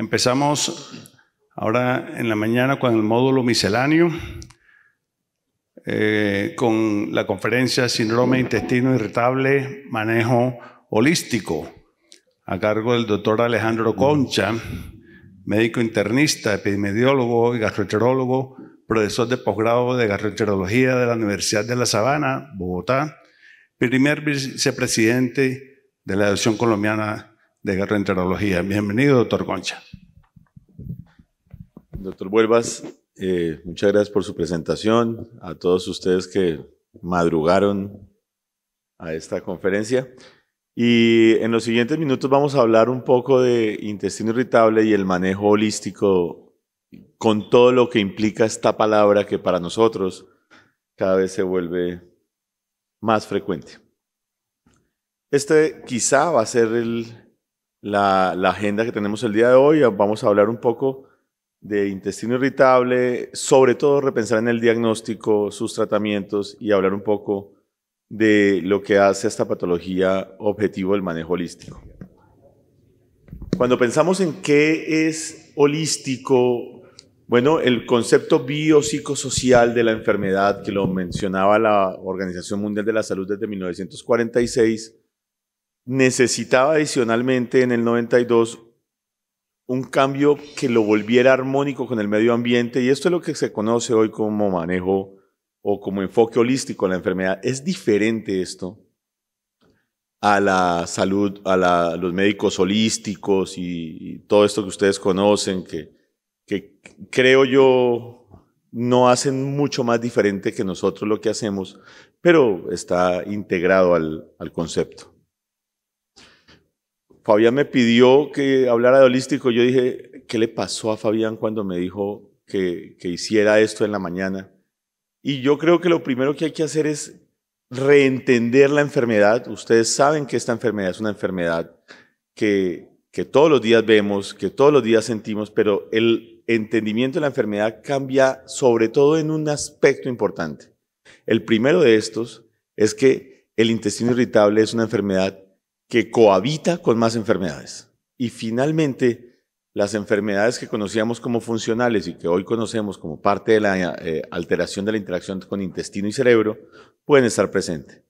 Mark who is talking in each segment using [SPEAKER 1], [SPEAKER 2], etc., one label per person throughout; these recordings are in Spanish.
[SPEAKER 1] Empezamos ahora en la mañana con el módulo misceláneo, eh, con la conferencia Síndrome Intestino Irritable, Manejo Holístico, a cargo del doctor Alejandro Concha, médico internista, epidemiólogo y gastroenterólogo, profesor de posgrado de gastroenterología de la Universidad de La Sabana, Bogotá, primer vicepresidente de la Asociación Colombiana de gastroenterología. Bienvenido,
[SPEAKER 2] doctor Concha. Doctor Vuelvas, eh, muchas gracias por su presentación. A todos ustedes que madrugaron a esta conferencia. Y en los siguientes minutos vamos a hablar un poco de intestino irritable y el manejo holístico con todo lo que implica esta palabra que para nosotros cada vez se vuelve más frecuente. Este quizá va a ser el la, agenda que tenemos el día de hoy. Vamos a hablar un poco de intestino irritable, sobre todo repensar en el diagnóstico, sus tratamientos y hablar un poco de lo que hace esta patología objetivo del manejo holístico. Cuando pensamos en qué es holístico, bueno, el concepto biopsicosocial de la enfermedad que lo mencionaba la Organización Mundial de la Salud desde 1946 necesitaba adicionalmente en el 92 un cambio que lo volviera armónico con el medio ambiente y esto es lo que se conoce hoy como manejo o como enfoque holístico en la enfermedad. Es diferente esto a la salud, a, los médicos holísticos y, todo esto que ustedes conocen, que, creo yo no hacen mucho más diferente que nosotros lo que hacemos, pero está integrado al concepto. Fabián me pidió que hablara de holístico. Yo dije, ¿qué le pasó a Fabián cuando me dijo que, hiciera esto en la mañana? Y yo creo que lo primero que hay que hacer es reentender la enfermedad. Ustedes saben que esta enfermedad es una enfermedad que, que todos los días vemos, que todos los días sentimos, pero el entendimiento de la enfermedad cambia sobre todo en un aspecto importante. El primero de estos es que el intestino irritable es una enfermedad que cohabita con más enfermedades. Y finalmente, las enfermedades que conocíamos como funcionales y que hoy conocemos como parte de la eh, alteración de la interacción con intestino y cerebro pueden estar presentes.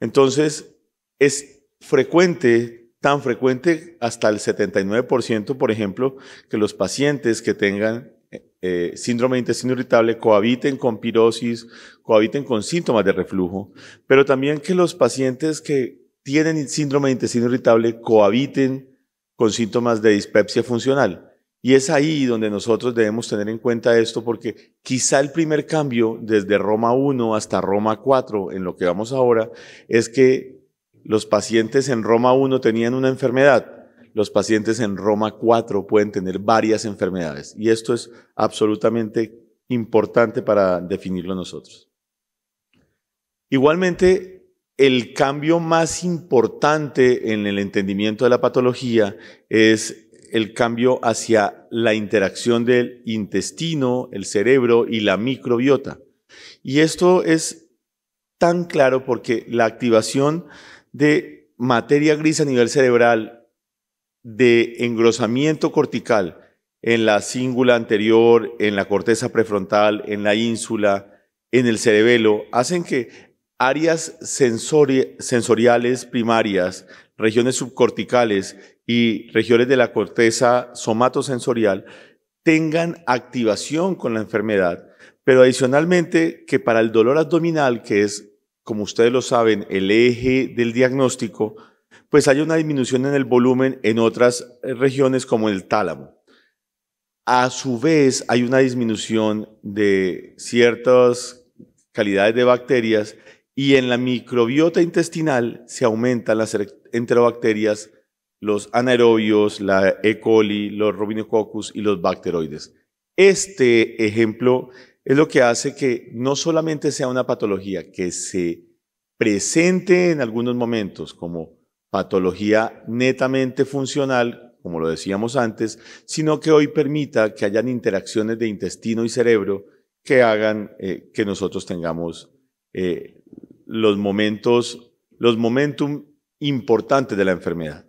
[SPEAKER 2] Entonces, es frecuente, tan frecuente hasta el 79%, por ejemplo, que los pacientes que tengan eh, eh, síndrome de intestino irritable cohabiten con pirosis, cohabiten con síntomas de reflujo, pero también que los pacientes que tienen síndrome de intestino irritable cohabiten con síntomas de dispepsia funcional. Y es ahí donde nosotros debemos tener en cuenta esto porque quizá el primer cambio desde Roma 1 hasta Roma 4, en lo que vamos ahora, es que los pacientes en Roma 1 tenían una enfermedad, los pacientes en Roma 4 pueden tener varias enfermedades. Y esto es absolutamente importante para definirlo nosotros. Igualmente, el cambio más importante en el entendimiento de la patología es el cambio hacia la interacción del intestino, el cerebro y la microbiota. Y esto es tan claro porque la activación de materia gris a nivel cerebral, de engrosamiento cortical en la cíngula anterior, en la corteza prefrontal, en la ínsula, en el cerebelo, hacen que áreas sensoriales primarias, regiones subcorticales y regiones de la corteza somatosensorial tengan activación con la enfermedad, pero adicionalmente que para el dolor abdominal, que es, como ustedes lo saben, el eje del diagnóstico, pues hay una disminución en el volumen en otras eh, regiones como el tálamo. A su vez, hay una disminución de ciertas calidades de bacterias y en la microbiota intestinal se aumentan las er-, enterobacterias, los anaerobios, la E. coli, los robinococcus y los bacteroides. Este ejemplo es lo que hace que no solamente sea una patología que se presente en algunos momentos como patología netamente funcional, como lo decíamos antes, sino que hoy permita que hayan interacciones de intestino y cerebro que hagan eh, que nosotros tengamos eh, los momentos, los momentum importantes de la enfermedad.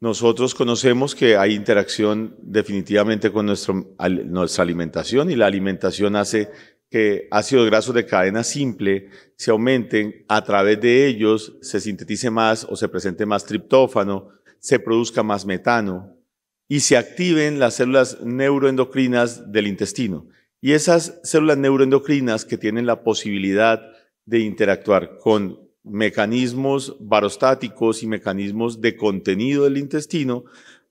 [SPEAKER 2] Nosotros conocemos que hay interacción definitivamente con nuestra alimentación y la alimentación hace que ácidos grasos de cadena simple se aumenten, a través de ellos se sintetice más o se presente más triptófano, se produzca más metano y se activen las células neuroendocrinas del intestino. Y esas células neuroendocrinas que tienen la posibilidad de interactuar con mecanismos barostáticos y mecanismos de contenido del intestino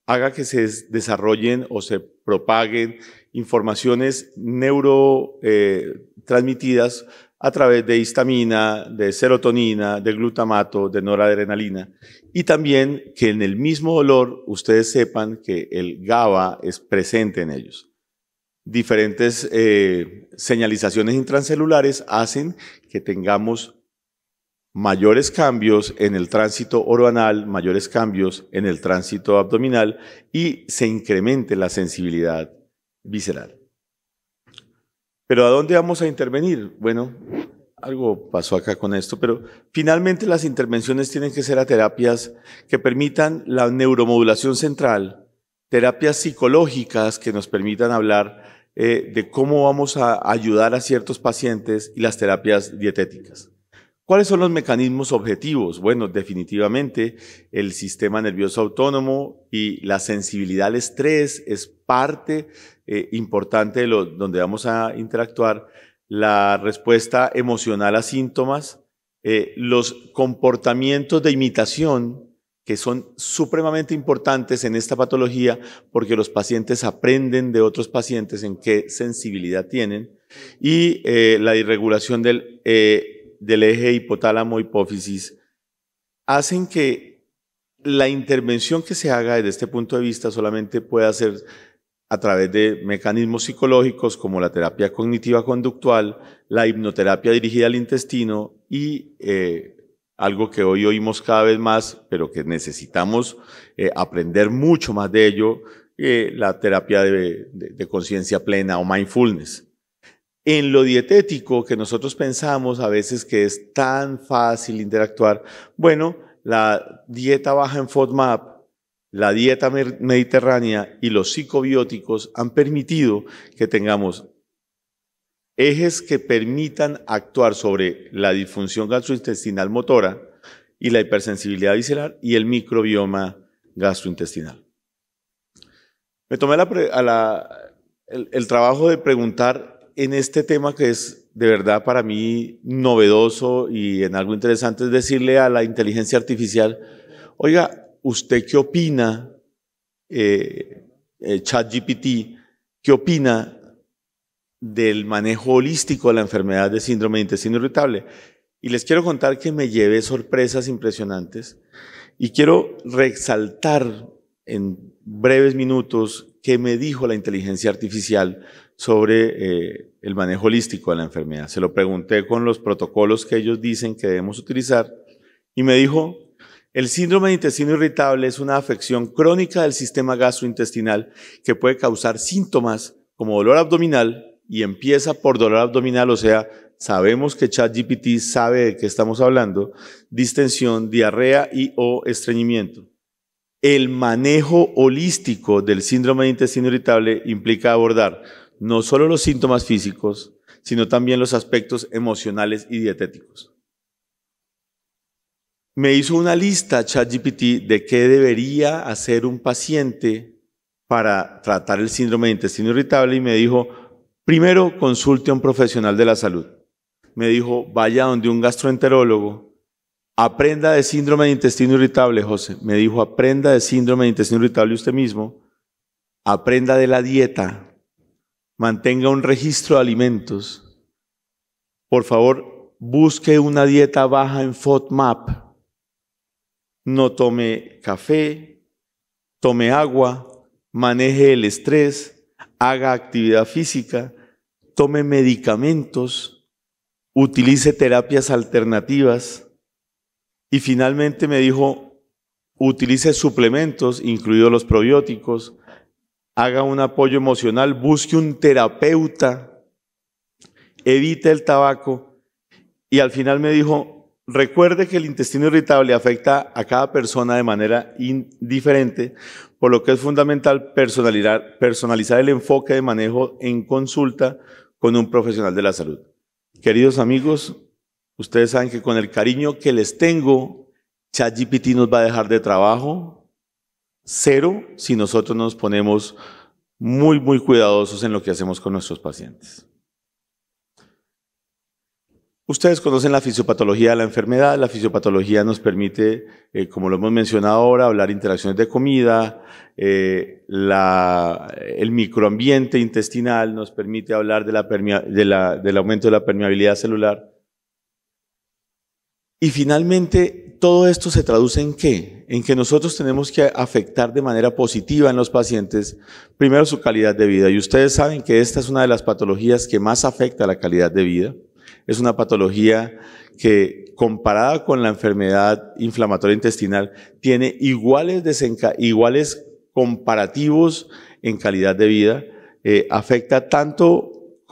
[SPEAKER 2] haga que se desarrollen o se propaguen informaciones neurotransmitidas eh, a través de histamina, de serotonina, de glutamato, de noradrenalina. Y también que en el mismo dolor ustedes sepan que el GABA es presente en ellos diferentes eh, señalizaciones intracelulares hacen que tengamos mayores cambios en el tránsito oroanal, mayores cambios en el tránsito abdominal y se incremente la sensibilidad visceral. Pero ¿a dónde vamos a intervenir? Bueno, algo pasó acá con esto, pero finalmente las intervenciones tienen que ser a terapias que permitan la neuromodulación central, terapias psicológicas que nos permitan hablar eh, de cómo vamos a ayudar a ciertos pacientes y las terapias dietéticas. ¿Cuáles son los mecanismos objetivos? Bueno, definitivamente el sistema nervioso autónomo y la sensibilidad al estrés es parte eh, importante de lo, donde vamos a interactuar. La respuesta emocional a síntomas, eh, los comportamientos de imitación, que son supremamente importantes en esta patología porque los pacientes aprenden de otros pacientes en qué sensibilidad tienen y eh, la irregulación del, eh, del eje hipotálamo-hipófisis hacen que la intervención que se haga desde este punto de vista solamente pueda ser a través de mecanismos psicológicos como la terapia cognitiva conductual, la hipnoterapia dirigida al intestino y eh, algo que hoy oímos cada vez más, pero que necesitamos eh, aprender mucho más de ello, eh, la terapia de, de conciencia plena o mindfulness. En lo dietético que nosotros pensamos a veces que es tan fácil interactuar, bueno, la dieta baja en FODMAP, la dieta mediterránea y los psicobióticos han permitido que tengamos ejes que permitan actuar sobre la disfunción gastrointestinal motora y la hipersensibilidad visceral y el microbioma gastrointestinal. Me tomé el, trabajo de preguntar en este tema que es de verdad para mí novedoso y en algo interesante, es decirle a la inteligencia artificial, oiga, ¿usted qué opina, eh, eh, ChatGPT, qué opina del manejo holístico de la enfermedad de síndrome de intestino irritable. Y les quiero contar que me llevé sorpresas impresionantes y quiero resaltar en breves minutos qué me dijo la inteligencia artificial sobre eh, el manejo holístico de la enfermedad. Se lo pregunté con los protocolos que ellos dicen que debemos utilizar y me dijo, el síndrome de intestino irritable es una afección crónica del sistema gastrointestinal que puede causar síntomas como dolor abdominal, y empieza por dolor abdominal, o sea, sabemos que ChatGPT sabe de qué estamos hablando, distensión, diarrea y o estreñimiento. El manejo holístico del síndrome de intestino irritable implica abordar no solo los síntomas físicos, sino también los aspectos emocionales y dietéticos. Me hizo una lista ChatGPT de qué debería hacer un paciente para tratar el síndrome de intestino irritable y me dijo, Primero, consulte a un profesional de la salud. Me dijo, vaya donde un gastroenterólogo, aprenda de síndrome de intestino irritable, José. Me dijo, aprenda de síndrome de intestino irritable usted mismo, aprenda de la dieta, mantenga un registro de alimentos. Por favor, busque una dieta baja en FODMAP. No tome café, tome agua, maneje el estrés, haga actividad física, tome medicamentos, utilice terapias alternativas y finalmente me dijo, utilice suplementos, incluidos los probióticos, haga un apoyo emocional, busque un terapeuta, evite el tabaco y al final me dijo, recuerde que el intestino irritable afecta a cada persona de manera diferente, por lo que es fundamental personalizar, personalizar el enfoque de manejo en consulta con un profesional de la salud. Queridos amigos, ustedes saben que con el cariño que les tengo, ChatGPT nos va a dejar de trabajo cero si nosotros nos ponemos muy, muy cuidadosos en lo que hacemos con nuestros pacientes. Ustedes conocen la fisiopatología de la enfermedad. La fisiopatología nos permite, eh, como lo hemos mencionado ahora, hablar interacciones de comida. Eh, el microambiente intestinal nos permite hablar de la del aumento de la permeabilidad celular. Y finalmente, todo esto se traduce en qué? En que nosotros tenemos que afectar de manera positiva en los pacientes, primero su calidad de vida. Y ustedes saben que esta es una de las patologías que más afecta a la calidad de vida. Es una patología que comparada con la enfermedad inflamatoria intestinal tiene iguales, iguales comparativos en calidad de vida. Eh, afecta tanto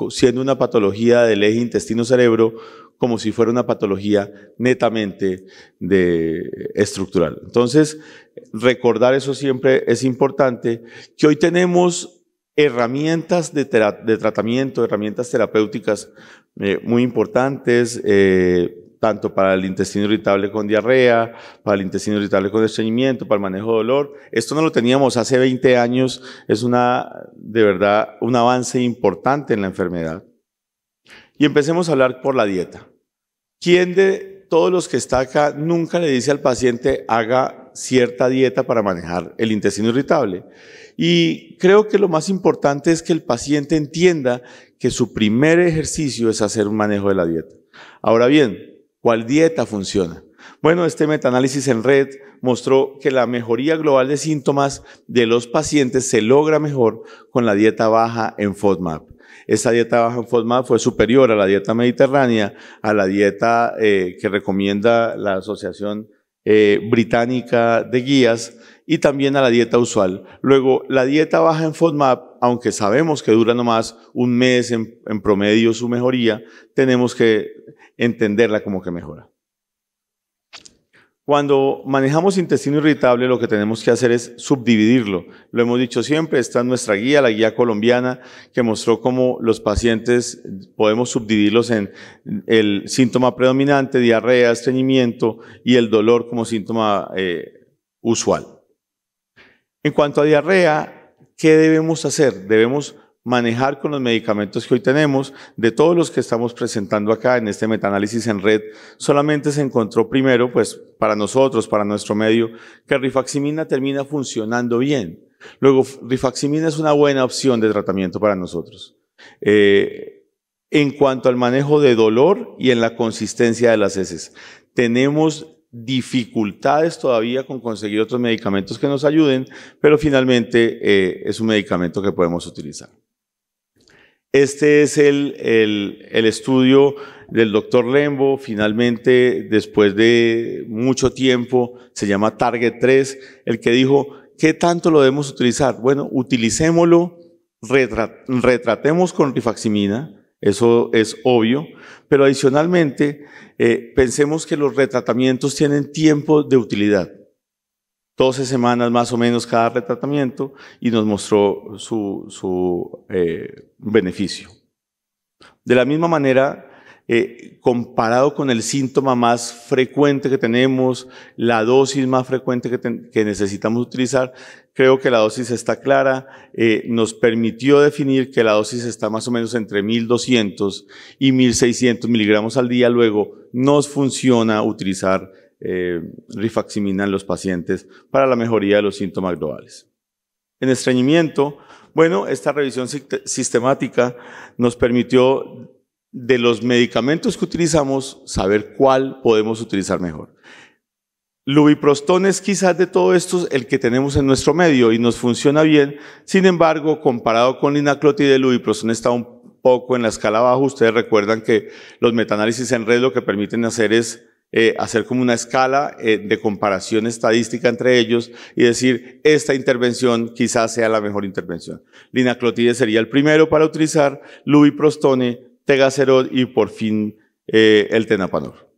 [SPEAKER 2] siendo una patología del eje intestino-cerebro como si fuera una patología netamente de, estructural. Entonces, recordar eso siempre es importante, que hoy tenemos herramientas de, tratamiento, herramientas terapéuticas eh, muy importantes, eh, tanto para el intestino irritable con diarrea, para el intestino irritable con estreñimiento, para el manejo de dolor. Esto no lo teníamos hace 20 años, es una, de verdad, un avance importante en la enfermedad. Y empecemos a hablar por la dieta. ¿Quién de todos los que está acá nunca le dice al paciente haga cierta dieta para manejar el intestino irritable? Y creo que lo más importante es que el paciente entienda que su primer ejercicio es hacer un manejo de la dieta. Ahora bien, ¿cuál dieta funciona? Bueno, este metaanálisis en red mostró que la mejoría global de síntomas de los pacientes se logra mejor con la dieta baja en FODMAP. Esa dieta baja en FODMAP fue superior a la dieta mediterránea, a la dieta eh, que recomienda la Asociación eh, Británica de Guías, y también a la dieta usual. Luego, la dieta baja en FODMAP, aunque sabemos que dura nomás un mes en, promedio su mejoría, tenemos que entenderla como que mejora. Cuando manejamos intestino irritable, lo que tenemos que hacer es subdividirlo. Lo hemos dicho siempre, está en nuestra guía, la guía colombiana, que mostró cómo los pacientes podemos subdividirlos en el síntoma predominante, diarrea, estreñimiento y el dolor como síntoma eh, usual. En cuanto a diarrea, ¿qué debemos hacer? Debemos manejar con los medicamentos que hoy tenemos. De todos los que estamos presentando acá en este metaanálisis en red, solamente se encontró primero, pues para nosotros, para nuestro medio, que rifaximina termina funcionando bien. Luego, rifaximina es una buena opción de tratamiento para nosotros. Eh, en cuanto al manejo de dolor y en la consistencia de las heces, tenemos dificultades todavía con conseguir otros medicamentos que nos ayuden, pero finalmente eh, es un medicamento que podemos utilizar. Este es el, el, estudio del doctor Lembo, finalmente después de mucho tiempo, se llama Target 3, el que dijo, ¿qué tanto lo debemos utilizar? Bueno, utilicémoslo, retratemos con rifaximina, eso es obvio. Pero adicionalmente, eh, pensemos que los retratamientos tienen tiempo de utilidad. 12 semanas más o menos cada retratamiento y nos mostró su, eh, beneficio. De la misma manera, eh, comparado con el síntoma más frecuente que tenemos, la dosis más frecuente que, necesitamos utilizar, creo que la dosis está clara. Eh, nos permitió definir que la dosis está más o menos entre 1200 y 1600 miligramos al día. Luego nos funciona utilizar eh, rifaximina en los pacientes para la mejoría de los síntomas globales. En estreñimiento, bueno, esta revisión sistemática nos permitió de los medicamentos que utilizamos, saber cuál podemos utilizar mejor. Lubiprostone es quizás de todos estos el que tenemos en nuestro medio y nos funciona bien. Sin embargo, comparado con linaclotide, lubiprostone está un poco en la escala baja. Ustedes recuerdan que los metaanálisis en red lo que permiten hacer es eh, hacer como una escala eh, de comparación estadística entre ellos y decir, esta intervención quizás sea la mejor intervención. Linaclotide sería el primero para utilizar, lubiprostone Tegacerol y por fin eh, el Tenapanor.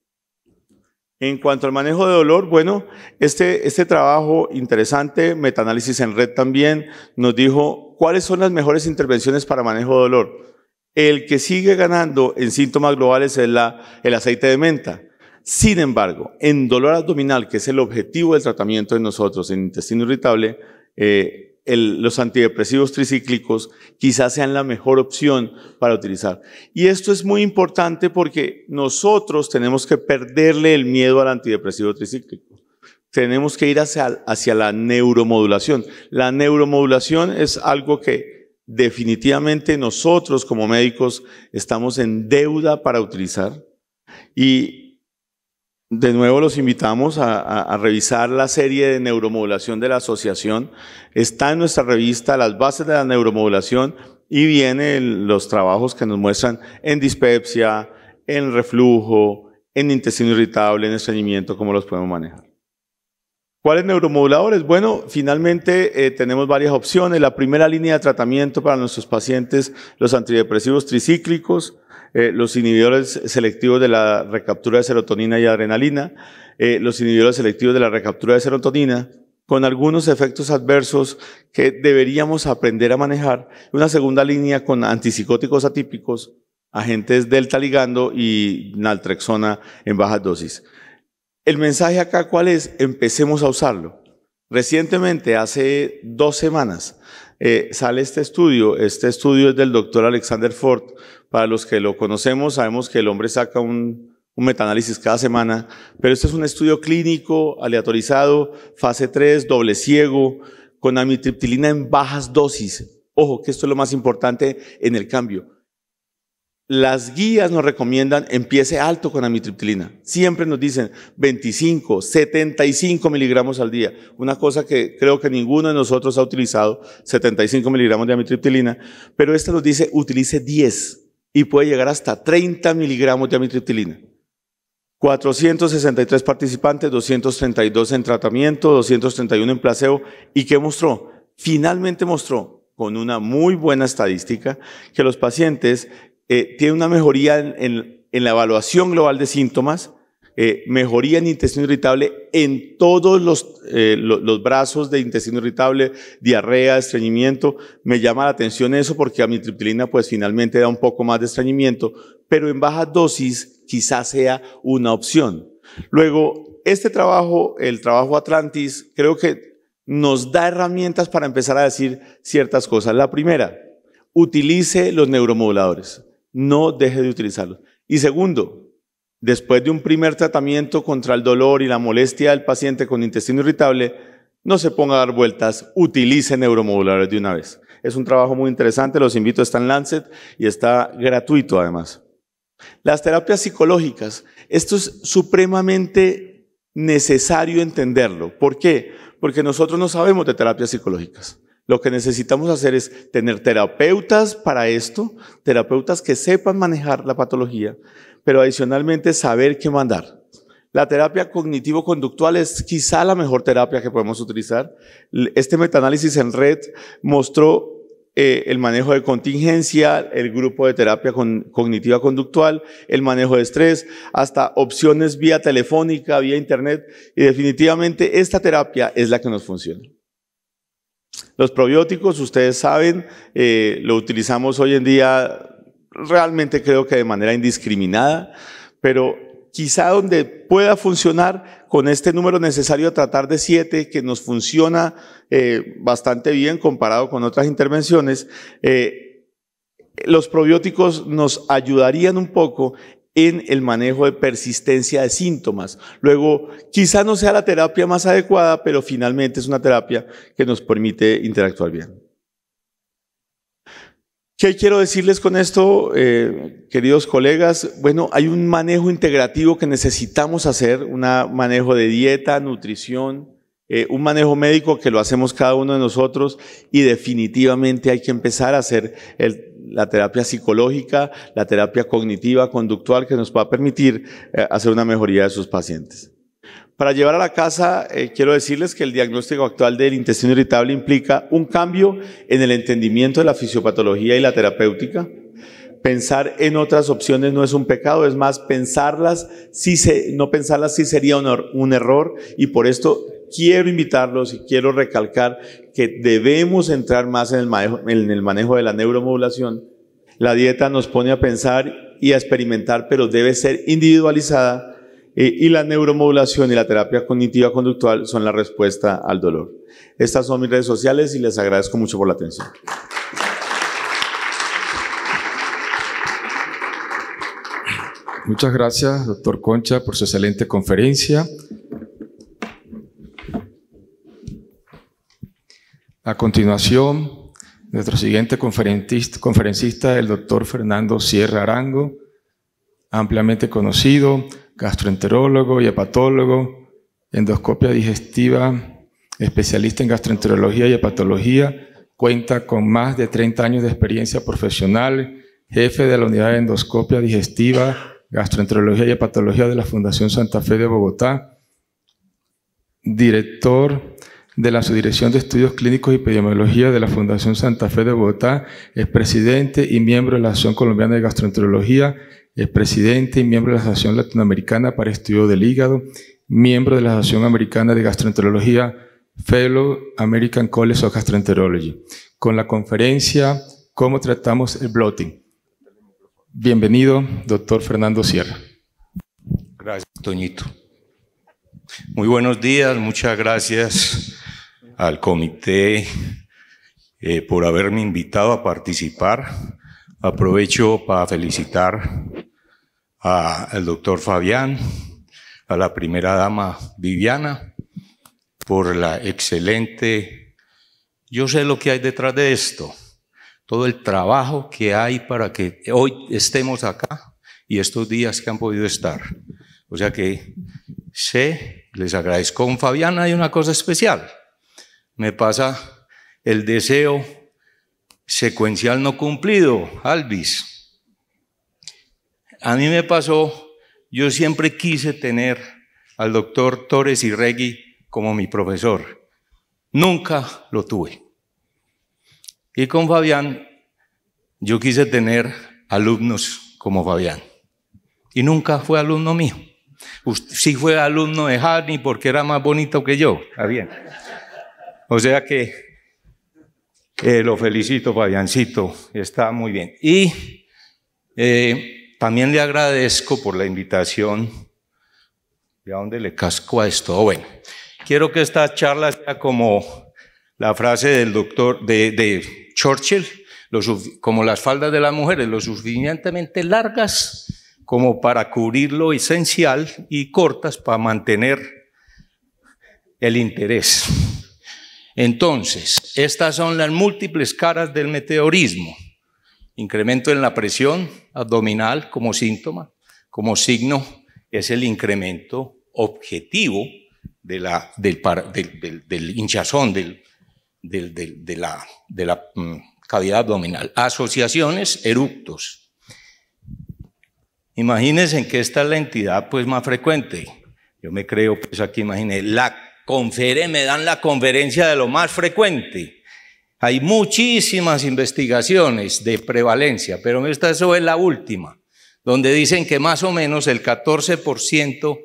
[SPEAKER 2] En cuanto al manejo de dolor, bueno, este, este trabajo interesante, metaanálisis en red también, nos dijo cuáles son las mejores intervenciones para manejo de dolor. El que sigue ganando en síntomas globales es la, el aceite de menta. Sin embargo, en dolor abdominal, que es el objetivo del tratamiento de nosotros en intestino irritable, eh, los antidepresivos tricíclicos quizás sean la mejor opción para utilizar. Y esto es muy importante porque nosotros tenemos que perderle el miedo al antidepresivo tricíclico. Tenemos que ir hacia, hacia la neuromodulación. La neuromodulación es algo que definitivamente nosotros como médicos estamos en deuda para utilizar. Y de nuevo los invitamos a, revisar la serie de neuromodulación de la asociación. Está en nuestra revista Las bases de la neuromodulación y vienen los trabajos que nos muestran en dispepsia, en reflujo, en intestino irritable, en estreñimiento, cómo los podemos manejar. ¿Cuáles neuromoduladores? Bueno, finalmente eh, tenemos varias opciones. La primera línea de tratamiento para nuestros pacientes, los antidepresivos tricíclicos, eh, los inhibidores selectivos de la recaptura de serotonina y adrenalina, eh, los inhibidores selectivos de la recaptura de serotonina, con algunos efectos adversos que deberíamos aprender a manejar, una segunda línea con antipsicóticos atípicos, agentes delta ligando y naltrexona en bajas dosis. El mensaje acá cuál es? Empecemos a usarlo. Recientemente, hace dos semanas, eh, sale este estudio. Este estudio es del doctor Alexander Ford. Para los que lo conocemos, sabemos que el hombre saca un, un cada semana, pero este es un estudio clínico, aleatorizado, fase 3, doble ciego, con amitriptilina en bajas dosis. Ojo, que esto es lo más importante en el cambio. Las guías nos recomiendan empiece alto con amitriptilina. Siempre nos dicen 25, 75 miligramos al día. Una cosa que creo que ninguno de nosotros ha utilizado, 75 miligramos de amitriptilina. Pero esta nos dice utilice 10 y puede llegar hasta 30 miligramos de amitriptilina. 463 participantes, 232 en tratamiento, 231 en placebo. ¿Y qué mostró? Finalmente mostró con una muy buena estadística que los pacientes eh, tiene una mejoría en, la evaluación global de síntomas, eh, mejoría en intestino irritable en todos eh, los, brazos de intestino irritable, diarrea, estreñimiento. Me llama la atención eso porque a mi triptilina pues finalmente da un poco más de estreñimiento, pero en bajas dosis quizás sea una opción. Luego, este trabajo, el trabajo Atlantis, creo que nos da herramientas para empezar a decir ciertas cosas. La primera, utilice los neuromoduladores no deje de utilizarlo. Y segundo, después de un primer tratamiento contra el dolor y la molestia del paciente con intestino irritable, no se ponga a dar vueltas, utilice neuromoduladores de una vez. Es un trabajo muy interesante, los invito, está en Lancet y está gratuito además. Las terapias psicológicas, esto es supremamente necesario entenderlo. ¿Por qué? Porque nosotros no sabemos de terapias psicológicas. Lo que necesitamos hacer es tener terapeutas para esto, terapeutas que sepan manejar la patología, pero adicionalmente saber qué mandar. La terapia cognitivo-conductual es quizá la mejor terapia que podemos utilizar. Este metaanálisis en red mostró eh, el manejo de contingencia, el grupo de terapia cognitivo cognitiva conductual, el manejo de estrés, hasta opciones vía telefónica, vía internet. Y definitivamente esta terapia es la que nos funciona. Los probióticos, ustedes saben, eh, lo utilizamos hoy en día realmente creo que de manera indiscriminada, pero quizá donde pueda funcionar con este número necesario tratar de siete, que nos funciona eh, bastante bien comparado con otras intervenciones, eh, los probióticos nos ayudarían un poco en el manejo de persistencia de síntomas. Luego, quizá no sea la terapia más adecuada, pero finalmente es una terapia que nos permite interactuar bien. ¿Qué quiero decirles con esto, eh, queridos colegas? Bueno, hay un manejo integrativo que necesitamos hacer, un manejo de dieta, nutrición, eh, un manejo médico que lo hacemos cada uno de nosotros y definitivamente hay que empezar a hacer el la terapia psicológica, la terapia cognitiva, conductual, que nos va a permitir eh, hacer una mejoría de sus pacientes. Para llevar a la casa, eh, quiero decirles que el diagnóstico actual del intestino irritable implica un cambio en el entendimiento de la fisiopatología y la terapéutica. Pensar en otras opciones no es un pecado, es más, pensarlas, si se, no pensarlas sí sería un error y por esto quiero invitarlos y quiero recalcar que debemos entrar más en el manejo, en el manejo de la neuromodulación. La dieta nos pone a pensar y a experimentar, pero debe ser individualizada eh, y la neuromodulación y la terapia cognitiva conductual son la respuesta al dolor. Estas son mis redes sociales y les agradezco mucho por la atención.
[SPEAKER 3] Muchas gracias, doctor Concha, por su excelente conferencia. A continuación, nuestro siguiente conferencista, el doctor Fernando Sierra Arango, ampliamente conocido, gastroenterólogo y hepatólogo, endoscopia digestiva, especialista en gastroenterología y hepatología, cuenta con más de 30 años de experiencia profesional, jefe de la unidad de endoscopia digestiva, gastroenterología y hepatología de la Fundación Santa Fe de Bogotá, director de la Subdirección de Estudios Clínicos y Epidemiología de la Fundación Santa Fe de Bogotá, es presidente y miembro de la Asociación Colombiana de Gastroenterología, es presidente y miembro de la Asociación Latinoamericana para Estudio del Hígado, miembro de la Asociación Americana de Gastroenterología, Fellow American College of Gastroenterology, con la conferencia ¿Cómo tratamos el bloating? Bienvenido, doctor Fernando Sierra. Gracias, Toñito. Muy buenos
[SPEAKER 4] días, muchas gracias al comité eh, por haberme invitado a participar. Aprovecho para felicitar al doctor Fabián, a la primera dama Viviana, por la excelente... Yo sé lo que hay detrás de esto, todo el trabajo que hay para que hoy estemos acá y estos días que han podido estar. O sea que sé, les agradezco. Con Fabián hay una cosa especial me pasa el deseo secuencial no cumplido, Alvis. A mí me pasó, yo siempre quise tener al doctor Torres y Regui como mi profesor. Nunca lo tuve. Y con Fabián, yo quise tener alumnos como Fabián. Y nunca fue alumno mío. sí fue alumno de Harney porque era más bonito que yo. Está bien. O sea que eh, lo felicito, Fabiancito, está muy bien. Y eh, también le agradezco por la invitación. ¿de dónde le casco a esto? Ah, bueno, quiero que esta charla sea como la frase del doctor de, Churchill, como las faldas de las mujeres, lo suficientemente largas como para cubrir lo esencial y cortas para mantener el interés. Entonces, estas son las múltiples caras del meteorismo. Incremento en la presión abdominal como síntoma, como signo, es el incremento objetivo del, hinchazón de la, mm, cavidad abdominal. Asociaciones, eructos. Imagínense que esta es la entidad pues, más frecuente. Yo me creo, pues aquí imaginé, la Conferé me dan la conferencia de lo más frecuente. Hay muchísimas investigaciones de prevalencia, pero esta eso es la última, donde dicen que más o menos el 14%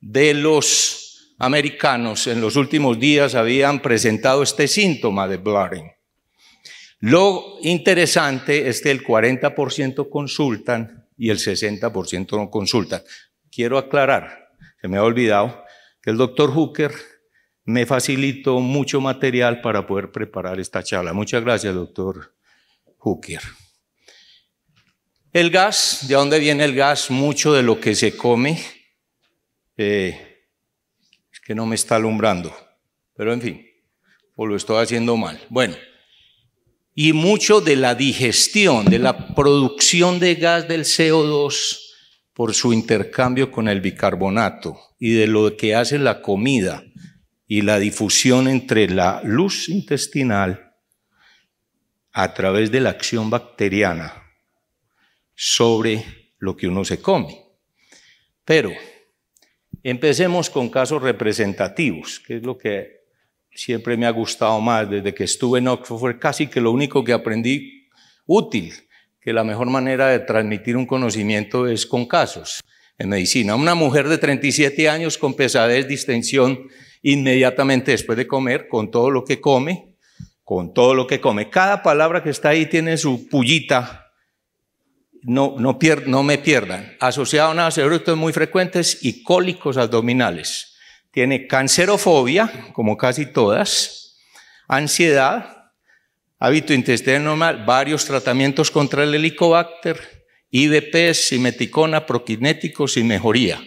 [SPEAKER 4] de los americanos en los últimos días habían presentado este síntoma de blurring. Lo interesante es que el 40% consultan y el 60% no consultan. Quiero aclarar, se me ha olvidado, que el doctor Hooker me facilitó mucho material para poder preparar esta charla. Muchas gracias, doctor Hooker. El gas, ¿de dónde viene el gas? Mucho de lo que se come. Eh, es que no me está alumbrando, pero en fin, o lo estoy haciendo mal. Bueno, y mucho de la digestión, de la producción de gas del CO2 por su intercambio con el bicarbonato y de lo que hace la comida y la difusión entre la luz intestinal a través de la acción bacteriana sobre lo que uno se come. Pero empecemos con casos representativos, que es lo que siempre me ha gustado más desde que estuve en Oxford, casi que lo único que aprendí útil, que la mejor manera de transmitir un conocimiento es con casos en medicina. Una mujer de 37 años con pesadez, distensión inmediatamente después de comer, con todo lo que come, con todo lo que come. Cada palabra que está ahí tiene su pullita. No, pier no me pierdan. Asociado a una muy frecuentes y cólicos abdominales. Tiene cancerofobia, como casi todas, ansiedad, hábito intestinal normal, varios tratamientos contra el helicobacter, IBP, simeticona, prokinéticos y mejoría.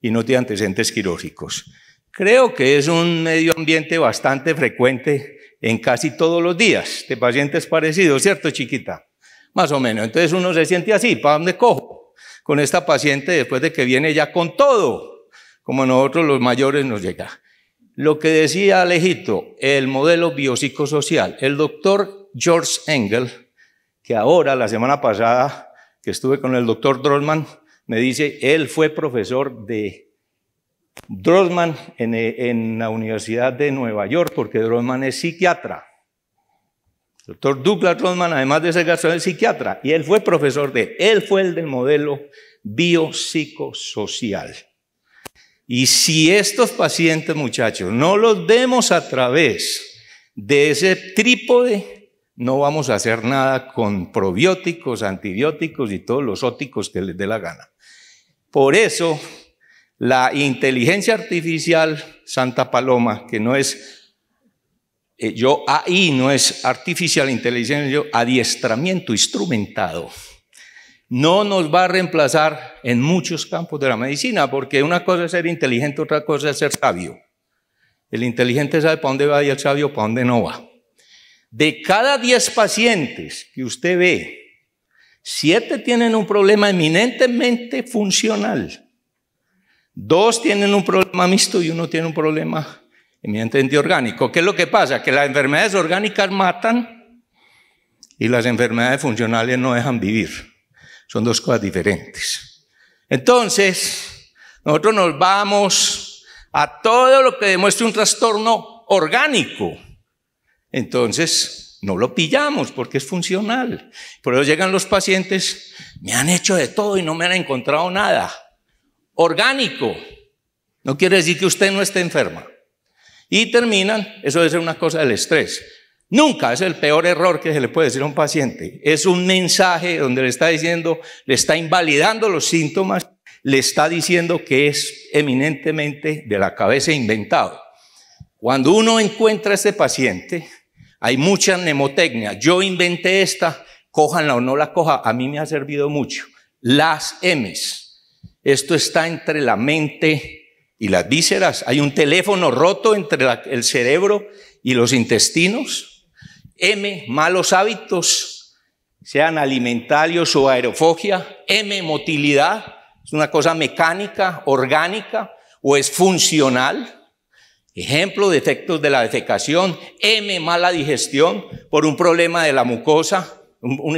[SPEAKER 4] Y no tiene antecedentes quirúrgicos. Creo que es un medio ambiente bastante frecuente en casi todos los días de pacientes parecidos, ¿cierto, chiquita? Más o menos. Entonces uno se siente así, ¿para dónde cojo? Con esta paciente después de que viene ya con todo, como nosotros los mayores nos llega. Lo que decía Alejito, el modelo biopsicosocial, el doctor George Engel, que ahora, la semana pasada, que estuve con el doctor Drolman, me dice, él fue profesor de Drosman en, la Universidad de Nueva York, porque Drosman es psiquiatra. doctor Douglas Drosman, además de ser gastroenterólogo, es psiquiatra, y él fue profesor de, él fue el del modelo biopsicosocial. Y si estos pacientes, muchachos, no los vemos a través de ese trípode, no vamos a hacer nada con probióticos, antibióticos y todos los óticos que les dé la gana. Por eso, la inteligencia artificial Santa Paloma, que no es, eh, yo ahí no es artificial inteligencia, yo adiestramiento instrumentado, no nos va a reemplazar en muchos campos de la medicina, porque una cosa es ser inteligente, otra cosa es ser sabio. El inteligente sabe para dónde va y el sabio para dónde no va. De cada 10 pacientes que usted ve, siete tienen un problema eminentemente funcional Dos tienen un problema mixto y uno tiene un problema eminentemente orgánico. ¿Qué es lo que pasa? Que las enfermedades orgánicas matan y las enfermedades funcionales no dejan vivir. Son dos cosas diferentes. Entonces, nosotros nos vamos a todo lo que demuestre un trastorno orgánico. Entonces, no lo pillamos porque es funcional. Por eso llegan los pacientes, me han hecho de todo y no me han encontrado nada orgánico. No quiere decir que usted no esté enferma. Y terminan, eso debe ser una cosa del estrés. Nunca es el peor error que se le puede decir a un paciente. Es un mensaje donde le está diciendo, le está invalidando los síntomas, le está diciendo que es eminentemente de la cabeza inventado. Cuando uno encuentra a este paciente, hay mucha mnemotecnia. Yo inventé esta, cójanla o no la coja, a mí me ha servido mucho. Las M's. Esto está entre la mente y las vísceras. Hay un teléfono roto entre el cerebro y los intestinos. M, malos hábitos, sean alimentarios o aerofogia. M, motilidad, es una cosa mecánica, orgánica o es funcional. Ejemplo defectos de la defecación. M, mala digestión por un problema de la mucosa, un, un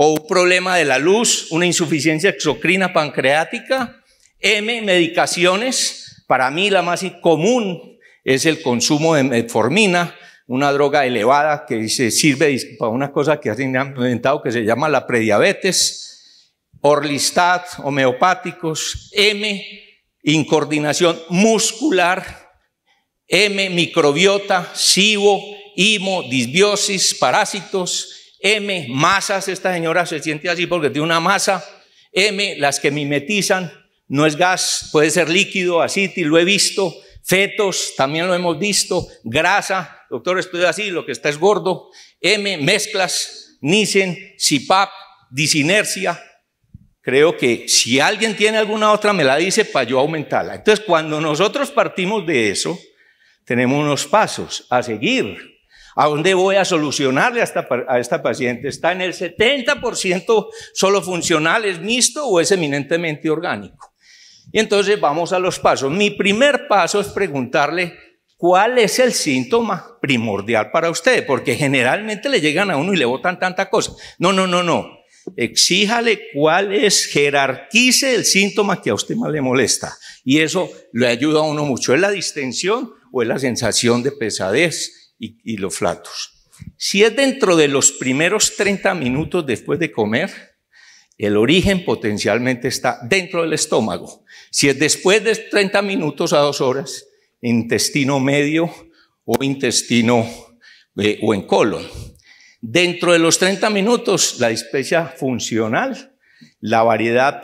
[SPEAKER 4] o un problema de la luz, una insuficiencia exocrina pancreática, M, medicaciones. Para mí la más común es el consumo de metformina, una droga elevada que se sirve para una cosa que han inventado que se llama la prediabetes, orlistat, homeopáticos, M, incoordinación muscular, M, microbiota, SIBO, IMO, disbiosis, parásitos, M, masas, esta señora se siente así porque tiene una masa. M, las que mimetizan, no es gas, puede ser líquido, así, lo he visto. Fetos, también lo hemos visto. Grasa, doctor, estoy así, lo que está es gordo. M, mezclas, Nissen, CIPAP, disinercia. Creo que si alguien tiene alguna otra, me la dice para yo aumentarla. Entonces, cuando nosotros partimos de eso, tenemos unos pasos a seguir. ¿A dónde voy a solucionarle a esta, paciente? ¿Está en el 70% solo funcional, es mixto o es eminentemente orgánico? Y entonces vamos a los pasos. Mi primer paso es preguntarle cuál es el síntoma primordial para usted, porque generalmente le llegan a uno y le botan tanta cosa. No, no, no, no. Exíjale cuál es, jerarquice el síntoma que a usted más le molesta. Y eso le ayuda a uno mucho. Es la distensión o es la sensación de pesadez y, los flatos. Si es dentro de los primeros 30 minutos después de comer, el origen potencialmente está dentro del estómago. Si es después de 30 minutos a dos horas, intestino medio o intestino eh, o en colon. Dentro de los 30 minutos, la dispecia funcional, la variedad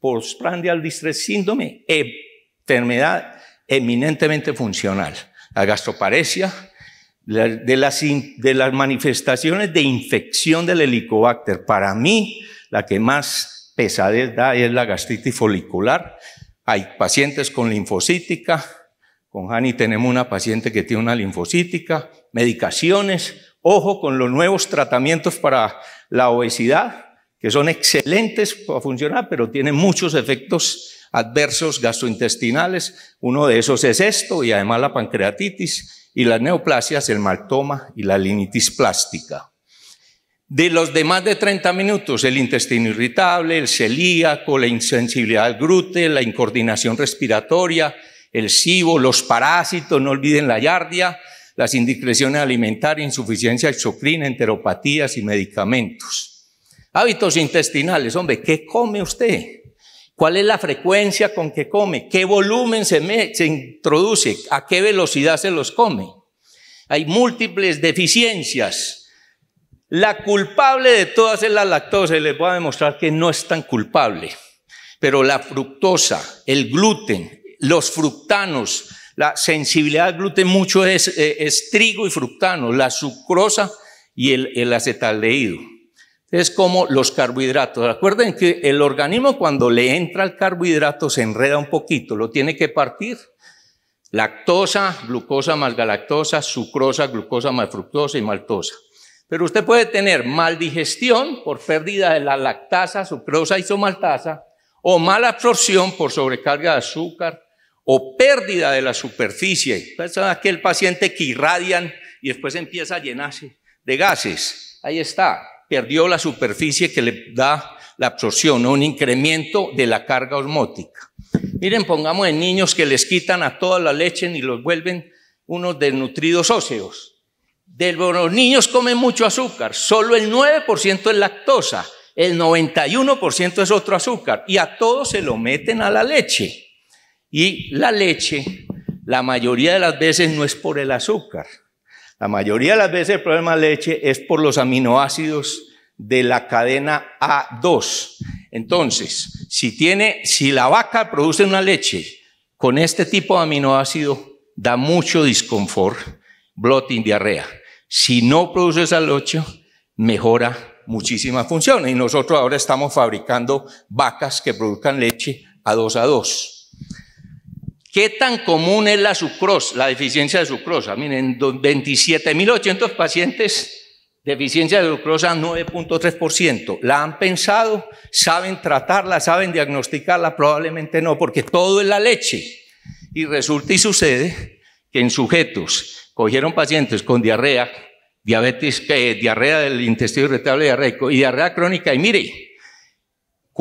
[SPEAKER 4] postprandial distress síndrome, enfermedad eminentemente funcional, la gastroparesia, de las, manifestaciones de infección del helicobacter, para mí la que más pesadez da es la gastritis folicular. Hay pacientes con linfocítica, con Hani tenemos una paciente que tiene una linfocítica, medicaciones, ojo con los nuevos tratamientos para la obesidad, que son excelentes para funcionar, pero tienen muchos efectos adversos gastrointestinales. Uno de esos es esto y además la pancreatitis y las neoplasias, el maltoma y la linitis plástica. De los demás de 30 minutos, el intestino irritable, el celíaco, la insensibilidad al gluten, la incoordinación respiratoria, el cibo, los parásitos, no olviden la yardia, las indiscreciones alimentarias, insuficiencia exocrina, enteropatías y medicamentos. Hábitos intestinales, hombre, ¿qué come usted? ¿Cuál es la frecuencia con que come? ¿Qué volumen se, introduce? ¿A qué velocidad se los come? Hay múltiples deficiencias. La culpable de todas es la lactosa y les voy a demostrar que no es tan culpable. Pero la fructosa, el gluten, los fructanos, la sensibilidad al gluten mucho es, eh, trigo y fructano, la sucrosa y el, el es como los carbohidratos. Acuerden que el organismo cuando le entra el carbohidrato se enreda un poquito, lo tiene que partir. Lactosa, glucosa malgalactosa, galactosa, sucrosa, glucosa malfructosa y maltosa. Pero usted puede tener mal digestión por pérdida de la lactasa, sucrosa y somaltasa, o mala absorción por sobrecarga de azúcar, o pérdida de la superficie. Es aquel paciente que irradian y después empieza a llenarse de gases. Ahí está perdió la superficie que le da la absorción, un incremento de la carga osmótica. Miren, pongamos en niños que les quitan a toda la leche y los vuelven unos desnutridos óseos. los niños comen mucho azúcar, solo el 9% es lactosa, el 91% es otro azúcar y a todos se lo meten a la leche. Y la leche, la mayoría de las veces no es por el azúcar, la mayoría de las veces el problema de leche es por los aminoácidos de la cadena A2. Entonces, si tiene, si la vaca produce una leche con este tipo de aminoácido, da mucho disconfort, bloating, diarrea. Si no produce esa leche, mejora muchísimas función Y nosotros ahora estamos fabricando vacas que produzcan leche A2A2. ¿Qué tan común es la sucrosa, la deficiencia de sucrosa? Miren, 27.800 pacientes, deficiencia de sucrosa 9.3%. ¿La han pensado? ¿Saben tratarla? ¿Saben diagnosticarla? Probablemente no, porque todo es la leche. Y resulta y sucede que en sujetos cogieron pacientes con diarrea, diabetes, eh, diarrea del intestino irritable y diarrea crónica, y mire,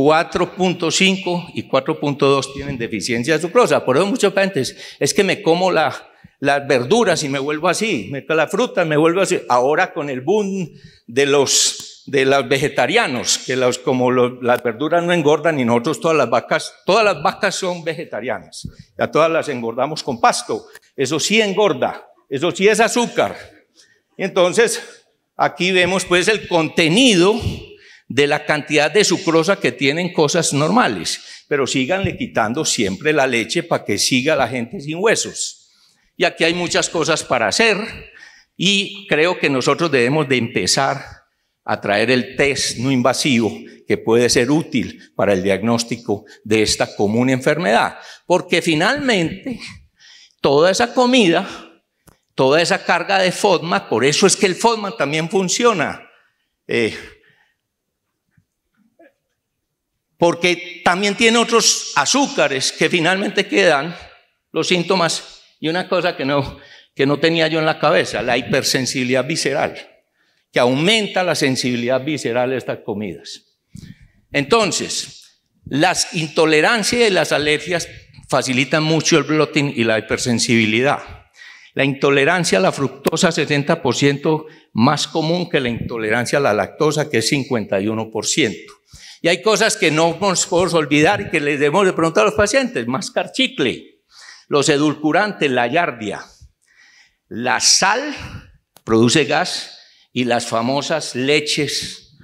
[SPEAKER 4] 4.5 y 4.2 tienen deficiencia de sucrosa. Por eso muchos veces es que me como la, las verduras y me vuelvo así, me, la fruta me vuelvo así. Ahora con el boom de los, de los vegetarianos, que los, como las verduras no engordan y nosotros todas las vacas, todas las vacas son vegetarianas. Ya todas las engordamos con pasto. Eso sí engorda, eso sí es azúcar. Entonces, aquí vemos pues el contenido de la cantidad de sucrosa que tienen cosas normales, pero síganle quitando siempre la leche para que siga la gente sin huesos. Y aquí hay muchas cosas para hacer y creo que nosotros debemos de empezar a traer el test no invasivo que puede ser útil para el diagnóstico de esta común enfermedad, porque finalmente toda esa comida, toda esa carga de FODMAP, por eso es que el FODMAP también funciona. Eh, porque también tiene otros azúcares que finalmente quedan los síntomas y una cosa que no, tenía yo en la cabeza, la hipersensibilidad visceral, que aumenta la sensibilidad visceral a estas comidas. Entonces, las intolerancias y las alergias facilitan mucho el bloating y la hipersensibilidad. La intolerancia a la fructosa 70% más común que la intolerancia a la lactosa, que es 51%. Y hay cosas que no podemos olvidar y que les debemos de preguntar a los pacientes. Mascar chicle, los edulcorantes, la yardia, la sal produce gas y las famosas leches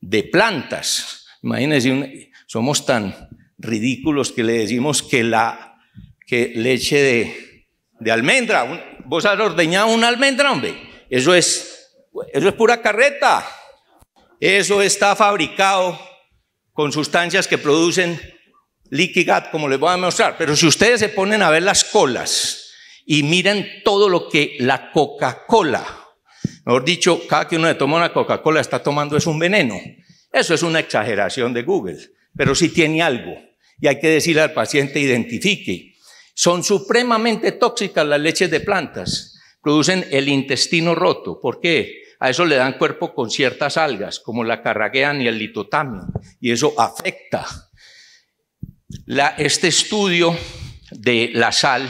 [SPEAKER 4] de plantas. Imagínense, somos tan ridículos que le decimos que la que leche de, de almendra. Vos has ordeñado una almendra, hombre. Eso es, eso es pura carreta. Eso está fabricado con sustancias que producen liquigat, como les voy a mostrar. Pero si ustedes se ponen a ver las colas y miran todo lo que la Coca-Cola, mejor dicho, cada que uno le toma una Coca-Cola está tomando es un veneno. Eso es una exageración de Google, pero sí tiene algo. Y hay que decirle al paciente, identifique. Son supremamente tóxicas las leches de plantas. Producen el intestino roto. ¿Por qué? a eso le dan cuerpo con ciertas algas, como la carraguean y el litotamio, y eso afecta. este estudio de la sal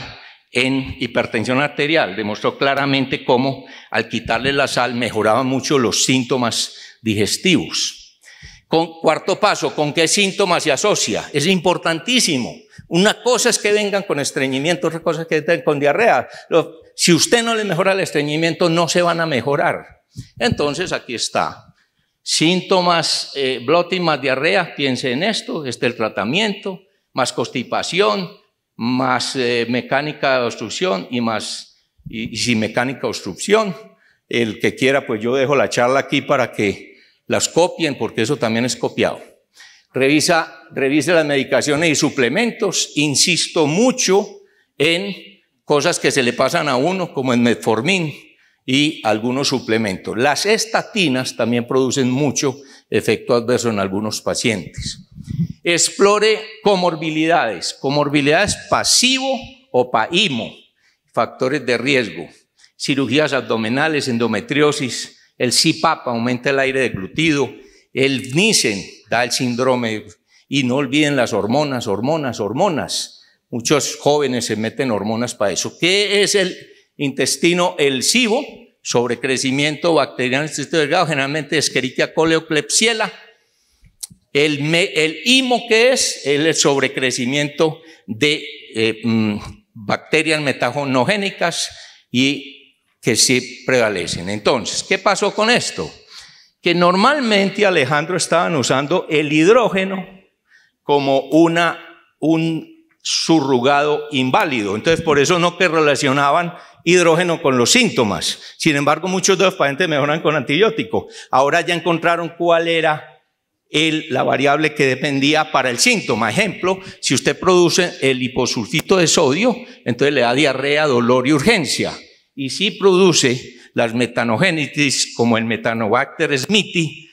[SPEAKER 4] en hipertensión arterial demostró claramente cómo al quitarle la sal mejoraba mucho los síntomas digestivos. Con, cuarto paso, ¿con qué síntomas se asocia? Es importantísimo. Una cosa es que vengan con estreñimiento, otra cosa es que vengan con diarrea. Si usted no le mejora el estreñimiento, no se van a mejorar. Entonces, aquí está. Síntomas, eh, más diarrea, piense en esto, este es el tratamiento, más constipación, más eh, mecánica mecánica obstrucción y más, y, sin mecánica obstrucción. El que quiera, pues yo dejo la charla aquí para que las copien, porque eso también es copiado. Revisa, revise las medicaciones y suplementos. Insisto mucho en cosas que se le pasan a uno, como el metformin y algunos suplementos. Las estatinas también producen mucho efecto adverso en algunos pacientes. Explore comorbilidades, comorbilidades pasivo o paimo, factores de riesgo, cirugías abdominales, endometriosis, el CPAP aumenta el aire de glutido el NISEN da el síndrome y no olviden las hormonas, hormonas, hormonas. Muchos jóvenes se meten hormonas para eso. ¿Qué es el intestino SIBO, sobrecrecimiento bacteriano en el delgado, generalmente Escherichia coli o Klebsiella. El, IMO, que es el sobrecrecimiento de eh, mm, bacterias metagonogénicas y que sí prevalecen. Entonces, ¿qué pasó con esto? Que normalmente Alejandro estaban usando el hidrógeno como una, un surrugado inválido. Entonces, por eso no que relacionaban hidrógeno con los síntomas. Sin embargo, muchos de los pacientes mejoran con antibiótico. Ahora ya encontraron cuál era el, la variable que dependía para el síntoma. Ejemplo, si usted produce el hiposulfito de sodio, entonces le da diarrea, dolor y urgencia. Y si produce las metanogénitis, como el metanobacter smithi,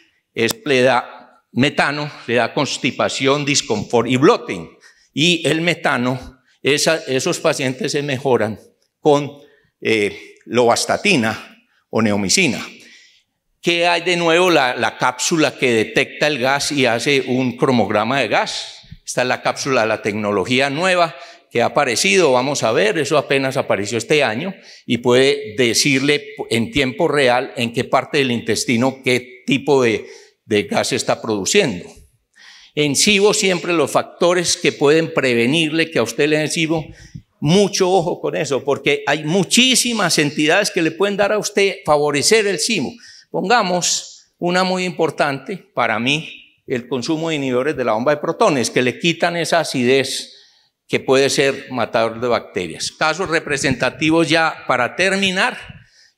[SPEAKER 4] le da metano, le da constipación, disconfort y bloating. Y el metano, esos pacientes se mejoran con eh, lovastatina o neomicina. ¿Qué hay de nuevo? La, cápsula que detecta el gas y hace un cromograma de gas. Esta es la cápsula la tecnología nueva que ha aparecido, vamos a ver, eso apenas apareció este año y puede decirle en tiempo real en qué parte del intestino qué tipo de, gas está produciendo. En SIBO siempre los factores que pueden prevenirle que a usted le den mucho ojo con eso, porque hay muchísimas entidades que le pueden dar a usted favorecer el CIMO. Pongamos una muy importante para mí, el consumo de inhibidores de la bomba de protones, que le quitan esa acidez que puede ser matador de bacterias. Casos representativos ya para terminar.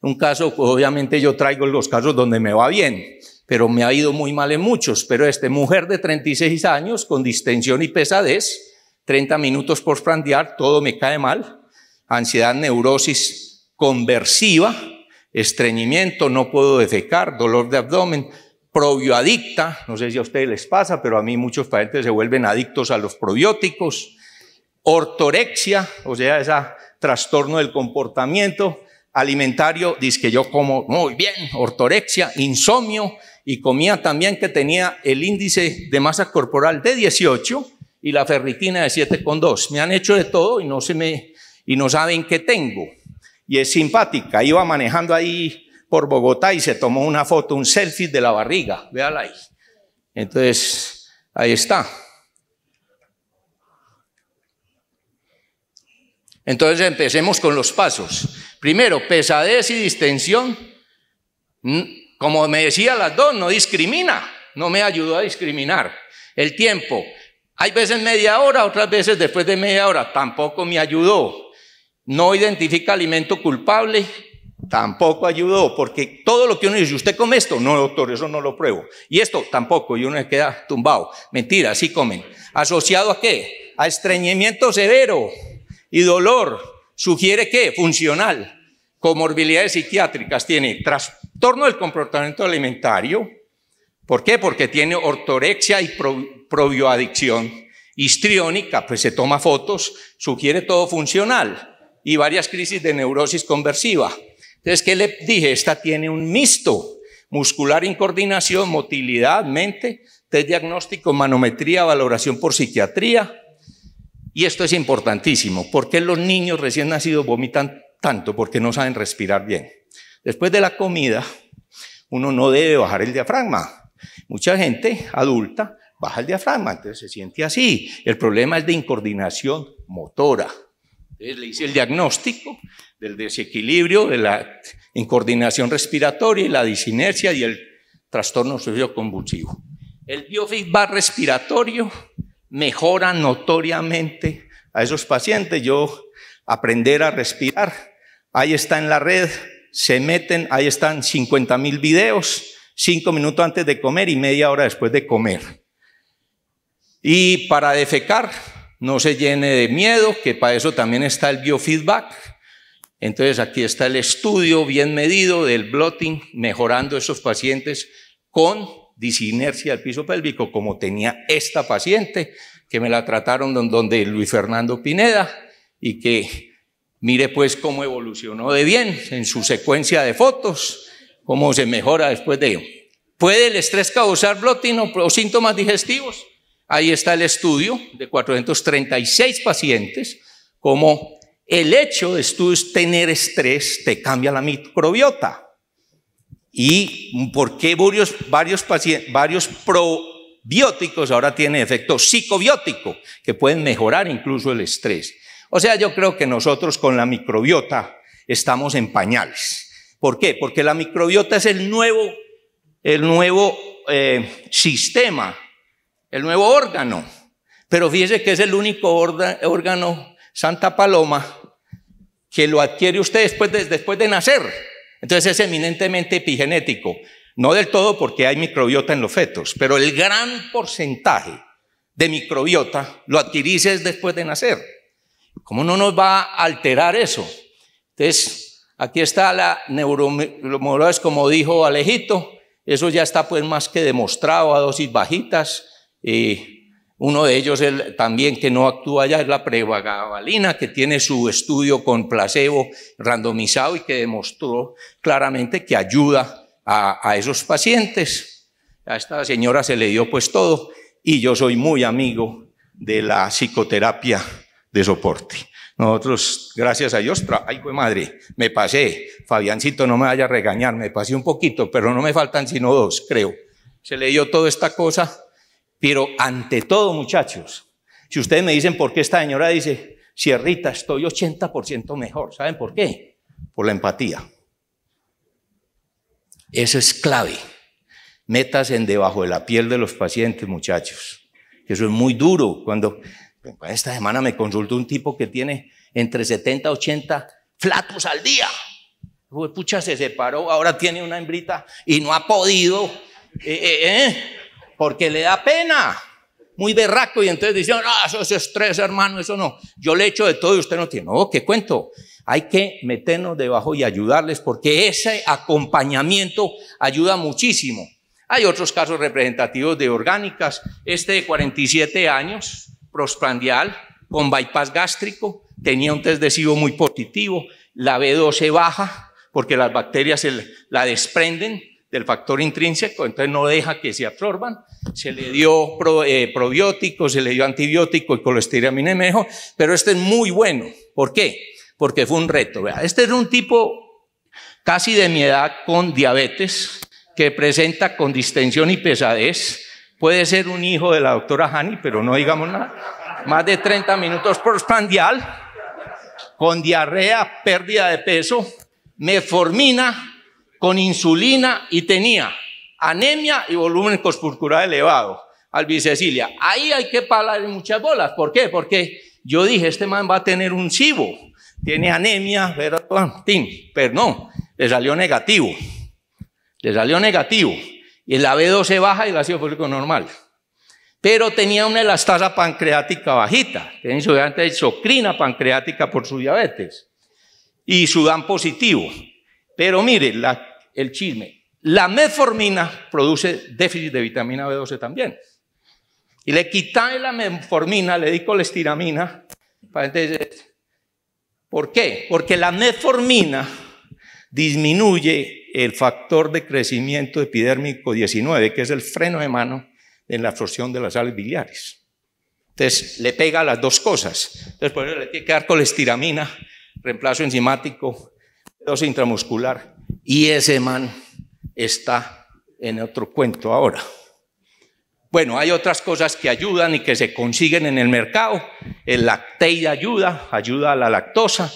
[SPEAKER 4] Un caso, obviamente yo traigo los casos donde me va bien, pero me ha ido muy mal en muchos. Pero este, mujer de 36 años con distensión y pesadez, 30 minutos por frandear, todo me cae mal, ansiedad, neurosis conversiva, estreñimiento, no puedo defecar, dolor de abdomen, probioadicta, no sé si a ustedes les pasa, pero a mí muchos pacientes se vuelven adictos a los probióticos, ortorexia, o sea, ese trastorno del comportamiento alimentario, dice que yo como muy bien, ortorexia, insomnio, y comía también que tenía el índice de masa corporal de 18, y la ferritina de 7,2. Me han hecho de todo y no, se me, y no saben qué tengo. Y es simpática. Iba manejando ahí por Bogotá y se tomó una foto, un selfie de la barriga. Véala ahí. Entonces, ahí está. Entonces empecemos con los pasos. Primero, pesadez y distensión. Mm, como me decía las dos, no discrimina. No me ayudó a discriminar. El tiempo, hay veces media hora, otras veces después de media hora, tampoco me ayudó. No identifica alimento culpable, tampoco ayudó, porque todo lo que uno dice, ¿usted come esto? No, doctor, eso no lo pruebo. Y esto tampoco, y uno se queda tumbado. Mentira, sí comen. ¿Asociado a qué? A estreñimiento severo y dolor. ¿Sugiere qué? Funcional. Comorbilidades psiquiátricas tiene trastorno del comportamiento alimentario, ¿Por qué? Porque tiene ortorexia y probioadicción histriónica, pues se toma fotos, sugiere todo funcional y varias crisis de neurosis conversiva. Entonces, ¿qué le dije? Esta tiene un mixto, muscular incoordinación, motilidad, mente, test diagnóstico, manometría, valoración por psiquiatría. Y esto es importantísimo. ¿Por qué los niños recién nacidos vomitan tanto? Porque no saben respirar bien. Después de la comida, uno no debe bajar el diafragma. Mucha gente adulta baja el diafragma, entonces se siente así. El problema es de incoordinación motora. Entonces le hice el diagnóstico del desequilibrio, de la incoordinación respiratoria y la disinercia y el trastorno convulsivo. El biofeedback respiratorio mejora notoriamente a esos pacientes. Yo aprender a respirar, ahí está en la red, se meten, ahí están 50.000 mil videos, cinco minutos antes de comer y media hora después de comer. Y para defecar, no se llene de miedo, que para eso también está el biofeedback. Entonces aquí está el estudio bien medido del blotting, mejorando esos pacientes con disinercia al piso pélvico, como tenía esta paciente, que me la trataron donde Luis Fernando Pineda, y que mire pues cómo evolucionó de bien en su secuencia de fotos cómo se mejora después de ello. ¿Puede el estrés causar bloating o, síntomas digestivos? Ahí está el estudio de 436 pacientes, Como el hecho de tener estrés te cambia la microbiota. ¿Y por qué varios, varios probióticos ahora tienen efecto psicobiótico, que pueden mejorar incluso el estrés? O sea, yo creo que nosotros con la microbiota estamos en pañales. ¿Por qué? Porque la microbiota es el nuevo, el nuevo eh, sistema, el nuevo órgano. Pero fíjese que es el único órgano, Santa Paloma, que lo adquiere usted después de, después de nacer. Entonces es eminentemente epigenético. No del todo porque hay microbiota en los fetos, pero el gran porcentaje de microbiota lo adquirís después de nacer. ¿Cómo no nos va a alterar eso? Entonces, Aquí está la neuromodulación, como dijo Alejito, eso ya está pues más que demostrado a dosis bajitas. Y eh, uno de ellos el, también que no actúa ya es la prevagabalina, que tiene su estudio con placebo randomizado y que demostró claramente que ayuda a, a esos pacientes. A esta señora se le dio pues todo y yo soy muy amigo de la psicoterapia de soporte. Nosotros, gracias a Dios, ay, pues madre, me pasé. Fabiancito, no me vaya a regañar, me pasé un poquito, pero no me faltan sino dos, creo. Se leyó toda esta cosa, pero ante todo, muchachos, si ustedes me dicen por qué esta señora dice, Sierrita, estoy 80% mejor, ¿saben por qué? Por la empatía. Eso es clave. Metas en debajo de la piel de los pacientes, muchachos. Eso es muy duro cuando esta semana me consultó un tipo que tiene entre 70 y 80 flatos al día. pucha, se separó, ahora tiene una hembrita y no ha podido, eh, eh, eh, porque le da pena. Muy berraco, y entonces dice no, eso es estrés, hermano, eso no. Yo le echo de todo y usted no tiene. No, ¿qué cuento? Hay que meternos debajo y ayudarles, porque ese acompañamiento ayuda muchísimo. Hay otros casos representativos de orgánicas. Este de 47 años, Prosplandial, con bypass gástrico, tenía un test de SIBO muy positivo, la B12 baja porque las bacterias la desprenden del factor intrínseco, entonces no deja que se absorban, se le dio eh, probiótico, se le dio antibiótico y colesteramina mejor, pero este es muy bueno. ¿Por qué? Porque fue un reto. Este es un tipo casi de mi edad con diabetes que presenta con distensión y pesadez, Puede ser un hijo de la doctora Hani, pero no digamos nada. Más de 30 minutos por espandial, con diarrea, pérdida de peso, meformina, con insulina y tenía anemia y volumen corpuscular elevado. albicicilia. ahí hay que parar muchas bolas. ¿Por qué? Porque yo dije, este man va a tener un cibo, tiene anemia, pero no, le salió negativo. Le salió negativo y la B12 baja y el ácido fólico pues, normal. Pero tenía una elastasa pancreática bajita, tenía insuficiencia exocrina pancreática por su diabetes y sudán positivo. Pero mire el chisme, la metformina produce déficit de vitamina B12 también. Y le quitan la metformina, le di colestiramina. ¿Por qué? Porque la metformina disminuye el factor de crecimiento epidérmico 19, que es el freno de mano en la absorción de las sales biliares. Entonces, le pega las dos cosas. Entonces, por le tiene que dar colestiramina, reemplazo enzimático, dosis intramuscular. Y ese man está en otro cuento ahora. Bueno, hay otras cosas que ayudan y que se consiguen en el mercado. El lacteide ayuda, ayuda a la lactosa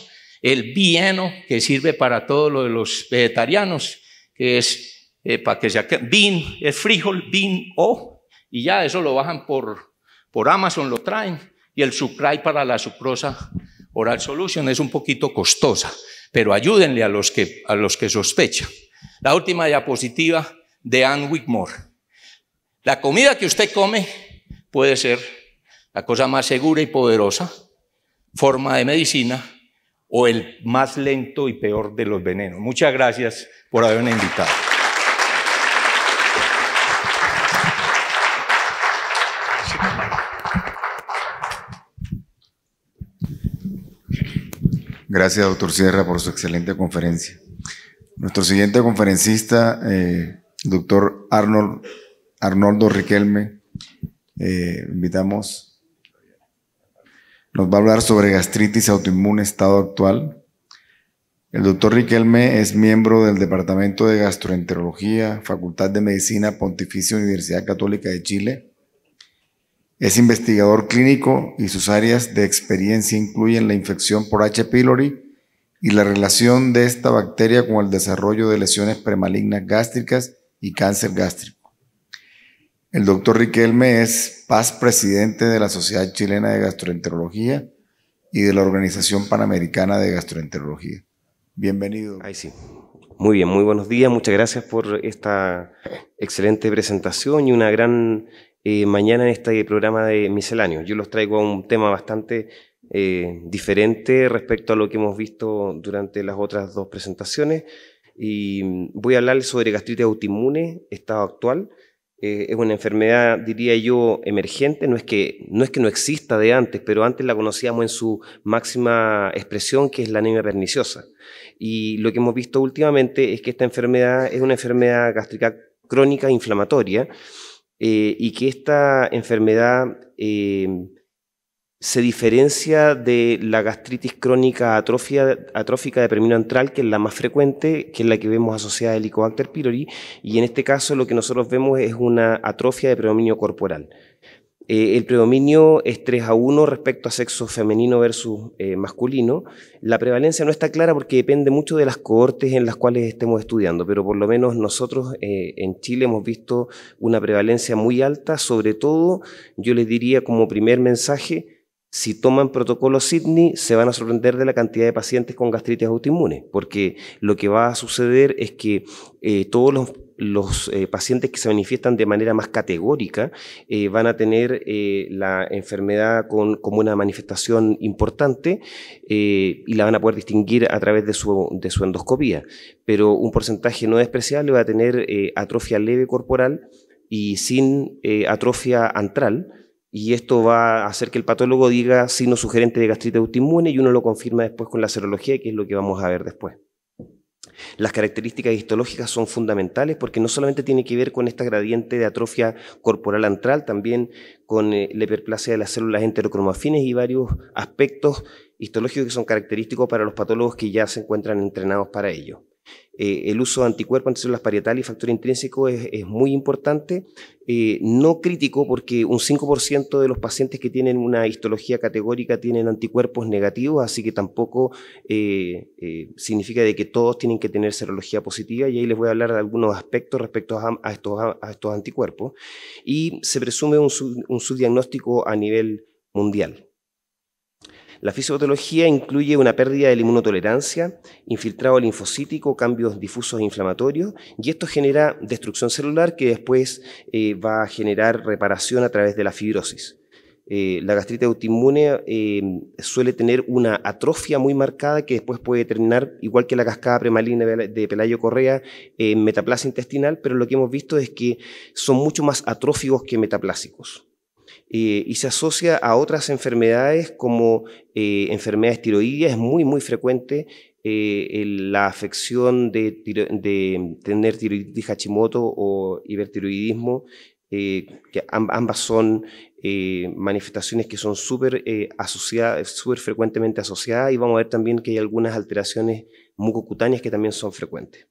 [SPEAKER 4] el vieno que sirve para todo lo de los vegetarianos, que es eh, para que sea bean es frijol, bean o, y ya eso lo bajan por, por Amazon, lo traen, y el Sucray para la sucrosa oral solution es un poquito costosa, pero ayúdenle a los que, a los que sospechan. La última diapositiva de Anne Wigmore. La comida que usted come puede ser la cosa más segura y poderosa, forma de medicina o el más lento y peor de los venenos. Muchas gracias por haberme invitado.
[SPEAKER 5] Gracias, doctor Sierra, por su excelente conferencia. Nuestro siguiente conferencista, eh, doctor Arnoldo Riquelme, eh, invitamos. Nos va a hablar sobre gastritis autoinmune, estado actual. El doctor Riquelme es miembro del Departamento de Gastroenterología, Facultad de Medicina, Pontificia Universidad Católica de Chile. Es investigador clínico y sus áreas de experiencia incluyen la infección por H. pylori y la relación de esta bacteria con el desarrollo de lesiones premalignas gástricas y cáncer gástrico. El doctor Riquelme es paz presidente de la Sociedad Chilena de Gastroenterología y de la Organización Panamericana de Gastroenterología. Bienvenido. Ahí sí.
[SPEAKER 6] Muy bien, muy buenos días. Muchas gracias por esta excelente presentación y una gran eh, mañana en este programa de misceláneos. Yo los traigo a un tema bastante eh, diferente respecto a lo que hemos visto durante las otras dos presentaciones. Y mm, voy a hablar sobre gastritis autoinmune, estado actual, eh, es una enfermedad, diría yo, emergente, no es, que, no es que no exista de antes, pero antes la conocíamos en su máxima expresión, que es la anemia perniciosa. Y lo que hemos visto últimamente es que esta enfermedad es una enfermedad gástrica crónica inflamatoria eh, y que esta enfermedad eh, se diferencia de la gastritis crónica atrofia, atrófica de predominio antral, que es la más frecuente, que es la que vemos asociada a Helicobacter pylori, y en este caso lo que nosotros vemos es una atrofia de predominio corporal. Eh, el predominio es 3 a 1 respecto a sexo femenino versus eh, masculino. La prevalencia no está clara porque depende mucho de las cohortes en las cuales estemos estudiando, pero por lo menos nosotros eh, en Chile hemos visto una prevalencia muy alta, sobre todo yo les diría como primer mensaje, si toman protocolo Sydney, se van a sorprender de la cantidad de pacientes con gastritis autoinmune, porque lo que va a suceder es que eh, todos los eh, pacientes que se manifiestan de manera más categórica eh, van a tener la enfermedad como una manifestación importante y la van a poder distinguir a través de su, de su endoscopía. Pero un porcentaje no despreciable va a tener atrofia leve corporal y sin atrofia antral y esto va a hacer que el patólogo diga signo sugerente de gastritis autoinmune y uno lo confirma después con la serología, que es lo que vamos a ver después. Las características histológicas son fundamentales porque no solamente tiene que ver con esta gradiente de atrofia corporal antral, también con eh, la hiperplasia de las células enterocromafines y varios aspectos histológicos que son característicos para los patólogos que ya se encuentran entrenados para ello. Eh, el uso de anticuerpos anti parietales y factor intrínseco es, muy importante. Eh, no crítico porque un 5% de los pacientes que tienen una histología categórica tienen anticuerpos negativos, así que tampoco eh, significa de que todos tienen que tener serología positiva y ahí les voy a hablar de algunos aspectos respecto a, a, estos, anticuerpos. Y se presume un, un subdiagnóstico a nivel mundial. La fisiopatología incluye una pérdida de la inmunotolerancia, infiltrado linfocítico, cambios difusos e inflamatorios, y esto genera destrucción celular que después eh, va a generar reparación a través de la fibrosis. Eh, la gastritis autoinmune eh, suele tener una atrofia muy marcada que después puede terminar, igual que la cascada premalina de Pelayo Correa, en metaplasia intestinal, pero lo que hemos visto es que son mucho más atróficos que metaplásicos. Eh, y se asocia a otras enfermedades como eh, enfermedades tiroides, es muy, muy frecuente eh, la afección de, tener tiroiditis Hashimoto o hipertiroidismo, que ambas son manifestaciones que son súper asociadas, súper frecuentemente asociadas y vamos a ver también que hay algunas alteraciones mucocutáneas que también son frecuentes.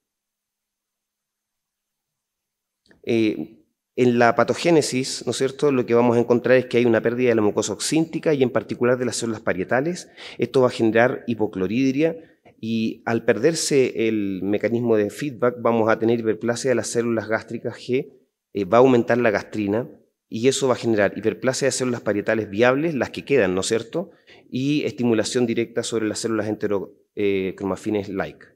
[SPEAKER 6] En la patogénesis, ¿no es cierto?, lo que vamos a encontrar es que hay una pérdida de la mucosa oxíntica y en particular de las células parietales. Esto va a generar hipocloridria y al perderse el mecanismo de feedback vamos a tener hiperplasia de las células gástricas G, eh, va a aumentar la gastrina y eso va a generar hiperplasia de células parietales viables, las que quedan, ¿no es cierto?, y estimulación directa sobre las células enterocromafines like.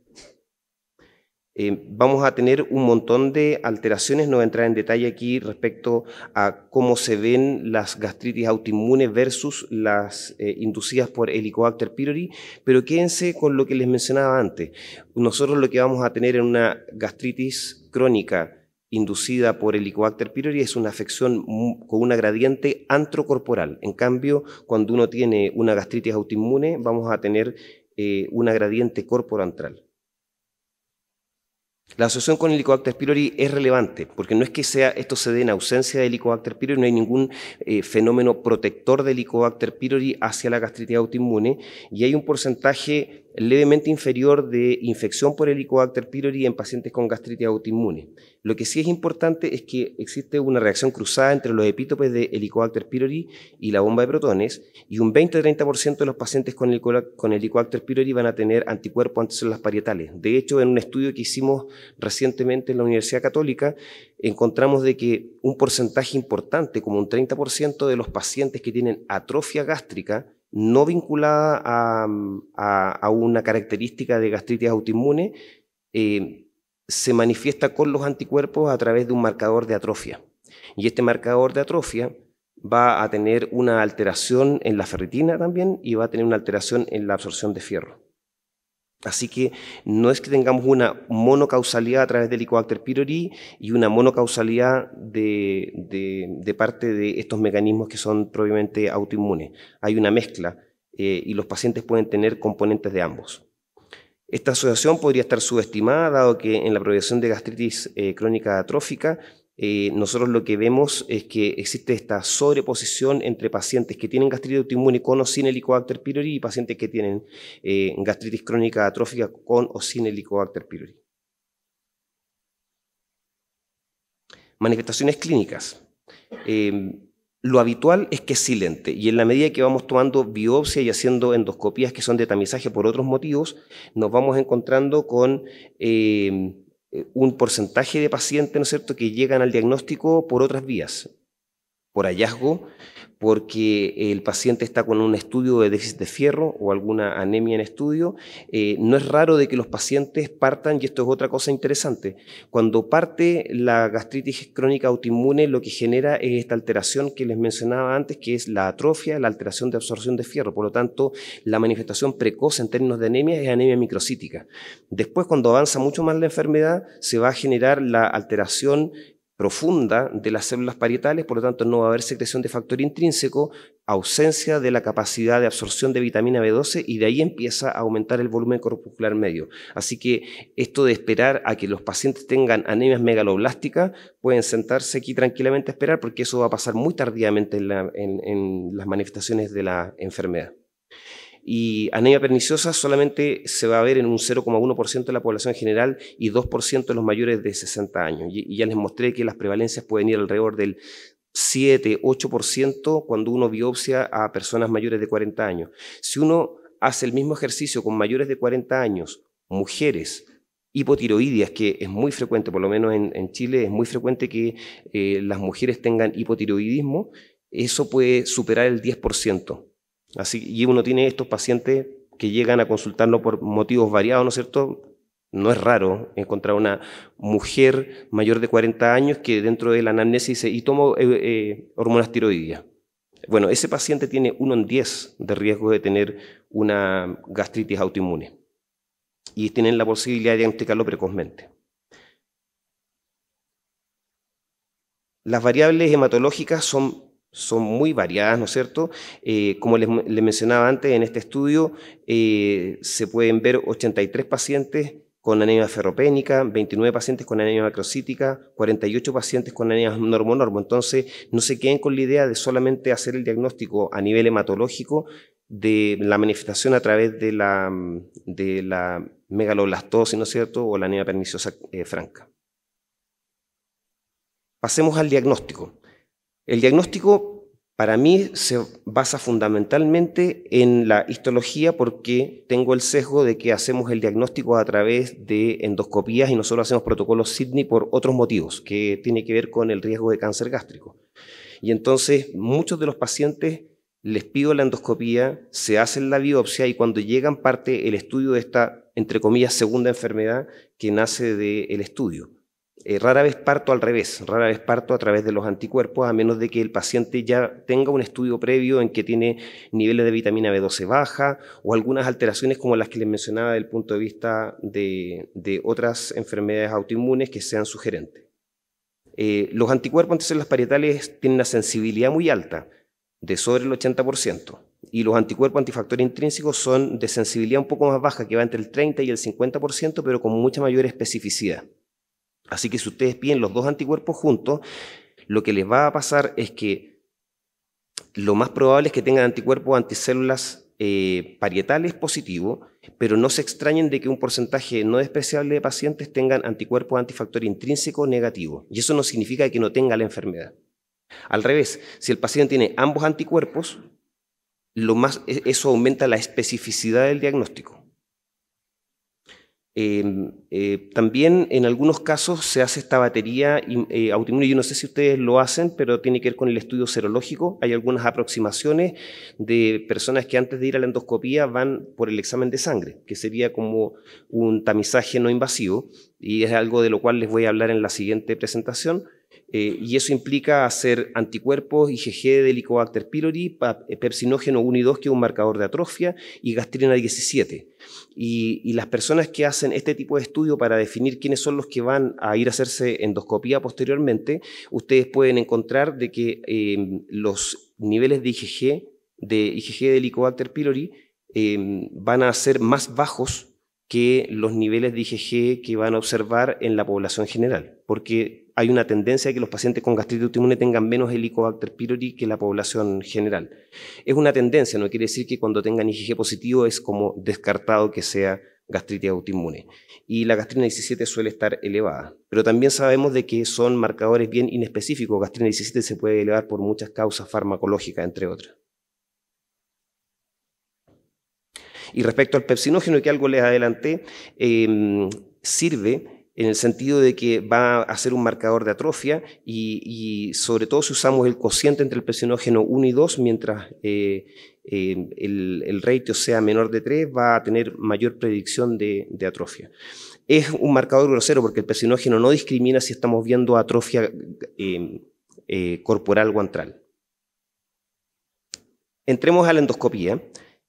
[SPEAKER 6] Eh, vamos a tener un montón de alteraciones, no voy a entrar en detalle aquí respecto a cómo se ven las gastritis autoinmunes versus las eh, inducidas por Helicobacter pylori, pero quédense con lo que les mencionaba antes. Nosotros lo que vamos a tener en una gastritis crónica inducida por Helicobacter pylori es una afección con una gradiente antrocorporal. En cambio, cuando uno tiene una gastritis autoinmune, vamos a tener eh, una gradiente corporantral. La asociación con el Helicobacter pylori es relevante, porque no es que sea, esto se dé en ausencia de Helicobacter pylori, no hay ningún eh, fenómeno protector de Helicobacter pylori hacia la gastritis autoinmune, y hay un porcentaje levemente inferior de infección por Helicobacter pylori en pacientes con gastritis autoinmune. Lo que sí es importante es que existe una reacción cruzada entre los epítopes de Helicobacter pylori y la bomba de protones, y un 20-30% de los pacientes con, Helicobacter pylori van a tener anticuerpos las parietales. De hecho, en un estudio que hicimos recientemente en la Universidad Católica, encontramos de que un porcentaje importante, como un 30% de los pacientes que tienen atrofia gástrica, no vinculada a, una característica de gastritis autoinmune, eh, se manifiesta con los anticuerpos a través de un marcador de atrofia. Y este marcador de atrofia va a tener una alteración en la ferritina también y va a tener una alteración en la absorción de fierro. Así que no es que tengamos una monocausalidad a través del Helicobacter pylori y una monocausalidad de, parte de estos mecanismos que son probablemente autoinmunes. Hay una mezcla eh, y los pacientes pueden tener componentes de ambos. Esta asociación podría estar subestimada, dado que en la progresión de gastritis eh, crónica atrófica eh, nosotros lo que vemos es que existe esta sobreposición entre pacientes que tienen gastritis autoinmune con o sin Helicobacter pylori y pacientes que tienen eh, gastritis crónica atrófica con o sin Helicobacter pylori. Manifestaciones clínicas. Eh, lo habitual es que es silente y en la medida que vamos tomando biopsia y haciendo endoscopías que son de tamizaje por otros motivos, nos vamos encontrando con eh, un porcentaje de pacientes, ¿no cierto?, que llegan al diagnóstico por otras vías, por hallazgo porque el paciente está con un estudio de déficit de fierro o alguna anemia en estudio, eh, no es raro de que los pacientes partan, y esto es otra cosa interesante, cuando parte la gastritis crónica autoinmune lo que genera es esta alteración que les mencionaba antes, que es la atrofia, la alteración de absorción de fierro, por lo tanto la manifestación precoz en términos de anemia es anemia microcítica. Después cuando avanza mucho más la enfermedad se va a generar la alteración profunda de las células parietales, por lo tanto no va a haber secreción de factor intrínseco, ausencia de la capacidad de absorción de vitamina B12 y de ahí empieza a aumentar el volumen corpuscular medio. Así que esto de esperar a que los pacientes tengan anemias megaloblásticas, pueden sentarse aquí tranquilamente a esperar porque eso va a pasar muy tardíamente en, en las manifestaciones de la enfermedad y anemia perniciosa solamente se va a ver en un 0,1% de la población general y 2% de los mayores de 60 años. Y, ya les mostré que las prevalencias pueden ir alrededor del 7, 8% cuando uno biopsia a personas mayores de 40 años. Si uno hace el mismo ejercicio con mayores de 40 años, mujeres, hipotiroidias, que es muy frecuente, por lo menos en, Chile, es muy frecuente que eh, las mujeres tengan hipotiroidismo, eso puede superar el 10%. Así, y uno tiene estos pacientes que llegan a consultarlo por motivos variados, ¿no es cierto? No es raro encontrar una mujer mayor de 40 años que dentro de la anamnesis dice, y tomo eh, eh, hormonas tiroideas. Bueno, ese paciente tiene 1 en 10 de riesgo de tener una gastritis autoinmune y tienen la posibilidad de diagnosticarlo precozmente. Las variables hematológicas son son muy variadas, ¿no es cierto? Eh, como les, mencionaba antes, en este estudio eh, se pueden ver 83 pacientes con anemia ferropénica, 29 pacientes con anemia macrocítica, 48 pacientes con anemia normonormo. Entonces, no se queden con la idea de solamente hacer el diagnóstico a nivel hematológico de la manifestación a través de la, de megaloblastosis, ¿no es cierto?, o la anemia perniciosa eh, franca. Pasemos al diagnóstico. El diagnóstico para mí se basa fundamentalmente en la histología porque tengo el sesgo de que hacemos el diagnóstico a través de endoscopías y no solo hacemos protocolos Sydney por otros motivos, que tiene que ver con el riesgo de cáncer gástrico. Y entonces muchos de los pacientes les pido la endoscopía, se hacen la biopsia y cuando llegan parte el estudio de esta, entre comillas, segunda enfermedad que nace del estudio. Eh, rara vez parto al revés, rara vez parto a través de los anticuerpos, a menos de que el paciente ya tenga un estudio previo en que tiene niveles de vitamina B12 baja o algunas alteraciones como las que les mencionaba del punto de vista de, otras enfermedades autoinmunes que sean sugerentes. Eh, los anticuerpos las parietales tienen una sensibilidad muy alta, de sobre el 80%, y los anticuerpos antifactores intrínsecos son de sensibilidad un poco más baja, que va entre el 30 y el 50%, pero con mucha mayor especificidad. Así que si ustedes piden los dos anticuerpos juntos, lo que les va a pasar es que lo más probable es que tengan anticuerpos anticélulas eh, parietales positivo, pero no se extrañen de que un porcentaje no despreciable de pacientes tengan anticuerpos antifactor intrínseco negativo. Y eso no significa que no tenga la enfermedad. Al revés, si el paciente tiene ambos anticuerpos, lo más, e-, eso aumenta la especificidad del diagnóstico. Em, eh, también en algunos casos se hace esta batería y eh, autoinmune. Yo no sé si ustedes lo hacen, pero tiene que ver con el estudio serológico. Hay algunas aproximaciones de personas que antes de ir a la endoscopía van por el examen de sangre, que sería como un tamizaje no invasivo, y es algo de lo cual les voy a hablar en la siguiente presentación. Eh, y eso implica hacer anticuerpos IgG de Helicobacter pylori, eh, pepsinógeno 1 y 2, que es un marcador de atrofia, y gastrina 17. Y, las personas que hacen este tipo de estudio para definir quiénes son los que van a ir a hacerse endoscopía posteriormente, ustedes pueden encontrar de que em, los niveles de IgG, de IgG de Helicobacter pylori, em, van a ser más bajos que los niveles de IgG que van a observar en la población general, porque hay una tendencia de que los pacientes con gastritis autoinmune tengan menos Helicobacter pylori que la población general. Es una tendencia, no quiere decir que cuando tengan IgG positivo es como descartado que sea gastritis autoinmune. Y la gastrina 17 suele estar elevada. Pero también sabemos de que son marcadores bien inespecíficos. Gastrina 17 se puede elevar por muchas causas farmacológicas, entre otras. Y respecto al pepsinógeno, que algo les adelanté, em, sirve en el sentido de que va a ser un marcador de atrofia y, sobre todo si usamos el cociente entre el presionógeno 1 y 2, mientras eh, em, el, ratio sea menor de 3, va a tener mayor predicción de, atrofia. Es un marcador grosero porque el presionógeno no discrimina si estamos viendo atrofia em, eh, corporal o antral. Entremos a la endoscopía.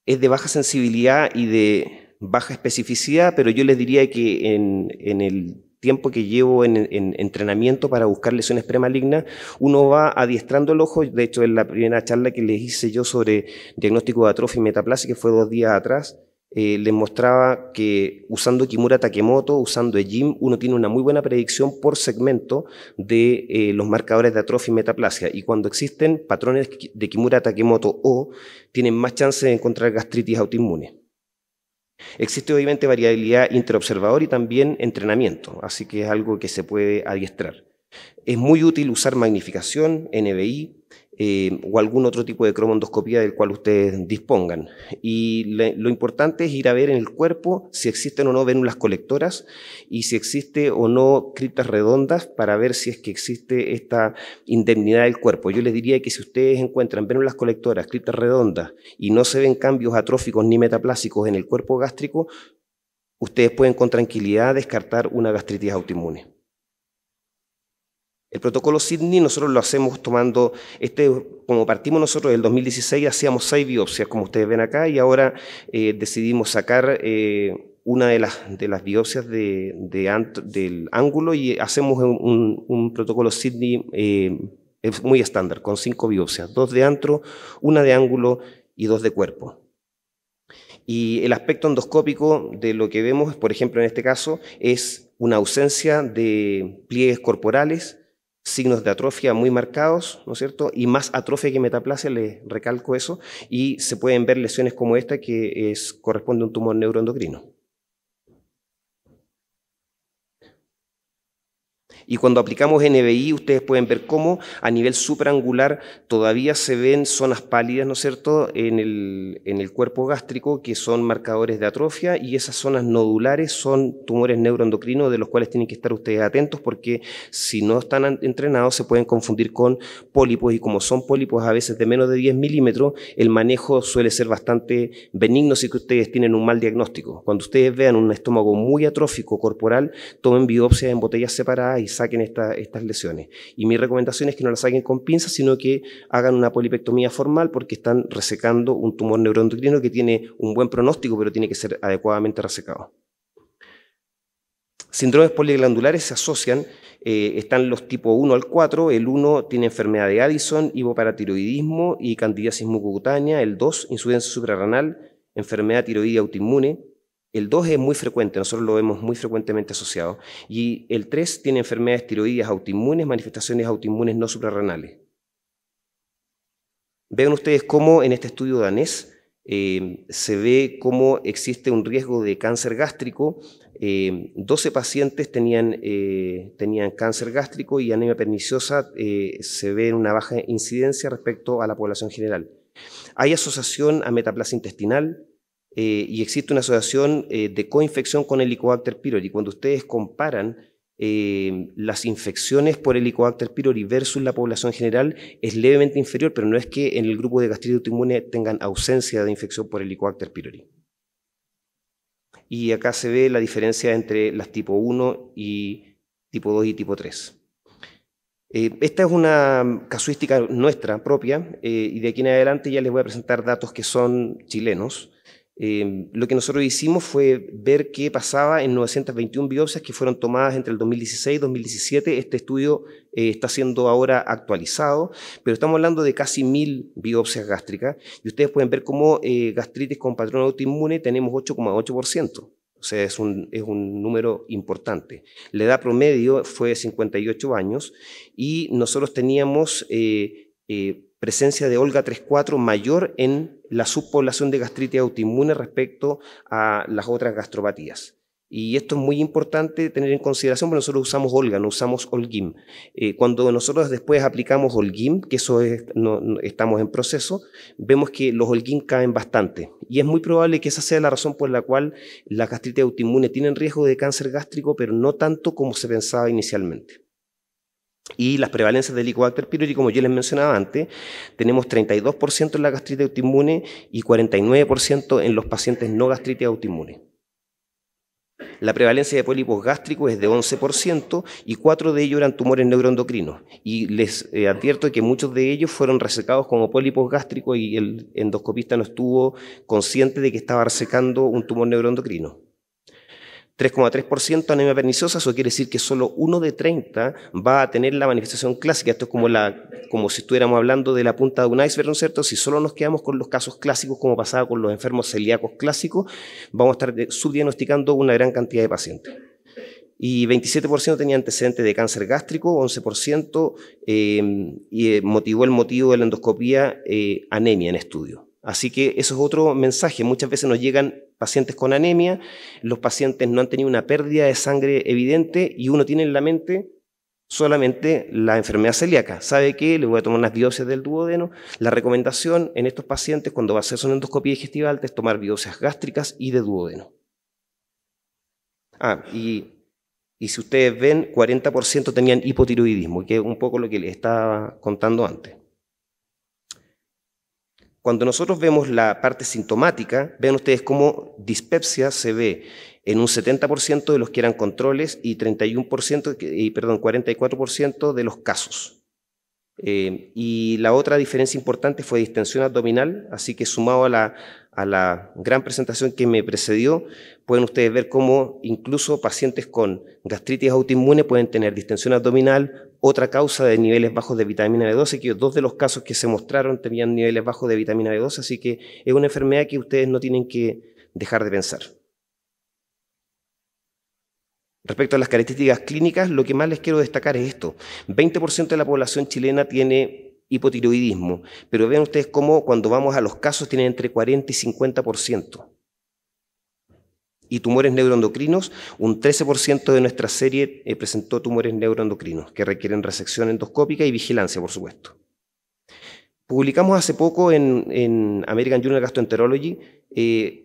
[SPEAKER 6] Es de baja sensibilidad y de baja especificidad, pero yo les diría que en, el tiempo que llevo en, entrenamiento para buscar lesiones premalignas, uno va adiestrando el ojo. De hecho, en la primera charla que les hice yo sobre diagnóstico de atrofia y metaplasia, que fue dos días atrás, eh, les mostraba que usando Kimura Takemoto, usando EGIM, uno tiene una muy buena predicción por segmento de eh, los marcadores de atrofia y metaplasia. Y cuando existen patrones de Kimura Takemoto O, tienen más chance de encontrar gastritis autoinmune. Existe obviamente variabilidad interobservador y también entrenamiento, así que es algo que se puede adiestrar. Es muy útil usar magnificación, NBI eh, o algún otro tipo de cromondoscopía del cual ustedes dispongan. Y lo importante es ir a ver en el cuerpo si existen o no vénulas colectoras y si existe o no criptas redondas para ver si es que existe esta indemnidad del cuerpo. Yo les diría que si ustedes encuentran vénulas colectoras, criptas redondas y no se ven cambios atróficos ni metaplásicos en el cuerpo gástrico, ustedes pueden con tranquilidad descartar una gastritis autoinmune. El protocolo Sydney nosotros lo hacemos tomando, este, como partimos nosotros del 2016, hacíamos seis biopsias, como ustedes ven acá, y ahora eh, decidimos sacar eh, una de las, de las biopsias de, del ángulo y hacemos un, protocolo Sydney eh, es muy estándar, con cinco biopsias, dos de antro, una de ángulo y dos de cuerpo. Y el aspecto endoscópico de lo que vemos, por ejemplo, en este caso, es una ausencia de pliegues corporales, signos de atrofia muy marcados, ¿no es cierto? Y más atrofia que metaplasia, le recalco eso, y se pueden ver lesiones como esta que corresponde a un tumor neuroendocrino. Y cuando aplicamos NBI, ustedes pueden ver cómo a nivel superangular todavía se ven zonas pálidas, ¿no es cierto?, en el, en el cuerpo gástrico, que son marcadores de atrofia, y esas zonas nodulares son tumores neuroendocrinos de los cuales tienen que estar ustedes atentos porque si no están entrenados se pueden confundir con pólipos y como son pólipos a veces de menos de 10 milímetros, el manejo suele ser bastante benigno si que ustedes tienen un mal diagnóstico. Cuando ustedes vean un estómago muy atrófico corporal, tomen biopsia en botellas separadas y saquen estas lesiones. Y mi recomendación es que no las saquen con pinzas, sino que hagan una polipectomía formal porque están resecando un tumor neuroendocrino que tiene un buen pronóstico, pero tiene que ser adecuadamente resecado. Síndromes poliglandulares se asocian, eh, están los tipo 1 al 4, el 1 tiene enfermedad de Addison, hipoparatiroidismo y candidiasis mucocutánea, el 2 insuficiencia suprarrenal, enfermedad tiroidea autoinmune, el 2 es muy frecuente, nosotros lo vemos muy frecuentemente asociado. Y el 3 tiene enfermedades tiroides autoinmunes, manifestaciones autoinmunes no suprarrenales. Vean ustedes cómo en este estudio danés eh, se ve cómo existe un riesgo de cáncer gástrico. 12 eh, pacientes tenían, eh, tenían cáncer gástrico y anemia perniciosa se ve en una baja incidencia respecto a la población general. Hay asociación a metaplasia intestinal, eh, y existe una asociación eh, de coinfección con Helicobacter pylori. Cuando ustedes comparan eh, las infecciones por Helicobacter pylori versus la población general es levemente inferior, pero no es que en el grupo de gastritis autoinmune tengan ausencia de infección por Helicobacter pylori. Y acá se ve la diferencia entre las tipo 1 y tipo 2 y tipo 3. esta es una casuística nuestra propia y de aquí en adelante ya les voy a presentar datos que son chilenos. Em, lo que nosotros hicimos fue ver qué pasaba en 921 biopsias que fueron tomadas entre el 2016 y 2017. Este estudio eh, está siendo ahora actualizado, pero estamos hablando de casi mil biopsias gástricas y ustedes pueden ver cómo eh, gastritis con patrón autoinmune tenemos 8,8%. O sea, es un, es un número importante. La edad promedio fue 58 años y nosotros teníamos eh, presencia de Olga 3.4 mayor en la subpoblación de gastritis autoinmune respecto a las otras gastropatías. Y esto es muy importante tener en consideración porque nosotros usamos Olga, no usamos Olgim. Eh, cuando nosotros después aplicamos Olgim, que eso estamos en proceso, vemos que los Olgim caen bastante. Y es muy probable que esa sea la razón por la cual la gastritis autoinmune tienen riesgo de cáncer gástrico, pero no tanto como se pensaba inicialmente y las prevalencias del Helicobacter pylori, como yo les mencionaba antes, tenemos 32% en la gastritis autoinmune y 49% en los pacientes no gastritis autoinmune. La prevalencia de pólipos gástricos es de 11% y cuatro de ellos eran tumores neuroendocrinos. Y les eh, advierto que muchos de ellos fueron resecados como pólipos gástricos y el endoscopista no estuvo consciente de que estaba resecando un tumor neuroendocrino. 3,3% anemia perniciosa, eso quiere decir que solo uno de 30 va a tener la manifestación clásica. Esto es como, la, como si estuviéramos hablando de la punta de un iceberg, ¿no es cierto? Si solo nos quedamos con los casos clásicos, como pasaba con los enfermos celíacos clásicos, vamos a estar subdiagnosticando una gran cantidad de pacientes. Y 27% tenía antecedentes de cáncer gástrico, 11% eh, y eh, motivó el motivo de la endoscopía eh, anemia en estudio. Así que eso es otro mensaje. Muchas veces nos llegan pacientes con anemia, los pacientes no han tenido una pérdida de sangre evidente y uno tiene en la mente solamente la enfermedad celíaca. ¿Sabe qué? Le voy a tomar unas biopsias del duodeno. La recomendación en estos pacientes cuando va a hacer su endoscopia digestiva es tomar biopsias gástricas y de duodeno. Ah, y, y si ustedes ven, 40% tenían hipotiroidismo, que es un poco lo que les estaba contando antes. Cuando nosotros vemos la parte sintomática, vean ustedes cómo dispepsia se ve en un 70% de los que eran controles y 31%, perdón, 44% de los casos. Eh, y la otra diferencia importante fue distensión abdominal, así que sumado a la, a la gran presentación que me precedió, pueden ustedes ver cómo incluso pacientes con gastritis autoinmune pueden tener distensión abdominal, otra causa de niveles bajos de vitamina B12, que dos de los casos que se mostraron tenían niveles bajos de vitamina B12, así que es una enfermedad que ustedes no tienen que dejar de pensar. Respecto a las características clínicas, lo que más les quiero destacar es esto. 20% de la población chilena tiene hipotiroidismo, pero vean ustedes cómo cuando vamos a los casos tienen entre 40 y 50% y tumores neuroendocrinos, un 13% de nuestra serie eh, presentó tumores neuroendocrinos que requieren resección endoscópica y vigilancia, por supuesto. Publicamos hace poco en, American Journal of Gastroenterology eh,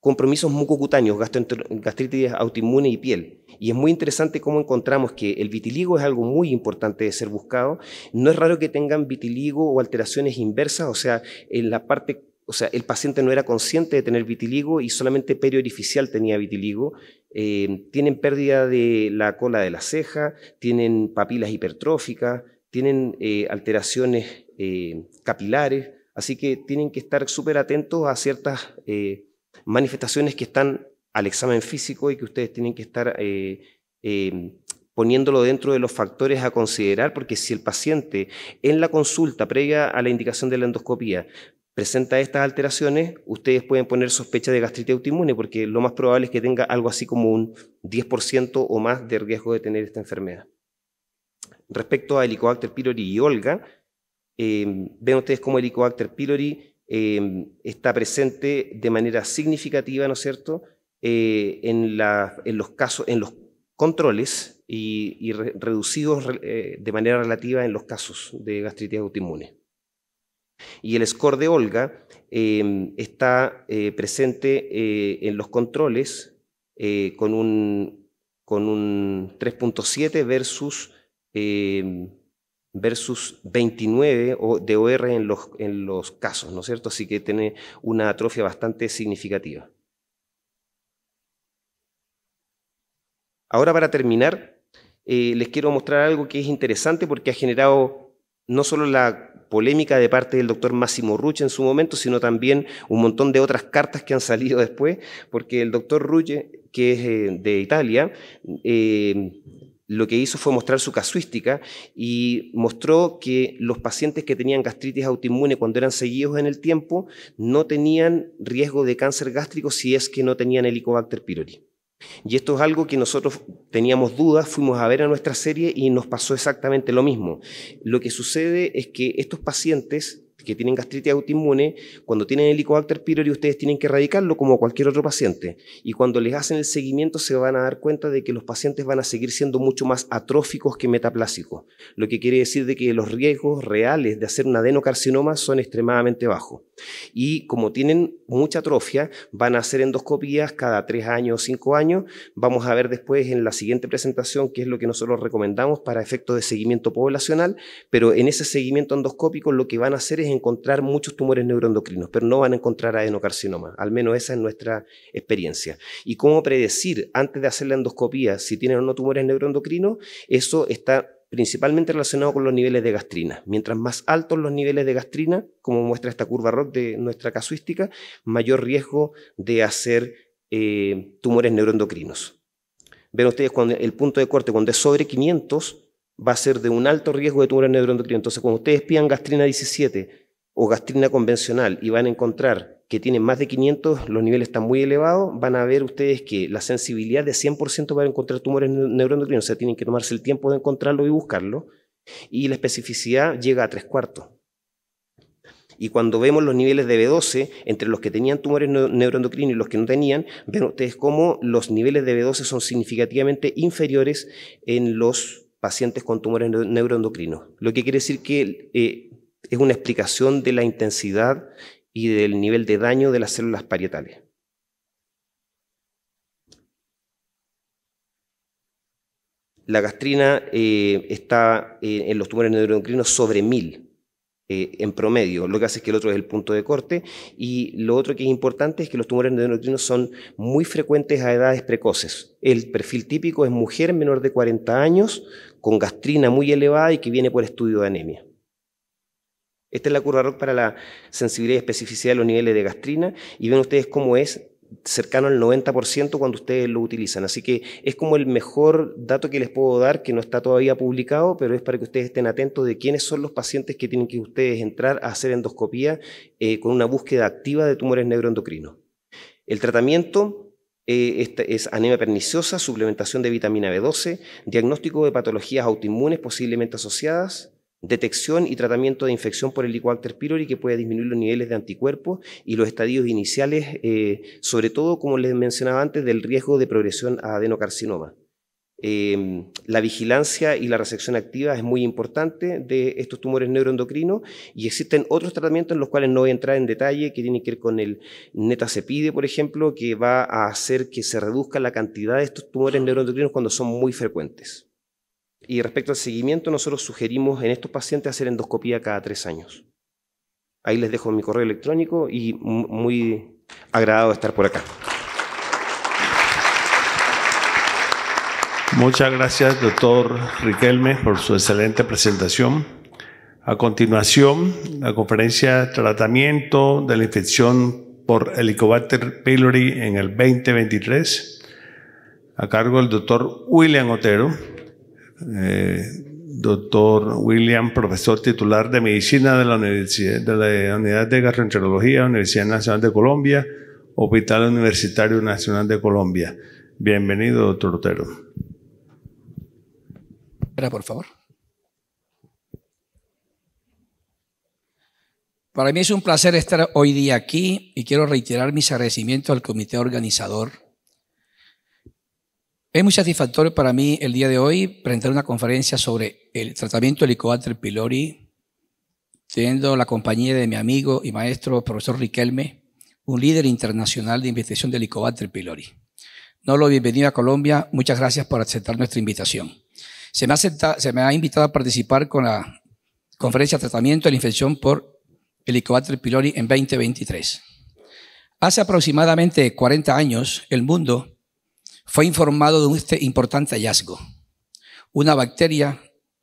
[SPEAKER 6] compromisos mucocutáneos, gastritis autoinmune y piel. Y es muy interesante cómo encontramos que el vitiligo es algo muy importante de ser buscado. No es raro que tengan vitiligo o alteraciones inversas, o sea, en la parte o sea, el paciente no era consciente de tener vitiligo y solamente periorificial tenía vitiligo. Eh, tienen pérdida de la cola de la ceja, tienen papilas hipertróficas, tienen eh, alteraciones eh, capilares, así que tienen que estar súper atentos a ciertas manifestaciones que están al examen físico y que ustedes tienen que estar em, poniéndolo dentro de los factores a considerar, porque si el paciente en la consulta previa a la indicación de la endoscopía presenta estas alteraciones, ustedes pueden poner sospecha de gastritis autoinmune porque lo más probable es que tenga algo así como un 10% o más de riesgo de tener esta enfermedad. Respecto a Helicobacter pylori y Olga, eh, ven ustedes cómo Helicobacter pylori eh, está presente de manera significativa, ¿no es cierto?, eh, en, los casos, en los controles y, reducidos de manera relativa en los casos de gastritis autoinmune. Y el score de Olga em, está eh, presente eh, en los controles eh, con un, con un 3.7 versus, em, versus 29 de OR en los, en los casos, ¿no es cierto? Así que tiene una atrofia bastante significativa. Ahora para terminar, les quiero mostrar algo que es interesante porque ha generado no solo la polémica de parte del doctor Máximo Ruche en su momento, sino también un montón de otras cartas que han salido después, porque el doctor Ruche, que es eh, de Italia, eh, lo que hizo fue mostrar su casuística y mostró que los pacientes que tenían gastritis autoinmune cuando eran seguidos en el tiempo no tenían riesgo de cáncer gástrico si es que no tenían Helicobacter pylori. Y esto es algo que nosotros teníamos dudas, fuimos a ver a nuestra serie y nos pasó exactamente lo mismo. Lo que sucede es que estos pacientes que tienen gastritis autoinmune, cuando tienen Helicobacter pylori ustedes tienen que erradicarlo como cualquier otro paciente. Y cuando les hacen el seguimiento se van a dar cuenta de que los pacientes van a seguir siendo mucho más atróficos que metaplásicos, lo que quiere decir de que los riesgos reales de hacer un adenocarcinoma son extremadamente bajos. Y como tienen mucha atrofia, van a hacer endoscopías cada tres años o cinco años. Vamos a ver después en la siguiente presentación qué es lo que nosotros recomendamos para efectos de seguimiento poblacional, pero en ese seguimiento endoscópico lo que van a hacer es encontrar muchos tumores neuroendocrinos, pero no van a encontrar adenocarcinoma. Al menos esa es nuestra experiencia. Y cómo predecir antes de hacer la endoscopía si tienen o no tumores neuroendocrinos, eso está principalmente relacionado con los niveles de gastrina. Mientras más altos los niveles de gastrina, como muestra esta curva rock de nuestra casuística, mayor riesgo de hacer eh, tumores neuroendocrinos. Ven ustedes cuando el punto de corte, cuando es sobre 500, va a ser de un alto riesgo de tumores neuroendocrinos. Entonces, cuando ustedes pidan gastrina 17 o gastrina convencional y van a encontrar que tienen más de 500, los niveles están muy elevados, van a ver ustedes que la sensibilidad de 100% para encontrar tumores neuroendocrinos, o sea, tienen que tomarse el tiempo de encontrarlo y buscarlo, y la especificidad llega a tres cuartos. Y cuando vemos los niveles de B12 entre los que tenían tumores neuroendocrinos y los que no tenían, ven ustedes cómo los niveles de B12 son significativamente inferiores en los pacientes con tumores neuroendocrinos. Lo que quiere decir que eh, es una explicación de la intensidad y del nivel de daño de las células parietales. La gastrina eh, está eh, en los tumores neuroendocrinos sobre 1000 eh, en promedio. Lo que hace es que el otro es el punto de corte. Y lo otro que es importante es que los tumores neuroendocrinos son muy frecuentes a edades precoces. El perfil típico es mujer menor de 40 años con gastrina muy elevada y que viene por estudio de anemia. Esta es la curva ROC para la sensibilidad y especificidad de los niveles de gastrina y ven ustedes cómo es cercano al 90% cuando ustedes lo utilizan. Así que es como el mejor dato que les puedo dar, que no está todavía publicado, pero es para que ustedes estén atentos de quiénes son los pacientes que tienen que ustedes entrar a hacer endoscopía eh, con una búsqueda activa de tumores neuroendocrinos. El tratamiento eh, este, es anemia perniciosa, suplementación de vitamina B12, diagnóstico de patologías autoinmunes posiblemente asociadas, detección y tratamiento de infección por Helicobacter pylori que puede disminuir los niveles de anticuerpos y los estadios iniciales, eh, sobre todo, como les mencionaba antes, del riesgo de progresión a adenocarcinoma. Eh, la vigilancia y la resección activa es muy importante de estos tumores neuroendocrinos y existen otros tratamientos en los cuales no voy a entrar en detalle, que tienen que ver con el netacepide, por ejemplo, que va a hacer que se reduzca la cantidad de estos tumores neuroendocrinos cuando son muy frecuentes. Y respecto al seguimiento, nosotros sugerimos en estos pacientes hacer endoscopía cada tres años. Ahí les dejo mi correo electrónico y muy agradado de estar por acá.
[SPEAKER 1] Muchas gracias, doctor Riquelme, por su excelente presentación. A continuación, la conferencia Tratamiento de la infección por Helicobacter pylori en el 2023, a cargo del doctor William Otero. Eh, doctor William, profesor titular de Medicina de la, Universidad, de la Unidad de Gastroenterología, Universidad Nacional de Colombia, Hospital Universitario Nacional de Colombia. Bienvenido, doctor Otero.
[SPEAKER 7] por favor. Para mí es un placer estar hoy día aquí y quiero reiterar mis agradecimientos al comité organizador es muy satisfactorio para mí el día de hoy presentar una conferencia sobre el tratamiento Helicobacter pylori, teniendo la compañía de mi amigo y maestro, profesor Riquelme, un líder internacional de investigación de Helicobacter pylori. lo bienvenido a Colombia. Muchas gracias por aceptar nuestra invitación. Se me, se me ha, invitado a participar con la conferencia Tratamiento de la infección por Helicobacter pylori en 2023. Hace aproximadamente 40 años, el mundo fue informado de este importante hallazgo. Una bacteria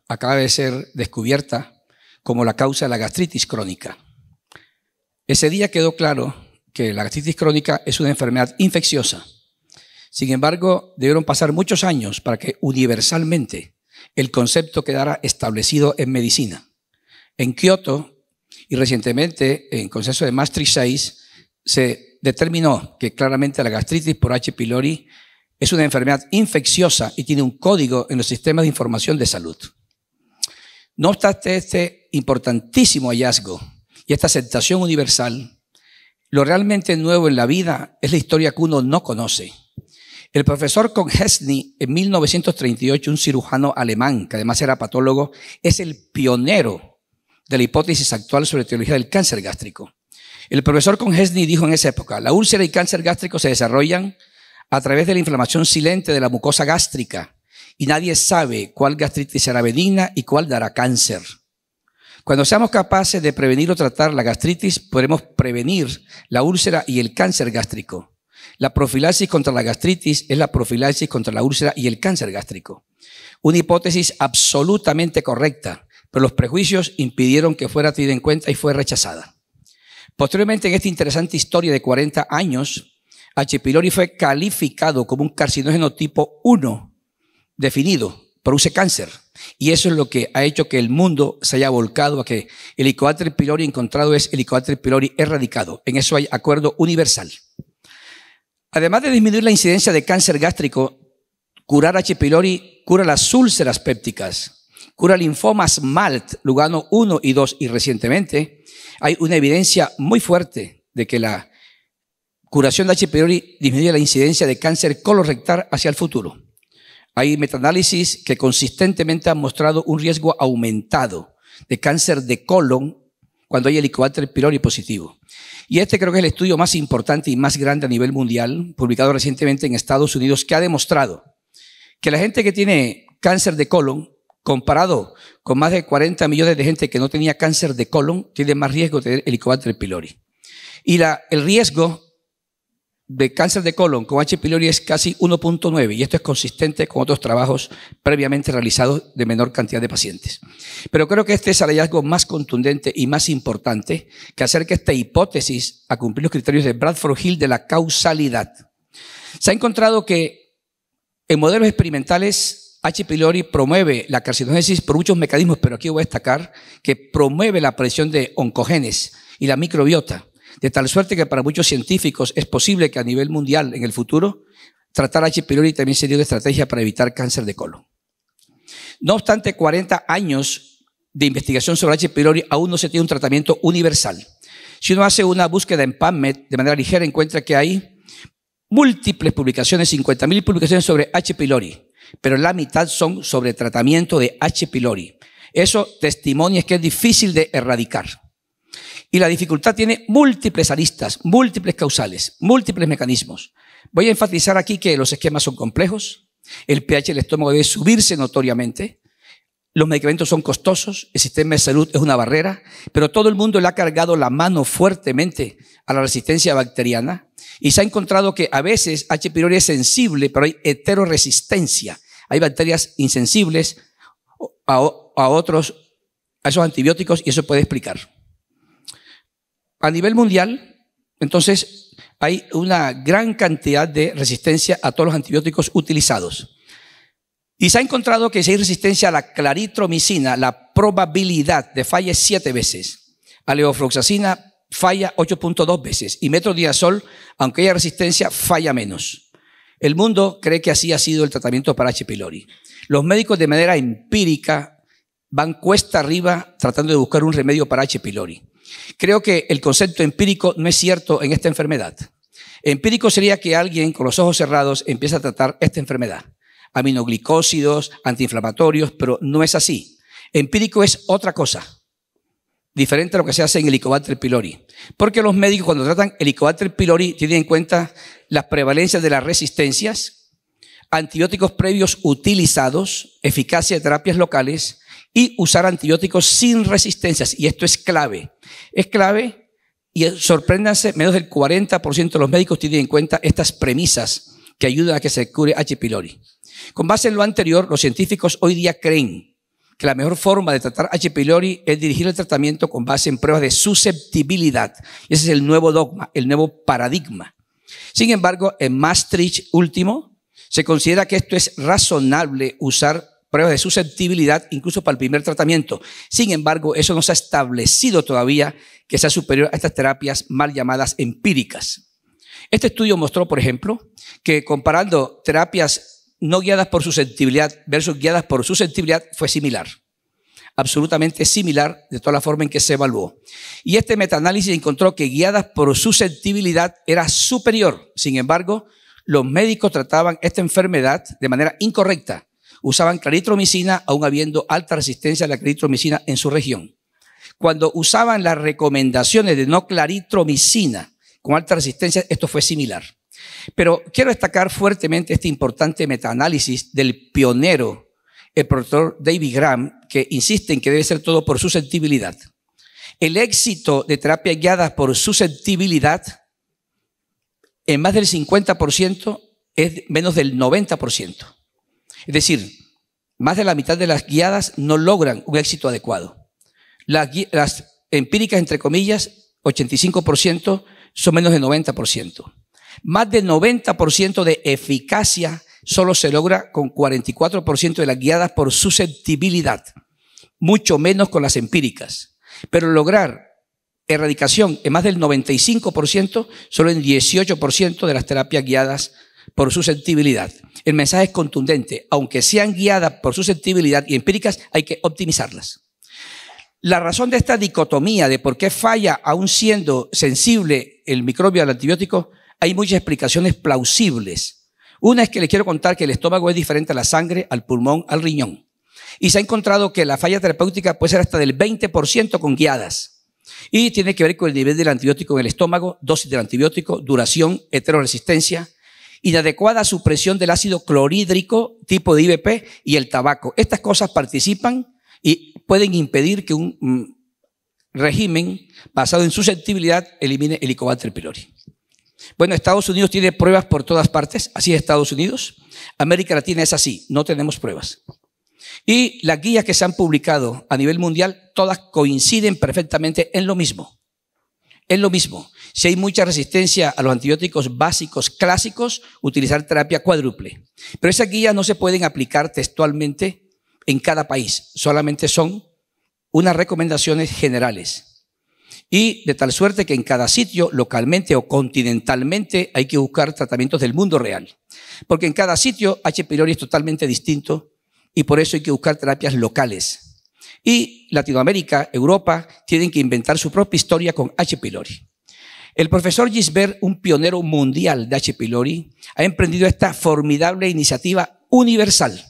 [SPEAKER 7] acaba de ser descubierta como la causa de la gastritis crónica. Ese día quedó claro que la gastritis crónica es una enfermedad infecciosa. Sin embargo, debieron pasar muchos años para que universalmente el concepto quedara establecido en medicina. En Kioto y recientemente en el Consenso de Maastricht 6 se determinó que claramente la gastritis por H. pylori es una enfermedad infecciosa y tiene un código en los sistemas de información de salud. No obstante este importantísimo hallazgo y esta aceptación universal, lo realmente nuevo en la vida es la historia que uno no conoce. El profesor Konhesny, en 1938, un cirujano alemán, que además era patólogo, es el pionero de la hipótesis actual sobre teología del cáncer gástrico. El profesor Konhesny dijo en esa época, la úlcera y cáncer gástrico se desarrollan a través de la inflamación silente de la mucosa gástrica y nadie sabe cuál gastritis será benigna y cuál dará cáncer. Cuando seamos capaces de prevenir o tratar la gastritis, podremos prevenir la úlcera y el cáncer gástrico. La profilaxis contra la gastritis es la profilaxis contra la úlcera y el cáncer gástrico. Una hipótesis absolutamente correcta, pero los prejuicios impidieron que fuera tenida en cuenta y fue rechazada. Posteriormente, en esta interesante historia de 40 años, H. pylori fue calificado como un carcinógeno tipo 1 definido, produce cáncer. Y eso es lo que ha hecho que el mundo se haya volcado a que el Helicobacter pylori encontrado es Helicobacter pylori erradicado. En eso hay acuerdo universal. Además de disminuir la incidencia de cáncer gástrico, curar H. pylori cura las úlceras pépticas, cura linfomas MALT, Lugano 1 y 2, y recientemente hay una evidencia muy fuerte de que la Curación de H. pylori disminuye la incidencia de cáncer colorectal hacia el futuro. Hay metaanálisis que consistentemente han mostrado un riesgo aumentado de cáncer de colon cuando hay Helicobacter pylori positivo. Y este creo que es el estudio más importante y más grande a nivel mundial, publicado recientemente en Estados Unidos, que ha demostrado que la gente que tiene cáncer de colon, comparado con más de 40 millones de gente que no tenía cáncer de colon, tiene más riesgo de tener Helicobacter pylori. Y el riesgo de cáncer de colon con H. pylori es casi 1.9 y esto es consistente con otros trabajos previamente realizados de menor cantidad de pacientes. Pero creo que este es el hallazgo más contundente y más importante que acerca esta hipótesis a cumplir los criterios de Bradford Hill de la causalidad. Se ha encontrado que en modelos experimentales H. pylori promueve la carcinogénesis por muchos mecanismos, pero aquí voy a destacar que promueve la presión de oncogenes y la microbiota de tal suerte que para muchos científicos es posible que a nivel mundial en el futuro tratar H. pylori también sería una estrategia para evitar cáncer de colon. No obstante, 40 años de investigación sobre H. pylori aún no se tiene un tratamiento universal. Si uno hace una búsqueda en PubMed de manera ligera, encuentra que hay múltiples publicaciones, 50.000 publicaciones sobre H. pylori, pero la mitad son sobre tratamiento de H. pylori. Eso testimonia que es difícil de erradicar. Y la dificultad tiene múltiples aristas, múltiples causales, múltiples mecanismos. Voy a enfatizar aquí que los esquemas son complejos, el pH del estómago debe subirse notoriamente, los medicamentos son costosos, el sistema de salud es una barrera, pero todo el mundo le ha cargado la mano fuertemente a la resistencia bacteriana y se ha encontrado que a veces H. pylori es sensible, pero hay heteroresistencia. Hay bacterias insensibles a, otros, a esos antibióticos y eso puede explicar a nivel mundial, entonces hay una gran cantidad de resistencia a todos los antibióticos utilizados. Y se ha encontrado que si hay resistencia a la claritromicina, la probabilidad de falla es 7 veces. A leofloxacina falla 8.2 veces. Y metrodiazol, aunque haya resistencia, falla menos. El mundo cree que así ha sido el tratamiento para H. pylori. Los médicos de manera empírica van cuesta arriba tratando de buscar un remedio para H. pylori. Creo que el concepto empírico no es cierto en esta enfermedad. Empírico sería que alguien con los ojos cerrados empiece a tratar esta enfermedad. Aminoglicósidos, antiinflamatorios, pero no es así. Empírico es otra cosa, diferente a lo que se hace en Helicobacter pylori. Porque los médicos cuando tratan Helicobacter pylori tienen en cuenta las prevalencias de las resistencias, antibióticos previos utilizados, eficacia de terapias locales, y usar antibióticos sin resistencias. Y esto es clave. Es clave y eh, sorpréndanse, menos del 40% de los médicos tienen en cuenta estas premisas que ayudan a que se cure H. pylori. Con base en lo anterior, los científicos hoy día creen que la mejor forma de tratar H. pylori es dirigir el tratamiento con base en pruebas de susceptibilidad. ese es el nuevo dogma, el nuevo paradigma. Sin embargo, en Maastricht último, se considera que esto es razonable usar pruebas de susceptibilidad incluso para el primer tratamiento. Sin embargo, eso no se ha establecido todavía que sea superior a estas terapias mal llamadas empíricas. Este estudio mostró, por ejemplo, que comparando terapias no guiadas por susceptibilidad versus guiadas por susceptibilidad fue similar absolutamente similar de toda la forma en que se evaluó. Y este metaanálisis encontró que guiadas por susceptibilidad era superior. Sin embargo, los médicos trataban esta enfermedad de manera incorrecta usaban claritromicina aún habiendo alta resistencia a la claritromicina en su región. Cuando usaban las recomendaciones de no claritromicina con alta resistencia, esto fue similar. Pero quiero destacar fuertemente este importante metaanálisis del pionero, el profesor David Graham, que insiste en que debe ser todo por susceptibilidad. El éxito de terapias guiadas por susceptibilidad en más del 50% es menos del 90%. Es decir, más de la mitad de las guiadas no logran un éxito adecuado. Las, empíricas, entre comillas, 85% son menos de 90%. Más del 90% de eficacia solo se logra con 44% de las guiadas por susceptibilidad, mucho menos con las empíricas. Pero lograr erradicación en más del 95%, solo en 18% de las terapias guiadas por sensibilidad. El mensaje es contundente. Aunque sean guiadas por sensibilidad y empíricas, hay que optimizarlas. La razón de esta dicotomía de por qué falla, aún siendo sensible el microbio al antibiótico, hay muchas explicaciones plausibles. Una es que les quiero contar que el estómago es diferente a la sangre, al pulmón, al riñón. Y se ha encontrado que la falla terapéutica puede ser hasta del 20% con guiadas. Y tiene que ver con el nivel del antibiótico en el estómago, dosis del antibiótico, duración, heteroresistencia, adecuada supresión del ácido clorhídrico tipo de IBP y el tabaco. Estas cosas participan y pueden impedir que un mm, régimen basado en susceptibilidad elimine el Helicobacter pylori. Bueno, Estados Unidos tiene pruebas por todas partes, así es Estados Unidos. América Latina es así, no tenemos pruebas. Y las guías que se han publicado a nivel mundial, todas coinciden perfectamente en lo mismo. Es lo mismo. Si hay mucha resistencia a los antibióticos básicos clásicos, utilizar terapia cuádruple. Pero esas guías no se pueden aplicar textualmente en cada país. Solamente son unas recomendaciones generales. Y de tal suerte que en cada sitio, localmente o continentalmente, hay que buscar tratamientos del mundo real. Porque en cada sitio H. pylori es totalmente distinto y por eso hay que buscar terapias locales y Latinoamérica, Europa, tienen que inventar su propia historia con H. pylori. El profesor Gisbert, un pionero mundial de H. pylori, ha emprendido esta formidable iniciativa universal,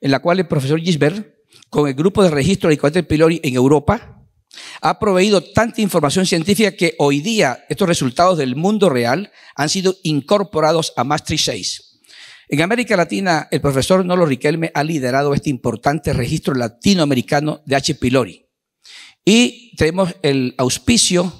[SPEAKER 7] en la cual el profesor Gisbert, con el grupo de registro de H. pylori en Europa, ha proveído tanta información científica que hoy día estos resultados del mundo real han sido incorporados a Maastricht 6. En América Latina, el profesor Nolo Riquelme ha liderado este importante registro latinoamericano de H. pylori. Y tenemos el auspicio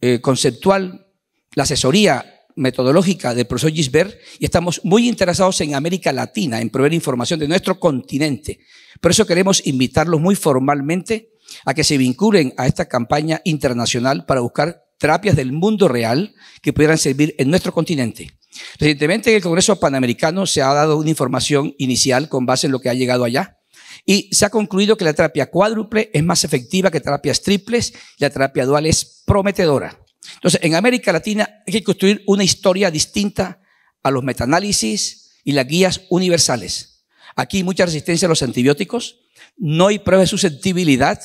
[SPEAKER 7] eh, conceptual, la asesoría metodológica del profesor Gisbert y estamos muy interesados en América Latina, en proveer información de nuestro continente. Por eso queremos invitarlos muy formalmente a que se vinculen a esta campaña internacional para buscar terapias del mundo real que pudieran servir en nuestro continente. Recientemente en el Congreso Panamericano se ha dado una información inicial con base en lo que ha llegado allá y se ha concluido que la terapia cuádruple es más efectiva que terapias triples y la terapia dual es prometedora. Entonces, en América Latina hay que construir una historia distinta a los metaanálisis y las guías universales. Aquí hay mucha resistencia a los antibióticos, no hay prueba de susceptibilidad,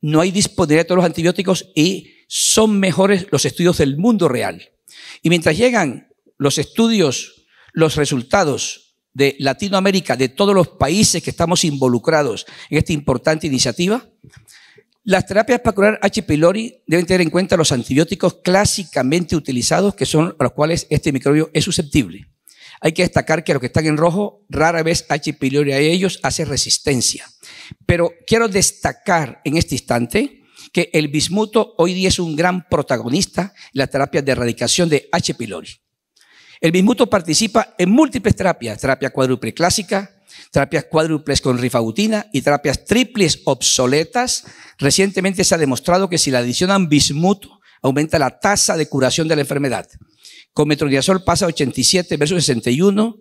[SPEAKER 7] no hay disponibilidad de los antibióticos y son mejores los estudios del mundo real. Y mientras llegan los estudios, los resultados de Latinoamérica, de todos los países que estamos involucrados en esta importante iniciativa, las terapias para curar H. pylori deben tener en cuenta los antibióticos clásicamente utilizados, que son los cuales este microbio es susceptible. Hay que destacar que los que están en rojo, rara vez H. pylori a ellos hace resistencia. Pero quiero destacar en este instante que el bismuto hoy día es un gran protagonista en la terapia de erradicación de H. pylori. El bismuto participa en múltiples terapias, terapia cuádruple clásica, terapias cuádruples con rifagutina y terapias triples obsoletas. Recientemente se ha demostrado que si le adicionan bismuto, aumenta la tasa de curación de la enfermedad. Con metronidazol pasa 87 versus 61,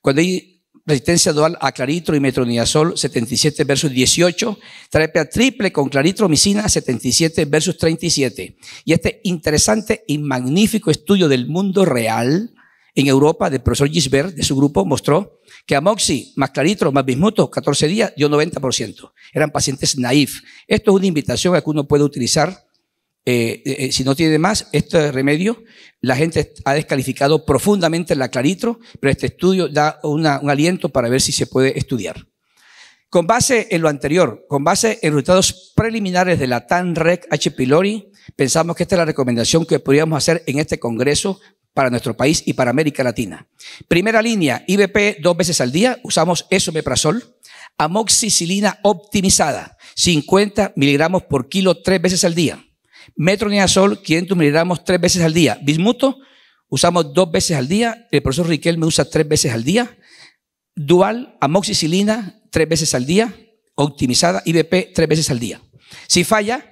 [SPEAKER 7] cuando hay resistencia dual a claritro y metronidazol 77 versus 18, terapia triple con claritromicina 77 versus 37. Y este interesante y magnífico estudio del mundo real en Europa del profesor Gisbert, de su grupo, mostró que amoxi, más claritro, más bismuto, 14 días, dio 90%. Eran pacientes naif. Esto es una invitación a que uno puede utilizar, eh, eh, eh, si no tiene más, este remedio. La gente ha descalificado profundamente la claritro, pero este estudio da un aliento para ver si se puede estudiar. Con base en lo anterior, con base en resultados preliminares de la TANREC H. pylori, pensamos que esta es la recomendación que podríamos hacer en este Congreso para nuestro país y para América Latina. Primera línea, IBP dos veces al día, usamos esomeprazol, amoxicilina optimizada, 50 miligramos por kilo tres veces al día, metronidazol, 500 miligramos tres veces al día, bismuto, usamos dos veces al día, el profesor Riquel me usa tres veces al día, dual, amoxicilina tres veces al día, optimizada, IBP tres veces al día. Si falla,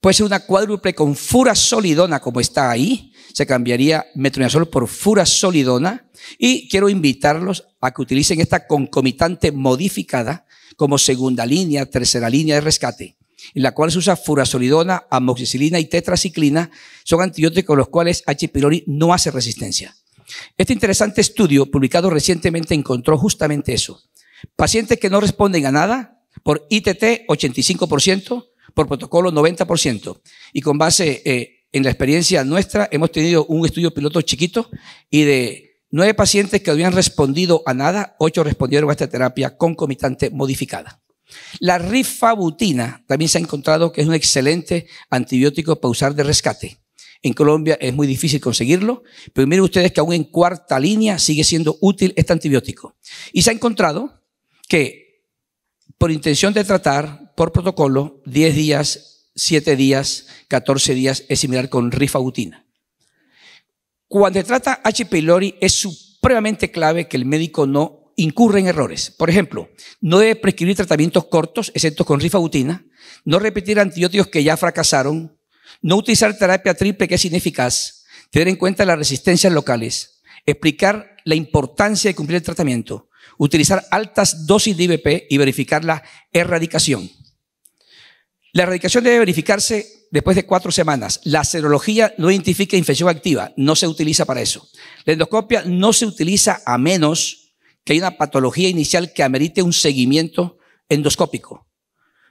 [SPEAKER 7] puede ser una cuádruple con fura solidona como está ahí, se cambiaría metronidazol por furasolidona y quiero invitarlos a que utilicen esta concomitante modificada como segunda línea, tercera línea de rescate, en la cual se usa furasolidona, amoxicilina y tetraciclina, son antibióticos los cuales H. pylori no hace resistencia. Este interesante estudio publicado recientemente encontró justamente eso. Pacientes que no responden a nada, por ITT 85%, por protocolo 90%, y con base eh, en la experiencia nuestra hemos tenido un estudio piloto chiquito y de nueve pacientes que habían respondido a nada, ocho respondieron a esta terapia concomitante modificada. La rifabutina también se ha encontrado que es un excelente antibiótico para usar de rescate. En Colombia es muy difícil conseguirlo, pero miren ustedes que aún en cuarta línea sigue siendo útil este antibiótico. Y se ha encontrado que por intención de tratar, por protocolo, 10 días 7 días, 14 días, es similar con rifagutina. Cuando se trata H. pylori es supremamente clave que el médico no incurra en errores. Por ejemplo, no debe prescribir tratamientos cortos, excepto con rifagutina, no repetir antibióticos que ya fracasaron, no utilizar terapia triple que es ineficaz, tener en cuenta las resistencias locales, explicar la importancia de cumplir el tratamiento, utilizar altas dosis de IVP y verificar la erradicación. La erradicación debe verificarse después de cuatro semanas. La serología no identifica infección activa, no se utiliza para eso. La endoscopia no se utiliza a menos que haya una patología inicial que amerite un seguimiento endoscópico.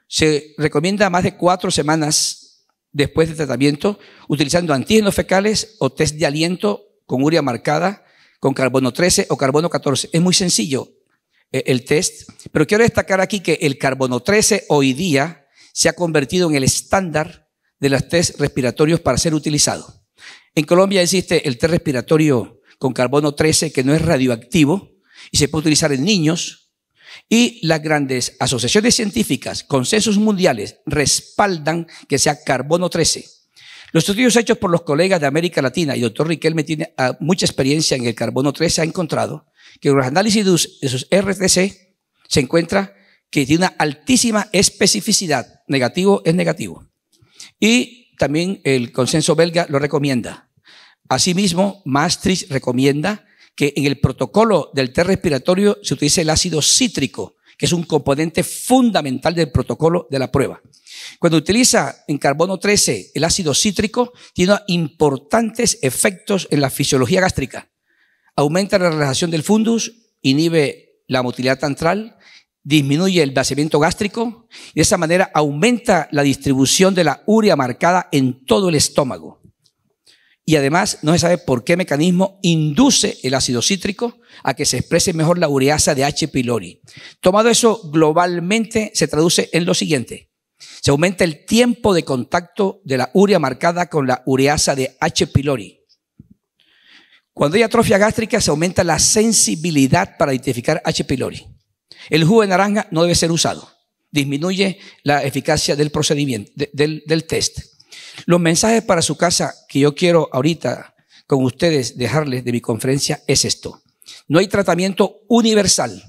[SPEAKER 7] Se recomienda más de cuatro semanas después del tratamiento utilizando antígenos fecales o test de aliento con urea marcada, con carbono 13 o carbono 14. Es muy sencillo eh, el test, pero quiero destacar aquí que el carbono 13 hoy día se ha convertido en el estándar de los test respiratorios para ser utilizado. En Colombia existe el test respiratorio con carbono 13 que no es radioactivo y se puede utilizar en niños. Y las grandes asociaciones científicas, consensos mundiales, respaldan que sea carbono 13. Los estudios hechos por los colegas de América Latina, y el doctor Riquelme tiene ah, mucha experiencia en el carbono 13, ha encontrado que en los análisis de sus RTC se encuentra que tiene una altísima especificidad. Negativo es negativo. Y también el consenso belga lo recomienda. Asimismo, Maastricht recomienda que en el protocolo del test respiratorio se utilice el ácido cítrico, que es un componente fundamental del protocolo de la prueba. Cuando utiliza en carbono 13 el ácido cítrico, tiene importantes efectos en la fisiología gástrica. Aumenta la relajación del fundus, inhibe la motilidad antral disminuye el vaciamiento gástrico y de esa manera aumenta la distribución de la urea marcada en todo el estómago. Y además no se sabe por qué mecanismo induce el ácido cítrico a que se exprese mejor la ureasa de H. pylori. Tomado eso globalmente se traduce en lo siguiente. Se aumenta el tiempo de contacto de la urea marcada con la ureasa de H. pylori. Cuando hay atrofia gástrica se aumenta la sensibilidad para identificar H. pylori. El jugo de naranja no debe ser usado. Disminuye la eficacia del procedimiento, del, test. Los mensajes para su casa que yo quiero ahorita con ustedes dejarles de mi conferencia es esto. No hay tratamiento universal.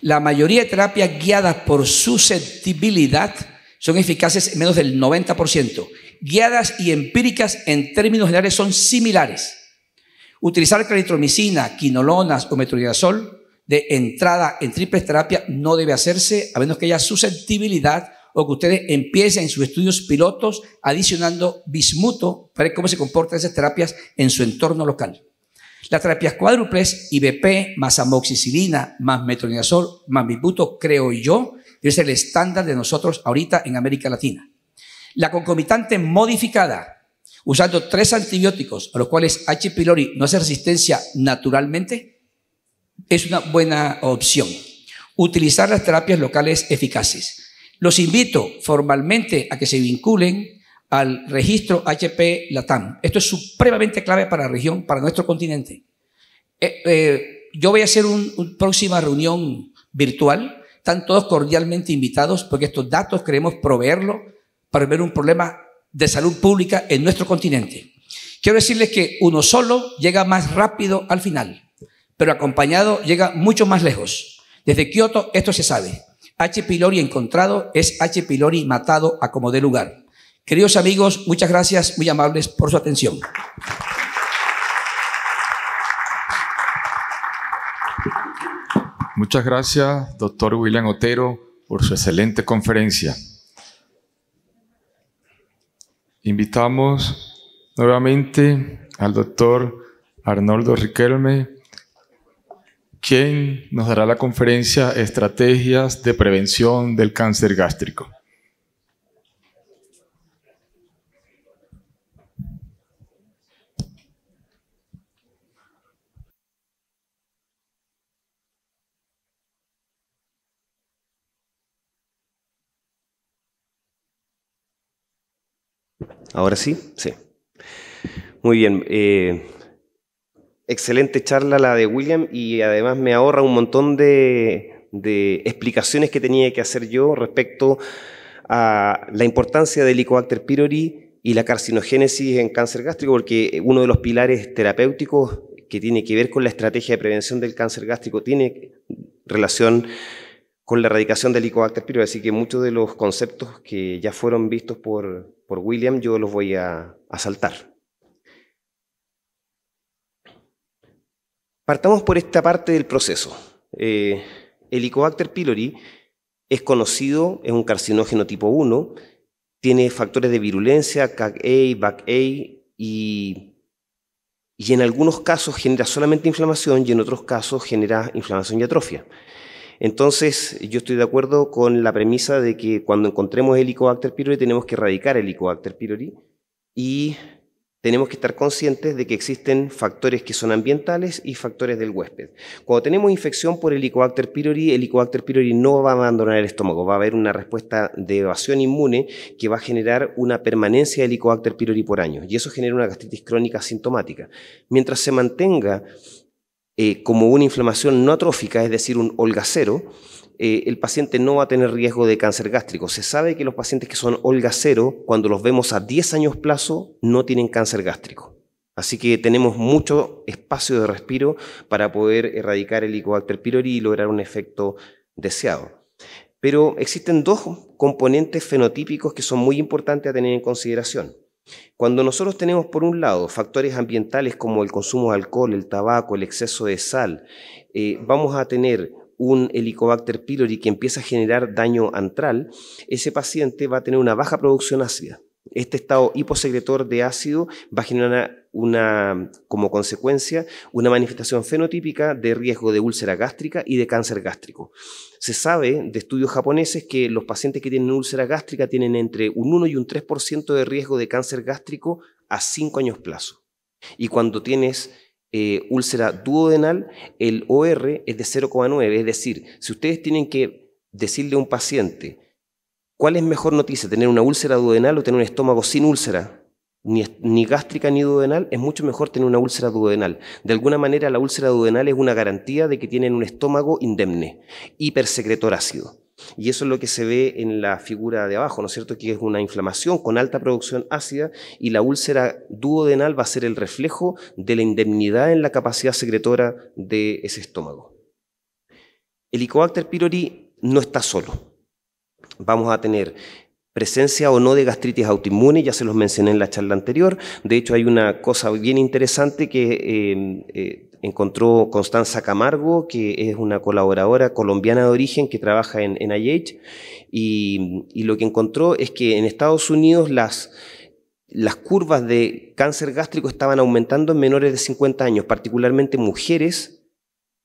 [SPEAKER 7] La mayoría de terapias guiadas por susceptibilidad son eficaces en menos del 90%. Guiadas y empíricas en términos generales son similares. Utilizar claritromicina, quinolonas o metronidazol de entrada en triple terapia no debe hacerse, a menos que haya susceptibilidad o que ustedes empiecen en sus estudios pilotos adicionando bismuto para ver cómo se comportan esas terapias en su entorno local. Las terapias cuádruples, IBP, más amoxicilina, más metronidazol, más bismuto, creo yo, es el estándar de nosotros ahorita en América Latina. La concomitante modificada, usando tres antibióticos, a los cuales H. pylori no hace resistencia naturalmente, es una buena opción. Utilizar las terapias locales eficaces. Los invito formalmente a que se vinculen al registro HP LATAM. Esto es supremamente clave para la región, para nuestro continente. Eh, eh, yo voy a hacer una próxima reunión virtual. Están todos cordialmente invitados porque estos datos queremos proveerlo para ver un problema de salud pública en nuestro continente. Quiero decirles que uno solo llega más rápido al final pero acompañado llega mucho más lejos. Desde Kioto esto se sabe. H. pylori encontrado es H. pylori matado a como de lugar. Queridos amigos, muchas gracias, muy amables por su atención.
[SPEAKER 3] Muchas gracias, doctor William Otero, por su excelente conferencia. Invitamos nuevamente al doctor Arnoldo Riquelme ¿Quién nos dará la conferencia Estrategias de Prevención del Cáncer Gástrico.
[SPEAKER 6] Ahora sí, sí. Muy bien. Eh, Excelente charla la de William y además me ahorra un montón de, explicaciones que tenía que hacer yo respecto a la importancia del Helicobacter pylori y la carcinogénesis en cáncer gástrico, porque uno de los pilares terapéuticos que tiene que ver con la estrategia de prevención del cáncer gástrico tiene relación con la erradicación del Helicobacter pylori. Así que muchos de los conceptos que ya fueron vistos por, por William yo los voy a saltar. Partamos por esta parte del proceso. el eh, Helicobacter pylori es conocido, es un carcinógeno tipo 1, tiene factores de virulencia, cac a BAC-A y, y, en algunos casos genera solamente inflamación y en otros casos genera inflamación y atrofia. Entonces, yo estoy de acuerdo con la premisa de que cuando encontremos Helicobacter pylori tenemos que erradicar Helicobacter pylori y tenemos que estar conscientes de que existen factores que son ambientales y factores del huésped. Cuando tenemos infección por Helicobacter pylori, el Helicobacter pylori no va a abandonar el estómago, va a haber una respuesta de evasión inmune que va a generar una permanencia de Helicobacter pylori por años y eso genera una gastritis crónica sintomática. Mientras se mantenga eh, como una inflamación no atrófica, es decir, un holgacero, eh, el paciente no va a tener riesgo de cáncer gástrico. Se sabe que los pacientes que son olga cero, cuando los vemos a 10 años plazo, no tienen cáncer gástrico. Así que tenemos mucho espacio de respiro para poder erradicar el Helicobacter pylori y lograr un efecto deseado. Pero existen dos componentes fenotípicos que son muy importantes a tener en consideración. Cuando nosotros tenemos, por un lado, factores ambientales como el consumo de alcohol, el tabaco, el exceso de sal, eh, vamos a tener un Helicobacter pylori que empieza a generar daño antral, ese paciente va a tener una baja producción ácida. Este estado hiposecretor de ácido va a generar una, como consecuencia una manifestación fenotípica de riesgo de úlcera gástrica y de cáncer gástrico. Se sabe de estudios japoneses que los pacientes que tienen úlcera gástrica tienen entre un 1 y un 3% de riesgo de cáncer gástrico a 5 años plazo. Y cuando tienes eh, úlcera duodenal, el OR es de 0,9. Es decir, si ustedes tienen que decirle a un paciente, ¿cuál es mejor noticia, tener una úlcera duodenal o tener un estómago sin úlcera? Ni, ni, gástrica ni duodenal, es mucho mejor tener una úlcera duodenal. De alguna manera, la úlcera duodenal es una garantía de que tienen un estómago indemne, hipersecretor ácido. Y eso es lo que se ve en la figura de abajo, ¿no es cierto? Que es una inflamación con alta producción ácida y la úlcera duodenal va a ser el reflejo de la indemnidad en la capacidad secretora de ese estómago. El Helicobacter pylori no está solo. Vamos a tener presencia o no de gastritis autoinmune, ya se los mencioné en la charla anterior. De hecho, hay una cosa bien interesante que eh, eh, encontró Constanza Camargo, que es una colaboradora colombiana de origen que trabaja en, en IH, y, lo que encontró es que en Estados Unidos las, curvas de cáncer gástrico estaban aumentando en menores de 50 años, particularmente mujeres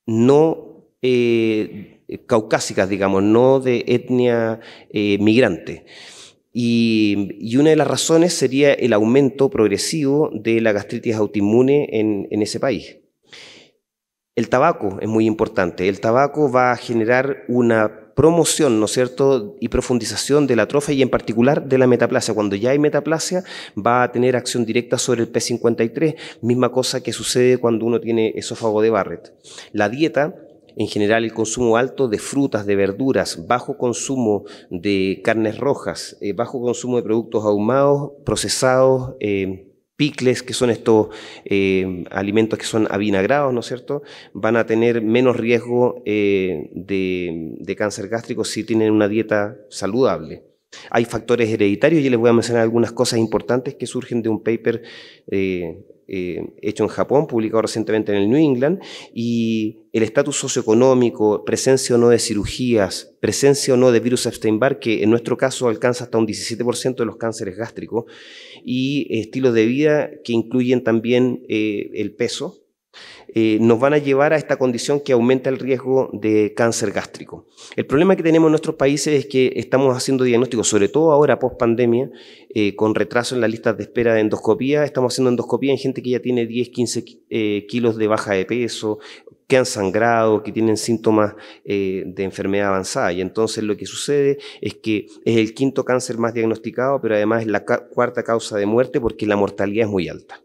[SPEAKER 6] no eh, caucásicas, digamos, no de etnia eh, migrante. Y, una de las razones sería el aumento progresivo de la gastritis autoinmune en ese país. El tabaco es muy importante. El tabaco va a generar una promoción, ¿no es cierto?, y profundización de la atrofia y en particular de la metaplasia. Cuando ya hay metaplasia, va a tener acción directa sobre el P53, misma cosa que sucede cuando uno tiene esófago de Barrett. La dieta, en general el consumo alto de frutas, de verduras, bajo consumo de carnes rojas, eh, bajo consumo de productos ahumados, procesados, eh, picles, que son estos eh, alimentos que son avinagrados, ¿no es cierto?, van a tener menos riesgo eh, de, cáncer gástrico si tienen una dieta saludable. Hay factores hereditarios, y les voy a mencionar algunas cosas importantes que surgen de un paper eh, hecho en Japón, publicado recientemente en el New England, y el estatus socioeconómico, presencia o no de cirugías, presencia o no de virus Epstein-Barr, que en nuestro caso alcanza hasta un 17% de los cánceres gástricos, y estilos de vida que incluyen también eh, el peso, eh, nos van a llevar a esta condición que aumenta el riesgo de cáncer gástrico. El problema que tenemos en nuestros países es que estamos haciendo diagnósticos, sobre todo ahora post pandemia, eh, con retraso en las listas de espera de endoscopía. Estamos haciendo endoscopía en gente que ya tiene 10, 15 kilos de baja de peso que han sangrado, que tienen síntomas eh, de enfermedad avanzada. Y entonces lo que sucede es que es el quinto cáncer más diagnosticado, pero además es la cuarta causa de muerte porque la mortalidad es muy alta.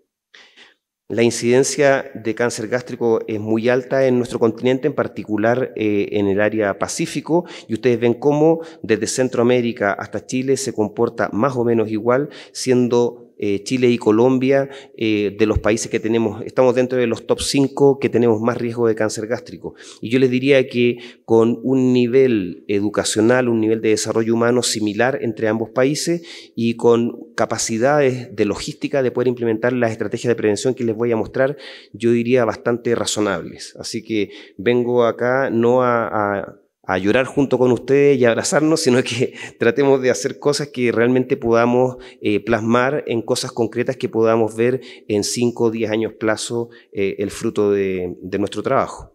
[SPEAKER 6] La incidencia de cáncer gástrico es muy alta en nuestro continente, en particular eh, en el área Pacífico, y ustedes ven cómo desde Centroamérica hasta Chile se comporta más o menos igual, siendo eh, Chile y Colombia, eh, de los países que tenemos, estamos dentro de los top 5 que tenemos más riesgo de cáncer gástrico. Y yo les diría que con un nivel educacional, un nivel de desarrollo humano similar entre ambos países y con capacidades de logística de poder implementar las estrategias de prevención que les voy a mostrar, yo diría bastante razonables. Así que vengo acá no a a llorar junto con ustedes y abrazarnos, sino que tratemos de hacer cosas que realmente podamos eh, plasmar en cosas concretas que podamos ver en 5 o 10 años plazo eh, el fruto de nuestro trabajo.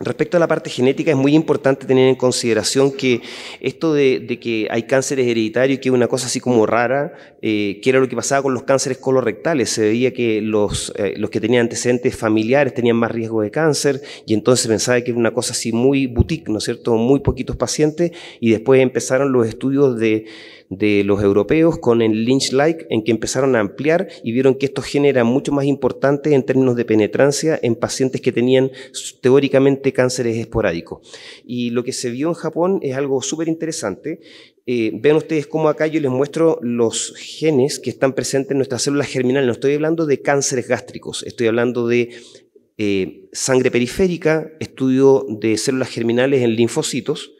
[SPEAKER 6] Respecto a la parte genética, es muy importante tener en consideración que esto de, que hay cánceres hereditarios, que es una cosa así como rara, eh, que era lo que pasaba con los cánceres colorectales. Se veía que los, eh, los que tenían antecedentes familiares tenían más riesgo de cáncer y entonces pensaba que era una cosa así muy boutique, ¿no es cierto? Muy poquitos pacientes y después empezaron los estudios de de los europeos con el Lynch-like, en que empezaron a ampliar y vieron que estos genes eran mucho más importantes en términos de penetrancia en pacientes que tenían teóricamente cánceres esporádicos. Y lo que se vio en Japón es algo súper interesante. Eh, vean ustedes cómo acá yo les muestro los genes que están presentes en nuestras células germinales. No estoy hablando de cánceres gástricos, estoy hablando de eh, sangre periférica, estudio de células germinales en linfocitos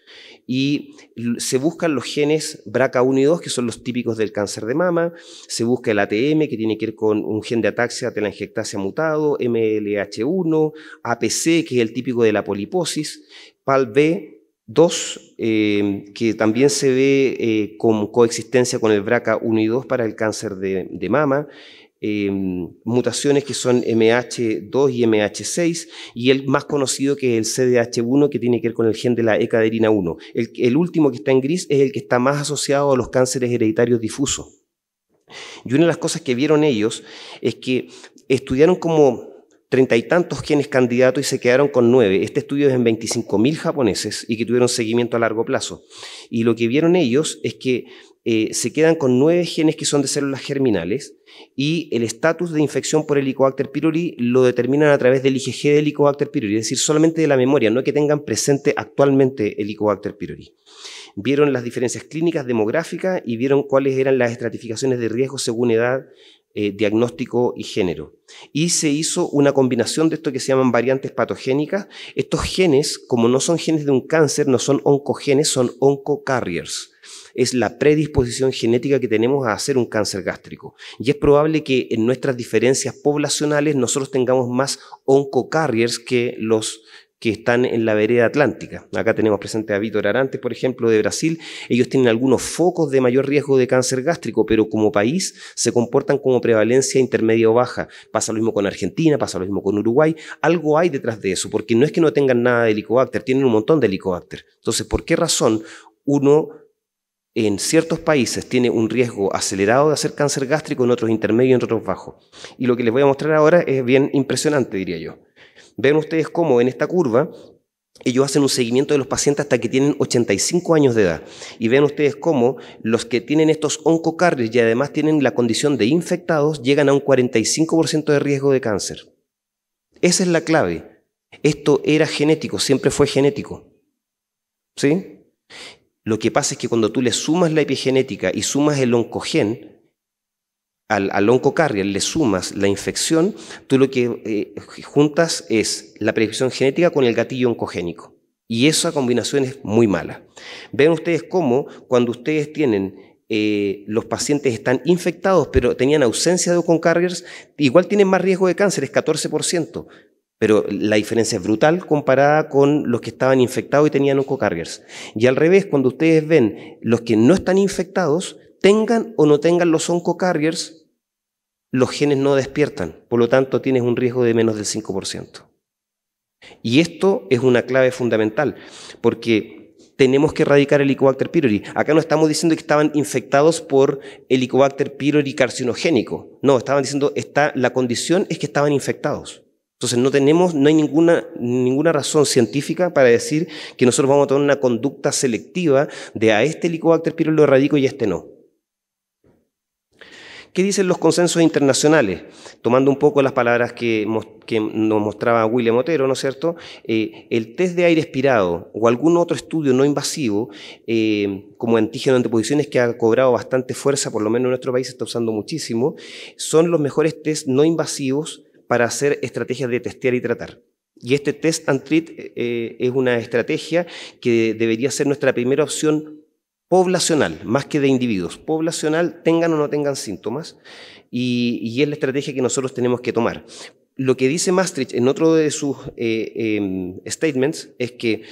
[SPEAKER 6] y se buscan los genes BRCA1 y 2, que son los típicos del cáncer de mama, se busca el ATM, que tiene que ver con un gen de ataxia telangiectasia mutado, MLH1, APC, que es el típico de la poliposis, PALB, 2, eh, que también se ve eh, con coexistencia con el BRCA1 y 2 para el cáncer de mama, Em, mutaciones que son MH2 y MH6, y el más conocido que es el CDH1, que tiene que ver con el gen de la ecaderina 1. El, último que está en gris es el que está más asociado a los cánceres hereditarios difusos. Y una de las cosas que vieron ellos es que estudiaron como treinta y tantos genes candidatos y se quedaron con nueve. Este estudio es en 25.000 japoneses y que tuvieron seguimiento a largo plazo. Y lo que vieron ellos es que eh, se quedan con nueve genes que son de células germinales y el estatus de infección por Helicobacter pylori lo determinan a través del IgG de Helicobacter pylori, es decir, solamente de la memoria, no que tengan presente actualmente Helicobacter pylori. Vieron las diferencias clínicas, demográficas y vieron cuáles eran las estratificaciones de riesgo según edad, eh, diagnóstico y género. Y se hizo una combinación de esto que se llaman variantes patogénicas. Estos genes, como no son genes de un cáncer, no son oncogenes, son oncocarriers es la predisposición genética que tenemos a hacer un cáncer gástrico. Y es probable que en nuestras diferencias poblacionales nosotros tengamos más oncocarriers que los que están en la vereda atlántica. Acá tenemos presente a Víctor Arantes, por ejemplo, de Brasil. Ellos tienen algunos focos de mayor riesgo de cáncer gástrico, pero como país se comportan como prevalencia intermedia o baja. Pasa lo mismo con Argentina, pasa lo mismo con Uruguay. Algo hay detrás de eso, porque no es que no tengan nada de helicobacter, tienen un montón de helicobacter. Entonces, ¿por qué razón uno en ciertos países tiene un riesgo acelerado de hacer cáncer gástrico, en otros intermedio, en otros bajo. Y lo que les voy a mostrar ahora es bien impresionante, diría yo. Ven ustedes cómo en esta curva ellos hacen un seguimiento de los pacientes hasta que tienen 85 años de edad. Y ven ustedes cómo los que tienen estos oncocardios y además tienen la condición de infectados llegan a un 45% de riesgo de cáncer. Esa es la clave. Esto era genético, siempre fue genético. ¿Sí? Lo que pasa es que cuando tú le sumas la epigenética y sumas el oncogen, al, oncocarrier le sumas la infección, tú lo que eh, juntas es la predicción genética con el gatillo oncogénico. Y esa combinación es muy mala. Ven ustedes cómo cuando ustedes tienen eh, los pacientes están infectados pero tenían ausencia de oncocarriers, igual tienen más riesgo de cáncer, es 14% pero la diferencia es brutal comparada con los que estaban infectados y tenían oncocarriers. Y al revés, cuando ustedes ven los que no están infectados, tengan o no tengan los oncocarriers, los genes no despiertan, por lo tanto tienes un riesgo de menos del 5%. Y esto es una clave fundamental, porque tenemos que erradicar el Helicobacter pylori. Acá no estamos diciendo que estaban infectados por Helicobacter pylori carcinogénico, no, estaban diciendo, está, la condición es que estaban infectados. Entonces no tenemos, no hay ninguna, ninguna razón científica para decir que nosotros vamos a tener una conducta selectiva de a este helicobacter lo erradico y a este no. ¿Qué dicen los consensos internacionales? Tomando un poco las palabras que, nos mostraba William Otero, ¿no es cierto? Eh, el test de aire expirado o algún otro estudio no invasivo eh, como antígeno anteposiciones que ha cobrado bastante fuerza, por lo menos en nuestro país se está usando muchísimo, son los mejores test no invasivos para hacer estrategias de testear y tratar. Y este test and treat eh, eh, es una estrategia que debería ser nuestra primera opción poblacional, más que de individuos. Poblacional, tengan o no tengan síntomas, y, es la estrategia que nosotros tenemos que tomar. Lo que dice Maastricht en otro de sus eh, em, statements es que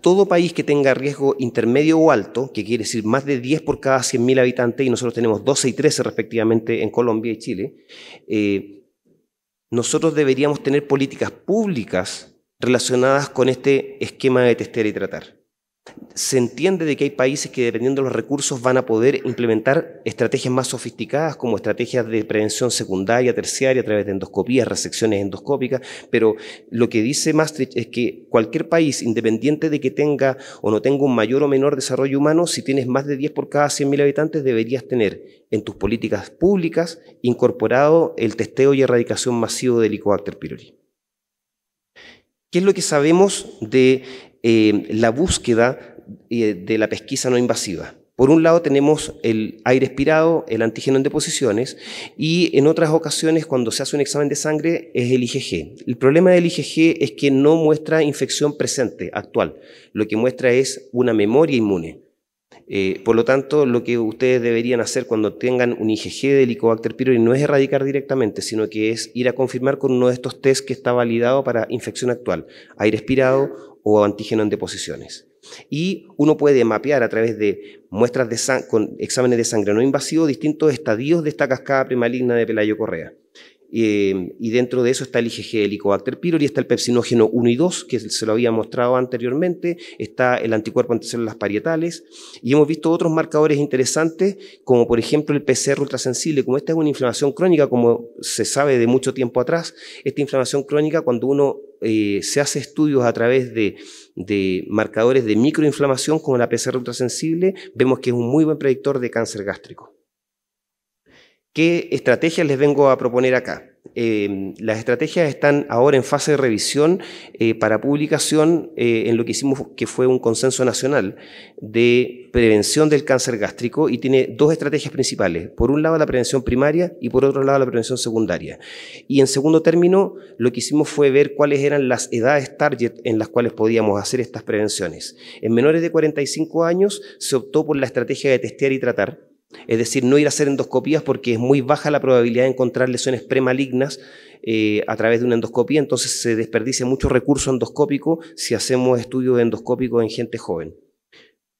[SPEAKER 6] todo país que tenga riesgo intermedio o alto, que quiere decir más de 10 por cada 100.000 habitantes, y nosotros tenemos 12 y 13 respectivamente en Colombia y Chile, eh, nosotros deberíamos tener políticas públicas relacionadas con este esquema de testear y tratar se entiende de que hay países que dependiendo de los recursos van a poder implementar estrategias más sofisticadas como estrategias de prevención secundaria, terciaria, a través de endoscopías, resecciones endoscópicas, pero lo que dice Maastricht es que cualquier país, independiente de que tenga o no tenga un mayor o menor desarrollo humano, si tienes más de 10 por cada 100.000 habitantes, deberías tener en tus políticas públicas incorporado el testeo y erradicación masivo del Helicobacter pylori. ¿Qué es lo que sabemos de eh, la búsqueda eh, de la pesquisa no invasiva. Por un lado tenemos el aire expirado, el antígeno en deposiciones y en otras ocasiones cuando se hace un examen de sangre es el IgG. El problema del IgG es que no muestra infección presente, actual. Lo que muestra es una memoria inmune. Eh, por lo tanto, lo que ustedes deberían hacer cuando tengan un IgG de Helicobacter pylori no es erradicar directamente, sino que es ir a confirmar con uno de estos test que está validado para infección actual, aire expirado o antígeno en deposiciones. Y uno puede mapear a través de muestras de sangre con exámenes de sangre no invasivo distintos estadios de esta cascada premaligna de Pelayo Correa. Eh, y dentro de eso está el IgG Helicobacter pylori, está el pepsinógeno 1 y 2, que se lo había mostrado anteriormente, está el anticuerpo las parietales, y hemos visto otros marcadores interesantes, como por ejemplo el PCR ultrasensible, como esta es una inflamación crónica, como se sabe de mucho tiempo atrás, esta inflamación crónica cuando uno eh, se hace estudios a través de, de marcadores de microinflamación como la PCR ultrasensible, vemos que es un muy buen predictor de cáncer gástrico. ¿Qué estrategias les vengo a proponer acá? Em, las estrategias están ahora en fase de revisión eh, para publicación eh, en lo que hicimos que fue un consenso nacional de prevención del cáncer gástrico y tiene dos estrategias principales. Por un lado la prevención primaria y por otro lado la prevención secundaria. Y en segundo término lo que hicimos fue ver cuáles eran las edades target en las cuales podíamos hacer estas prevenciones. En menores de 45 años se optó por la estrategia de testear y tratar es decir, no ir a hacer endoscopías porque es muy baja la probabilidad de encontrar lesiones premalignas eh, a través de una endoscopía, entonces se desperdicia mucho recurso endoscópico si hacemos estudios endoscópicos en gente joven.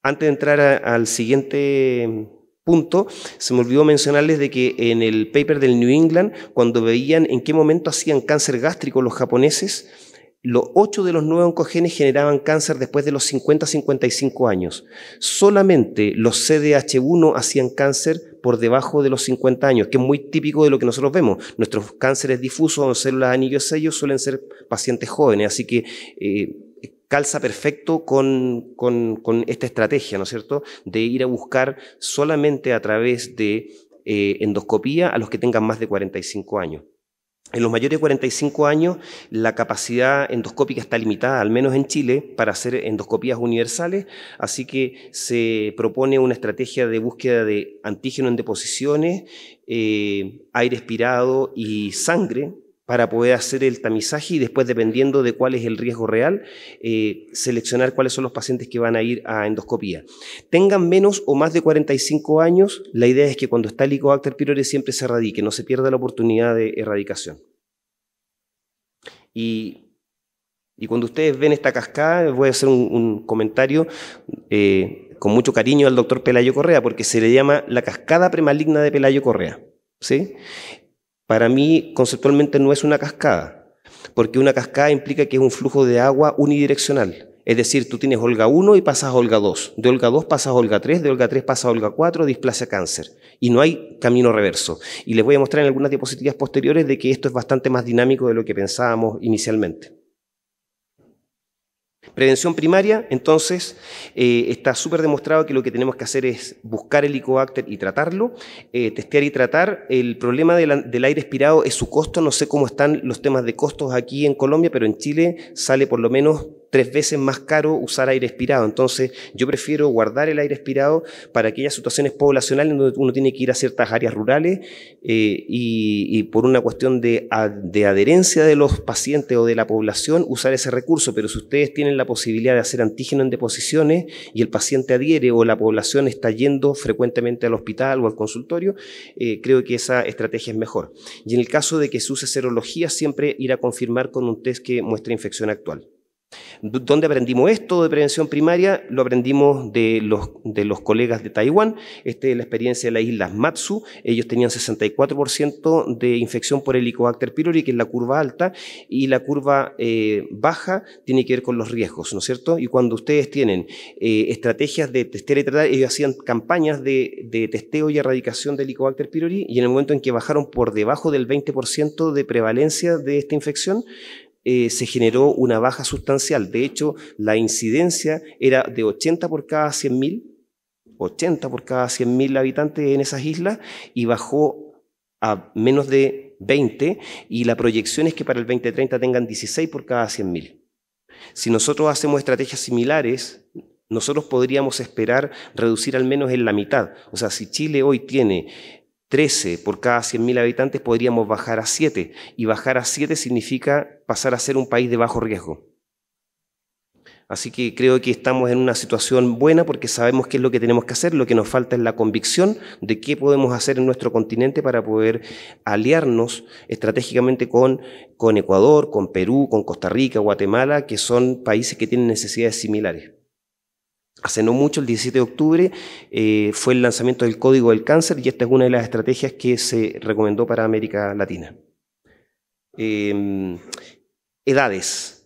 [SPEAKER 6] Antes de entrar al siguiente mm, punto, se me olvidó mencionarles de que en el paper del New England, cuando veían en qué momento hacían cáncer gástrico los japoneses, los 8 de los nueve oncogenes generaban cáncer después de los 50-55 años. Solamente los CDH1 hacían cáncer por debajo de los 50 años, que es muy típico de lo que nosotros vemos. Nuestros cánceres difusos en células anillos sellos suelen ser pacientes jóvenes, así que eh, calza perfecto con, esta estrategia, ¿no es cierto?, de ir a buscar solamente a través de eh, endoscopía a los que tengan más de 45 años. En los mayores de 45 años, la capacidad endoscópica está limitada, al menos en Chile, para hacer endoscopías universales, así que se propone una estrategia de búsqueda de antígeno en deposiciones, eh, aire expirado y sangre para poder hacer el tamizaje y después, dependiendo de cuál es el riesgo real, eh, seleccionar cuáles son los pacientes que van a ir a endoscopía. Tengan menos o más de 45 años, la idea es que cuando está el Helicobacter pylori siempre se erradique, no se pierda la oportunidad de erradicación. Y cuando ustedes ven esta cascada, voy a hacer un, comentario eh, con mucho cariño al doctor Pelayo Correa, porque se le llama la cascada premaligna de Pelayo Correa. ¿sí? para mí conceptualmente no es una cascada, porque una cascada implica que es un flujo de agua unidireccional. Es decir, tú tienes Olga 1 y pasas a Olga 2. De Olga 2 pasas a Olga 3, de Olga 3 pasas a Olga 4, displace cáncer. Y no hay camino reverso. Y les voy a mostrar en algunas diapositivas posteriores de que esto es bastante más dinámico de lo que pensábamos inicialmente. Prevención primaria, entonces, eh, está súper demostrado que lo que tenemos que hacer es buscar el Helicobacter y tratarlo, eh, testear y tratar. El problema del aire expirado es su costo, no sé cómo están los temas de costos aquí en Colombia, pero en Chile sale por lo menos tres veces más caro usar aire expirado. Entonces, yo prefiero guardar el aire expirado para aquellas situaciones poblacionales donde uno tiene que ir a ciertas áreas rurales eh, y, por una cuestión de, de adherencia de los pacientes o de la población, usar ese recurso. Pero si ustedes tienen la posibilidad de hacer antígeno en deposiciones y el paciente adhiere o la población está yendo frecuentemente al hospital o al consultorio, eh, creo que esa estrategia es mejor. Y en el caso de que se use serología, siempre ir a confirmar con un test que muestra infección actual. ¿Dónde aprendimos esto de prevención primaria? Lo aprendimos de los, de los colegas de Taiwán. Esta es la experiencia de la isla Matsu. Ellos tenían 64% de infección por Helicobacter pylori, que es la curva alta, y la curva eh, baja tiene que ver con los riesgos, ¿no es cierto? Y cuando ustedes tienen eh, estrategias de testear y tratar, ellos hacían campañas de, de testeo y erradicación de Helicobacter pylori, y en el momento en que bajaron por debajo del 20% de prevalencia de esta infección, eh, se generó una baja sustancial. De hecho, la incidencia era de 80 por cada 100.000, 80 por cada 100.000 habitantes en esas islas y bajó a menos de 20 y la proyección es que para el 2030 tengan 16 por cada 100.000. Si nosotros hacemos estrategias similares, nosotros podríamos esperar reducir al menos en la mitad. O sea, si Chile hoy tiene 13 por cada 100.000 habitantes podríamos bajar a 7. Y bajar a 7 significa pasar a ser un país de bajo riesgo. Así que creo que estamos en una situación buena porque sabemos qué es lo que tenemos que hacer. Lo que nos falta es la convicción de qué podemos hacer en nuestro continente para poder aliarnos estratégicamente con, con Ecuador, con Perú, con Costa Rica, Guatemala, que son países que tienen necesidades similares. Hace no mucho, el 17 de octubre, eh, fue el lanzamiento del Código del Cáncer y esta es una de las estrategias que se recomendó para América Latina. Em, edades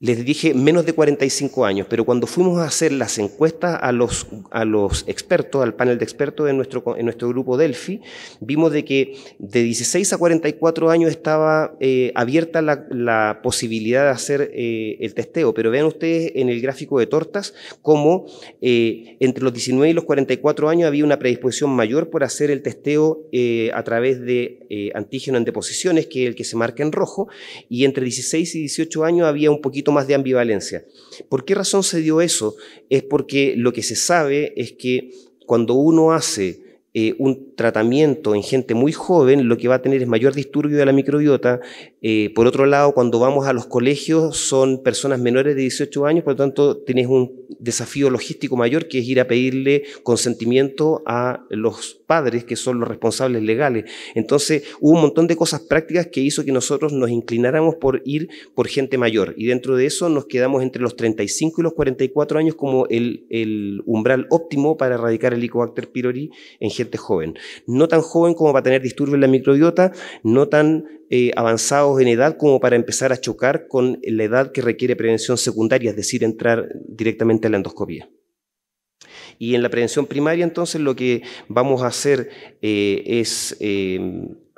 [SPEAKER 6] les dije menos de 45 años, pero cuando fuimos a hacer las encuestas a los, a los expertos, al panel de expertos en nuestro, en nuestro grupo Delphi, vimos de que de 16 a 44 años estaba eh, abierta la, posibilidad de hacer eh, el testeo, pero vean ustedes en el gráfico de tortas cómo eh, entre los 19 y los 44 años había una predisposición mayor por hacer el testeo a través de antígeno en deposiciones, que es el que se marca en rojo, y entre 16 y 18 años había un poquito más de ambivalencia. ¿Por qué razón se dio eso? Es porque lo que se sabe es que cuando uno hace eh, un tratamiento en gente muy joven, lo que va a tener es mayor disturbio de la microbiota. Eh, por otro lado, cuando vamos a los colegios son personas menores de 18 años, por lo tanto, tienes un desafío logístico mayor que es ir a pedirle consentimiento a los padres, que son los responsables legales. Entonces, hubo un montón de cosas prácticas que hizo que nosotros nos inclináramos por ir por gente mayor. Y dentro de eso nos quedamos entre los 35 y los 44 años como el, umbral óptimo para erradicar el Helicobacter pylori en gente joven. No tan joven como para tener disturbios en la microbiota, no tan eh, avanzados en edad como para empezar a chocar con la edad que requiere prevención secundaria, es decir, entrar directamente a la endoscopía. Y en la prevención primaria, entonces, lo que vamos a hacer eh, es eh,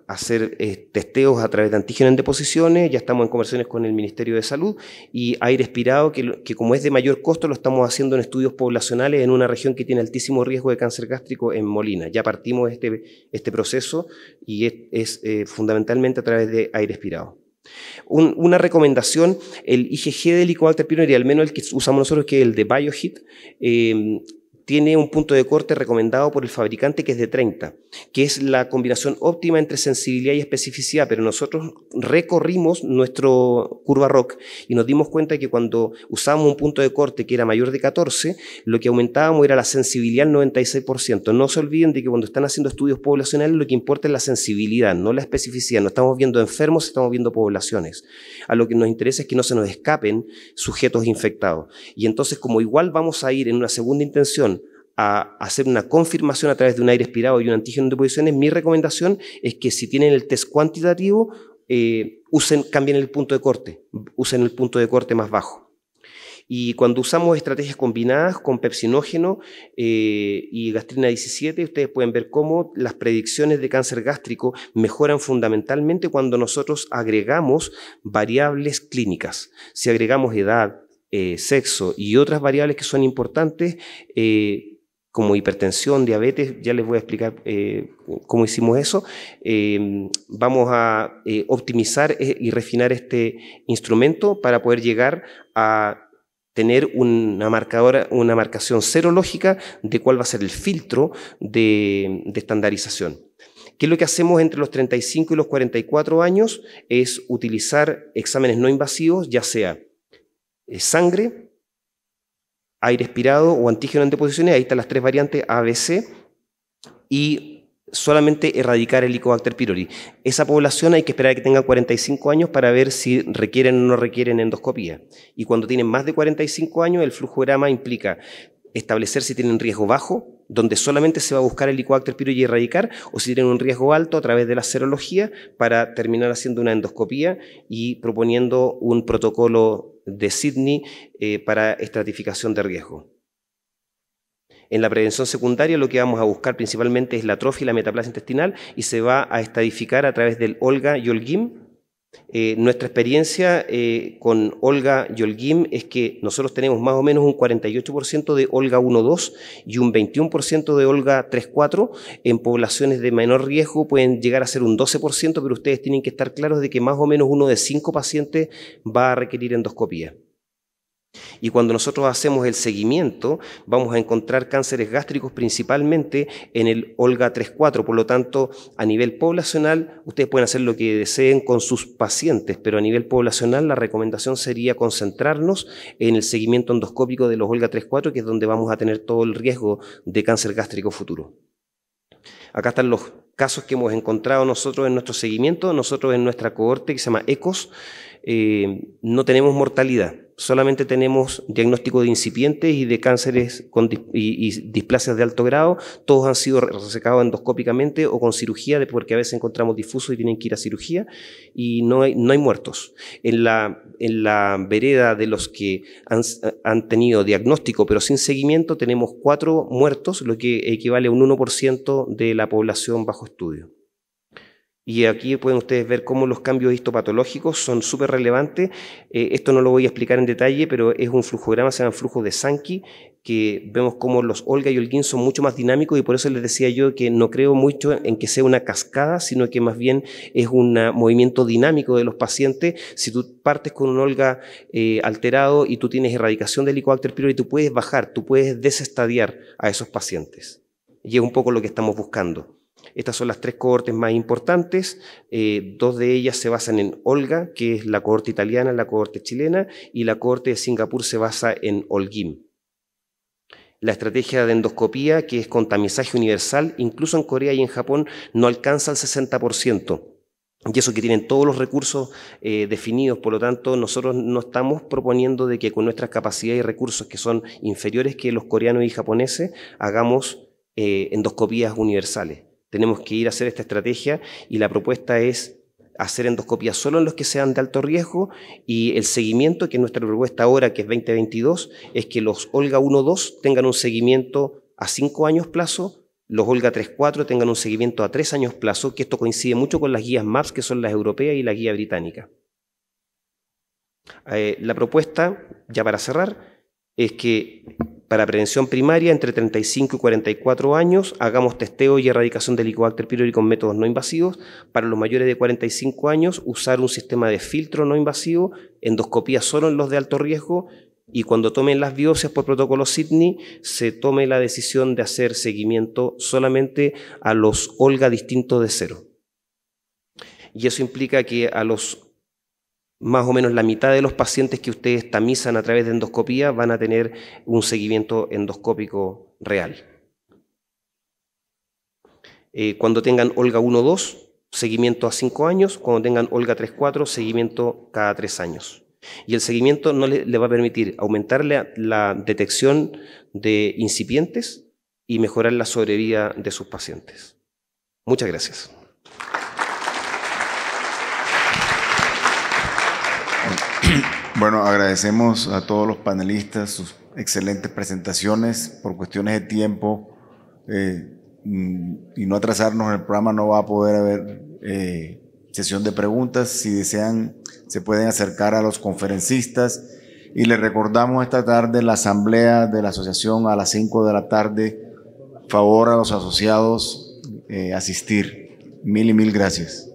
[SPEAKER 6] hacer eh, testeos a través de antígenos en deposiciones, ya estamos en conversaciones con el Ministerio de Salud y aire expirado, que, que, como es de mayor costo, lo estamos haciendo en estudios poblacionales en una región que tiene altísimo riesgo de cáncer gástrico en Molina. Ya partimos este, este proceso y es, fundamentalmente a través de aire expirado. una recomendación, el IgG del Helicobacter y al menos el que usamos nosotros, que es el de BioHit, eh, tiene un punto de corte recomendado por el fabricante que es de 30, que es la combinación óptima entre sensibilidad y especificidad, pero nosotros recorrimos nuestro curva rock y nos dimos cuenta que cuando usábamos un punto de corte que era mayor de 14, lo que aumentábamos era la sensibilidad al 96%. No se olviden de que cuando están haciendo estudios poblacionales lo que importa es la sensibilidad, no la especificidad. No estamos viendo enfermos, estamos viendo poblaciones. A lo que nos interesa es que no se nos escapen sujetos infectados. Y entonces como igual vamos a ir en una segunda intención hacer una confirmación a través de un aire expirado y un antígeno de posiciones, mi recomendación es que si tienen el test cuantitativo, eh, usen, cambien el punto de corte, usen el punto de corte más bajo. Y cuando usamos estrategias combinadas con pepsinógeno eh, y gastrina 17, ustedes pueden ver cómo las predicciones de cáncer gástrico mejoran fundamentalmente cuando nosotros agregamos variables clínicas. Si agregamos edad, eh, sexo y otras variables que son importantes, como hipertensión, diabetes, ya les voy a explicar eh, cómo hicimos eso. Eh, vamos a eh, optimizar y refinar este instrumento para poder llegar a tener una, marcadora, una marcación serológica de cuál va a ser el filtro de, de estandarización. ¿Qué es lo que hacemos entre los 35 y los 44 años? Es utilizar exámenes no invasivos, ya sea sangre, aire expirado o antígeno en deposiciones, ahí están las tres variantes ABC, y solamente erradicar el Helicobacter pylori. Esa población hay que esperar a que tenga 45 años para ver si requieren o no requieren endoscopía. Y cuando tienen más de 45 años, el flujo grama implica establecer si tienen riesgo bajo, donde solamente se va a buscar el Helicobacter pylori y erradicar, o si tienen un riesgo alto a través de la serología para terminar haciendo una endoscopía y proponiendo un protocolo de Sydney eh, para estratificación de riesgo. En la prevención secundaria lo que vamos a buscar principalmente es la atrofia y la metaplasia intestinal y se va a estadificar a través del OLGA y OLGIM eh, nuestra experiencia eh, con Olga Yolguim es que nosotros tenemos más o menos un 48% de Olga 1.2 y un 21% de Olga 3.4. En poblaciones de menor riesgo pueden llegar a ser un 12%, pero ustedes tienen que estar claros de que más o menos uno de cinco pacientes va a requerir endoscopía. Y cuando nosotros hacemos el seguimiento, vamos a encontrar cánceres gástricos principalmente en el Olga 3-4. Por lo tanto, a nivel poblacional, ustedes pueden hacer lo que deseen con sus pacientes, pero a nivel poblacional la recomendación sería concentrarnos en el seguimiento endoscópico de los Olga 3-4, que es donde vamos a tener todo el riesgo de cáncer gástrico futuro. Acá están los casos que hemos encontrado nosotros en nuestro seguimiento. Nosotros en nuestra cohorte que se llama ECOS eh, no tenemos mortalidad solamente tenemos diagnóstico de incipientes y de cánceres con y, displasias de alto grado. Todos han sido resecados endoscópicamente o con cirugía, porque a veces encontramos difusos y tienen que ir a cirugía y no hay, no hay muertos. En la, en la vereda de los que han, han tenido diagnóstico pero sin seguimiento tenemos cuatro muertos, lo que equivale a un 1% de la población bajo estudio. Y aquí pueden ustedes ver cómo los cambios histopatológicos son súper relevantes. Eh, esto no lo voy a explicar en detalle, pero es un flujograma, se llama flujo de Sankey, que vemos cómo los Olga y Holguín son mucho más dinámicos y por eso les decía yo que no creo mucho en que sea una cascada, sino que más bien es un ah, movimiento dinámico de los pacientes. Si tú partes con un Olga eh, alterado y tú tienes erradicación del Helicobacter y tú puedes bajar, tú puedes desestadiar a esos pacientes. Y es un poco lo que estamos buscando. Estas son las tres cohortes más importantes. Eh, dos de ellas se basan en Olga, que es la cohorte italiana, la cohorte chilena, y la cohorte de Singapur se basa en Olgim. La estrategia de endoscopía, que es con tamizaje universal, incluso en Corea y en Japón, no alcanza el 60%. Y eso que tienen todos los recursos eh, definidos, por lo tanto nosotros no estamos proponiendo de que con nuestras capacidades y recursos que son inferiores que los coreanos y japoneses hagamos eh, endoscopías universales. Tenemos que ir a hacer esta estrategia y la propuesta es hacer endoscopias solo en los que sean de alto riesgo y el seguimiento, que es nuestra propuesta ahora, que es 2022, es que los Olga 1-2 tengan un seguimiento a 5 años plazo, los Olga 3-4 tengan un seguimiento a 3 años plazo, que esto coincide mucho con las guías MAPS, que son las europeas y la guía británica. Eh, la propuesta, ya para cerrar, es que para prevención primaria, entre 35 y 44 años, hagamos testeo y erradicación del Helicobacter pylori con métodos no invasivos. Para los mayores de 45 años, usar un sistema de filtro no invasivo, endoscopía solo en los de alto riesgo. Y cuando tomen las biopsias por protocolo Sydney, se tome la decisión de hacer seguimiento solamente a los Olga distintos de cero. Y eso implica que a los más o menos la mitad de los pacientes que ustedes tamizan a través de endoscopía van a tener un seguimiento endoscópico real. Eh, cuando tengan Olga 1-2, seguimiento a 5 años. Cuando tengan Olga 3-4, seguimiento cada 3 años. Y el seguimiento no le, va a permitir aumentar la, la, detección de incipientes y mejorar la sobrevida de sus pacientes. Muchas gracias.
[SPEAKER 5] Bueno, agradecemos a todos los panelistas sus excelentes presentaciones. Por cuestiones de tiempo eh, mm, y no atrasarnos el programa, no va a poder haber eh, sesión de preguntas. Si desean, se pueden acercar a los conferencistas. Y les recordamos esta tarde la asamblea de la asociación a las 5 de la tarde. Favor a los asociados eh, asistir. Mil y mil gracias.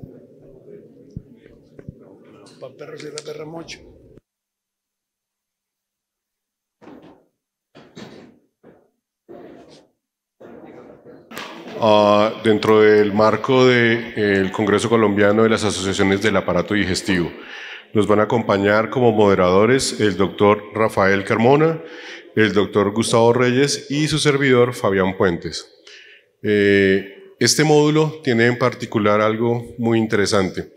[SPEAKER 8] Ah, dentro del marco del de, Congreso Colombiano de las Asociaciones del Aparato Digestivo. Nos van a acompañar como moderadores el doctor Rafael Carmona, el doctor Gustavo Reyes y su servidor Fabián Puentes. Eh, este módulo tiene en particular algo muy interesante.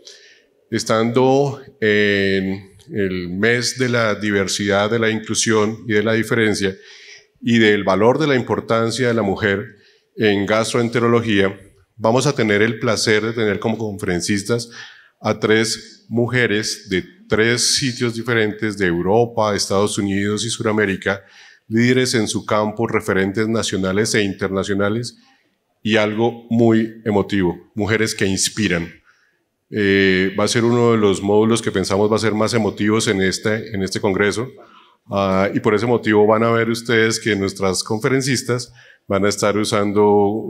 [SPEAKER 8] Estando en el mes de la diversidad, de la inclusión y de la diferencia y del valor de la importancia de la mujer, en gastroenterología, vamos a tener el placer de tener como conferencistas a tres mujeres de tres sitios diferentes de Europa, Estados Unidos y Sudamérica, líderes en su campo, referentes nacionales e internacionales, y algo muy emotivo, mujeres que inspiran. Eh, va a ser uno de los módulos que pensamos va a ser más emotivos en este, en este congreso, ah, y por ese motivo van a ver ustedes que nuestras conferencistas van a estar usando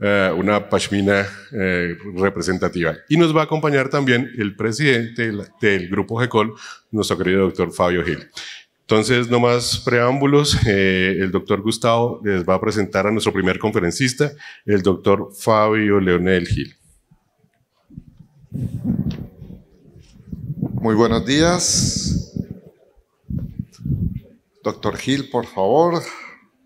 [SPEAKER 8] eh, una pashmina eh, representativa. Y nos va a acompañar también el presidente del, grupo GECOL, nuestro querido doctor Fabio Gil. Entonces, no más preámbulos, eh, el doctor Gustavo les va a presentar a nuestro primer conferencista, el doctor Fabio
[SPEAKER 9] Leonel Gil. Muy buenos días. Doctor Gil, por favor,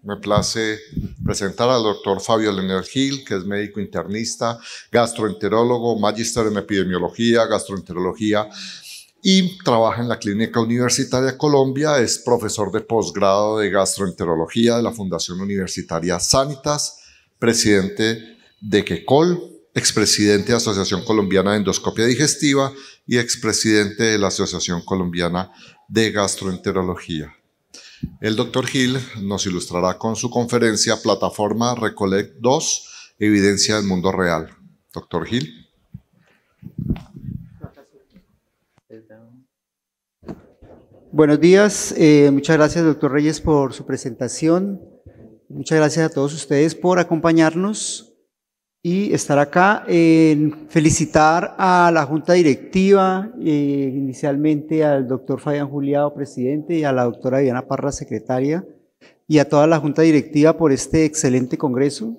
[SPEAKER 9] me place presentar al doctor Fabio Lener Gil, que es médico internista, gastroenterólogo, magíster en epidemiología, gastroenterología y trabaja en la Clínica Universitaria Colombia, es profesor de posgrado de gastroenterología de la Fundación Universitaria Sanitas, presidente de QECOL, expresidente de la Asociación Colombiana de Endoscopia Digestiva y expresidente de la Asociación Colombiana de Gastroenterología. El doctor Gil nos ilustrará con su conferencia Plataforma recolect 2, Evidencia del Mundo Real. Doctor Gil.
[SPEAKER 10] Buenos días, eh, muchas gracias doctor Reyes por su presentación, muchas gracias a todos ustedes por acompañarnos y estar acá. en felicitar a la Junta Directiva, eh, inicialmente al doctor Fabián Juliado, presidente, y a la doctora Diana Parra, secretaria, y a toda la Junta Directiva por este excelente congreso.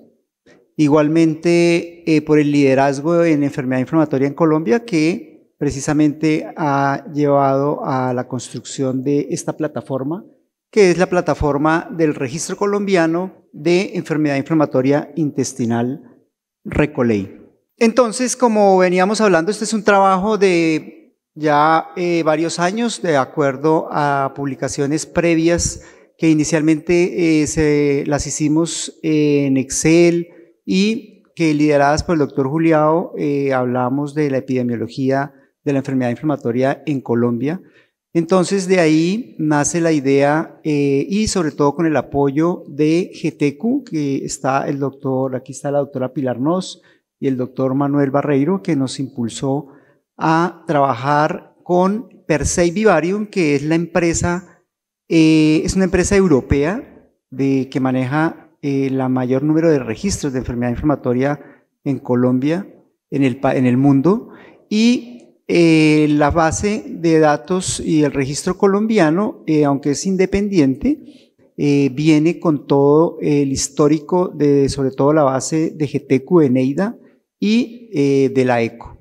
[SPEAKER 10] Igualmente eh, por el liderazgo en enfermedad inflamatoria en Colombia, que precisamente ha llevado a la construcción de esta plataforma, que es la plataforma del Registro Colombiano de Enfermedad Inflamatoria Intestinal Recoley. Entonces, como veníamos hablando, este es un trabajo de ya eh, varios años, de acuerdo a publicaciones previas que inicialmente eh, se, las hicimos en Excel y que lideradas por el doctor Juliao eh, hablamos de la epidemiología de la enfermedad inflamatoria en Colombia. Entonces de ahí nace la idea eh, y sobre todo con el apoyo de GTQ, que está el doctor, aquí está la doctora Pilar Nos y el doctor Manuel Barreiro, que nos impulsó a trabajar con Persei Vivarium, que es la empresa, eh, es una empresa europea de, que maneja el eh, mayor número de registros de enfermedad inflamatoria en Colombia, en el, en el mundo, y eh, la base de datos y el registro colombiano, eh, aunque es independiente, eh, viene con todo el histórico de sobre todo la base de GTQ Neida y de la ECO.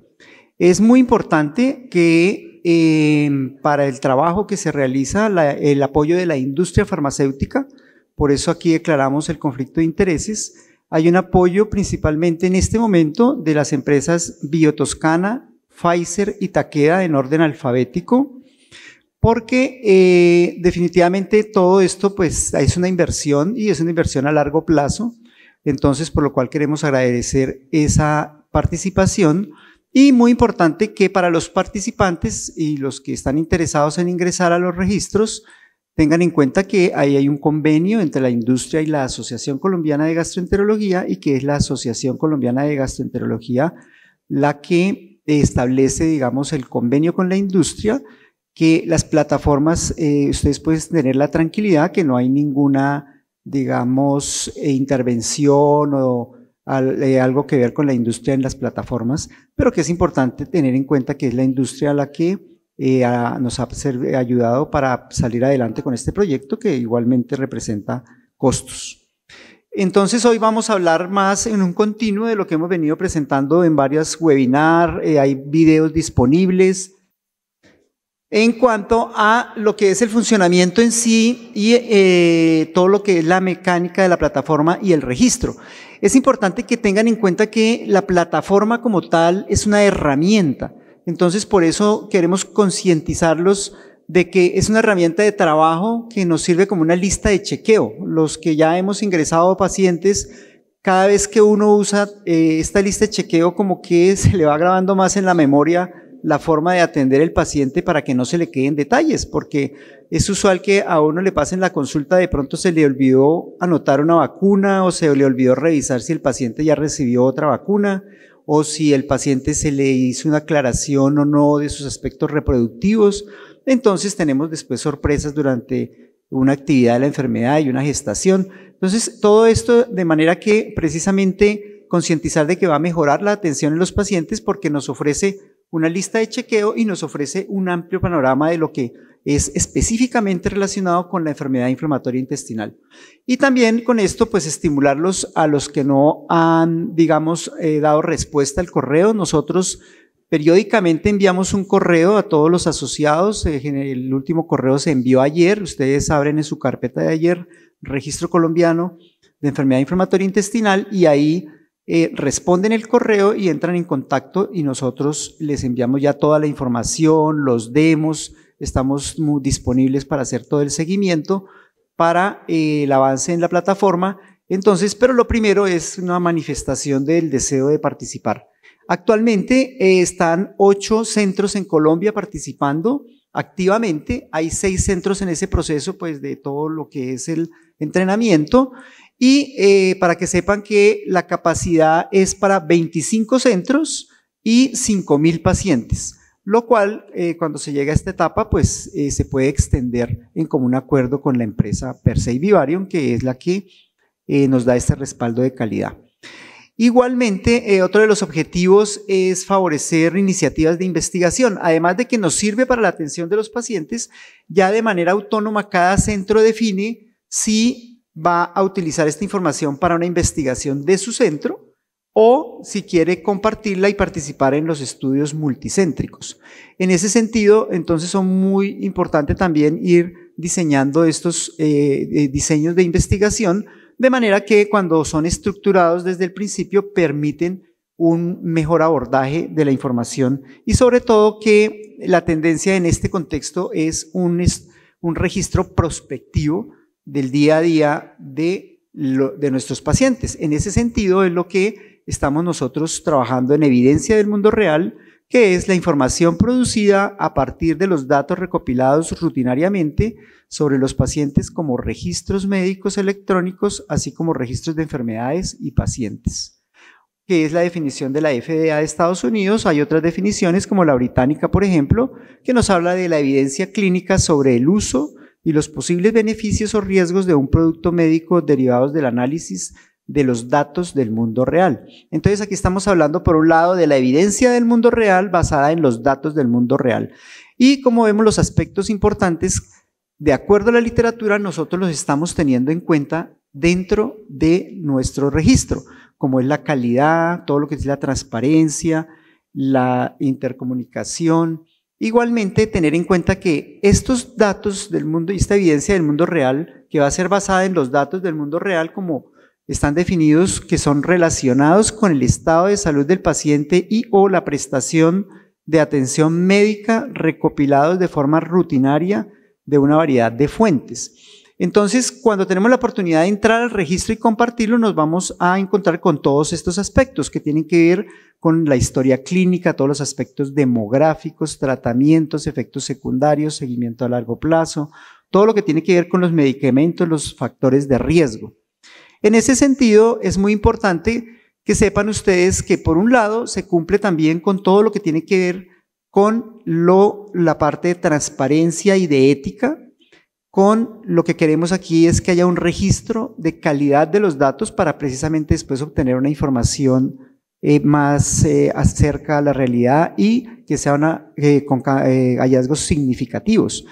[SPEAKER 10] Es muy importante que em, para el trabajo que se realiza el apoyo de la industria farmacéutica, por eso aquí declaramos el conflicto de intereses, hay un apoyo principalmente en este momento de las empresas Biotoscana Pfizer y Taqueda en orden alfabético, porque eh, definitivamente todo esto pues es una inversión y es una inversión a largo plazo, entonces por lo cual queremos agradecer esa participación y muy importante que para los participantes y los que están interesados en ingresar a los registros, tengan en cuenta que ahí hay un convenio entre la industria y la Asociación Colombiana de Gastroenterología y que es la Asociación Colombiana de Gastroenterología la que establece, digamos, el convenio con la industria, que las plataformas, eh, ustedes pueden tener la tranquilidad que no hay ninguna, digamos, eh, intervención o eh, algo que ver con la industria en las plataformas, pero que es importante tener en cuenta que es la industria la que nos ha ayudado para salir adelante con este proyecto que igualmente representa costos. Entonces hoy vamos a hablar más en un continuo de lo que hemos venido presentando en varias webinars, eh, hay videos disponibles, en cuanto a lo que es el funcionamiento en sí y eh, todo lo que es la mecánica de la plataforma y el registro. Es importante que tengan en cuenta que la plataforma como tal es una herramienta, entonces por eso queremos concientizarlos de que es una herramienta de trabajo que nos sirve como una lista de chequeo. Los que ya hemos ingresado pacientes, cada vez que uno usa eh, esta lista de chequeo, como que se le va grabando más en la memoria la forma de atender el paciente para que no se le queden detalles, porque es usual que a uno le pasen la consulta, de pronto se le olvidó anotar una vacuna o se le olvidó revisar si el paciente ya recibió otra vacuna o si el paciente se le hizo una aclaración o no de sus aspectos reproductivos entonces tenemos después sorpresas durante una actividad de la enfermedad y una gestación. Entonces, todo esto de manera que precisamente concientizar de que va a mejorar la atención en los pacientes porque nos ofrece una lista de chequeo y nos ofrece un amplio panorama de lo que es específicamente relacionado con la enfermedad inflamatoria intestinal. Y también con esto, pues estimularlos a los que no han, digamos, eh, dado respuesta al correo. Nosotros Periódicamente enviamos un correo a todos los asociados. Eh, el último correo se envió ayer. Ustedes abren en su carpeta de ayer, Registro Colombiano de Enfermedad Inflamatoria Intestinal, y ahí eh, responden el correo y entran en contacto y nosotros les enviamos ya toda la información, los demos. Estamos muy disponibles para hacer todo el seguimiento para eh, el avance en la plataforma. Entonces, pero lo primero es una manifestación del deseo de participar. Actualmente eh, están ocho centros en Colombia participando activamente. Hay seis centros en ese proceso, pues, de todo lo que es el entrenamiento. Y eh, para que sepan que la capacidad es para 25 centros y mil pacientes, lo cual eh, cuando se llega a esta etapa, pues se puede extender en común acuerdo con la empresa Persei Vivarium, que es la que nos da este respaldo de calidad. Igualmente, eh, otro de los objetivos es favorecer iniciativas de investigación, además de que nos sirve para la atención de los pacientes, ya de manera autónoma cada centro define si va a utilizar esta información para una investigación de su centro o si quiere compartirla y participar en los estudios multicéntricos. En ese sentido, entonces son muy importante también ir diseñando estos eh, eh, diseños de investigación de manera que cuando son estructurados desde el principio permiten un mejor abordaje de la información y sobre todo que la tendencia en este contexto es un, registro prospectivo del día a día de nuestros pacientes. En ese sentido es lo que estamos nosotros trabajando en evidencia del mundo real, que es la información producida a partir de los datos recopilados rutinariamente sobre los pacientes como registros médicos electrónicos, así como registros de enfermedades y pacientes, que es la definición de la FDA de Estados Unidos. Hay otras definiciones, como la británica, por ejemplo, que nos habla de la evidencia clínica sobre el uso y los posibles beneficios o riesgos de un producto médico derivados del análisis de los datos del mundo real. Entonces aquí estamos hablando por un lado de la evidencia del mundo real basada en los datos del mundo real. Y como vemos los aspectos importantes de acuerdo a la literatura, nosotros los estamos teniendo en cuenta dentro de nuestro registro, como es la calidad, todo lo que es la transparencia, la intercomunicación. Igualmente, tener en cuenta que estos datos del mundo y esta evidencia del mundo real, que va a ser basada en los datos del mundo real, como están definidos, que son relacionados con el estado de salud del paciente y o la prestación de atención médica recopilados de forma rutinaria de una variedad de fuentes. Entonces, cuando tenemos la oportunidad de entrar al registro y compartirlo, nos vamos a encontrar con todos estos aspectos que tienen que ver con la historia clínica, todos los aspectos demográficos, tratamientos, efectos secundarios, seguimiento a largo plazo, todo lo que tiene que ver con los medicamentos, los factores de riesgo. En ese sentido, es muy importante que sepan ustedes que, por un lado, se cumple también con todo lo que tiene que ver con lo, la parte de transparencia y de ética, con lo que queremos aquí es que haya un registro de calidad de los datos para precisamente después obtener una información eh, más eh, acerca a la realidad y que sean eh, con hallazgos significativos.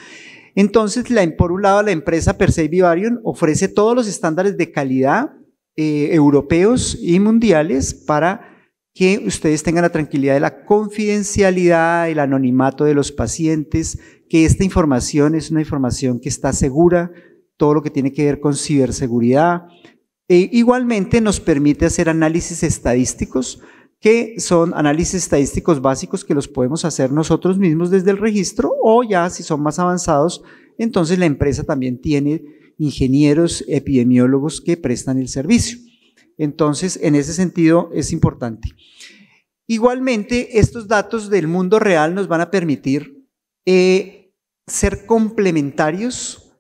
[SPEAKER 10] Entonces, la, por un lado, la empresa Persei Vivarium ofrece todos los estándares de calidad europeos y mundiales para que ustedes tengan la tranquilidad de la confidencialidad, el anonimato de los pacientes, que esta información es una información que está segura, todo lo que tiene que ver con ciberseguridad. E igualmente nos permite hacer análisis estadísticos, que son análisis estadísticos básicos que los podemos hacer nosotros mismos desde el registro o ya si son más avanzados, entonces la empresa también tiene ingenieros epidemiólogos que prestan el servicio. Entonces, en ese sentido es importante. Igualmente, estos datos del mundo real nos van a permitir eh, ser complementarios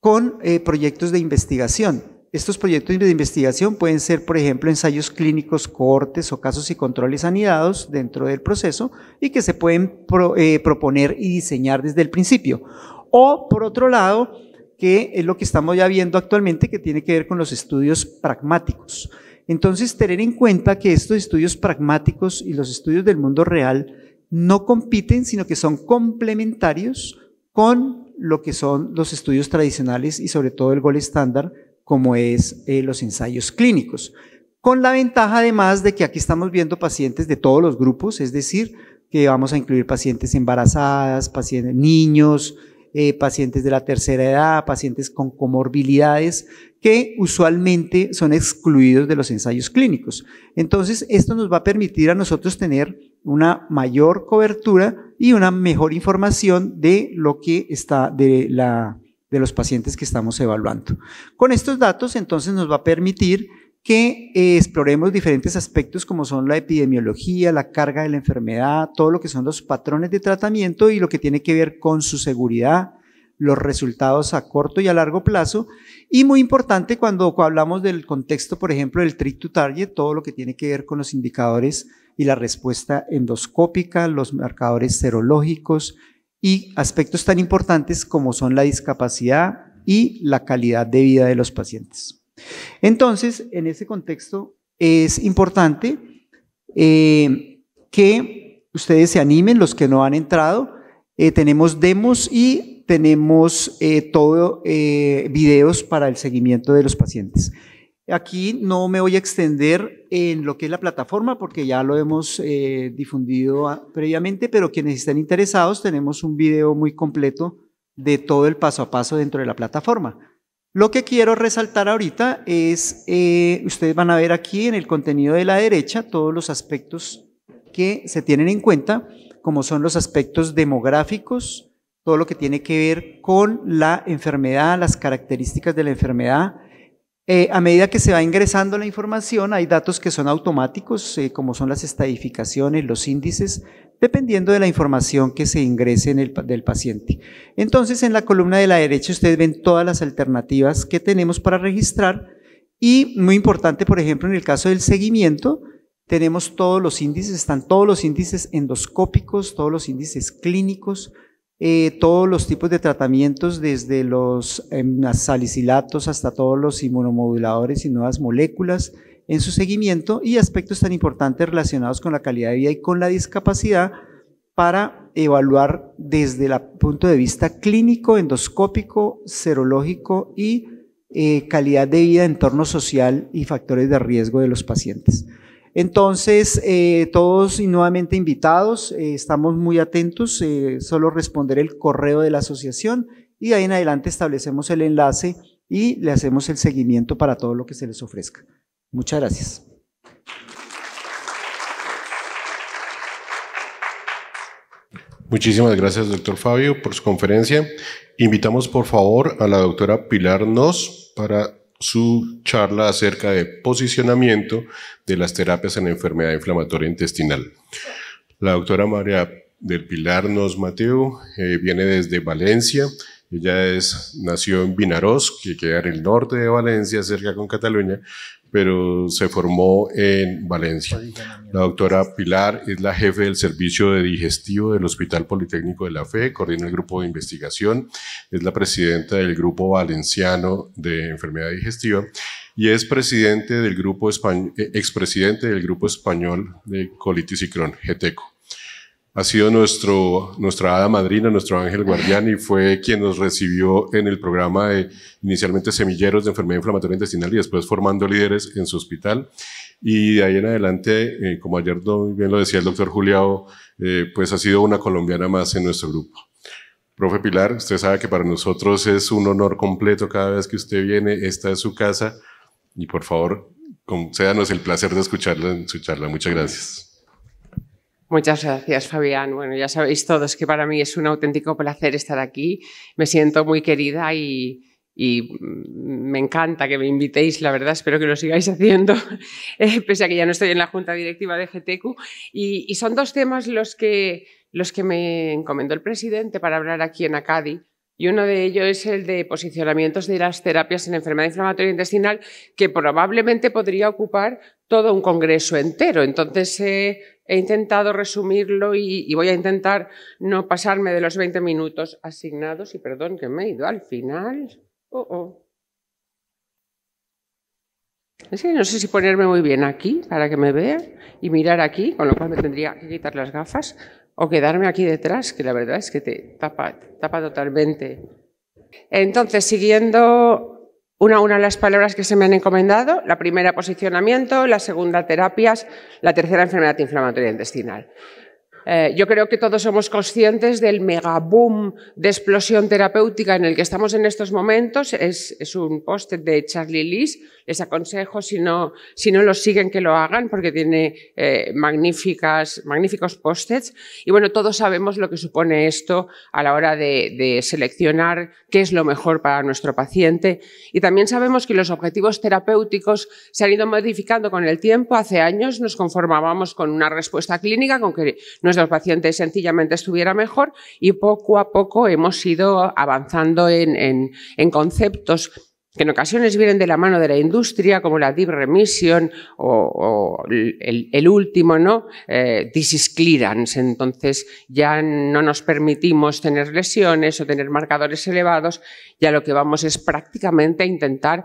[SPEAKER 10] con eh, proyectos de investigación. Estos proyectos de investigación pueden ser, por ejemplo, ensayos clínicos, cohortes o casos y controles anidados dentro del proceso y que se pueden eh, proponer y diseñar desde el principio. O, por otro lado, que es lo que estamos ya viendo actualmente, que tiene que ver con los estudios pragmáticos. Entonces, tener en cuenta que estos estudios pragmáticos y los estudios del mundo real no compiten, sino que son complementarios con lo que son los estudios tradicionales y sobre todo el gol estándar, como es eh, los ensayos clínicos. Con la ventaja además de que aquí estamos viendo pacientes de todos los grupos, es decir, que vamos a incluir pacientes embarazadas, pacientes, niños, eh, pacientes de la tercera edad, pacientes con comorbilidades que usualmente son excluidos de los ensayos clínicos. Entonces, esto nos va a permitir a nosotros tener una mayor cobertura y una mejor información de lo que está de los pacientes que estamos evaluando. Con estos datos, entonces, nos va a permitir que eh, exploremos diferentes aspectos como son la epidemiología, la carga de la enfermedad, todo lo que son los patrones de tratamiento y lo que tiene que ver con su seguridad, los resultados a corto y a largo plazo. Y muy importante cuando hablamos del contexto, por ejemplo, del Trick to Target, todo lo que tiene que ver con los indicadores y la respuesta endoscópica, los marcadores serológicos y aspectos tan importantes como son la discapacidad y la calidad de vida de los pacientes. Entonces, en ese contexto es importante eh, que ustedes se animen, los que no han entrado. Eh, tenemos demos y tenemos eh, todo videos para el seguimiento de los pacientes. Aquí no me voy a extender en lo que es la plataforma porque ya lo hemos difundido ah, previamente, pero quienes estén interesados tenemos un video muy completo de todo el paso a paso dentro de la plataforma. Lo que quiero resaltar ahorita es, eh, ustedes van a ver aquí en el contenido de la derecha todos los aspectos que se tienen en cuenta, como son los aspectos demográficos, todo lo que tiene que ver con la enfermedad, las características de la enfermedad, eh, a medida que se va ingresando la información, hay datos que son automáticos, eh, como son las estadificaciones, los índices, dependiendo de la información que se ingrese en el, del paciente. Entonces, en la columna de la derecha ustedes ven todas las alternativas que tenemos para registrar y, muy importante, por ejemplo, en el caso del seguimiento, tenemos todos los índices, están todos los índices endoscópicos, todos los índices clínicos, eh, todos los tipos de tratamientos, desde los em, salicilatos hasta todos los inmunomoduladores y nuevas moléculas en su seguimiento y aspectos tan importantes relacionados con la calidad de vida y con la discapacidad para evaluar desde el punto de vista clínico, endoscópico, serológico y eh, calidad de vida, entorno social y factores de riesgo de los pacientes. Entonces, eh, todos y nuevamente invitados, eh, estamos muy atentos, eh, solo responder el correo de la asociación y ahí en adelante establecemos el enlace y le hacemos el seguimiento para todo lo que se les ofrezca. Muchas gracias.
[SPEAKER 8] Muchísimas gracias, doctor Fabio, por su conferencia. Invitamos, por favor, a la doctora Pilar Nos para su charla acerca de posicionamiento de las terapias en la enfermedad inflamatoria intestinal. La doctora María del Pilar Nos Mateo eh, viene desde Valencia. Ella es, nació en Vinaroz, que queda en el norte de Valencia, cerca con Cataluña, pero se formó en Valencia. La doctora Pilar es la jefe del servicio de digestivo del Hospital Politécnico de la Fe, coordina el grupo de investigación, es la presidenta del Grupo Valenciano de Enfermedad Digestiva y es presidente del grupo eh, expresidente del Grupo Español de Colitis y Crohn, GTECO ha sido nuestro, nuestra hada madrina, nuestro ángel guardián y fue quien nos recibió en el programa de inicialmente semilleros de enfermedad inflamatoria intestinal y después formando líderes en su hospital. Y de ahí en adelante, eh, como ayer bien lo decía el doctor Juliao, eh, pues ha sido una colombiana más en nuestro grupo. Profe Pilar, usted sabe que para nosotros es un honor completo cada vez que usted viene, esta es su casa y por favor, concédanos el placer de escucharla en su charla. Muchas gracias.
[SPEAKER 11] Muchas gracias, Fabián. Bueno, ya sabéis todos que para mí es un auténtico placer estar aquí. Me siento muy querida y, mm, me encanta que me invitéis, la verdad, espero que lo sigáis haciendo, eh, pese a que ya no estoy en la junta directiva de GTQ. Y, son dos temas los que, me encomendó el presidente para hablar aquí en Acadi. Y uno de ellos es el de posicionamientos de las terapias en enfermedad inflamatoria intestinal, que probablemente podría ocupar todo un congreso entero. Entonces, eh, He intentado resumirlo y, voy a intentar no pasarme de los 20 minutos asignados y perdón que me he ido al final. Oh, oh, Es que no sé si ponerme muy bien aquí para que me vea y mirar aquí, con lo cual me tendría que quitar las gafas o quedarme aquí detrás, que la verdad es que te tapa totalmente. Entonces, siguiendo una a una las palabras que se me han encomendado. La primera, posicionamiento. La segunda, terapias. La tercera, enfermedad inflamatoria intestinal. Eh, yo creo que todos somos conscientes del megaboom de explosión terapéutica en el que estamos en estos momentos. Es, un post de Charlie Lee. Les aconsejo, si no, si no lo siguen, que lo hagan porque tiene eh, magníficas, magníficos post Y bueno, todos sabemos lo que supone esto a la hora de, de seleccionar qué es lo mejor para nuestro paciente. Y también sabemos que los objetivos terapéuticos se han ido modificando con el tiempo. Hace años nos conformábamos con una respuesta clínica, con que nos los pacientes sencillamente estuviera mejor y poco a poco hemos ido avanzando en, conceptos que en ocasiones vienen de la mano de la industria, como la deep remission o, el, último, ¿no? Eh, clearance. Entonces ya no nos permitimos tener lesiones o tener marcadores elevados, ya lo que vamos es prácticamente a intentar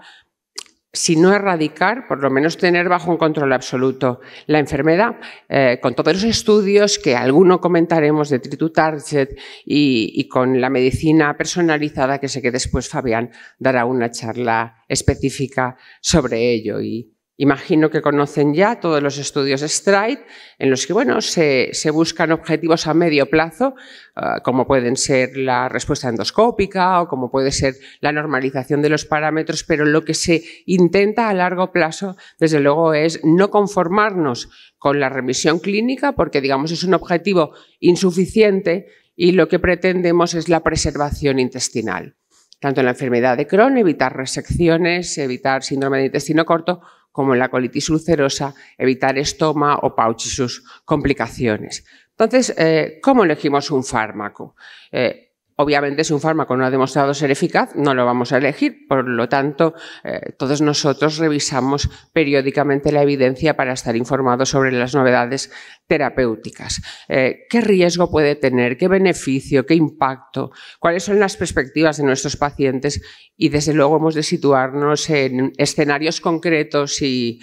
[SPEAKER 11] si no erradicar, por lo menos tener bajo un control absoluto la enfermedad, eh, con todos los estudios que alguno comentaremos de Tritu Target y, y, con la medicina personalizada, que sé que después Fabián dará una charla específica sobre ello. Y Imagino que conocen ya todos los estudios STRIDE, en los que bueno, se, buscan objetivos a medio plazo, ah, como pueden ser la respuesta endoscópica o como puede ser la normalización de los parámetros, pero lo que se intenta a largo plazo, desde luego, es no conformarnos con la remisión clínica, porque digamos es un objetivo insuficiente y lo que pretendemos es la preservación intestinal. Tanto en la enfermedad de Crohn, evitar resecciones, evitar síndrome de intestino corto, como la colitis ulcerosa, evitar estoma o pouch y sus complicaciones. Entonces, eh, ¿cómo elegimos un fármaco? Eh, obviamente, si un fármaco no ha demostrado ser eficaz, no lo vamos a elegir. Por lo tanto, eh, todos nosotros revisamos periódicamente la evidencia para estar informados sobre las novedades terapéuticas. Eh, ¿Qué riesgo puede tener? ¿Qué beneficio? ¿Qué impacto? ¿Cuáles son las perspectivas de nuestros pacientes? Y desde luego hemos de situarnos en escenarios concretos y,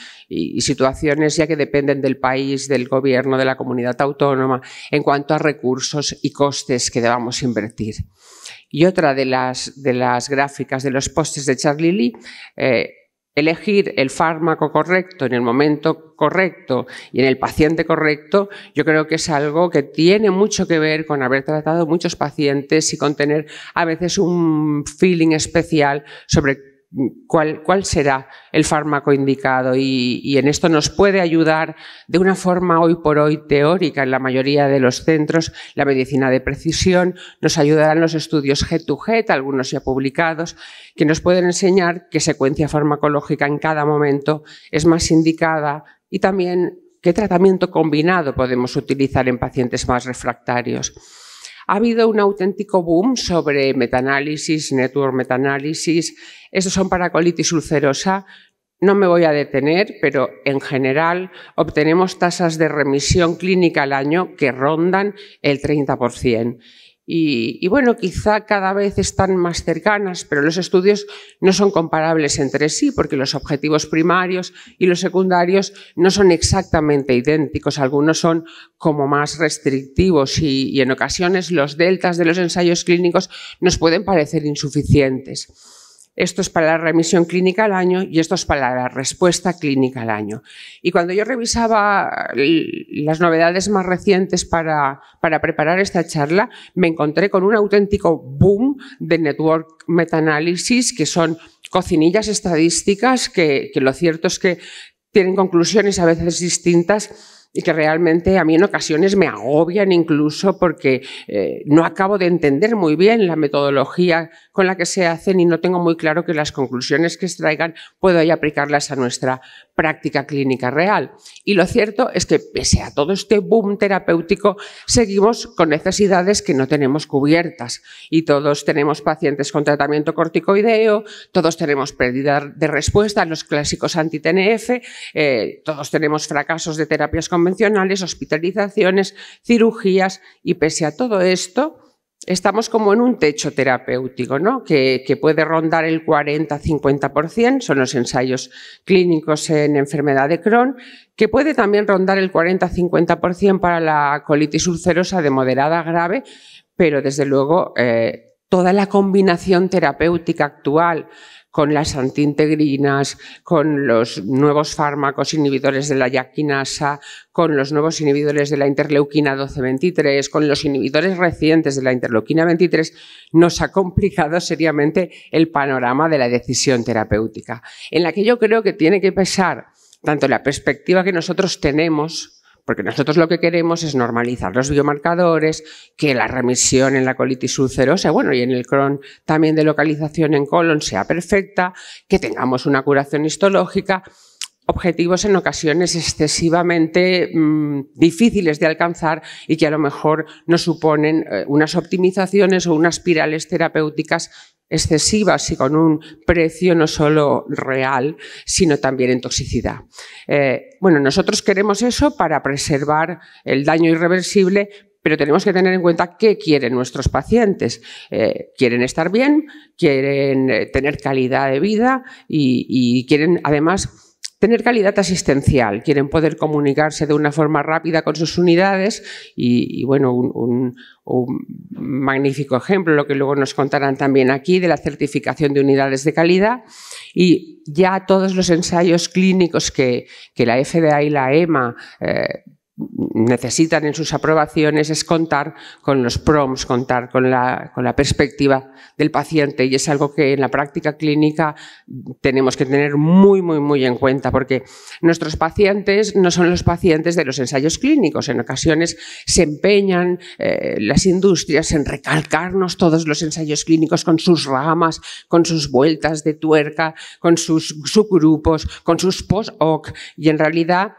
[SPEAKER 11] situaciones ya que dependen del país, del gobierno, de la comunidad autónoma, en cuanto a recursos y costes que debamos invertir. Y otra de las, de las gráficas de los postes de Charlie Lee eh, elegir el fármaco correcto en el momento correcto y en el paciente correcto, yo creo que es algo que tiene mucho que ver con haber tratado muchos pacientes y con tener a veces un feeling especial sobre cuál, será el fármaco indicado. Y, y en esto nos puede ayudar de una forma hoy por hoy teórica en la mayoría de los centros la medicina de precisión, nos ayudarán los estudios head to head, algunos ya publicados, que nos pueden enseñar qué secuencia farmacológica en cada momento es más indicada y también qué tratamiento combinado podemos utilizar en pacientes más refractarios ha habido un auténtico boom sobre metaanálisis, network metaanálisis. Estos son para colitis ulcerosa. No me voy a detener, pero en general obtenemos tasas de remisión clínica al año que rondan el 30% y, bueno, quizá cada vez están más cercanas, pero los estudios no son comparables entre sí porque los objetivos primarios y los secundarios no son exactamente idénticos. Algunos son como más restrictivos y en ocasiones los deltas de los ensayos clínicos nos pueden parecer insuficientes esto es para la remisión clínica al año y esto es para la respuesta clínica al año. Y cuando yo revisaba las novedades más recientes para, preparar esta charla, me encontré con un auténtico boom de network metaanálisis, que son cocinillas estadísticas, que lo cierto es que tienen conclusiones a veces distintas y que realmente a mí en ocasiones me agobian incluso porque eh, no acabo de entender muy bien la metodología con la que se hacen y no tengo muy claro que las conclusiones que extraigan puedo aplicarlas a nuestra práctica clínica real. Y lo cierto es que pese a todo este boom terapéutico, seguimos con necesidades que no tenemos cubiertas y todos tenemos pacientes con tratamiento corticoideo, todos tenemos pérdida de respuesta, los clásicos anti-TNF, eh, todos tenemos fracasos de terapias con hospitalizaciones, cirugías, y pese a todo esto, estamos como en un techo terapéutico, que, puede rondar el 40-50%, son los ensayos clínicos en enfermedad de Crohn, que puede también rondar el 40-50% para la colitis ulcerosa de moderada grave, pero desde luego eh, toda la combinación terapéutica actual, con las antiintegrinas, con los nuevos fármacos inhibidores de la yaquinasa, con los nuevos inhibidores de la interleuquina 12-23, con los inhibidores recientes de la interleuquina 23, nos ha complicado seriamente el panorama de la decisión terapéutica, en la que yo creo que tiene que pesar tanto la perspectiva que nosotros tenemos, porque nosotros lo que queremos es normalizar los biomarcadores, que la remisión en la colitis ulcerosa, bueno, y en el Crohn también de localización en colon sea perfecta, que tengamos una curación histológica objetivos en ocasiones excesivamente mm, difíciles de alcanzar y que a lo mejor nos suponen eh, unas optimizaciones o unas pirales terapéuticas excesivas y con un precio no solo real, sino también en toxicidad. Eh, bueno, nosotros queremos eso para preservar el daño irreversible, pero tenemos que tener en cuenta qué quieren nuestros pacientes. Eh, quieren estar bien, quieren tener calidad de vida y quieren además Tener calidad asistencial, quieren poder comunicarse de una forma rápida con sus unidades y, bueno, un, magnífico ejemplo, lo que luego nos contarán también aquí, de la certificación de unidades de calidad y ya todos los ensayos clínicos que, la FDA y la EMA eh, necesitan en sus aprobaciones es contar con los PROMs, contar con la, perspectiva del paciente y es algo que en la práctica clínica tenemos que tener muy, muy, muy en cuenta porque nuestros pacientes no son los pacientes de los ensayos clínicos. En ocasiones se empeñan eh, las industrias en recalcarnos todos los ensayos clínicos con sus ramas, con sus vueltas de tuerca, con sus subgrupos, con sus post-hoc y en realidad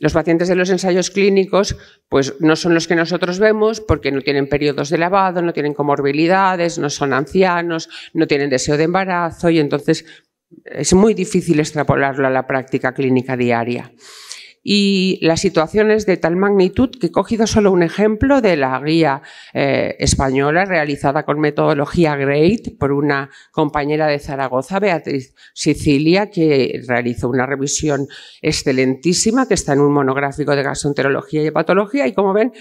[SPEAKER 11] los pacientes de los ensayos clínicos pues, no son los que nosotros vemos porque no tienen periodos de lavado, no tienen comorbilidades, no son ancianos, no tienen deseo de embarazo y entonces es muy difícil extrapolarlo a la práctica clínica diaria y situación es de tal magnitud que he cogido solo un ejemplo de la guía eh, española realizada con metodología GREAT por una compañera de Zaragoza, Beatriz Sicilia, que realizó una revisión excelentísima que está en un monográfico de gastroenterología y hepatología y como ven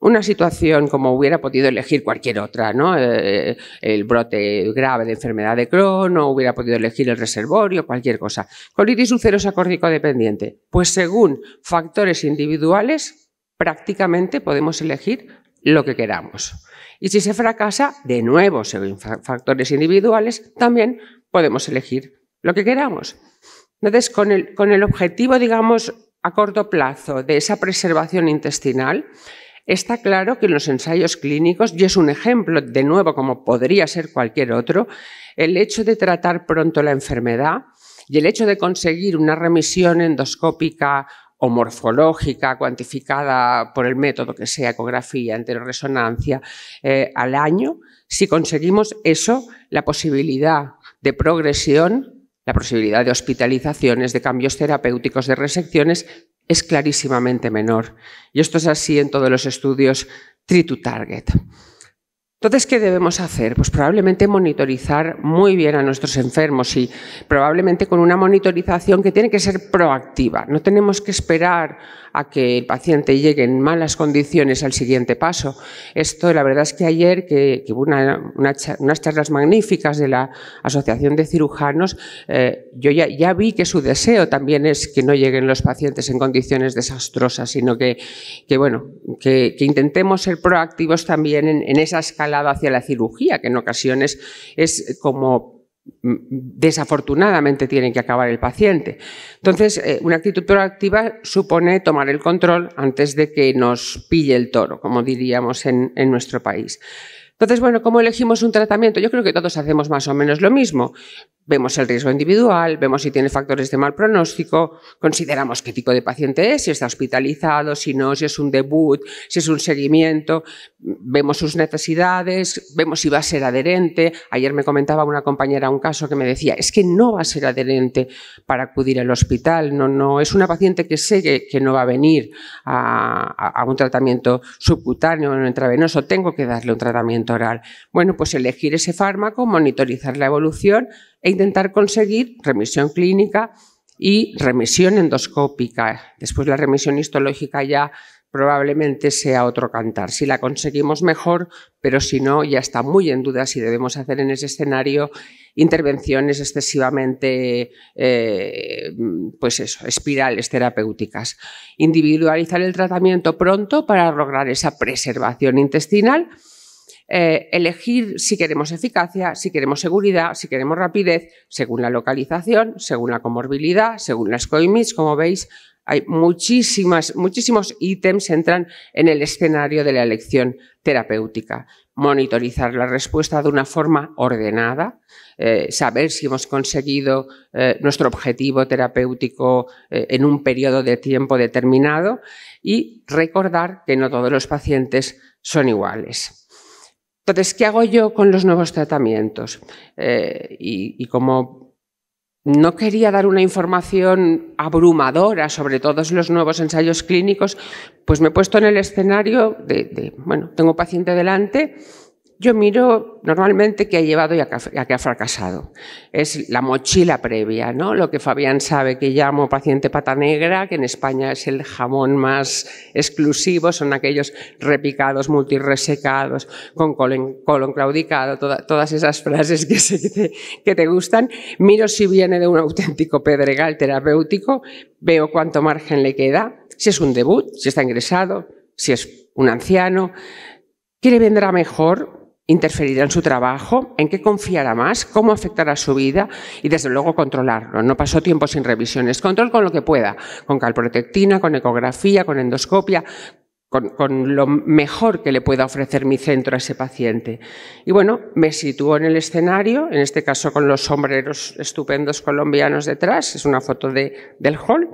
[SPEAKER 11] una situación como hubiera podido elegir cualquier otra, ¿no? Eh, el brote grave de enfermedad de Crohn o hubiera podido elegir el reservorio, cualquier cosa. Colitis ulcerosa córtico-dependiente. Pues según factores individuales, prácticamente podemos elegir lo que queramos. Y si se fracasa, de nuevo, según factores individuales, también podemos elegir lo que queramos. Entonces, con el, con el objetivo, digamos, a corto plazo de esa preservación intestinal, Está claro que en los ensayos clínicos, y es un ejemplo de nuevo como podría ser cualquier otro, el hecho de tratar pronto la enfermedad y el hecho de conseguir una remisión endoscópica o morfológica cuantificada por el método que sea ecografía, enteroresonancia, eh, al año, si conseguimos eso, la posibilidad de progresión, la posibilidad de hospitalizaciones, de cambios terapéuticos, de resecciones, es clarísimamente menor. Y esto es así en todos los estudios Tree-to-Target. Entonces, ¿qué debemos hacer? Pues probablemente monitorizar muy bien a nuestros enfermos y probablemente con una monitorización que tiene que ser proactiva. No tenemos que esperar a que el paciente llegue en malas condiciones al siguiente paso. Esto, la verdad es que ayer que, hubo unas charlas magníficas de la Asociación de Cirujanos, eh, yo ya, vi que su deseo también es que no lleguen los pacientes en condiciones desastrosas, sino que, que bueno, que, intentemos ser proactivos también en esa escalada hacia la cirugía, que en ocasiones es como desafortunadamente tiene que acabar el paciente. Entonces, eh, una actitud proactiva supone tomar el control antes de que nos pille el toro, como diríamos en nuestro país. Entonces, bueno, ¿cómo elegimos un tratamiento? Yo creo que todos hacemos más o menos lo mismo. Vemos el riesgo individual, vemos si tiene factores de mal pronóstico, consideramos qué tipo de paciente es, si está hospitalizado, si no, si es un debut, si es un seguimiento, vemos sus necesidades, vemos si va a ser adherente. Ayer me comentaba una compañera un caso que me decía, es que no va a ser adherente para acudir al hospital, no, no, es una paciente que sé que, no va a venir a, a un tratamiento subcutáneo o intravenoso, tengo que darle un tratamiento bueno, pues elegir ese fármaco, monitorizar la evolución e intentar conseguir remisión clínica y remisión endoscópica. Después la remisión histológica ya probablemente sea otro cantar. Si la conseguimos mejor, pero si no, ya está muy en duda si debemos hacer en ese escenario intervenciones excesivamente, eh, pues espirales terapéuticas. Individualizar el tratamiento pronto para lograr esa preservación intestinal eh, elegir si queremos eficacia, si queremos seguridad, si queremos rapidez, según la localización, según la comorbilidad, según las COIMIS, como veis, hay muchísimas, muchísimos ítems entran en el escenario de la elección terapéutica. Monitorizar la respuesta de una forma ordenada, eh, saber si hemos conseguido eh, nuestro objetivo terapéutico en un periodo de tiempo determinado y recordar que no todos los pacientes son iguales. Entonces, ¿qué hago yo con los nuevos tratamientos? Eh, y, como no quería dar una información abrumadora sobre todos los nuevos ensayos clínicos, pues me he puesto en el escenario de, de bueno, tengo paciente delante yo miro normalmente qué ha llevado y a qué ha fracasado. Es la mochila previa, ¿no? Lo que Fabián sabe que llamo paciente pata negra, que en España es el jamón más exclusivo, son aquellos repicados, multiresecados, con colon, claudicado, todas esas frases que, te, que te gustan. Miro si viene de un auténtico pedregal terapéutico, veo cuánto margen le queda, si es un debut, si está ingresado, si es un anciano. ¿Qué le vendrá mejor interferirá en su trabajo, en qué confiará más, cómo afectará su vida y desde luego controlarlo. No pasó tiempo sin revisiones. Control con lo que pueda, con calprotectina, con ecografía, con endoscopia, con, lo mejor que le pueda ofrecer mi centro a ese paciente. Y bueno, me sitúo en el escenario, en este caso con los sombreros estupendos colombianos detrás, es una foto de, del hall,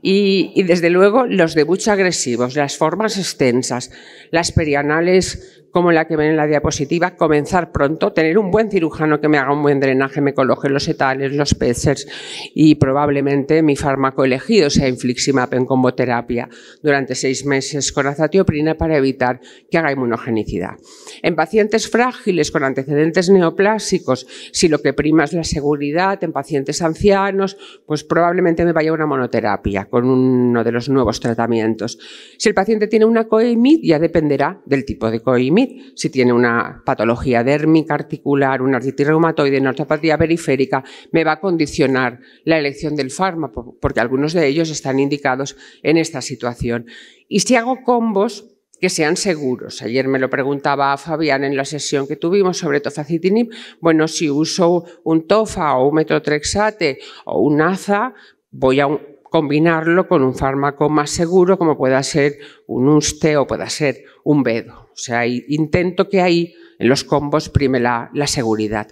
[SPEAKER 11] y, desde luego los debuches agresivos, las formas extensas, las perianales como la que ven en la diapositiva, comenzar pronto, tener un buen cirujano que me haga un buen drenaje, me coloque los etales, los peces, y probablemente mi fármaco elegido sea infliximab en comboterapia durante seis meses con azatioprina para evitar que haga inmunogenicidad. En pacientes frágiles con antecedentes neoplásicos, si lo que prima es la seguridad, en pacientes ancianos, pues probablemente me vaya a una monoterapia con uno de los nuevos tratamientos. Si el paciente tiene una coimid, ya dependerá del tipo de coimid. Si tiene una patología dérmica articular, una artritis reumatoide, ortopatía periférica, me va a condicionar la elección del fármaco, porque algunos de ellos están indicados en esta situación. Y si hago combos, que sean seguros. Ayer me lo preguntaba Fabián en la sesión que tuvimos sobre tofacitinib. Bueno, si uso un tofa o un metotrexate o un aza, voy a combinarlo con un fármaco más seguro como pueda ser un uste o pueda ser un Bedo. O sea, intento que hay en los combos prime la, seguridad.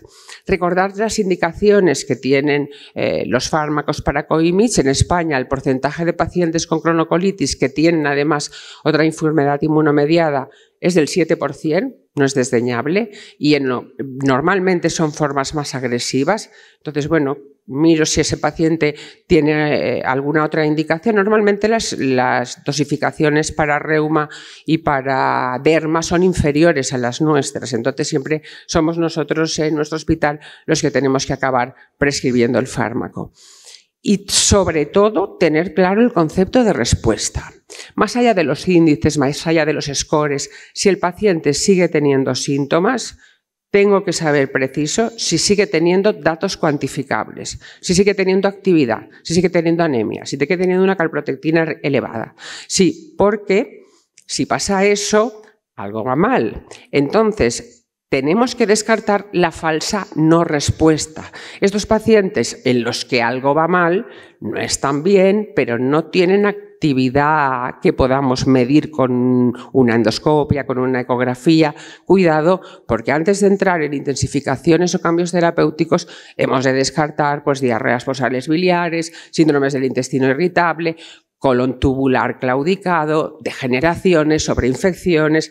[SPEAKER 11] Recordar las indicaciones que tienen eh, los fármacos para coimis. En España, el porcentaje de pacientes con cronocolitis que tienen además otra enfermedad inmunomediada es del 7%, no es desdeñable, y normalmente son formas más agresivas. Entonces, bueno, miro si ese paciente tiene eh, alguna otra indicación. Normalmente las, las, dosificaciones para reuma y para derma son inferiores a las nuestras, entonces siempre somos nosotros en nuestro hospital los que tenemos que acabar prescribiendo el fármaco. Y sobre todo, tener claro el concepto de respuesta. Más allá de los índices, más allá de los scores, si el paciente sigue teniendo síntomas, tengo que saber preciso si sigue teniendo datos cuantificables, si sigue teniendo actividad, si sigue teniendo anemia, si sigue teniendo una calprotectina elevada. Sí, porque si pasa eso, algo va mal. Entonces, tenemos que descartar la falsa no respuesta. Estos pacientes en los que algo va mal no están bien, pero no tienen actividad que podamos medir con una endoscopia, con una ecografía. Cuidado, porque antes de entrar en intensificaciones o cambios terapéuticos hemos de descartar pues, diarreas posales biliares, síndromes del intestino irritable, colon tubular claudicado, degeneraciones, sobreinfecciones.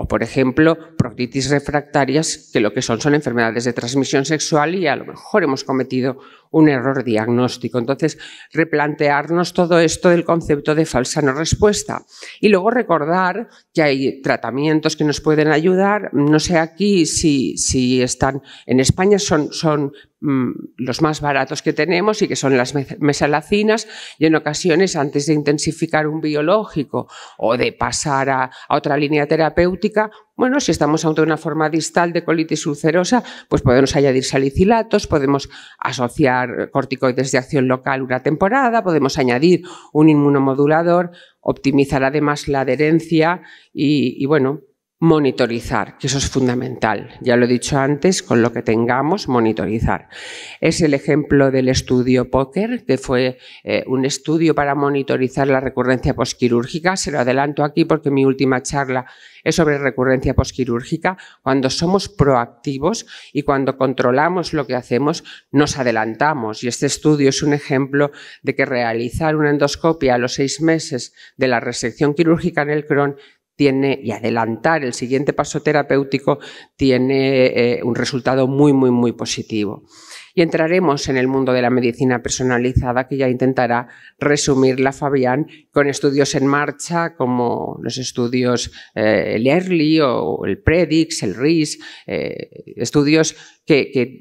[SPEAKER 11] O, por ejemplo, proctitis refractarias, que lo que son son enfermedades de transmisión sexual y a lo mejor hemos cometido un error diagnóstico. Entonces, replantearnos todo esto del concepto de falsa no respuesta. Y luego recordar que hay tratamientos que nos pueden ayudar. No sé aquí si, si están en España, son, son mm, los más baratos que tenemos y que son las mesalacinas. Y en ocasiones, antes de intensificar un biológico o de pasar a otra línea terapéutica, bueno, si estamos ante una forma distal de colitis ulcerosa, pues podemos añadir salicilatos, podemos asociar corticoides de acción local una temporada, podemos añadir un inmunomodulador, optimizar además la adherencia y, y bueno, monitorizar, que eso es fundamental. Ya lo he dicho antes, con lo que tengamos, monitorizar. Es el ejemplo del estudio POKER, que fue eh, un estudio para monitorizar la recurrencia posquirúrgica. Se lo adelanto aquí porque mi última charla es sobre recurrencia posquirúrgica. Cuando somos proactivos y cuando controlamos lo que hacemos, nos adelantamos. Y este estudio es un ejemplo de que realizar una endoscopia a los seis meses de la resección quirúrgica en el Crohn tiene, y adelantar el siguiente paso terapéutico tiene eh, un resultado muy, muy, muy positivo. Y entraremos en el mundo de la medicina personalizada, que ya intentará resumirla Fabián, con estudios en marcha como los estudios EARLY eh, o el PREDIX, el RIS, eh, estudios que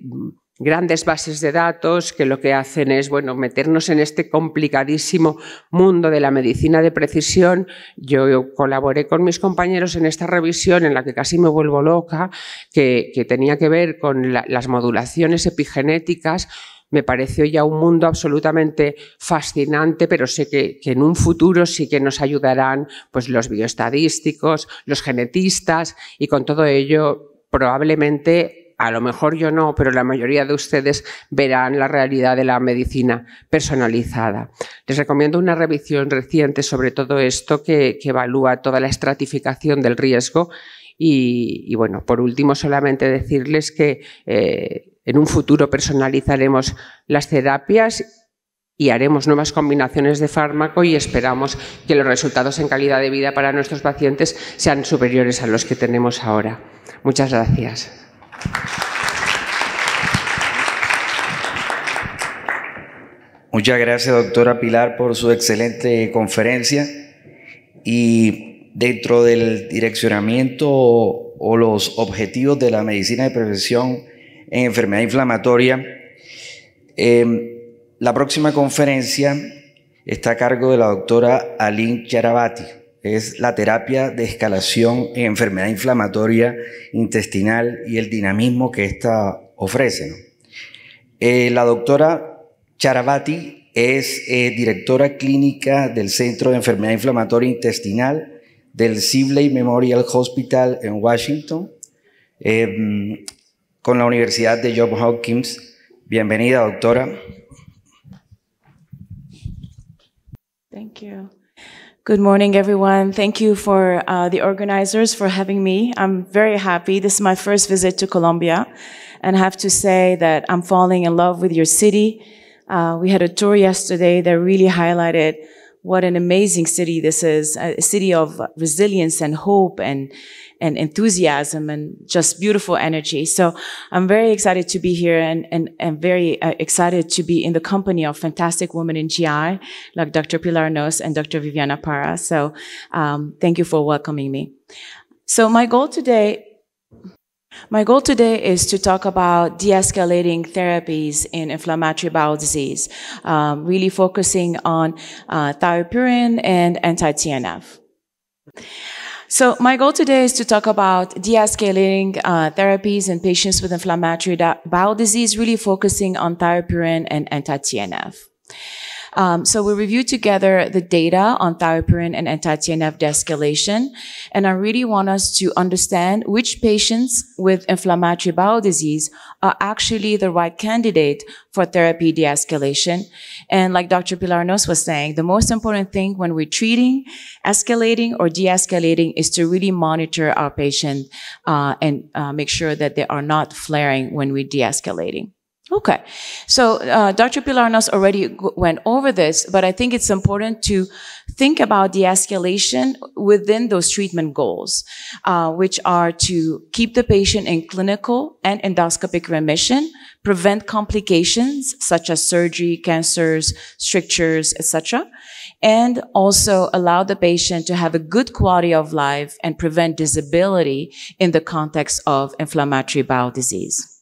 [SPEAKER 11] grandes bases de datos que lo que hacen es, bueno, meternos en este complicadísimo mundo de la medicina de precisión. Yo colaboré con mis compañeros en esta revisión en la que casi me vuelvo loca, que, tenía que ver con las modulaciones epigenéticas me pareció ya un mundo absolutamente fascinante, pero sé que, en un futuro sí que nos ayudarán pues, los bioestadísticos, los genetistas y con todo ello probablemente a lo mejor yo no, pero la mayoría de ustedes verán la realidad de la medicina personalizada. Les recomiendo una revisión reciente sobre todo esto que, evalúa toda la estratificación del riesgo. Y, bueno, por último, solamente decirles que eh, en un futuro personalizaremos las terapias y haremos nuevas combinaciones de fármaco y esperamos que los resultados en calidad de vida para nuestros pacientes sean superiores a los que tenemos ahora. Muchas gracias.
[SPEAKER 12] Muchas gracias, doctora Pilar, por su excelente conferencia. Y dentro del direccionamiento o, los objetivos de la medicina de prevención en enfermedad inflamatoria, em, la próxima conferencia está a cargo de la doctora Aline Charabati es la terapia de escalación en enfermedad inflamatoria intestinal y el dinamismo que esta ofrece. Eh, la doctora Charabati es eh, directora clínica del Centro de Enfermedad Inflamatoria Intestinal del Sibley Memorial Hospital en Washington, em, con la Universidad de Johns Hopkins. Bienvenida, doctora.
[SPEAKER 13] Thank Good morning, everyone. Thank you for uh, the organizers for having me. I'm very happy. This is my first visit to Colombia, and I have to say that I'm falling in love with your city. Uh, we had a tour yesterday that really highlighted what an amazing city this is a city of resilience and hope and and enthusiasm and just beautiful energy so i'm very excited to be here and and, and very uh, excited to be in the company of fantastic women in gi like dr pilar nos and dr viviana para so um, thank you for welcoming me so my goal today my goal today is to talk about de-escalating therapies in inflammatory bowel disease, um, really focusing on uh, thiopurine and anti-TNF. So my goal today is to talk about de-escalating uh, therapies in patients with inflammatory bowel disease, really focusing on thiopurine and anti-TNF. Um, so we reviewed together the data on thiopirin and anti-TNF de-escalation, and I really want us to understand which patients with inflammatory bowel disease are actually the right candidate for therapy de-escalation. And like Dr. Pilarnos was saying, the most important thing when we're treating, escalating, or de-escalating is to really monitor our patient uh, and uh, make sure that they are not flaring when we're de-escalating. Okay. So uh, Dr. Pilarnos already went over this, but I think it's important to think about the escalation within those treatment goals, uh, which are to keep the patient in clinical and endoscopic remission, prevent complications such as surgery, cancers, strictures, etc., and also allow the patient to have a good quality of life and prevent disability in the context of inflammatory bowel disease.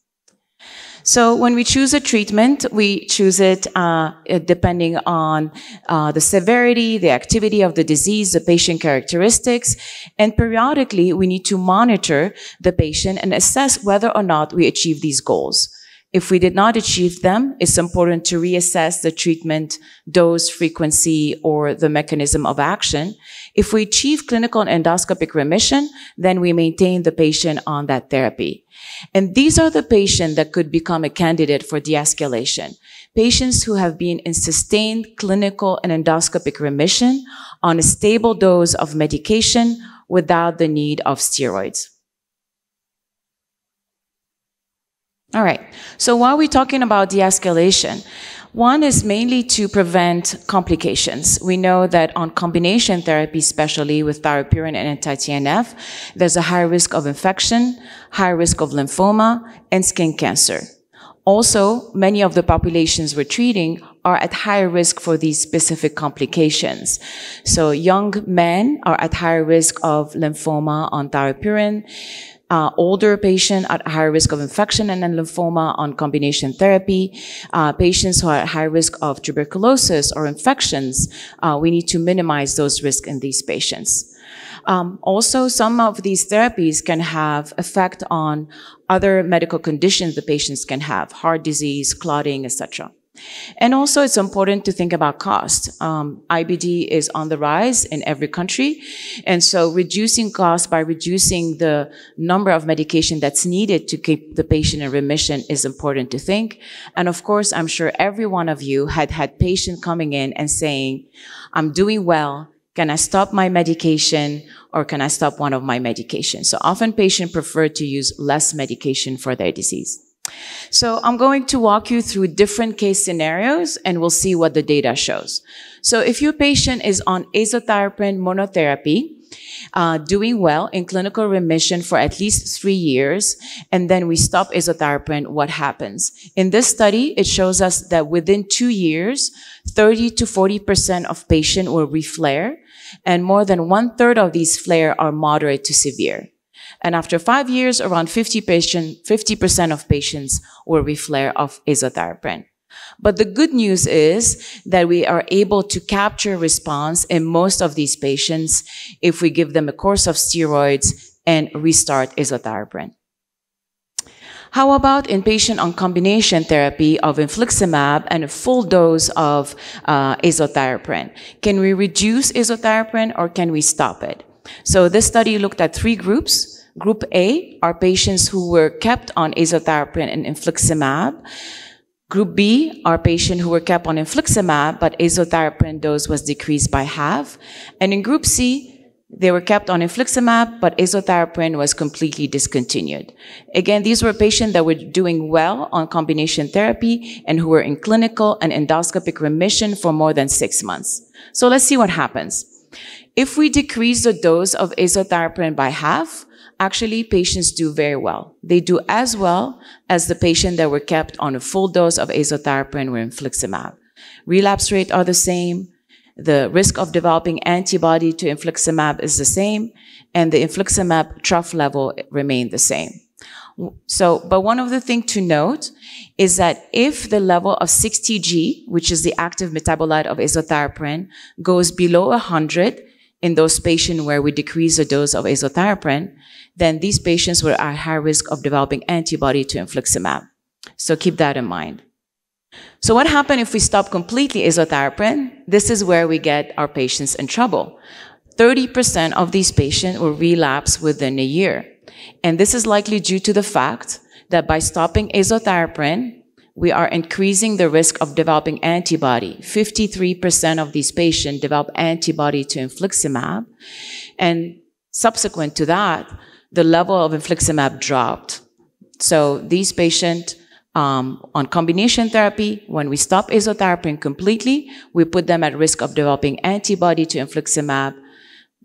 [SPEAKER 13] So when we choose a treatment, we choose it uh, depending on uh, the severity, the activity of the disease, the patient characteristics, and periodically we need to monitor the patient and assess whether or not we achieve these goals. If we did not achieve them, it's important to reassess the treatment dose, frequency, or the mechanism of action. If we achieve clinical and endoscopic remission, then we maintain the patient on that therapy. And these are the patients that could become a candidate for de-escalation: Patients who have been in sustained clinical and endoscopic remission on a stable dose of medication without the need of steroids. All right. So while we're talking about de-escalation, one is mainly to prevent complications. We know that on combination therapy, especially with thiopurine and anti-TNF, there's a high risk of infection, high risk of lymphoma, and skin cancer. Also, many of the populations we're treating are at higher risk for these specific complications. So young men are at higher risk of lymphoma on thiopurine uh, older patients at higher risk of infection and then lymphoma on combination therapy, uh, patients who are at high risk of tuberculosis or infections, uh, we need to minimize those risks in these patients. Um, also, some of these therapies can have effect on other medical conditions the patients can have, heart disease, clotting, etc. And also, it's important to think about cost. Um, IBD is on the rise in every country. And so, reducing cost by reducing the number of medication that's needed to keep the patient in remission is important to think. And of course, I'm sure every one of you had had patient coming in and saying, I'm doing well. Can I stop my medication or can I stop one of my medications? So often patients prefer to use less medication for their disease. So I'm going to walk you through different case scenarios and we'll see what the data shows. So if your patient is on azathioprine monotherapy, uh, doing well in clinical remission for at least three years, and then we stop azathioprine, what happens? In this study, it shows us that within two years, 30 to 40% of patients will reflare, and more than one third of these flare are moderate to severe. And after five years, around 50 patient, 50% of patients will reflare of azathioprine. But the good news is that we are able to capture response in most of these patients if we give them a course of steroids and restart azathioprine. How about inpatient on combination therapy of infliximab and a full dose of uh, azathioprine? Can we reduce azathioprine or can we stop it? So this study looked at three groups. Group A are patients who were kept on azathioprine and infliximab. Group B are patients who were kept on infliximab, but azathioprine dose was decreased by half. And in group C, they were kept on infliximab, but azathioprine was completely discontinued. Again, these were patients that were doing well on combination therapy and who were in clinical and endoscopic remission for more than six months. So let's see what happens. If we decrease the dose of azathioprine by half, actually patients do very well. They do as well as the patient that were kept on a full dose of azathioprine or infliximab. Relapse rate are the same. The risk of developing antibody to infliximab is the same, and the infliximab trough level remain the same. So, but one of the things to note is that if the level of 60G, which is the active metabolite of azathioprine, goes below 100 in those patients where we decrease the dose of azathioprine, then these patients were at high risk of developing antibody to infliximab. So keep that in mind. So what happens if we stop completely azathioprine? This is where we get our patients in trouble. 30% of these patients will relapse within a year. And this is likely due to the fact that by stopping azathioprine, we are increasing the risk of developing antibody. 53% of these patients develop antibody to infliximab. And subsequent to that, the level of infliximab dropped. So these patients um, on combination therapy, when we stop azathioprine completely, we put them at risk of developing antibody to infliximab,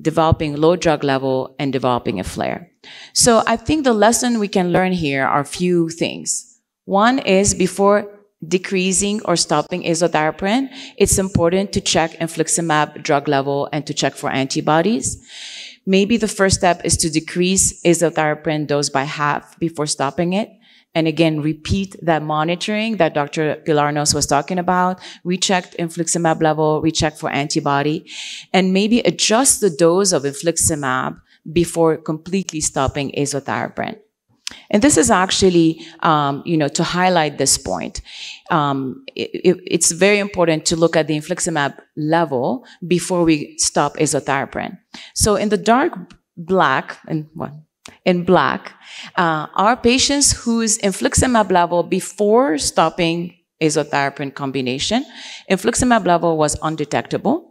[SPEAKER 13] developing low drug level, and developing a flare. So I think the lesson we can learn here are few things. One is before decreasing or stopping azathioprine, it's important to check infliximab drug level and to check for antibodies maybe the first step is to decrease azathioprine dose by half before stopping it. And again, repeat that monitoring that Dr. Pilarnos was talking about. We checked infliximab level, we for antibody, and maybe adjust the dose of infliximab before completely stopping azathioprine. And this is actually, um, you know, to highlight this point. Um, it, it, it's very important to look at the infliximab level before we stop azathioprine. So in the dark black, and what? In black, uh, are patients whose infliximab level before stopping azathioprine combination, infliximab level was undetectable.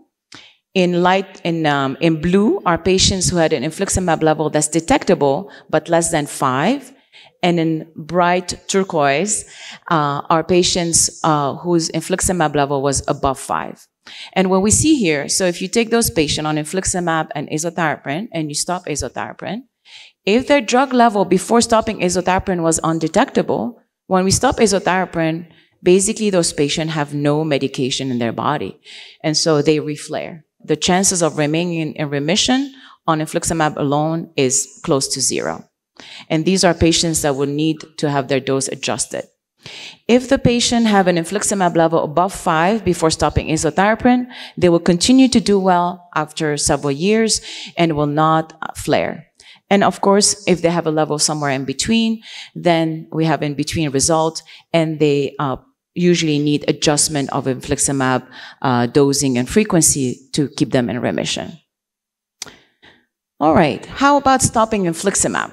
[SPEAKER 13] In light, in, um, in blue are patients who had an infliximab level that's detectable, but less than five. And in bright turquoise uh, are patients uh, whose infliximab level was above five. And what we see here, so if you take those patients on infliximab and azathioprine and you stop azathioprine, if their drug level before stopping azathioprine was undetectable, when we stop azathioprine, basically those patients have no medication in their body. And so they reflare the chances of remaining in remission on infliximab alone is close to zero. And these are patients that will need to have their dose adjusted. If the patient have an infliximab level above five before stopping azathioprine, they will continue to do well after several years and will not flare. And of course, if they have a level somewhere in between, then we have in between result and they uh, usually need adjustment of infliximab uh, dosing and frequency to keep them in remission. All right, how about stopping infliximab?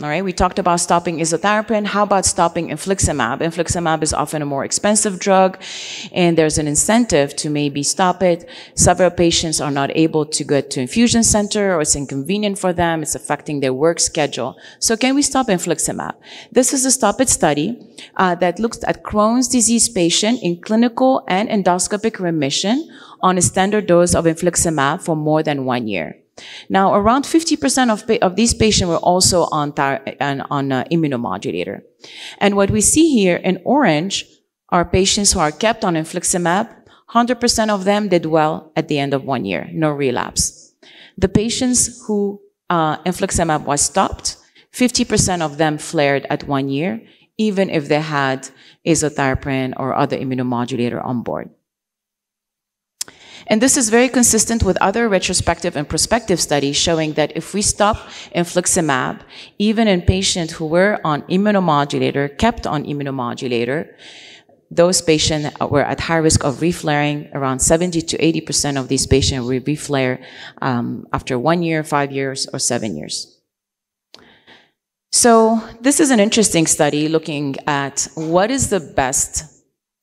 [SPEAKER 13] All right, we talked about stopping isotyrapine. How about stopping infliximab? Infliximab is often a more expensive drug, and there's an incentive to maybe stop it. Several patients are not able to get to infusion center, or it's inconvenient for them. It's affecting their work schedule. So can we stop infliximab? This is a stop-it study uh, that looks at Crohn's disease patient in clinical and endoscopic remission on a standard dose of infliximab for more than one year. Now, around 50% of, of these patients were also on, on, on uh, immunomodulator. And what we see here in orange are patients who are kept on infliximab. 100% of them did well at the end of one year, no relapse. The patients who uh, infliximab was stopped, 50% of them flared at one year, even if they had azathioprine or other immunomodulator on board. And this is very consistent with other retrospective and prospective studies showing that if we stop infliximab, even in patients who were on immunomodulator, kept on immunomodulator, those patients were at high risk of reflaring. Around 70 to 80% of these patients will reflare um, after one year, five years, or seven years. So this is an interesting study looking at what is the best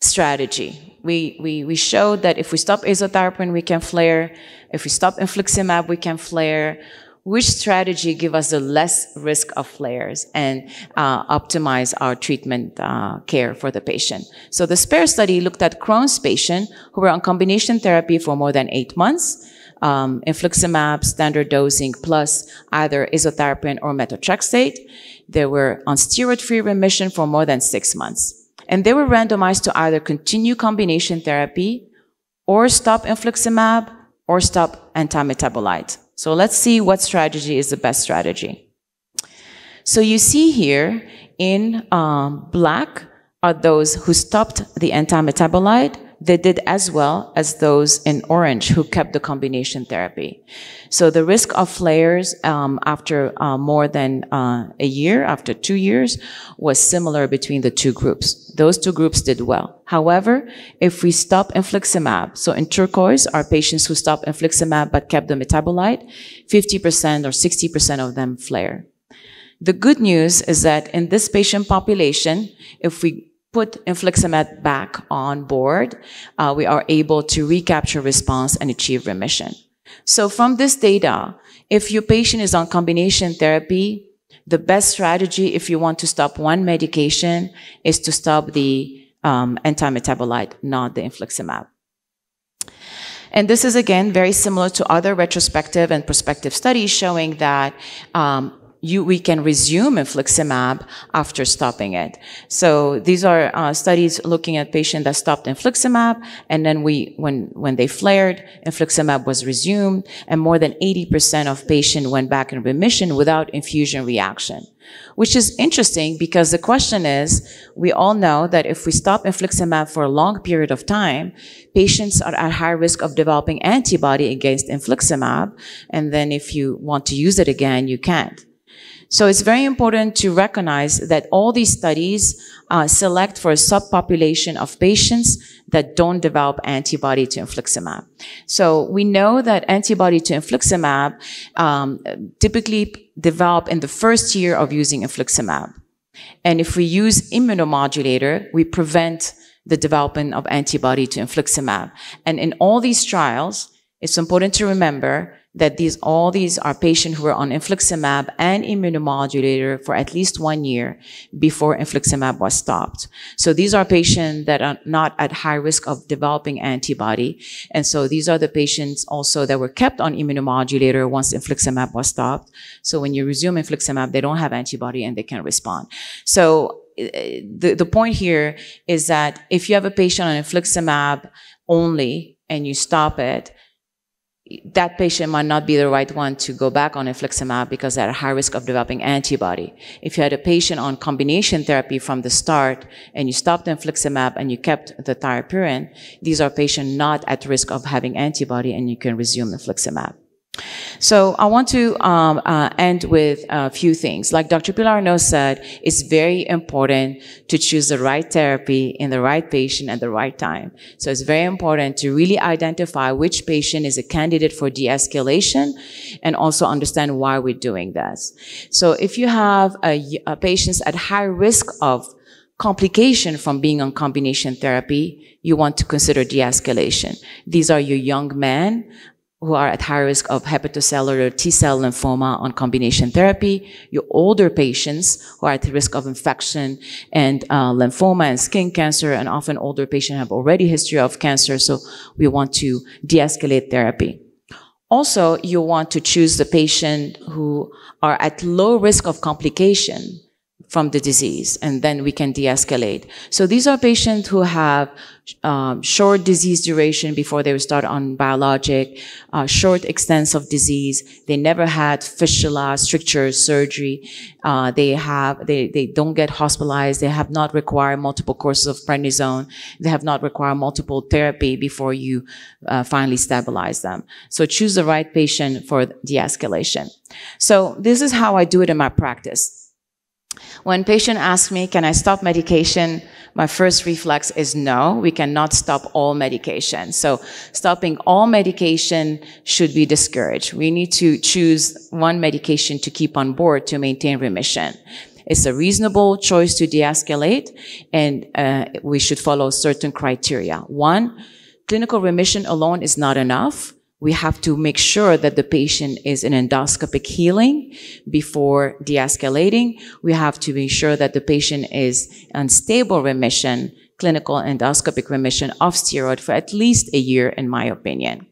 [SPEAKER 13] strategy we, we, we showed that if we stop azathioprine, we can flare. If we stop infliximab, we can flare. Which strategy give us the less risk of flares and uh, optimize our treatment uh, care for the patient? So the SPARE study looked at Crohn's patient who were on combination therapy for more than eight months. Um, infliximab, standard dosing, plus either azathioprine or methotrexate. They were on steroid-free remission for more than six months. And they were randomized to either continue combination therapy or stop infliximab or stop antimetabolite. So let's see what strategy is the best strategy. So you see here in um, black are those who stopped the antimetabolite they did as well as those in orange who kept the combination therapy. So the risk of flares um, after uh, more than uh, a year, after two years, was similar between the two groups. Those two groups did well. However, if we stop infliximab, so in turquoise our patients who stop infliximab but kept the metabolite, 50% or 60% of them flare. The good news is that in this patient population, if we put infliximab back on board, uh, we are able to recapture response and achieve remission. So from this data, if your patient is on combination therapy, the best strategy if you want to stop one medication is to stop the um, anti-metabolite, not the infliximab. And this is again very similar to other retrospective and prospective studies showing that um, you, we can resume infliximab after stopping it. So these are uh, studies looking at patients that stopped infliximab, and then we, when when they flared, infliximab was resumed, and more than 80% of patients went back in remission without infusion reaction, which is interesting because the question is, we all know that if we stop infliximab for a long period of time, patients are at high risk of developing antibody against infliximab, and then if you want to use it again, you can't. So it's very important to recognize that all these studies uh, select for a subpopulation of patients that don't develop antibody to infliximab. So we know that antibody to infliximab um, typically develop in the first year of using infliximab. And if we use immunomodulator, we prevent the development of antibody to infliximab. And in all these trials, it's important to remember that these all these are patients who were on infliximab and immunomodulator for at least one year before infliximab was stopped. So these are patients that are not at high risk of developing antibody. And so these are the patients also that were kept on immunomodulator once infliximab was stopped. So when you resume infliximab, they don't have antibody and they can respond. So eh, the, the point here is that if you have a patient on infliximab only and you stop it, that patient might not be the right one to go back on infliximab because they're at high risk of developing antibody. If you had a patient on combination therapy from the start and you stopped infliximab and you kept the thiopurine, these are patients not at risk of having antibody and you can resume infliximab. So I want to um, uh, end with a few things. Like Dr. Pilarno said, it's very important to choose the right therapy in the right patient at the right time. So it's very important to really identify which patient is a candidate for de-escalation and also understand why we're doing this. So if you have a, a patients at high risk of complication from being on combination therapy, you want to consider de-escalation. These are your young men who are at high risk of hepatocellular T-cell lymphoma on combination therapy, your older patients who are at risk of infection and uh, lymphoma and skin cancer, and often older patients have already history of cancer, so we want to de-escalate therapy. Also, you want to choose the patient who are at low risk of complication from the disease, and then we can de-escalate. So these are patients who have um, short disease duration before they start on biologic, uh, short extents of disease. They never had fistula, stricture, surgery. Uh, they have they they don't get hospitalized. They have not required multiple courses of prednisone. They have not required multiple therapy before you uh, finally stabilize them. So choose the right patient for de-escalation. So this is how I do it in my practice. When patient asks me, can I stop medication? My first reflex is no, we cannot stop all medication. So stopping all medication should be discouraged. We need to choose one medication to keep on board to maintain remission. It's a reasonable choice to de-escalate and uh, we should follow certain criteria. One, clinical remission alone is not enough we have to make sure that the patient is in endoscopic healing before de-escalating. We have to make sure that the patient is on stable remission, clinical endoscopic remission of steroid for at least a year, in my opinion.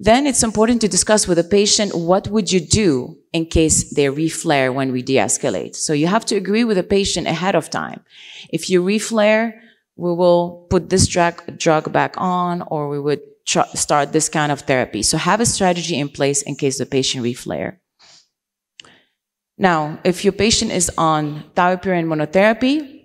[SPEAKER 13] Then it's important to discuss with the patient what would you do in case they reflare when we de-escalate. So you have to agree with the patient ahead of time. If you reflare, we will put this drug, drug back on or we would start this kind of therapy. So have a strategy in place in case the patient reflare. Now, if your patient is on thiopurine monotherapy,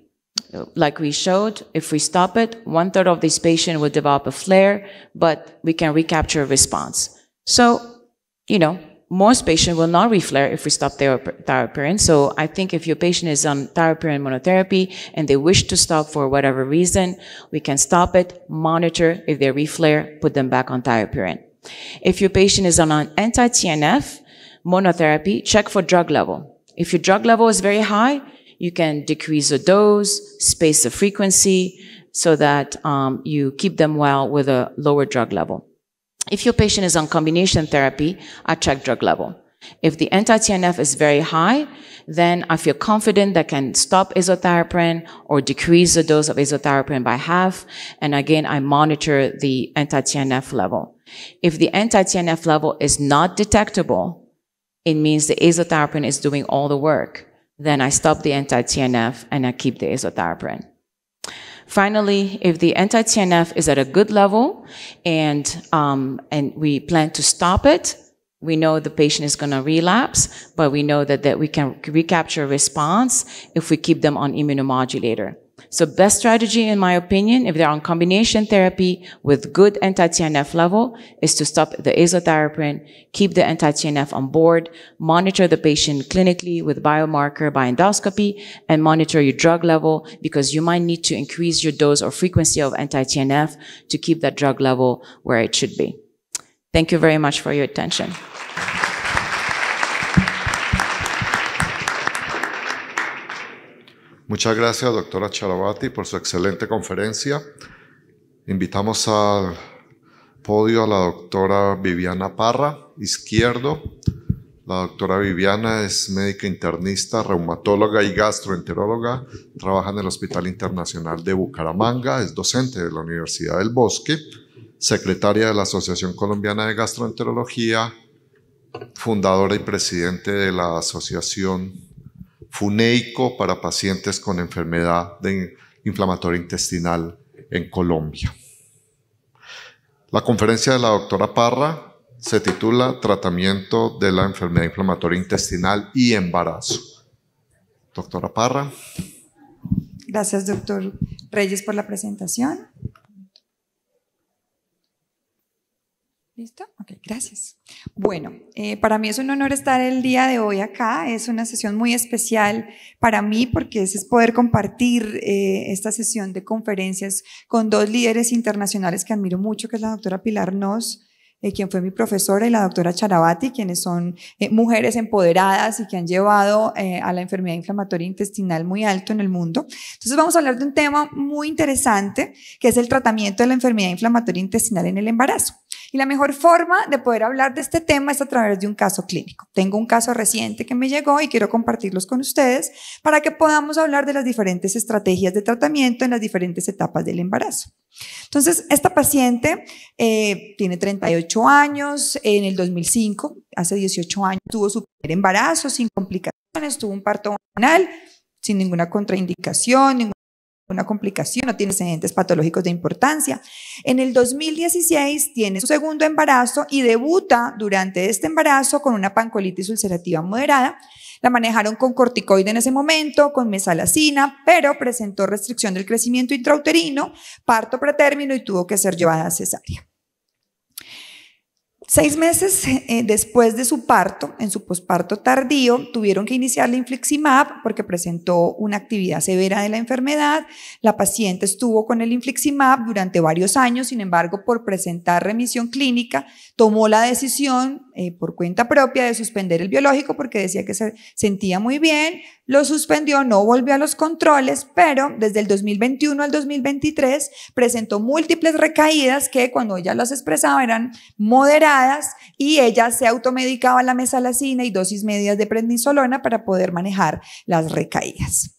[SPEAKER 13] like we showed, if we stop it, one third of these patients will develop a flare, but we can recapture a response. So, you know, most patients will not reflare if we stop their thiopurine. So I think if your patient is on thiopurine monotherapy and they wish to stop for whatever reason, we can stop it, monitor. If they reflare, put them back on thiopurine. If your patient is on an anti-TNF monotherapy, check for drug level. If your drug level is very high, you can decrease the dose, space the frequency, so that um, you keep them well with a lower drug level. If your patient is on combination therapy, I check drug level. If the anti-TNF is very high, then I feel confident that can stop azathioprine or decrease the dose of azathioprine by half. And again, I monitor the anti-TNF level. If the anti-TNF level is not detectable, it means the azathioprine is doing all the work. Then I stop the anti-TNF and I keep the azathioprine. Finally, if the anti-TNF is at a good level and, um, and we plan to stop it, we know the patient is going to relapse, but we know that, that we can recapture response if we keep them on immunomodulator. So best strategy, in my opinion, if they're on combination therapy with good anti-TNF level, is to stop the azathioprine, keep the anti-TNF on board, monitor the patient clinically with biomarker by endoscopy, and monitor your drug level because you might need to increase your dose or frequency of anti-TNF to keep that drug level where it should be. Thank you very much for your attention.
[SPEAKER 9] Muchas gracias, doctora Charabati, por su excelente conferencia. Invitamos al podio a la doctora Viviana Parra, izquierdo. La doctora Viviana es médica internista, reumatóloga y gastroenteróloga. Trabaja en el Hospital Internacional de Bucaramanga, es docente de la Universidad del Bosque, secretaria de la Asociación Colombiana de Gastroenterología, fundadora y presidente de la Asociación funeico para pacientes con enfermedad de inflamatoria intestinal en Colombia. La conferencia de la doctora Parra se titula Tratamiento de la enfermedad inflamatoria intestinal y embarazo. Doctora Parra.
[SPEAKER 14] Gracias, doctor Reyes, por la presentación. ¿Listo? Ok, gracias. Bueno, eh, para mí es un honor estar el día de hoy acá. Es una sesión muy especial para mí porque es poder compartir eh, esta sesión de conferencias con dos líderes internacionales que admiro mucho, que es la doctora Pilar Nos, eh, quien fue mi profesora, y la doctora Charabati, quienes son mujeres empoderadas y que han llevado a la enfermedad inflamatoria intestinal muy alto en el mundo. Entonces vamos a hablar de un tema muy interesante, que es el tratamiento de la enfermedad inflamatoria intestinal en el embarazo. Y la mejor forma de poder hablar de este tema es a través de un caso clínico. Tengo un caso reciente que me llegó y quiero compartirlos con ustedes para que podamos hablar de las diferentes estrategias de tratamiento en las diferentes etapas del embarazo. Entonces, esta paciente eh, tiene 38 años, en el 2005, hace 18 años, tuvo su primer embarazo sin complicaciones, tuvo un parto hormonal, sin ninguna contraindicación, ninguna una complicación no tiene excedentes patológicos de importancia. En el 2016 tiene su segundo embarazo y debuta durante este embarazo con una pancolitis ulcerativa moderada. La manejaron con corticoide en ese momento, con mesalacina, pero presentó restricción del crecimiento intrauterino, parto pretérmino y tuvo que ser llevada a cesárea. Seis meses eh, después de su parto, en su posparto tardío, tuvieron que iniciar la infliximab porque presentó una actividad severa de la enfermedad. La paciente estuvo con el infliximab durante varios años, sin embargo, por presentar remisión clínica, tomó la decisión eh, por cuenta propia de suspender el biológico porque decía que se sentía muy bien, lo suspendió, no volvió a los controles, pero desde el 2021 al 2023 presentó múltiples recaídas que cuando ella las expresaba eran moderadas y ella se automedicaba la mesalacina y dosis medias de prednisolona para poder manejar las recaídas.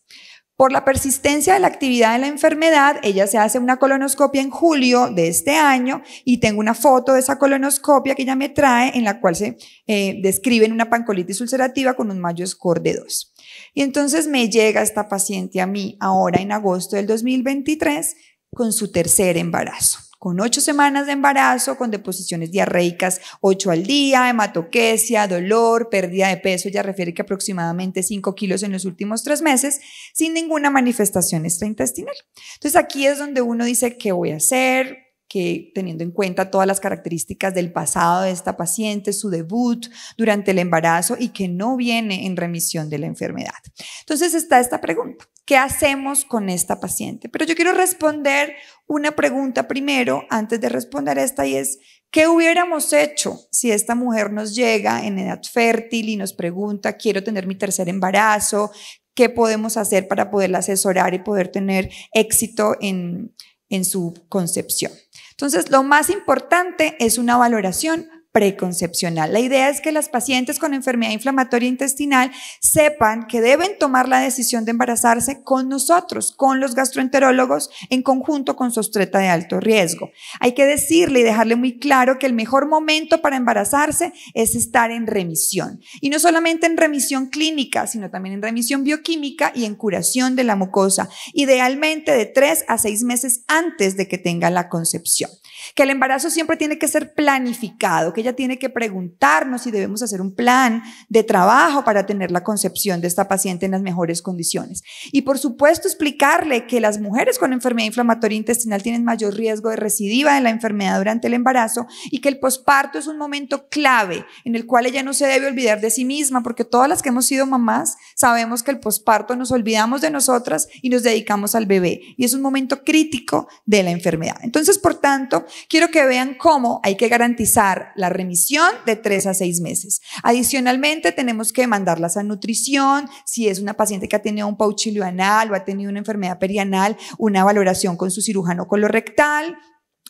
[SPEAKER 14] Por la persistencia de la actividad de la enfermedad, ella se hace una colonoscopia en julio de este año y tengo una foto de esa colonoscopia que ella me trae en la cual se eh, describe una pancolitis ulcerativa con un mayo score de 2. Y entonces me llega esta paciente a mí ahora en agosto del 2023 con su tercer embarazo con ocho semanas de embarazo, con deposiciones diarreicas ocho al día, hematoquesia, dolor, pérdida de peso, ya refiere que aproximadamente 5 kilos en los últimos tres meses, sin ninguna manifestación extraintestinal. Entonces aquí es donde uno dice, ¿qué voy a hacer? que teniendo en cuenta todas las características del pasado de esta paciente, su debut durante el embarazo y que no viene en remisión de la enfermedad. Entonces está esta pregunta, ¿Qué hacemos con esta paciente? Pero yo quiero responder una pregunta primero antes de responder esta y es, ¿qué hubiéramos hecho si esta mujer nos llega en edad fértil y nos pregunta, quiero tener mi tercer embarazo? ¿Qué podemos hacer para poderla asesorar y poder tener éxito en, en su concepción? Entonces, lo más importante es una valoración preconcepcional. La idea es que las pacientes con enfermedad inflamatoria intestinal sepan que deben tomar la decisión de embarazarse con nosotros, con los gastroenterólogos, en conjunto con su estreta de alto riesgo. Hay que decirle y dejarle muy claro que el mejor momento para embarazarse es estar en remisión. Y no solamente en remisión clínica, sino también en remisión bioquímica y en curación de la mucosa, idealmente de tres a seis meses antes de que tenga la concepción que el embarazo siempre tiene que ser planificado, que ella tiene que preguntarnos si debemos hacer un plan de trabajo para tener la concepción de esta paciente en las mejores condiciones. Y por supuesto explicarle que las mujeres con enfermedad inflamatoria intestinal tienen mayor riesgo de recidiva de la enfermedad durante el embarazo y que el posparto es un momento clave en el cual ella no se debe olvidar de sí misma, porque todas las que hemos sido mamás sabemos que el posparto nos olvidamos de nosotras y nos dedicamos al bebé. Y es un momento crítico de la enfermedad. Entonces, por tanto, quiero que vean cómo hay que garantizar la remisión de tres a seis meses. Adicionalmente, tenemos que mandarlas a nutrición, si es una paciente que ha tenido un pauchillo anal o ha tenido una enfermedad perianal, una valoración con su cirujano colorectal,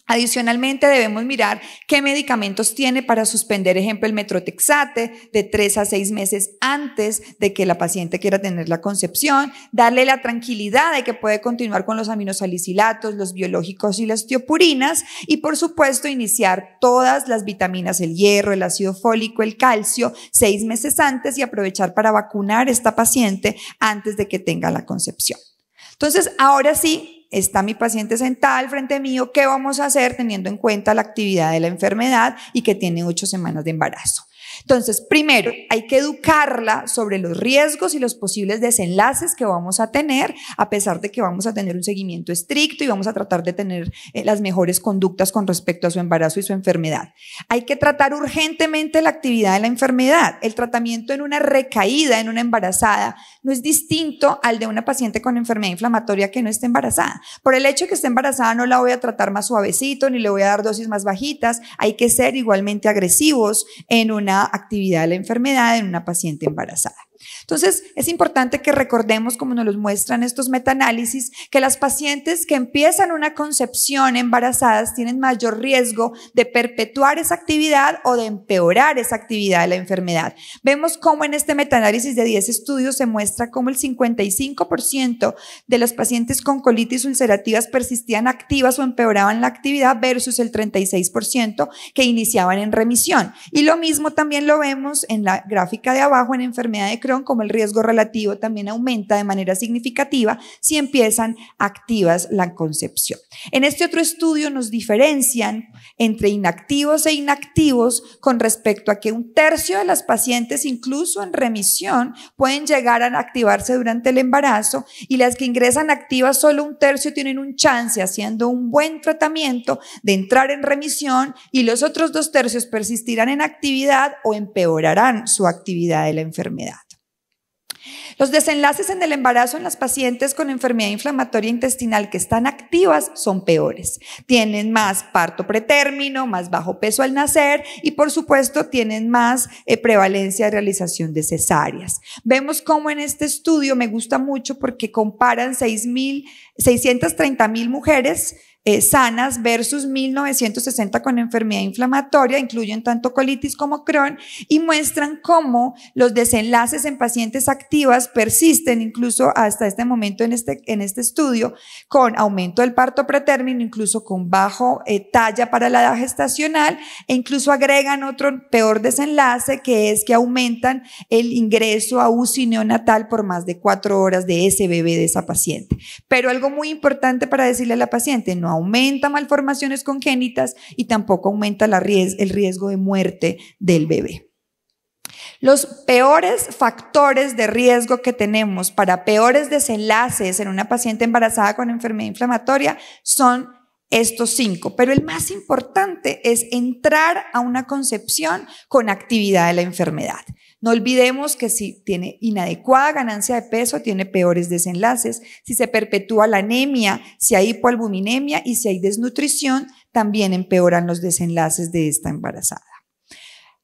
[SPEAKER 14] Adicionalmente, debemos mirar qué medicamentos tiene para suspender, ejemplo, el metrotexate de tres a seis meses antes de que la paciente quiera tener la concepción, darle la tranquilidad de que puede continuar con los aminosalicilatos, los biológicos y las tiopurinas, y por supuesto, iniciar todas las vitaminas, el hierro, el ácido fólico, el calcio, seis meses antes y aprovechar para vacunar a esta paciente antes de que tenga la concepción. Entonces, ahora sí, está mi paciente sentada al frente mío, ¿qué vamos a hacer teniendo en cuenta la actividad de la enfermedad y que tiene ocho semanas de embarazo? Entonces, primero, hay que educarla sobre los riesgos y los posibles desenlaces que vamos a tener, a pesar de que vamos a tener un seguimiento estricto y vamos a tratar de tener eh, las mejores conductas con respecto a su embarazo y su enfermedad. Hay que tratar urgentemente la actividad de la enfermedad. El tratamiento en una recaída, en una embarazada, no es distinto al de una paciente con enfermedad inflamatoria que no esté embarazada. Por el hecho de que esté embarazada, no la voy a tratar más suavecito, ni le voy a dar dosis más bajitas. Hay que ser igualmente agresivos en una actividad de la enfermedad en una paciente embarazada. Entonces, es importante que recordemos, como nos lo muestran estos metaanálisis, que las pacientes que empiezan una concepción embarazadas tienen mayor riesgo de perpetuar esa actividad o de empeorar esa actividad de la enfermedad. Vemos cómo en este metaanálisis de 10 estudios se muestra cómo el 55% de las pacientes con colitis ulcerativas persistían activas o empeoraban la actividad versus el 36% que iniciaban en remisión. Y lo mismo también lo vemos en la gráfica de abajo en enfermedad de Crohn como el riesgo relativo también aumenta de manera significativa si empiezan activas la concepción. En este otro estudio nos diferencian entre inactivos e inactivos con respecto a que un tercio de las pacientes, incluso en remisión, pueden llegar a activarse durante el embarazo y las que ingresan activas solo un tercio tienen un chance haciendo un buen tratamiento de entrar en remisión y los otros dos tercios persistirán en actividad o empeorarán su actividad de la enfermedad. Los desenlaces en el embarazo en las pacientes con enfermedad inflamatoria intestinal que están activas son peores. Tienen más parto pretérmino, más bajo peso al nacer y por supuesto tienen más eh, prevalencia de realización de cesáreas. Vemos cómo en este estudio me gusta mucho porque comparan mil mujeres eh, sanas versus 1960 con enfermedad inflamatoria, incluyen tanto colitis como Crohn, y muestran cómo los desenlaces en pacientes activas persisten incluso hasta este momento en este, en este estudio, con aumento del parto pretérmino, incluso con bajo eh, talla para la edad gestacional, e incluso agregan otro peor desenlace, que es que aumentan el ingreso a UCI neonatal por más de cuatro horas de ese bebé, de esa paciente. Pero algo muy importante para decirle a la paciente, no aumenta malformaciones congénitas y tampoco aumenta el riesgo de muerte del bebé. Los peores factores de riesgo que tenemos para peores desenlaces en una paciente embarazada con enfermedad inflamatoria son estos cinco, pero el más importante es entrar a una concepción con actividad de la enfermedad. No olvidemos que si tiene inadecuada ganancia de peso, tiene peores desenlaces. Si se perpetúa la anemia, si hay hipoalbuminemia y si hay desnutrición, también empeoran los desenlaces de esta embarazada.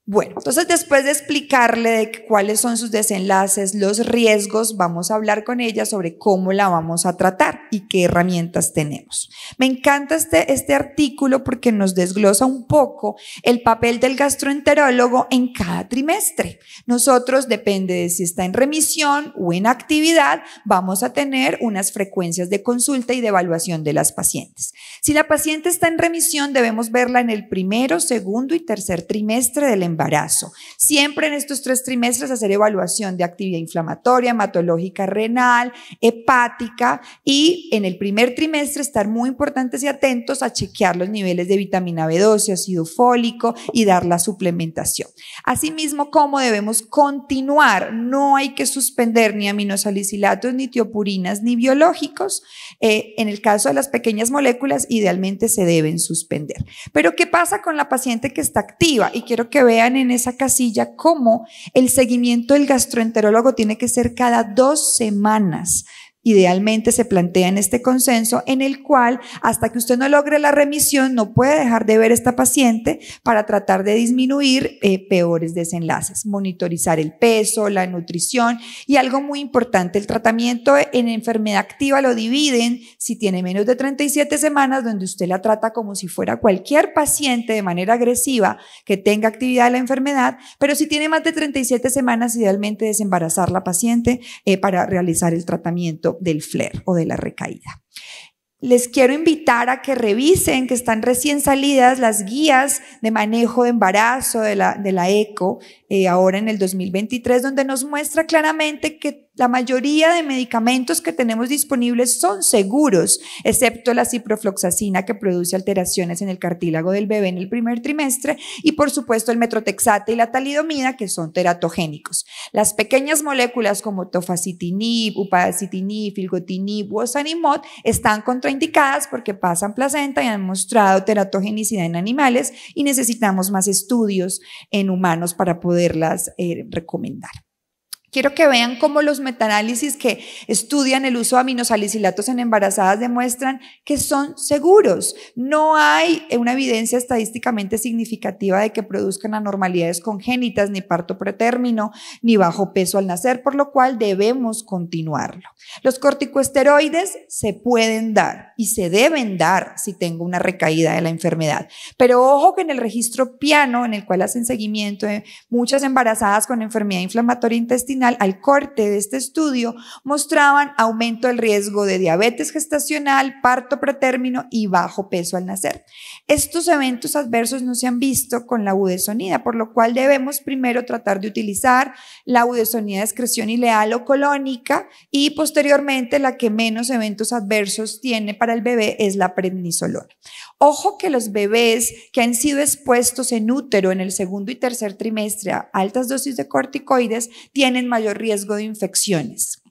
[SPEAKER 14] Bueno, entonces después de explicarle cuáles son sus desenlaces, los riesgos, vamos a hablar con ella sobre cómo la vamos a tratar y qué herramientas tenemos. Me encanta este, este artículo porque nos desglosa un poco el papel del gastroenterólogo en cada trimestre. Nosotros, depende de si está en remisión o en actividad, vamos a tener unas frecuencias de consulta y de evaluación de las pacientes. Si la paciente está en remisión, debemos verla en el primero, segundo y tercer trimestre del embarazo. Siempre en estos tres trimestres hacer evaluación de actividad inflamatoria, hematológica renal, hepática y en el primer trimestre estar muy importantes y atentos a chequear los niveles de vitamina B12, ácido fólico y dar la suplementación. Asimismo, cómo debemos continuar, no hay que suspender ni aminosalicilatos, ni tiopurinas, ni biológicos. Eh, en el caso de las pequeñas moléculas, idealmente se deben suspender. Pero ¿qué pasa con la paciente que está activa? Y quiero que vea en esa casilla cómo el seguimiento del gastroenterólogo tiene que ser cada dos semanas. Idealmente se plantea en este consenso en el cual hasta que usted no logre la remisión no puede dejar de ver a esta paciente para tratar de disminuir eh, peores desenlaces, monitorizar el peso, la nutrición y algo muy importante, el tratamiento en enfermedad activa lo dividen si tiene menos de 37 semanas donde usted la trata como si fuera cualquier paciente de manera agresiva que tenga actividad de la enfermedad, pero si tiene más de 37 semanas idealmente desembarazar la paciente eh, para realizar el tratamiento del flair o de la recaída. Les quiero invitar a que revisen que están recién salidas las guías de manejo de embarazo de la, de la ECO eh, ahora en el 2023, donde nos muestra claramente que la mayoría de medicamentos que tenemos disponibles son seguros, excepto la ciprofloxacina que produce alteraciones en el cartílago del bebé en el primer trimestre y por supuesto el metrotexate y la talidomida que son teratogénicos. Las pequeñas moléculas como tofacitinib, upadacitinib, filgotinib o sanimod están contraindicadas porque pasan placenta y han mostrado teratogenicidad en animales y necesitamos más estudios en humanos para poderlas eh, recomendar. Quiero que vean cómo los metaanálisis que estudian el uso de aminosalicilatos en embarazadas demuestran que son seguros. No hay una evidencia estadísticamente significativa de que produzcan anormalidades congénitas, ni parto pretérmino, ni bajo peso al nacer, por lo cual debemos continuarlo. Los corticosteroides se pueden dar, y se deben dar si tengo una recaída de la enfermedad. Pero ojo que en el registro piano, en el cual hacen seguimiento de muchas embarazadas con enfermedad inflamatoria intestinal, al corte de este estudio mostraban aumento del riesgo de diabetes gestacional, parto pretérmino y bajo peso al nacer. Estos eventos adversos no se han visto con la udesonida, por lo cual debemos primero tratar de utilizar la udesonida de excreción ileal o colónica y posteriormente la que menos eventos adversos tiene para el bebé es la prednisolona. Ojo que los bebés que han sido expuestos en útero en el segundo y tercer trimestre a altas dosis de corticoides tienen mayor riesgo de infecciones.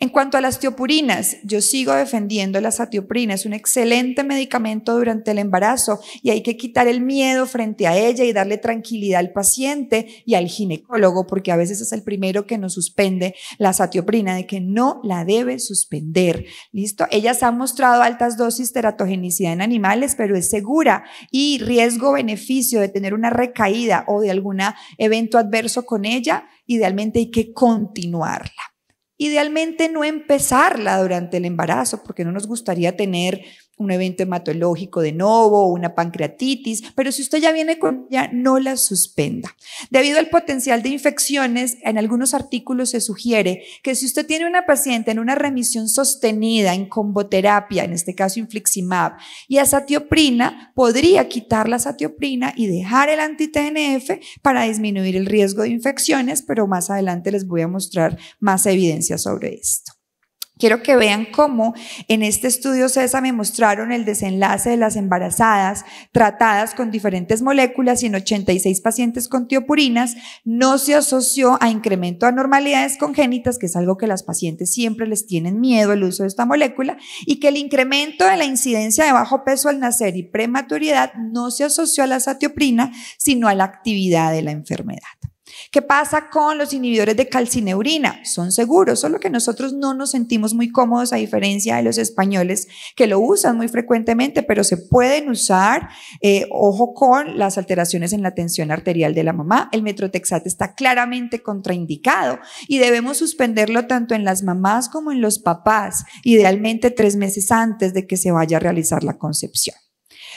[SPEAKER 14] En cuanto a las tiopurinas, yo sigo defendiendo la satioprina. es un excelente medicamento durante el embarazo y hay que quitar el miedo frente a ella y darle tranquilidad al paciente y al ginecólogo, porque a veces es el primero que nos suspende la satioprina, de que no la debe suspender. ¿Listo? Ellas han mostrado altas dosis teratogenicidad en animales, pero es segura y riesgo-beneficio de tener una recaída o de algún evento adverso con ella, idealmente hay que continuarla. Idealmente no empezarla durante el embarazo, porque no nos gustaría tener un evento hematológico de nuevo, una pancreatitis, pero si usted ya viene con ella, no la suspenda. Debido al potencial de infecciones, en algunos artículos se sugiere que si usted tiene una paciente en una remisión sostenida en comboterapia, en este caso infliximab, y satioprina, podría quitar la satioprina y dejar el anti-TNF para disminuir el riesgo de infecciones, pero más adelante les voy a mostrar más evidencia sobre esto. Quiero que vean cómo en este estudio César me mostraron el desenlace de las embarazadas tratadas con diferentes moléculas y en 86 pacientes con tiopurinas no se asoció a incremento de anormalidades congénitas, que es algo que las pacientes siempre les tienen miedo el uso de esta molécula, y que el incremento de la incidencia de bajo peso al nacer y prematuridad no se asoció a la satioprina, sino a la actividad de la enfermedad. ¿Qué pasa con los inhibidores de calcineurina? Son seguros, solo que nosotros no nos sentimos muy cómodos a diferencia de los españoles que lo usan muy frecuentemente, pero se pueden usar, eh, ojo con las alteraciones en la tensión arterial de la mamá. El metrotexate está claramente contraindicado y debemos suspenderlo tanto en las mamás como en los papás, idealmente tres meses antes de que se vaya a realizar la concepción.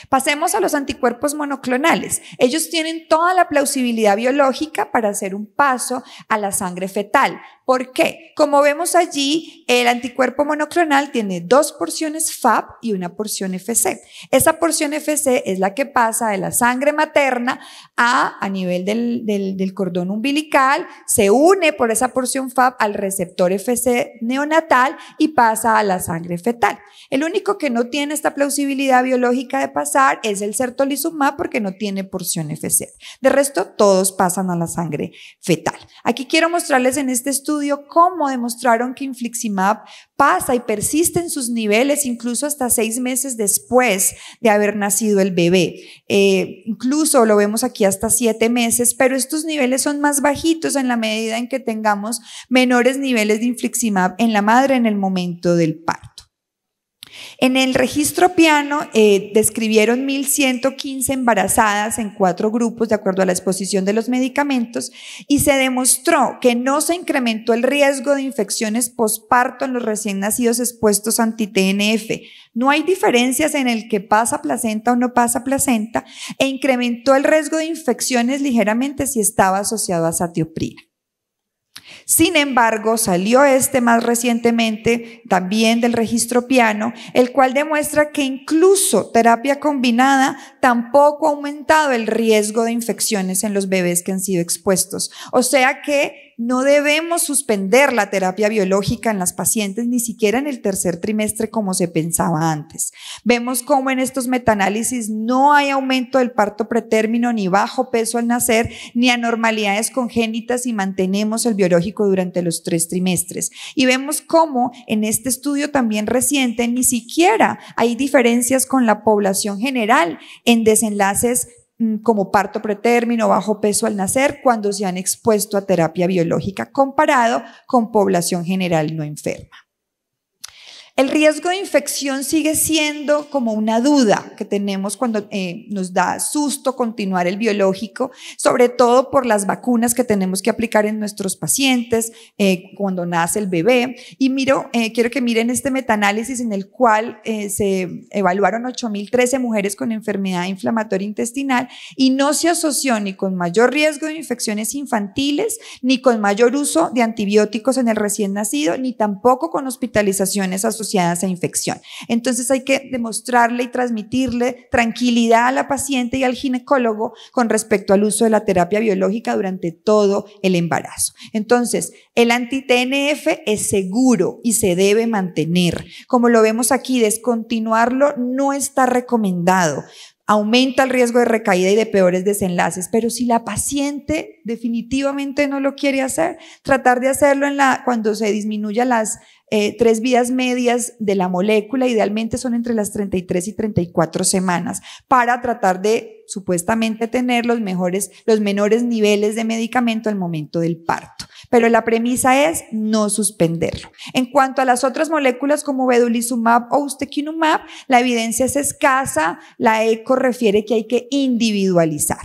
[SPEAKER 14] Pasemos a los anticuerpos monoclonales. Ellos tienen toda la plausibilidad biológica para hacer un paso a la sangre fetal. ¿Por qué? Como vemos allí, el anticuerpo monoclonal tiene dos porciones FAP y una porción FC. Esa porción FC es la que pasa de la sangre materna a, nivel del, cordón umbilical, se une por esa porción FAP al receptor FC neonatal y pasa a la sangre fetal. El único que no tiene esta plausibilidad biológica de pasar es el sertolizumab porque no tiene porción FC. De resto, todos pasan a la sangre fetal. Aquí quiero mostrarles en este estudio cómo demostraron que infliximab pasa y persiste en sus niveles incluso hasta seis meses después de haber nacido el bebé. Eh, incluso lo vemos aquí hasta siete meses, pero estos niveles son más bajitos en la medida en que tengamos menores niveles de infliximab en la madre en el momento del parto. En el registro piano eh, describieron 1.115 embarazadas en cuatro grupos de acuerdo a la exposición de los medicamentos y se demostró que no se incrementó el riesgo de infecciones posparto en los recién nacidos expuestos anti-TNF. No hay diferencias en el que pasa placenta o no pasa placenta e incrementó el riesgo de infecciones ligeramente si estaba asociado a satioprina. Sin embargo, salió este más recientemente también del registro piano, el cual demuestra que incluso terapia combinada tampoco ha aumentado el riesgo de infecciones en los bebés que han sido expuestos. O sea que no debemos suspender la terapia biológica en las pacientes, ni siquiera en el tercer trimestre como se pensaba antes. Vemos cómo en estos metaanálisis no hay aumento del parto pretérmino, ni bajo peso al nacer, ni anormalidades congénitas y mantenemos el biológico durante los tres trimestres. Y vemos cómo en este estudio también reciente ni siquiera hay diferencias con la población general en desenlaces Mm, como parto pretérmino, bajo peso al nacer, cuando se han expuesto a terapia biológica comparado con población general no enferma. El riesgo de infección sigue siendo como una duda que tenemos cuando eh, nos da susto continuar el biológico, sobre todo por las vacunas que tenemos que aplicar en nuestros pacientes eh, cuando nace el bebé. Y miro, eh, quiero que miren este metaanálisis en el cual se evaluaron 8.013 mujeres con enfermedad inflamatoria intestinal y no se asoció ni con mayor riesgo de infecciones infantiles, ni con mayor uso de antibióticos en el recién nacido, ni tampoco con hospitalizaciones asociadas asociadas a infección. Entonces hay que demostrarle y transmitirle tranquilidad a la paciente y al ginecólogo con respecto al uso de la terapia biológica durante todo el embarazo. Entonces, el anti-TNF es seguro y se debe mantener. Como lo vemos aquí, descontinuarlo no está recomendado aumenta el riesgo de recaída y de peores desenlaces. Pero si la paciente definitivamente no lo quiere hacer, tratar de hacerlo en la, cuando se disminuya las eh, tres vías medias de la molécula, idealmente son entre las 33 y 34 semanas, para tratar de supuestamente tener los mejores, los menores niveles de medicamento al momento del parto pero la premisa es no suspenderlo. En cuanto a las otras moléculas como vedolizumab o ustekinumab, la evidencia es escasa, la ECO refiere que hay que individualizar.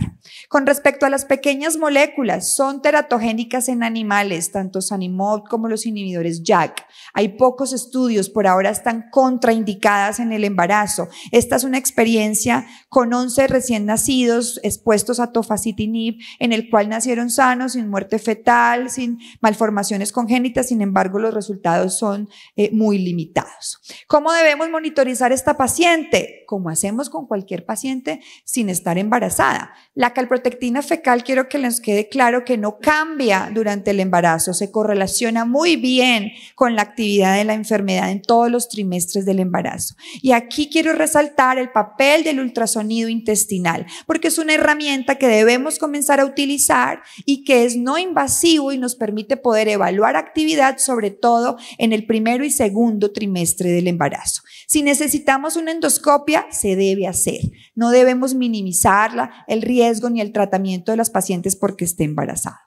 [SPEAKER 14] Con respecto a las pequeñas moléculas, son teratogénicas en animales, tanto Sanimod como los inhibidores JAK. Hay pocos estudios, por ahora están contraindicadas en el embarazo. Esta es una experiencia con 11 recién nacidos expuestos a tofacitinib, en el cual nacieron sanos, sin muerte fetal, sin malformaciones congénitas, sin embargo los resultados son eh, muy limitados. ¿Cómo debemos monitorizar esta paciente? como hacemos con cualquier paciente, sin estar embarazada. La calprotectina fecal, quiero que les quede claro que no cambia durante el embarazo, se correlaciona muy bien con la actividad de la enfermedad en todos los trimestres del embarazo. Y aquí quiero resaltar el papel del ultrasonido intestinal, porque es una herramienta que debemos comenzar a utilizar y que es no invasivo y nos permite poder evaluar actividad, sobre todo en el primero y segundo trimestre del embarazo. Si necesitamos una endoscopia, se debe hacer. No debemos minimizarla, el riesgo ni el tratamiento de las pacientes porque esté embarazada.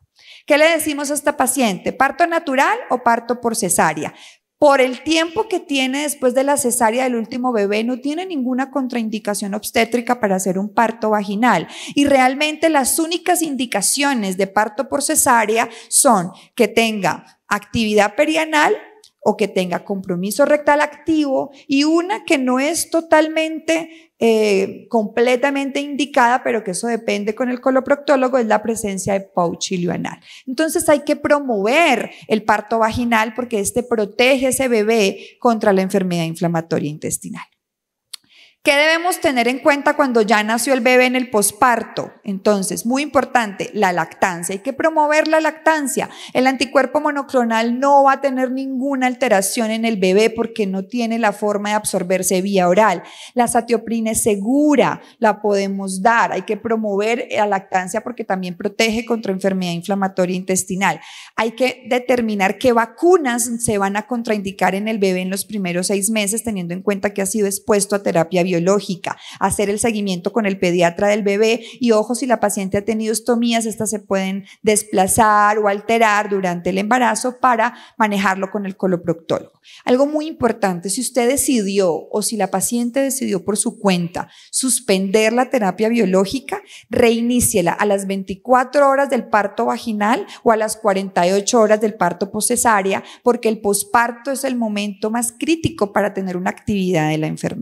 [SPEAKER 14] ¿Qué le decimos a esta paciente? ¿Parto natural o parto por cesárea? por el tiempo que tiene después de la cesárea del último bebé, no tiene ninguna contraindicación obstétrica para hacer un parto vaginal. Y realmente las únicas indicaciones de parto por cesárea son que tenga actividad perianal o que tenga compromiso rectal activo y una que no es totalmente, eh, completamente indicada, pero que eso depende con el coloproctólogo, es la presencia de pauchilio anal. Entonces hay que promover el parto vaginal porque este protege ese bebé contra la enfermedad inflamatoria intestinal. ¿Qué debemos tener en cuenta cuando ya nació el bebé en el posparto? Entonces, muy importante, la lactancia. Hay que promover la lactancia. El anticuerpo monoclonal no va a tener ninguna alteración en el bebé porque no tiene la forma de absorberse vía oral. La satioprina es segura, la podemos dar. Hay que promover la lactancia porque también protege contra enfermedad inflamatoria intestinal. Hay que determinar qué vacunas se van a contraindicar en el bebé en los primeros seis meses, teniendo en cuenta que ha sido expuesto a terapia biológica, hacer el seguimiento con el pediatra del bebé y ojo si la paciente ha tenido estomías, estas se pueden desplazar o alterar durante el embarazo para manejarlo con el coloproctólogo. Algo muy importante, si usted decidió o si la paciente decidió por su cuenta suspender la terapia biológica, reiníciela a las 24 horas del parto vaginal o a las 48 horas del parto posesaria porque el posparto es el momento más crítico para tener una actividad de la enfermedad.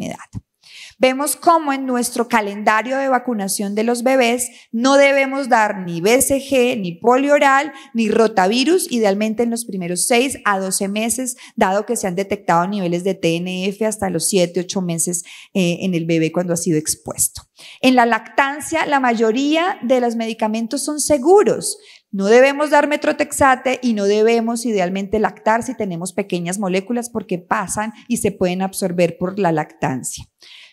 [SPEAKER 14] Vemos cómo en nuestro calendario de vacunación de los bebés no debemos dar ni BCG, ni polioral, ni rotavirus, idealmente en los primeros 6 a 12 meses, dado que se han detectado niveles de TNF hasta los 7, 8 meses eh, en el bebé cuando ha sido expuesto. En la lactancia, la mayoría de los medicamentos son seguros. No debemos dar metrotexate y no debemos idealmente lactar si tenemos pequeñas moléculas porque pasan y se pueden absorber por la lactancia.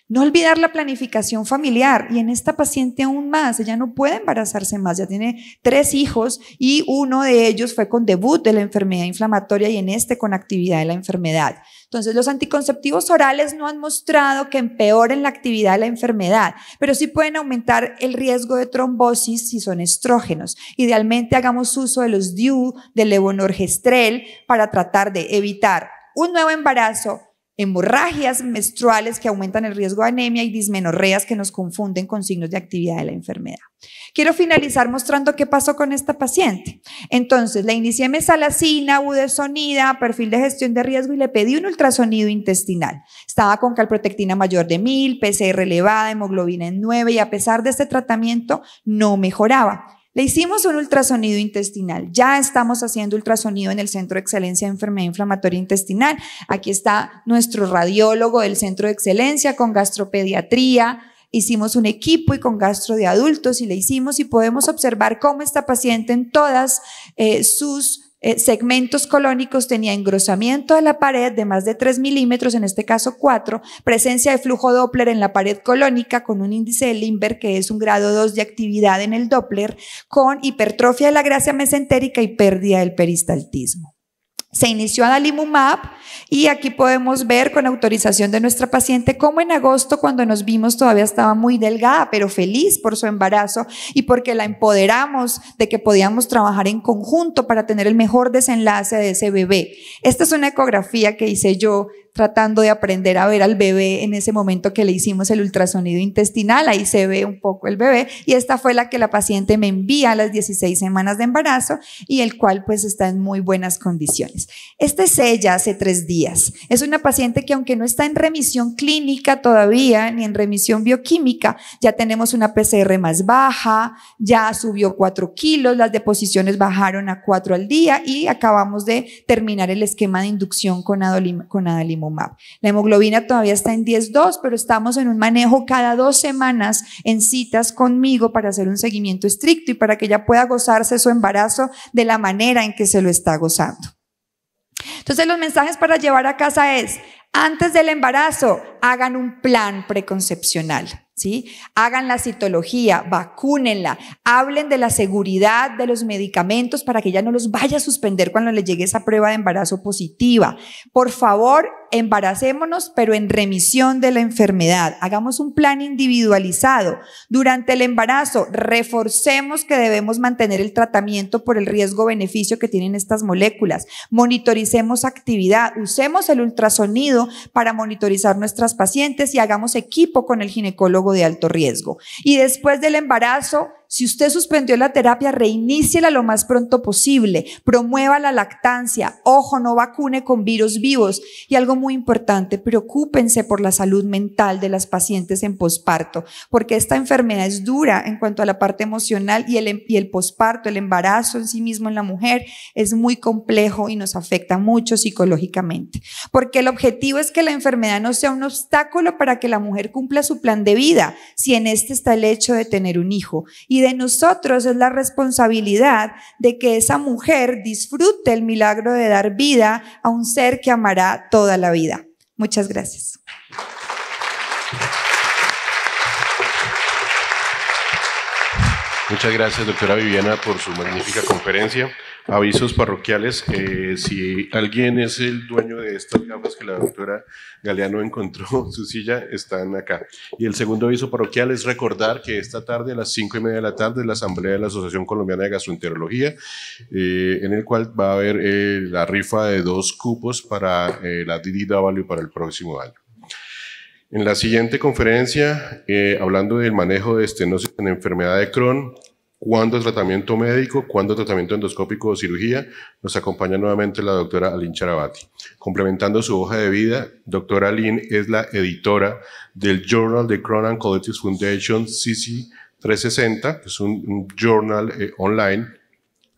[SPEAKER 14] No olvidar la planificación familiar y en esta paciente aún más, ella no puede embarazarse más, ya tiene tres hijos y uno de ellos fue con debut de la enfermedad inflamatoria y en este con actividad de la enfermedad. Entonces los anticonceptivos orales no han mostrado que empeoren la actividad de la enfermedad, pero sí pueden aumentar el riesgo de trombosis si son estrógenos. Idealmente hagamos uso de los DIU, del levonorgestrel, para tratar de evitar un nuevo embarazo, hemorragias menstruales que aumentan el riesgo de anemia y dismenorreas que nos confunden con signos de actividad de la enfermedad. Quiero finalizar mostrando qué pasó con esta paciente. Entonces, la inicié mesalacina, udesonida, perfil de gestión de riesgo y le pedí un ultrasonido intestinal. Estaba con calprotectina mayor de 1000, PCR elevada, hemoglobina en 9 y a pesar de este tratamiento no mejoraba. Le hicimos un ultrasonido intestinal. Ya estamos haciendo ultrasonido en el Centro de Excelencia de Enfermedad Inflamatoria Intestinal. Aquí está nuestro radiólogo del Centro de Excelencia con gastropediatría. Hicimos un equipo y con gastro de adultos y le hicimos y podemos observar cómo esta paciente en todas eh, sus eh, segmentos colónicos tenía engrosamiento de la pared de más de 3 milímetros, en este caso 4, presencia de flujo Doppler en la pared colónica con un índice de Limber que es un grado 2 de actividad en el Doppler, con hipertrofia de la gracia mesentérica y pérdida del peristaltismo. Se inició Adalimumab y aquí podemos ver con autorización de nuestra paciente cómo en agosto cuando nos vimos todavía estaba muy delgada, pero feliz por su embarazo y porque la empoderamos de que podíamos trabajar en conjunto para tener el mejor desenlace de ese bebé. Esta es una ecografía que hice yo tratando de aprender a ver al bebé en ese momento que le hicimos el ultrasonido intestinal, ahí se ve un poco el bebé y esta fue la que la paciente me envía a las 16 semanas de embarazo y el cual pues está en muy buenas condiciones. Este es ella hace tres días. Es una paciente que aunque no está en remisión clínica todavía ni en remisión bioquímica, ya tenemos una PCR más baja, ya subió 4 kilos, las deposiciones bajaron a 4 al día y acabamos de terminar el esquema de inducción con, con la hemoglobina todavía está en 10.2, pero estamos en un manejo cada dos semanas en citas conmigo para hacer un seguimiento estricto y para que ella pueda gozarse su embarazo de la manera en que se lo está gozando. Entonces los mensajes para llevar a casa es, antes del embarazo, hagan un plan preconcepcional. ¿sí? Hagan la citología, vacúnenla, hablen de la seguridad de los medicamentos para que ya no los vaya a suspender cuando le llegue esa prueba de embarazo positiva. Por favor, embaracémonos, pero en remisión de la enfermedad. Hagamos un plan individualizado. Durante el embarazo, reforcemos que debemos mantener el tratamiento por el riesgo-beneficio que tienen estas moléculas. Monitoricemos actividad, usemos el ultrasonido para monitorizar nuestras pacientes y hagamos equipo con el ginecólogo de alto riesgo. Y después del embarazo, si usted suspendió la terapia, reiníciela lo más pronto posible. Promueva la lactancia. Ojo, no vacune con virus vivos. Y algo muy importante, preocúpense por la salud mental de las pacientes en posparto, porque esta enfermedad es dura en cuanto a la parte emocional y el, em, el posparto, el embarazo en sí mismo en la mujer es muy complejo y nos afecta mucho psicológicamente. Porque el objetivo es que la enfermedad no sea un obstáculo para que la mujer cumpla su plan de vida, si en este está el hecho de tener un hijo. Y y de nosotros es la responsabilidad de que esa mujer disfrute el milagro de dar vida a un ser que amará toda la vida. Muchas gracias.
[SPEAKER 8] Muchas gracias, doctora Viviana, por su magnífica conferencia avisos parroquiales. si alguien es el dueño de estas gafas que la doctora Galeano encontró, su silla, están acá. Y el segundo aviso parroquial es recordar que esta tarde, a las cinco y media de la tarde, la Asamblea de la Asociación Colombiana de Gastroenterología, eh, en el cual va a haber eh, la rifa de dos cupos para eh, la DDW para el próximo año. En la siguiente conferencia, hablando del manejo de estenosis en enfermedad de Crohn, cuándo tratamiento médico, cuándo tratamiento endoscópico o cirugía. Nos acompaña nuevamente la doctora Aline Charabati. Complementando su hoja de vida, doctora Aline es la editora del Journal de Cronan Colitis Foundation CC360, que es un, journal eh, online.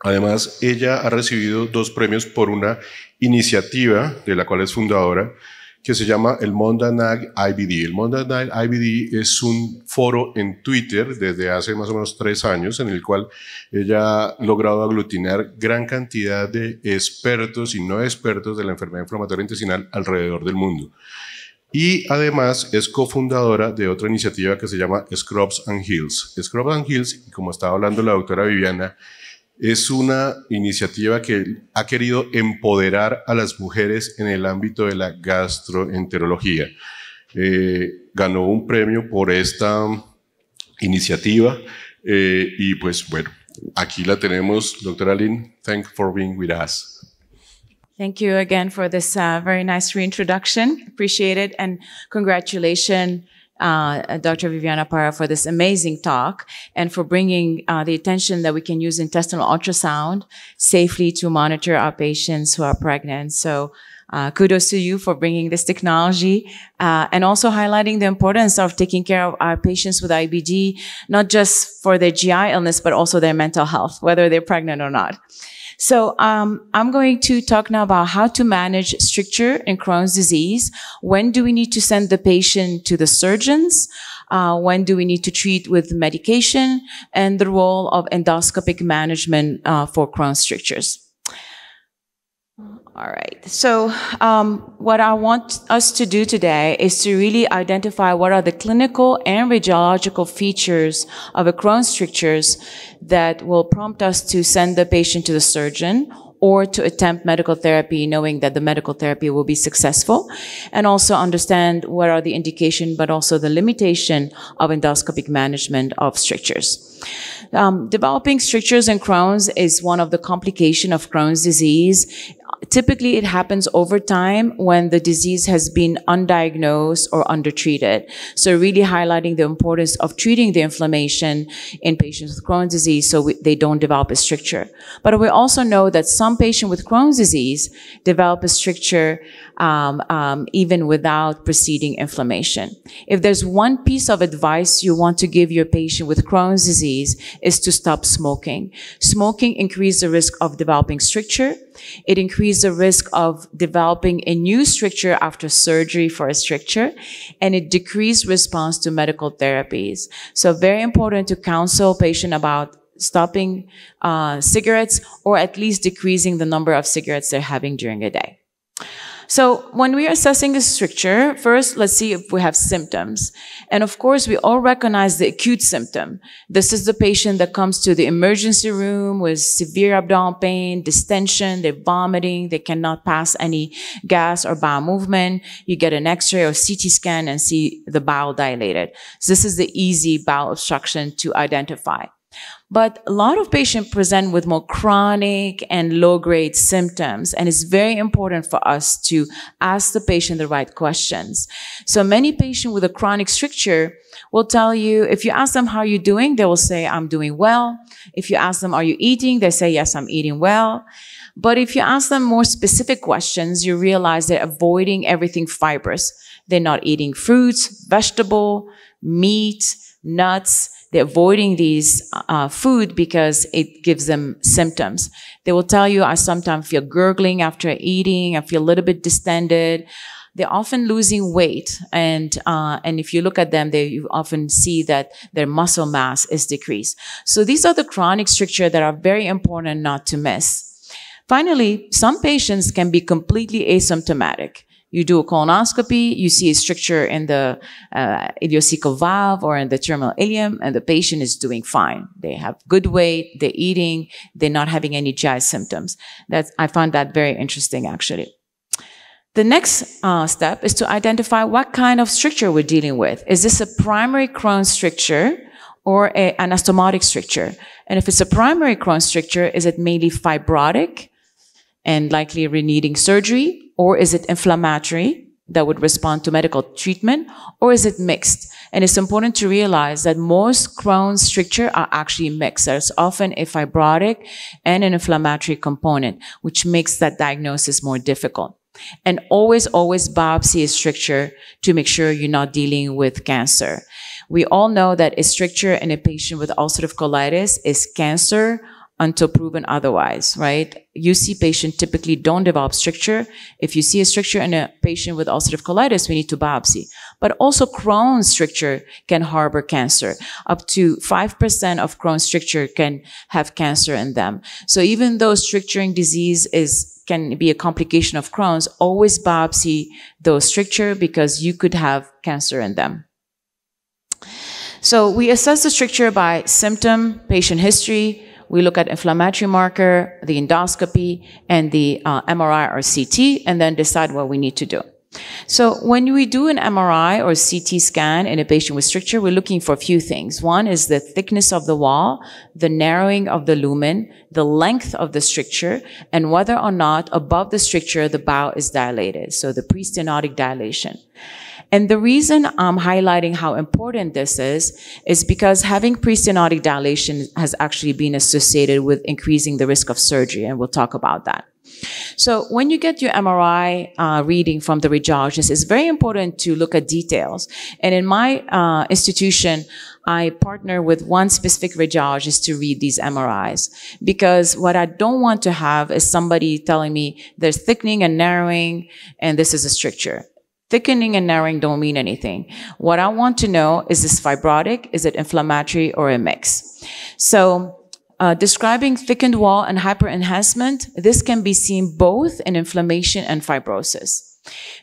[SPEAKER 8] Además, ella ha recibido dos premios por una iniciativa de la cual es fundadora, que se llama el Mondanag IBD. El Mondanag IBD es un foro en Twitter desde hace más o menos tres años en el cual ella ha logrado aglutinar gran cantidad de expertos y no expertos de la enfermedad inflamatoria intestinal alrededor del mundo. Y además es cofundadora de otra iniciativa que se llama Scrubs and Hills. Scrubs and Hills, como estaba hablando la doctora Viviana, es una iniciativa que ha querido empoderar a las mujeres en el ámbito de la gastroenterología. Eh, ganó un premio por esta iniciativa eh, y pues bueno, aquí la tenemos, doctora Lynn. Thank por for being with us.
[SPEAKER 13] Thank you again for this uh, very nice reintroduction. Appreciate it and congratulations. uh, Dr. Viviana Para for this amazing talk and for bringing uh, the attention that we can use intestinal ultrasound safely to monitor our patients who are pregnant. So uh, kudos to you for bringing this technology uh, and also highlighting the importance of taking care of our patients with IBD, not just for their GI illness, but also their mental health, whether they're pregnant or not. So um, I'm going to talk now about how to manage stricture in Crohn's disease. When do we need to send the patient to the surgeons? Uh, when do we need to treat with medication? And the role of endoscopic management uh, for Crohn's strictures. All right. So, um, what I want us to do today is to really identify what are the clinical and radiological features of a Crohn's strictures that will prompt us to send the patient to the surgeon or to attempt medical therapy knowing that the medical therapy will be successful and also understand what are the indication but also the limitation of endoscopic management of strictures. Um, developing strictures in Crohn's is one of the complication of Crohn's disease. Typically, it happens over time when the disease has been undiagnosed or undertreated. So really highlighting the importance of treating the inflammation in patients with Crohn's disease so we, they don't develop a stricture. But we also know that some patients with Crohn's disease develop a stricture um, um, even without preceding inflammation. If there's one piece of advice you want to give your patient with Crohn's disease is to stop smoking. Smoking increases the risk of developing stricture. It increases the risk of developing a new stricture after surgery for a stricture, and it decreases response to medical therapies. So very important to counsel patient about stopping uh, cigarettes or at least decreasing the number of cigarettes they're having during a day. So when we are assessing a stricture, first let's see if we have symptoms. And of course, we all recognize the acute symptom. This is the patient that comes to the emergency room with severe abdominal pain, distension, they're vomiting, they cannot pass any gas or bowel movement. You get an x-ray or CT scan and see the bowel dilated. So this is the easy bowel obstruction to identify. But a lot of patients present with more chronic and low grade symptoms. And it's very important for us to ask the patient the right questions. So many patients with a chronic stricture will tell you, if you ask them how you're doing, they will say, I'm doing well. If you ask them, are you eating? They say, yes, I'm eating well. But if you ask them more specific questions, you realize they're avoiding everything fibrous. They're not eating fruits, vegetable, meat, nuts, they're avoiding these uh, uh, food because it gives them symptoms. They will tell you, I sometimes feel gurgling after eating. I feel a little bit distended. They're often losing weight, and uh, and if you look at them, they you often see that their muscle mass is decreased. So these are the chronic stricture that are very important not to miss. Finally, some patients can be completely asymptomatic. You do a colonoscopy, you see a stricture in the uh, ileocecal valve or in the terminal ileum, and the patient is doing fine. They have good weight, they're eating, they're not having any GI symptoms. That's, I found that very interesting, actually. The next uh, step is to identify what kind of stricture we're dealing with. Is this a primary Crohn's stricture or a anastomotic stricture? And if it's a primary Crohn's stricture, is it mainly fibrotic? and likely needing surgery? Or is it inflammatory that would respond to medical treatment? Or is it mixed? And it's important to realize that most Crohn's stricture are actually mixed. There's often a fibrotic and an inflammatory component, which makes that diagnosis more difficult. And always, always biopsy a stricture to make sure you're not dealing with cancer. We all know that a stricture in a patient with ulcerative colitis is cancer until proven otherwise, right? UC patients typically don't develop stricture. If you see a stricture in a patient with ulcerative colitis, we need to biopsy. But also Crohn's stricture can harbor cancer. Up to 5% of Crohn's stricture can have cancer in them. So even though stricturing disease is can be a complication of Crohn's, always biopsy those stricture because you could have cancer in them. So we assess the stricture by symptom, patient history, we look at inflammatory marker, the endoscopy, and the uh, MRI or CT, and then decide what we need to do. So when we do an MRI or CT scan in a patient with stricture, we're looking for a few things. One is the thickness of the wall, the narrowing of the lumen, the length of the stricture, and whether or not above the stricture the bowel is dilated. So the prestenotic dilation. And the reason I'm highlighting how important this is, is because having pre-stenotic dilation has actually been associated with increasing the risk of surgery, and we'll talk about that. So when you get your MRI uh, reading from the radiologist, it's very important to look at details. And in my uh, institution, I partner with one specific radiologist to read these MRIs because what I don't want to have is somebody telling me there's thickening and narrowing and this is a stricture. Thickening and narrowing don't mean anything. What I want to know is this fibrotic, is it inflammatory, or a mix? So uh, describing thickened wall and hyperenhancement, this can be seen both in inflammation and fibrosis.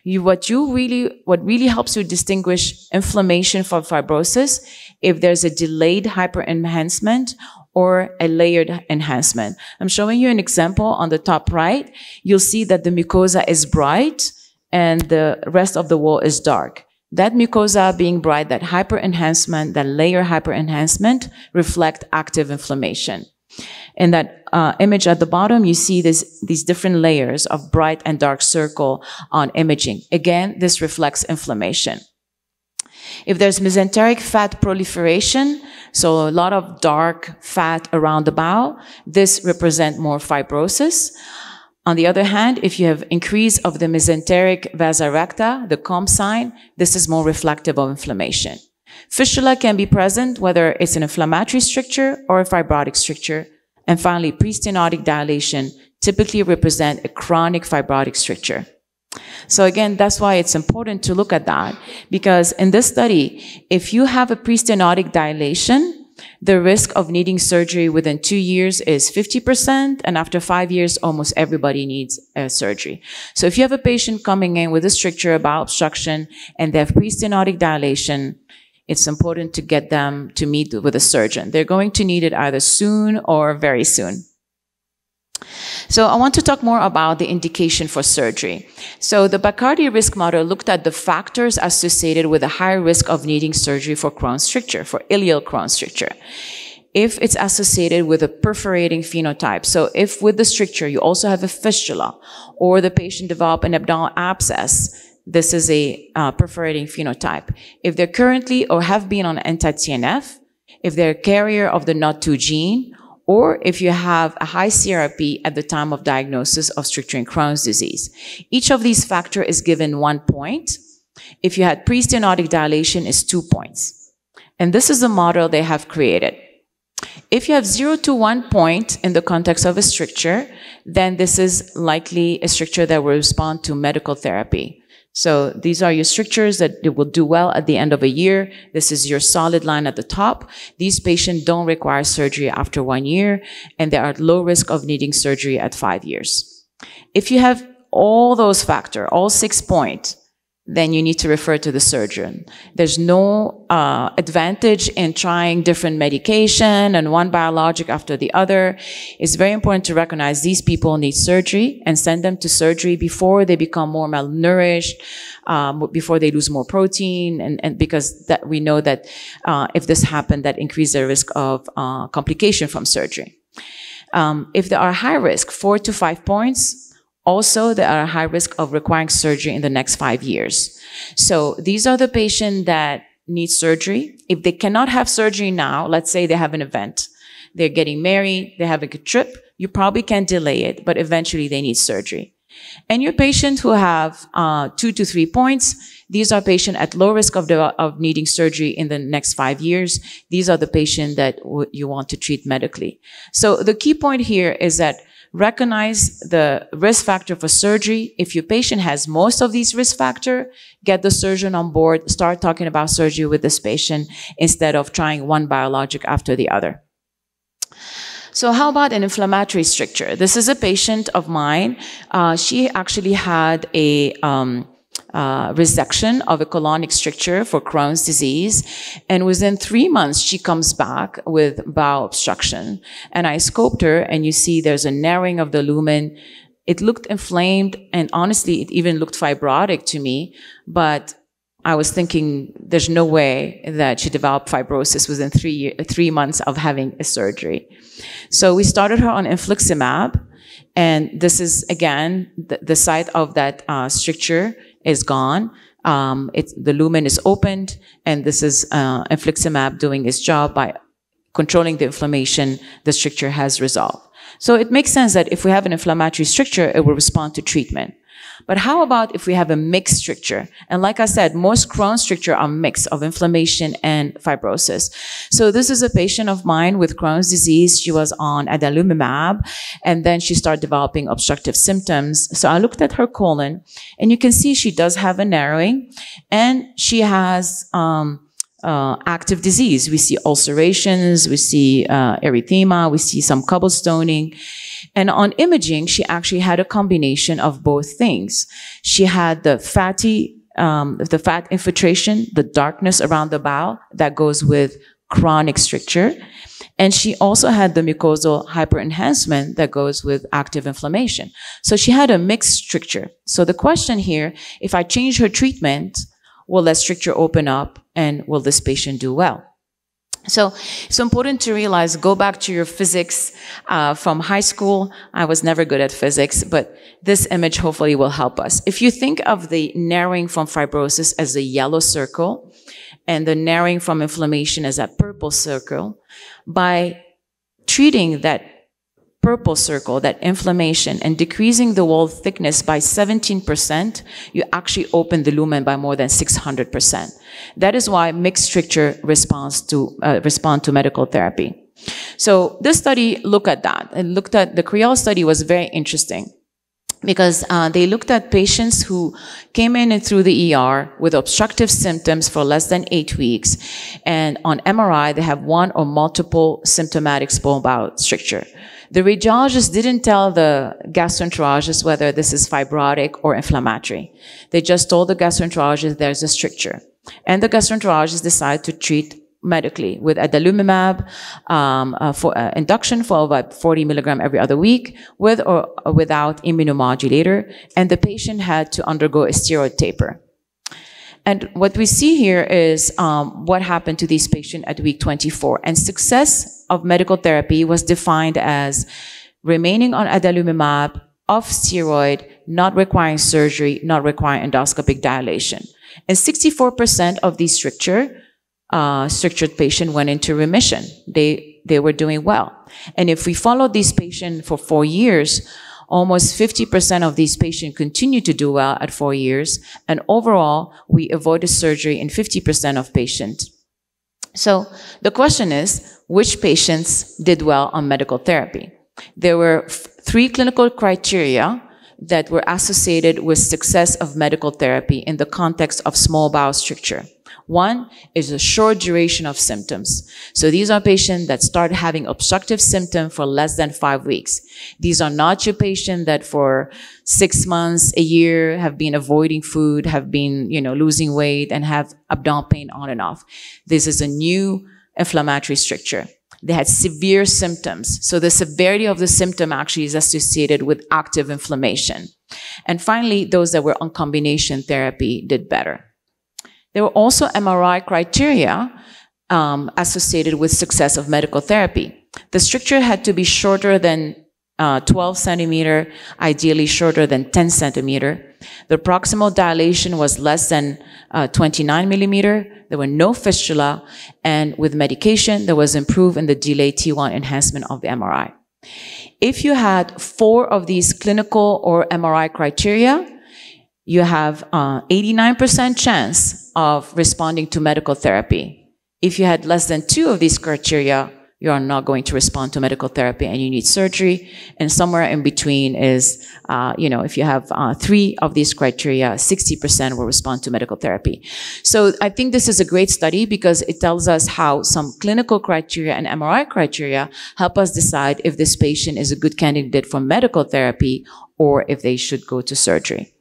[SPEAKER 13] You, what you really, what really helps you distinguish inflammation from fibrosis, if there's a delayed hyperenhancement or a layered enhancement. I'm showing you an example on the top right. You'll see that the mucosa is bright and the rest of the wall is dark. That mucosa being bright, that hyper enhancement, that layer hyper enhancement reflect active inflammation. In that uh, image at the bottom, you see this, these different layers of bright and dark circle on imaging. Again, this reflects inflammation. If there's mesenteric fat proliferation, so a lot of dark fat around the bowel, this represent more fibrosis. On the other hand, if you have increase of the mesenteric vasa the calm sign, this is more reflective of inflammation. Fistula can be present whether it's an inflammatory stricture or a fibrotic stricture. And finally, prestenotic dilation typically represent a chronic fibrotic stricture. So again, that's why it's important to look at that because in this study, if you have a prestenotic dilation, the risk of needing surgery within two years is 50%, and after five years, almost everybody needs surgery. So if you have a patient coming in with a stricture, about obstruction, and they have pre-stenotic dilation, it's important to get them to meet with a surgeon. They're going to need it either soon or very soon. So I want to talk more about the indication for surgery. So the Bacardi risk model looked at the factors associated with a higher risk of needing surgery for Crohn's stricture, for ileal Crohn's stricture. If it's associated with a perforating phenotype, so if with the stricture you also have a fistula or the patient develop an abdominal abscess, this is a uh, perforating phenotype. If they're currently or have been on anti-TNF, if they're a carrier of the NOT2 gene, or if you have a high CRP at the time of diagnosis of stricturing Crohn's disease. Each of these factors is given one point. If you had pre-stenotic dilation, is two points. And this is the model they have created. If you have zero to one point in the context of a stricture, then this is likely a stricture that will respond to medical therapy. So these are your strictures that will do well at the end of a year. This is your solid line at the top. These patients don't require surgery after one year, and they are at low risk of needing surgery at five years. If you have all those factors, all six points, then you need to refer to the surgeon. There's no uh, advantage in trying different medication and one biologic after the other. It's very important to recognize these people need surgery and send them to surgery before they become more malnourished, um, before they lose more protein, and, and because that we know that uh, if this happened, that increases the risk of uh, complication from surgery. Um, if there are high risk, four to five points, also, they are at high risk of requiring surgery in the next five years. So these are the patients that need surgery. If they cannot have surgery now, let's say they have an event, they're getting married, they have a trip, you probably can delay it, but eventually they need surgery. And your patients who have uh, two to three points, these are patients at low risk of, of needing surgery in the next five years. These are the patients that you want to treat medically. So the key point here is that recognize the risk factor for surgery. If your patient has most of these risk factor, get the surgeon on board, start talking about surgery with this patient instead of trying one biologic after the other. So how about an inflammatory stricture? This is a patient of mine. Uh, she actually had a um, uh, resection of a colonic stricture for Crohn's disease. And within three months, she comes back with bowel obstruction. And I scoped her and you see there's a narrowing of the lumen. It looked inflamed and honestly, it even looked fibrotic to me, but I was thinking there's no way that she developed fibrosis within three, year, three months of having a surgery. So we started her on infliximab. And this is again the, the site of that uh, stricture is gone. Um, the lumen is opened, and this is uh, infliximab doing its job by controlling the inflammation. The stricture has resolved. So it makes sense that if we have an inflammatory stricture, it will respond to treatment. But how about if we have a mixed stricture? And like I said, most Crohn's stricture are mix of inflammation and fibrosis. So this is a patient of mine with Crohn's disease. She was on adalimumab and then she started developing obstructive symptoms. So I looked at her colon and you can see she does have a narrowing and she has, um, uh, active disease. We see ulcerations, we see uh, erythema, we see some cobblestoning. And on imaging, she actually had a combination of both things. She had the fatty, um, the fat infiltration, the darkness around the bowel that goes with chronic stricture. And she also had the mucosal hyperenhancement that goes with active inflammation. So she had a mixed stricture. So the question here, if I change her treatment, will that stricture open up and will this patient do well? So it's important to realize, go back to your physics uh, from high school. I was never good at physics, but this image hopefully will help us. If you think of the narrowing from fibrosis as a yellow circle and the narrowing from inflammation as a purple circle, by treating that purple circle, that inflammation, and decreasing the wall thickness by 17%, you actually open the lumen by more than 600%. That is why mixed stricture responds to, uh, respond to medical therapy. So this study looked at that and looked at the Creole study was very interesting because uh, they looked at patients who came in and through the ER with obstructive symptoms for less than eight weeks, and on MRI they have one or multiple symptomatic bone bowel stricture. The radiologists didn't tell the gastroenterologist whether this is fibrotic or inflammatory. They just told the gastroenterologist there's a stricture. And the gastroenterologist decided to treat medically with adalimumab um, uh, for uh, induction 40 milligram every other week with or uh, without immunomodulator and the patient had to undergo a steroid taper and what we see here is um, what happened to this patient at week 24 and success of medical therapy was defined as remaining on adalimumab off steroid, not requiring surgery, not requiring endoscopic dilation. And 64% of these stricture, uh, strictured patient went into remission. They, they were doing well. And if we follow these patients for four years, almost 50% of these patients continue to do well at four years. And overall, we avoided surgery in 50% of patients. So the question is, which patients did well on medical therapy. There were three clinical criteria that were associated with success of medical therapy in the context of small bowel stricture. One is a short duration of symptoms. So these are patients that start having obstructive symptom for less than five weeks. These are not your patients that for six months, a year have been avoiding food, have been, you know, losing weight and have abdominal pain on and off. This is a new inflammatory stricture. They had severe symptoms. So the severity of the symptom actually is associated with active inflammation. And finally, those that were on combination therapy did better. There were also MRI criteria um, associated with success of medical therapy. The stricture had to be shorter than uh, 12 centimeter, ideally shorter than 10 centimeter. The proximal dilation was less than uh, 29 millimeter. There were no fistula. And with medication, there was improved in the delay T1 enhancement of the MRI. If you had four of these clinical or MRI criteria, you have 89% uh, chance of responding to medical therapy. If you had less than two of these criteria, you are not going to respond to medical therapy and you need surgery. And somewhere in between is, uh, you know, if you have uh, three of these criteria, 60% will respond to medical therapy. So I think this is a great study because it tells us how some clinical criteria and MRI criteria help us decide if this patient is a good candidate for medical therapy or if they should go to surgery.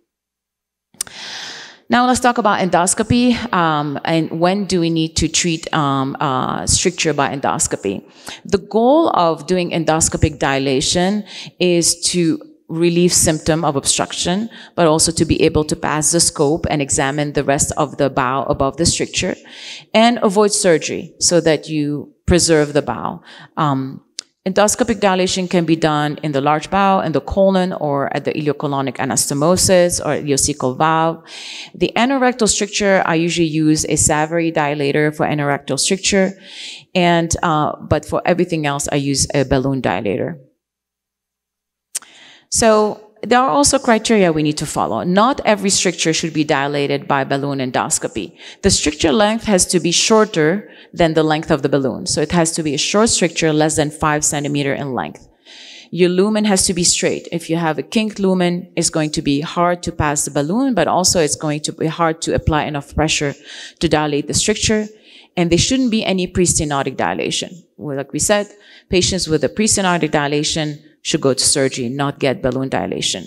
[SPEAKER 13] Now let's talk about endoscopy um, and when do we need to treat um, uh, stricture by endoscopy. The goal of doing endoscopic dilation is to relieve symptom of obstruction, but also to be able to pass the scope and examine the rest of the bowel above the stricture and avoid surgery so that you preserve the bowel. Um, Endoscopic dilation can be done in the large bowel, in the colon, or at the ileocolonic anastomosis or ileocecal valve. The anorectal stricture, I usually use a Savary dilator for anorectal stricture, and uh, but for everything else, I use a balloon dilator. So there are also criteria we need to follow. Not every stricture should be dilated by balloon endoscopy. The stricture length has to be shorter than the length of the balloon. So it has to be a short stricture less than five centimeter in length. Your lumen has to be straight. If you have a kinked lumen, it's going to be hard to pass the balloon, but also it's going to be hard to apply enough pressure to dilate the stricture. And there shouldn't be any pre-stenotic dilation. Like we said, patients with a pre-stenotic dilation should go to surgery, not get balloon dilation.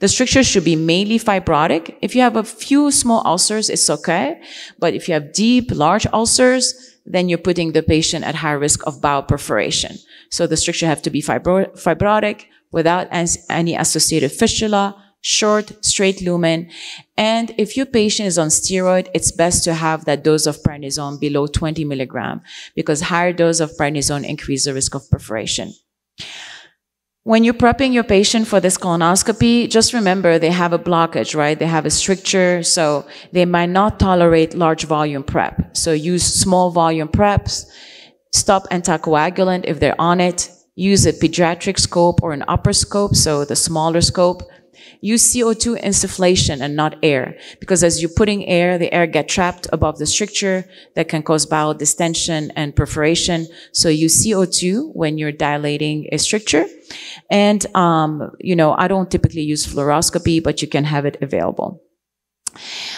[SPEAKER 13] The stricture should be mainly fibrotic. If you have a few small ulcers, it's okay. But if you have deep, large ulcers, then you're putting the patient at high risk of bowel perforation. So the stricture have to be fibro fibrotic without any associated fistula, short, straight lumen. And if your patient is on steroid, it's best to have that dose of prednisone below 20 milligram because higher dose of prednisone increase the risk of perforation. When you're prepping your patient for this colonoscopy, just remember they have a blockage, right? They have a stricture, so they might not tolerate large volume prep. So use small volume preps, stop anticoagulant if they're on it, use a pediatric scope or an upper scope, so the smaller scope Use CO2 insufflation and not air, because as you're putting air, the air get trapped above the stricture that can cause bowel distension and perforation. So use CO2 when you're dilating a stricture. And, um, you know, I don't typically use fluoroscopy, but you can have it available.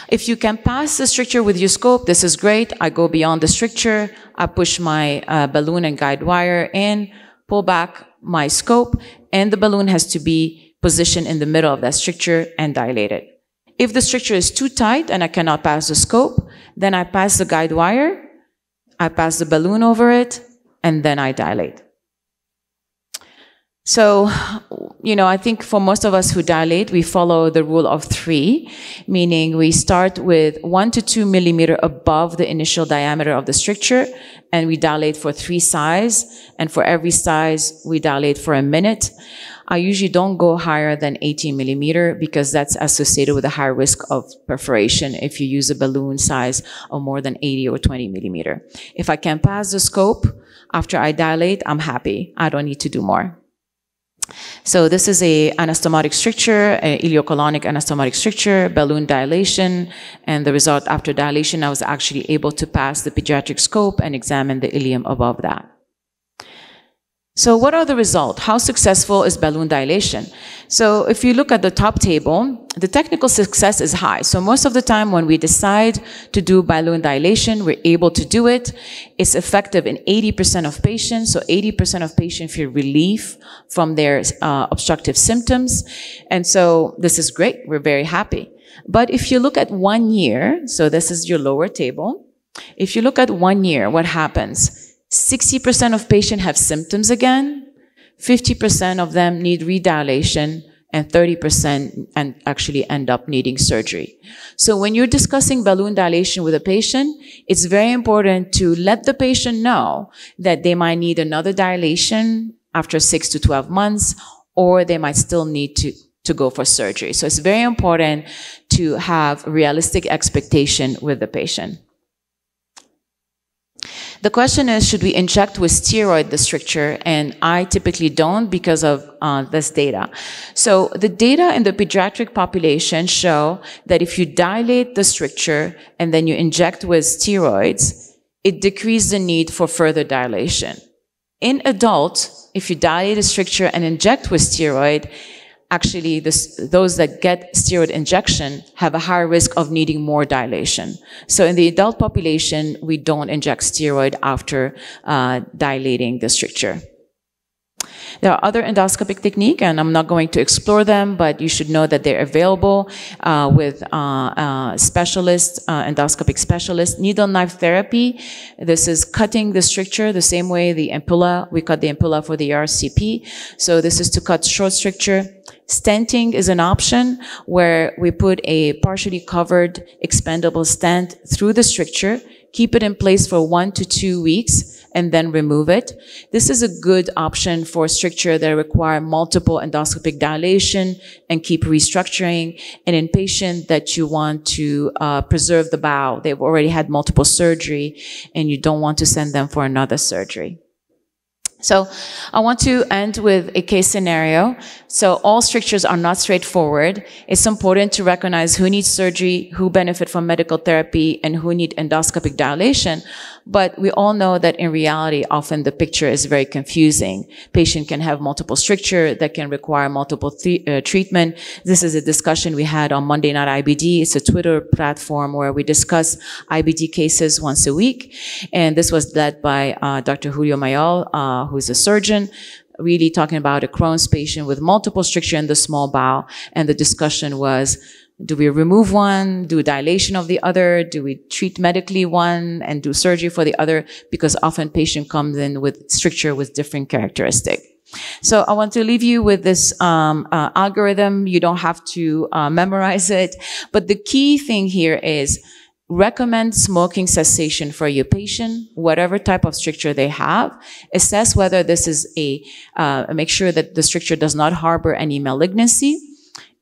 [SPEAKER 13] If you can pass the stricture with your scope, this is great. I go beyond the stricture. I push my uh, balloon and guide wire in, pull back my scope, and the balloon has to be position in the middle of that stricture and dilate it. If the stricture is too tight and I cannot pass the scope, then I pass the guide wire, I pass the balloon over it, and then I dilate. So, you know, I think for most of us who dilate, we follow the rule of three, meaning we start with one to two millimeter above the initial diameter of the stricture, and we dilate for three size, and for every size, we dilate for a minute. I usually don't go higher than 18 millimeter because that's associated with a high risk of perforation if you use a balloon size of more than 80 or 20 millimeter. If I can pass the scope after I dilate, I'm happy. I don't need to do more. So this is a anastomotic stricture, ileocolonic iliocolonic anastomotic stricture, balloon dilation, and the result after dilation, I was actually able to pass the pediatric scope and examine the ileum above that. So what are the results? How successful is balloon dilation? So if you look at the top table, the technical success is high. So most of the time when we decide to do balloon dilation, we're able to do it. It's effective in 80% of patients. So 80% of patients feel relief from their uh, obstructive symptoms. And so this is great. We're very happy. But if you look at one year, so this is your lower table. If you look at one year, what happens? 60% of patients have symptoms again, 50% of them need redilation, and 30% and actually end up needing surgery. So when you're discussing balloon dilation with a patient, it's very important to let the patient know that they might need another dilation after 6 to 12 months, or they might still need to, to go for surgery. So it's very important to have realistic expectation with the patient. The question is, should we inject with steroid the stricture? And I typically don't because of uh, this data. So the data in the pediatric population show that if you dilate the stricture and then you inject with steroids, it decreases the need for further dilation. In adult, if you dilate the stricture and inject with steroid, actually this, those that get steroid injection have a higher risk of needing more dilation. So in the adult population, we don't inject steroid after uh, dilating the stricture. There are other endoscopic technique, and I'm not going to explore them, but you should know that they're available uh, with uh, uh specialists, uh, endoscopic specialists. Needle knife therapy, this is cutting the stricture the same way the ampulla, we cut the ampulla for the RCP. So this is to cut short stricture. Stenting is an option where we put a partially covered expandable stent through the stricture, keep it in place for one to two weeks, and then remove it. This is a good option for stricture that require multiple endoscopic dilation and keep restructuring. And in patient that you want to uh, preserve the bowel, they've already had multiple surgery and you don't want to send them for another surgery. So I want to end with a case scenario. So all strictures are not straightforward. It's important to recognize who needs surgery, who benefit from medical therapy, and who need endoscopic dilation. But we all know that in reality, often the picture is very confusing. Patient can have multiple stricture that can require multiple uh, treatment. This is a discussion we had on Monday Night IBD. It's a Twitter platform where we discuss IBD cases once a week. And this was led by uh, Dr. Julio Mayol, uh, who's a surgeon really talking about a Crohn's patient with multiple stricture in the small bowel. And the discussion was, do we remove one, do dilation of the other, do we treat medically one and do surgery for the other? Because often patient comes in with stricture with different characteristic. So I want to leave you with this um, uh, algorithm. You don't have to uh, memorize it, but the key thing here is recommend smoking cessation for your patient, whatever type of stricture they have. Assess whether this is a uh, make sure that the stricture does not harbor any malignancy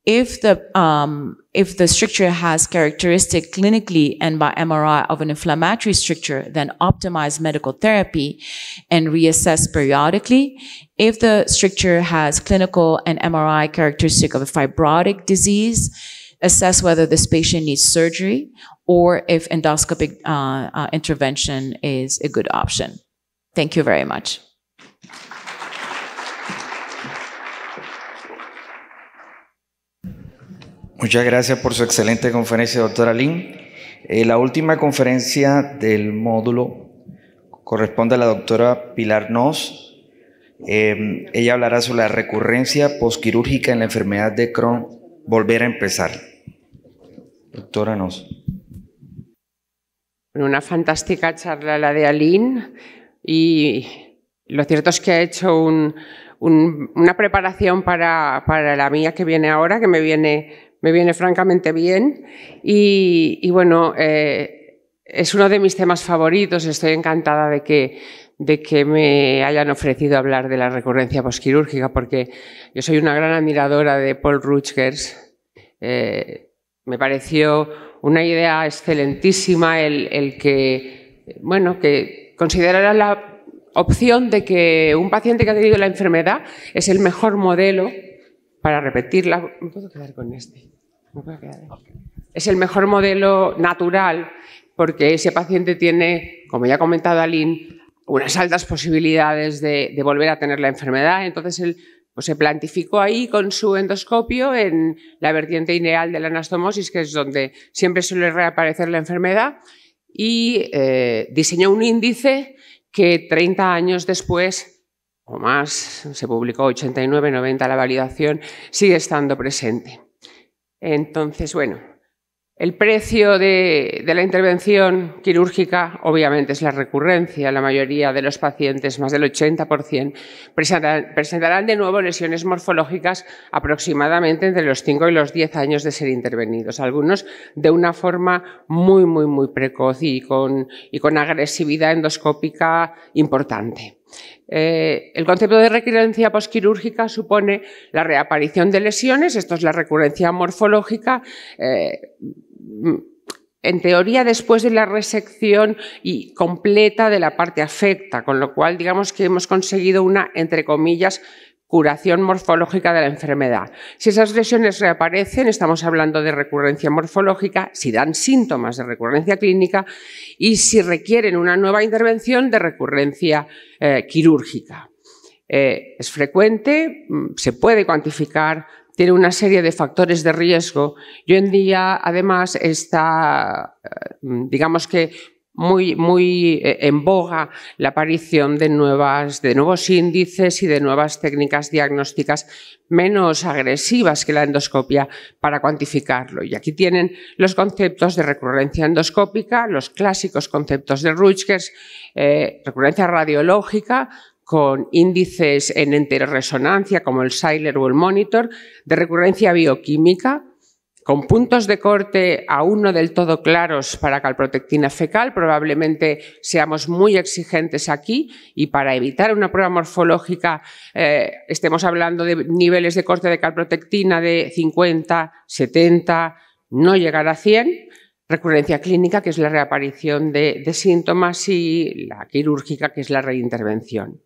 [SPEAKER 13] if the um, if the stricture has characteristic clinically and by MRI of an inflammatory stricture, then optimize medical therapy and reassess periodically. If the stricture has clinical and MRI characteristic of a fibrotic disease, assess whether this patient needs surgery or if endoscopic uh, uh, intervention is a good option. Thank you very much.
[SPEAKER 12] Muchas gracias por su excelente conferencia, doctora Lin. Eh, la última conferencia del módulo corresponde a la doctora Pilar Nos. Eh, ella hablará sobre la recurrencia posquirúrgica en la enfermedad de Crohn. Volver a empezar. Doctora Nos.
[SPEAKER 11] Una fantástica charla la de Aline y lo cierto es que ha hecho una preparación para, para la mía que viene ahora, que me viene me viene francamente bien y, bueno, eh, es uno de mis temas favoritos, estoy encantada de que, de que me hayan ofrecido hablar de la recurrencia posquirúrgica porque yo soy una gran admiradora de Paul Rutgers, eh, me pareció una idea excelentísima el, el que, bueno, que considerara la opción de que un paciente que ha tenido la enfermedad es el mejor modelo para repetirla. Me puedo quedar con este,
[SPEAKER 8] este.
[SPEAKER 11] Es el mejor modelo natural porque ese paciente tiene, como ya ha comentado Aline, unas altas posibilidades de, volver a tener la enfermedad. Entonces, él pues, se plantificó ahí con su endoscopio en la vertiente ideal de la anastomosis, que es donde siempre suele reaparecer la enfermedad, y eh, diseñó un índice que 30 años después o más, se publicó 89, 90 la validación, sigue estando presente. Entonces, bueno, el precio de, la intervención quirúrgica obviamente es la recurrencia. La mayoría de los pacientes, más del 80%, presentarán, de nuevo lesiones morfológicas aproximadamente entre los 5 y los 10 años de ser intervenidos. Algunos de una forma muy, muy, muy precoz y con agresividad endoscópica importante. Eh, el concepto de recurrencia posquirúrgica supone la reaparición de lesiones, esto es la recurrencia morfológica. Eh, en teoría después de la resección y completa de la parte afecta, con lo cual digamos que hemos conseguido una, entre comillas, curación morfológica de la enfermedad. Si esas lesiones reaparecen, estamos hablando de recurrencia morfológica, si dan síntomas de recurrencia clínica y si requieren una nueva intervención de recurrencia eh, quirúrgica. Eh, es frecuente, mm, se puede cuantificar, tiene una serie de factores de riesgo hoy en día además está, eh, mm, digamos que muy, muy eh, en boga la aparición de, nuevas, de nuevos índices y de nuevas técnicas diagnósticas menos agresivas que la endoscopia para cuantificarlo. Y aquí tienen los conceptos de recurrencia endoscópica, los clásicos conceptos de Rutgers, eh, recurrencia radiológica, con índices en resonancia, como el Siler o el Monitor, de recurrencia bioquímica, con puntos de corte aún no del todo claros para calprotectina fecal. Probablemente seamos muy exigentes aquí y para evitar una prueba morfológica eh, estemos hablando de niveles de corte de calprotectina de 50, 70, no llegar a 100. Recurrencia clínica, que es la reaparición de síntomas, y la quirúrgica, que es la reintervención.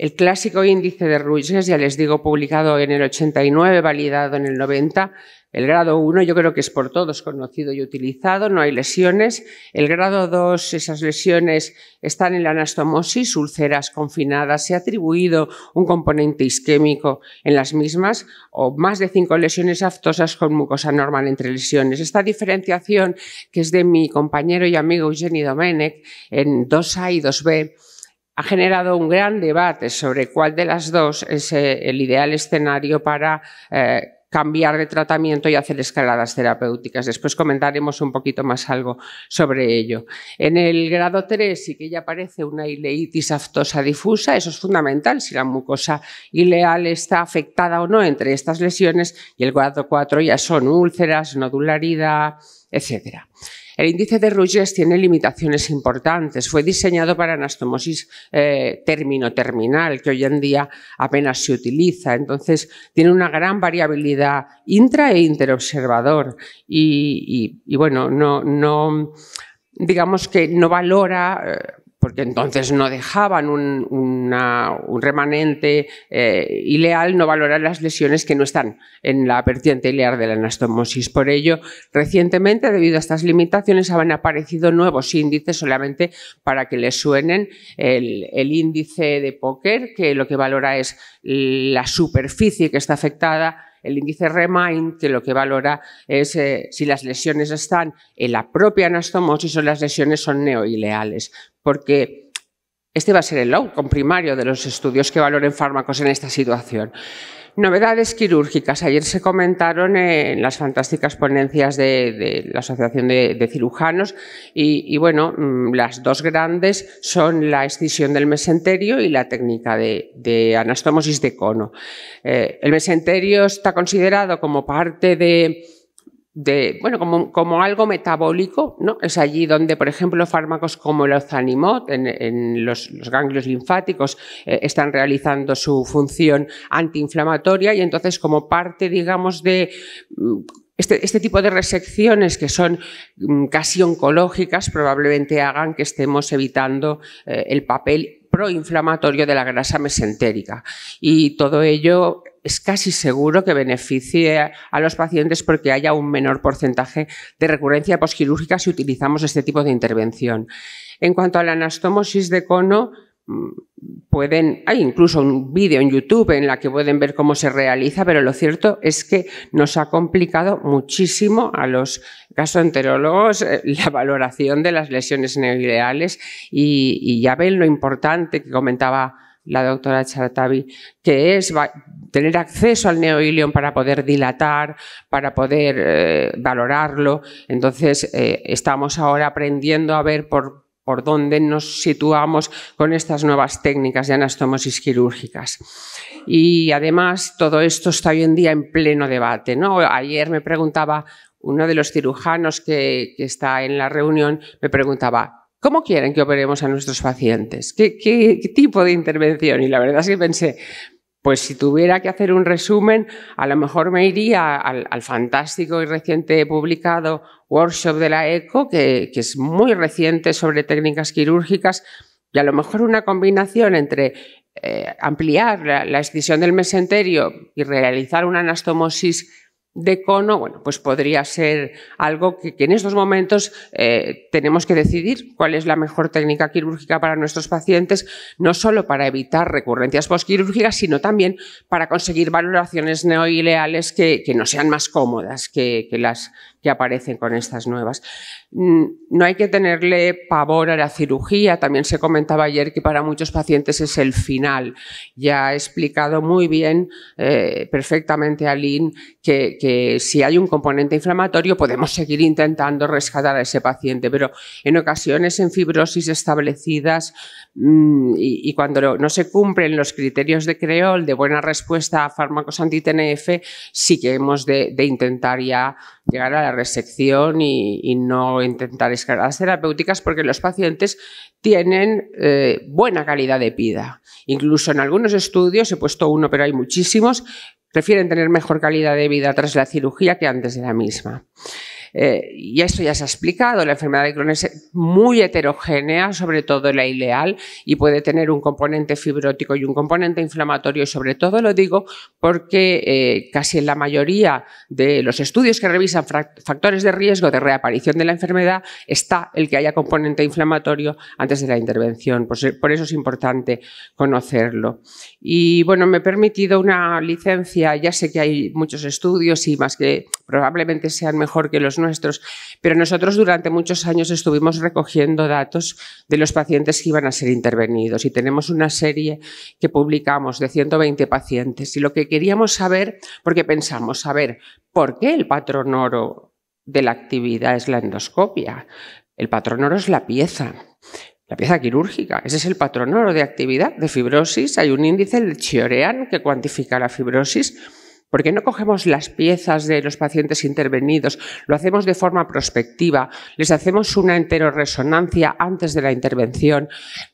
[SPEAKER 11] El clásico índice de Ruiz, ya les digo, publicado en el 89, validado en el 90, el grado 1 yo creo que es por todos conocido y utilizado, no hay lesiones. El grado 2, esas lesiones están en la anastomosis, úlceras confinadas. Se ha atribuido un componente isquémico en las mismas o más de cinco lesiones aftosas con mucosa normal entre lesiones. Esta diferenciación que es de mi compañero y amigo Eugenio Domenech en 2A y 2B ha generado un gran debate sobre cuál de las dos es eh, el ideal escenario para eh, cambiar de tratamiento y hacer escaladas terapéuticas. Después comentaremos un poquito más algo sobre ello. En el grado 3 sí que ya aparece una ileitis aftosa difusa. Eso es fundamental si la mucosa ileal está afectada o no entre estas lesiones. Y el grado 4 ya son úlceras, nodularidad, etcétera. El índice de Ruggiers tiene limitaciones importantes. Fue diseñado para anastomosis eh, término-terminal, que hoy en día apenas se utiliza. Entonces, tiene una gran variabilidad intra e interobservador. Y, bueno, no digamos que no valora eh, porque entonces no dejaban un, remanente eh, ileal, no valorar las lesiones que no están en la vertiente ileal de la anastomosis. Por ello, recientemente, debido a estas limitaciones, han aparecido nuevos índices solamente para que les suenen el, índice de Poker, que lo que valora es la superficie que está afectada, el índice Remain, que lo que valora es eh, si las lesiones están en la propia anastomosis o las lesiones son neoileales porque este va a ser el outcome primario de los estudios que valoren fármacos en esta situación. Novedades quirúrgicas. Ayer se comentaron en las fantásticas ponencias de, la Asociación de, Cirujanos y, bueno, mm, las dos grandes son la excisión del mesenterio y la técnica de, anastomosis de cono. Eh, el mesenterio está considerado como parte de bueno, como, algo metabólico, ¿no? Es allí donde, por ejemplo, fármacos como el ozanimod en, los, ganglios linfáticos eh, están realizando su función antiinflamatoria y entonces como parte, digamos, de... Mm, este, este, tipo de resecciones que son mm, casi oncológicas probablemente hagan que estemos evitando eh, el papel proinflamatorio de la grasa mesentérica. Y todo ello es casi seguro que beneficie a los pacientes porque haya un menor porcentaje de recurrencia posquirúrgica si utilizamos este tipo de intervención. En cuanto a la anastomosis de cono, mm, pueden, hay incluso un vídeo en YouTube en la que pueden ver cómo se realiza, pero lo cierto es que nos ha complicado muchísimo a los gastroenterólogos eh, la valoración de las lesiones neoideales y, y ya ven lo importante que comentaba la doctora Charatavi, que es tener acceso al neoilion para poder dilatar, para poder eh, valorarlo. Entonces, eh, estamos ahora aprendiendo a ver por, dónde nos situamos con estas nuevas técnicas de anastomosis quirúrgicas. Y además, todo esto está hoy en día en pleno debate. Ayer me preguntaba, uno de los cirujanos que está en la reunión me preguntaba, ¿Cómo quieren que operemos a nuestros pacientes? ¿Qué, tipo de intervención? Y la verdad es que pensé, pues si tuviera que hacer un resumen, a lo mejor me iría al, fantástico y reciente publicado workshop de la ECO, que, es muy reciente sobre técnicas quirúrgicas, y a lo mejor una combinación entre eh, ampliar la, la, excisión del mesenterio y realizar una anastomosis de cono, bueno, pues podría ser algo que, en estos momentos eh, tenemos que decidir cuál es la mejor técnica quirúrgica para nuestros pacientes, no solo para evitar recurrencias posquirúrgicas, sino también para conseguir valoraciones neoileales que, que no sean más cómodas que, que las que aparecen con estas nuevas. Mm, no hay que tenerle pavor a la cirugía. También se comentaba ayer que para muchos pacientes es el final. Ya ha explicado muy bien, eh, perfectamente Aline, que, que si hay un componente inflamatorio podemos seguir intentando rescatar a ese paciente. Pero en ocasiones en fibrosis establecidas mm, y, cuando no se cumplen los criterios de Creol de buena respuesta a fármacos anti-TNF, sí que hemos de, intentar ya llegar a la resección y no intentar las terapéuticas porque los pacientes tienen eh, buena calidad de vida. Incluso en algunos estudios, he puesto uno, pero hay muchísimos, prefieren tener mejor calidad de vida tras la cirugía que antes de la misma. Eh, y esto ya se ha explicado, la enfermedad de Crohn es muy heterogénea, sobre todo la ileal, y puede tener un componente fibrótico y un componente inflamatorio. Y sobre todo lo digo porque eh, casi en la mayoría de los estudios que revisan factores de riesgo de reaparición de la enfermedad está el que haya componente inflamatorio antes de la intervención. Pues, eh, por eso es importante conocerlo. Y bueno, me he permitido una licencia, ya sé que hay muchos estudios y más que probablemente sean mejor que los nuestros. Pero nosotros durante muchos años estuvimos recogiendo datos de los pacientes que iban a ser intervenidos y tenemos una serie que publicamos de 120 pacientes. Y lo que queríamos saber, porque pensamos, a ver, ¿por qué el patrón oro de la actividad es la endoscopia? El patrón oro es la pieza la pieza quirúrgica. Ese es el patrón oro de actividad de fibrosis. Hay un índice, el Chiorean, que cuantifica la fibrosis porque no cogemos las piezas de los pacientes intervenidos? Lo hacemos de forma prospectiva, les hacemos una enteroresonancia antes de la intervención,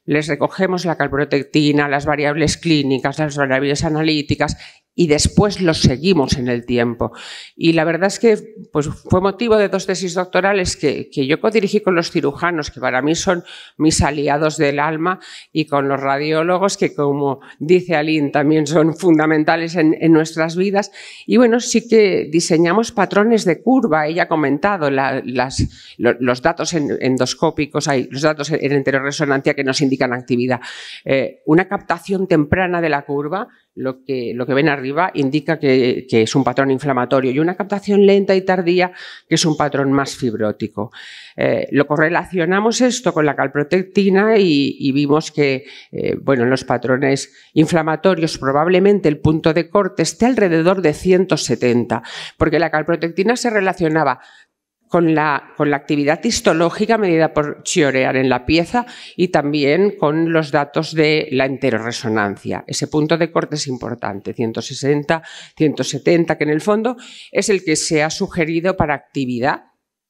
[SPEAKER 11] les recogemos la calprotectina, las variables clínicas, las variables analíticas y después los seguimos en el tiempo. Y la verdad es que pues, fue motivo de dos tesis doctorales que, que yo codirigí con los cirujanos, que para mí son mis aliados del alma, y con los radiólogos, que como dice Aline, también son fundamentales en, nuestras vidas. Y bueno, sí que diseñamos patrones de curva, ella ha comentado los datos endoscópicos, hay los datos en resonancia que nos indican actividad. Eh, una captación temprana de la curva lo que, ven arriba indica que, es un patrón inflamatorio y una captación lenta y tardía que es un patrón más fibrótico. Eh, lo correlacionamos esto con la calprotectina y, vimos que eh, bueno, en los patrones inflamatorios probablemente el punto de corte esté alrededor de 170, porque la calprotectina se relacionaba con la, actividad histológica medida por Chiorear en la pieza y también con los datos de la enteroresonancia. Ese punto de corte es importante, 160, 170, que en el fondo es el que se ha sugerido para actividad,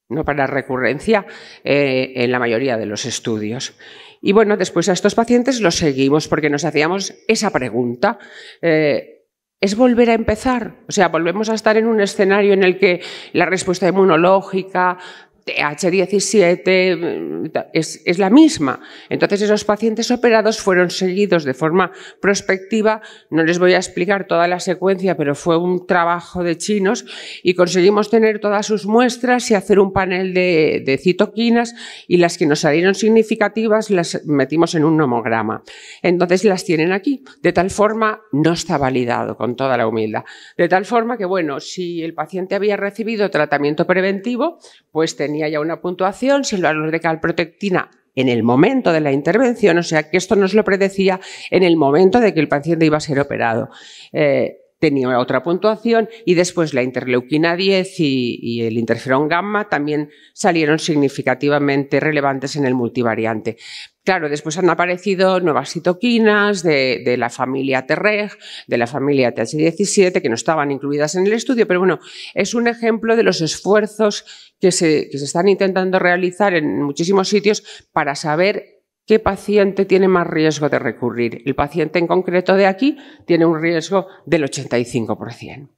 [SPEAKER 11] no para recurrencia, eh, en la mayoría de los estudios. Y bueno, después a estos pacientes los seguimos porque nos hacíamos esa pregunta. Eh, es volver a empezar. O sea, volvemos a estar en un escenario en el que la respuesta inmunológica, TH17 mm, es, la misma. Entonces, esos pacientes operados fueron seguidos de forma prospectiva. No les voy a explicar toda la secuencia, pero fue un trabajo de chinos y conseguimos tener todas sus muestras y hacer un panel de, de citoquinas y las que nos salieron significativas las metimos en un nomograma. Entonces, las tienen aquí. De tal forma, no está validado con toda la humildad. De tal forma que, bueno, si el paciente había recibido tratamiento preventivo, pues tenía tenía ya una puntuación, valor de calprotectina en el momento de la intervención, o sea que esto nos lo predecía en el momento de que el paciente iba a ser operado. Eh, tenía otra puntuación y después la interleuquina 10 y, el interferón gamma también salieron significativamente relevantes en el multivariante. Claro, después han aparecido nuevas citoquinas de, la familia TREG, de la familia TH17, que no estaban incluidas en el estudio, pero bueno, es un ejemplo de los esfuerzos que se están intentando realizar en muchísimos sitios para saber ¿Qué paciente tiene más riesgo de recurrir? El paciente en concreto de aquí tiene un riesgo del 85%.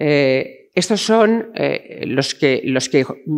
[SPEAKER 11] Eh, estos son eh, los, que,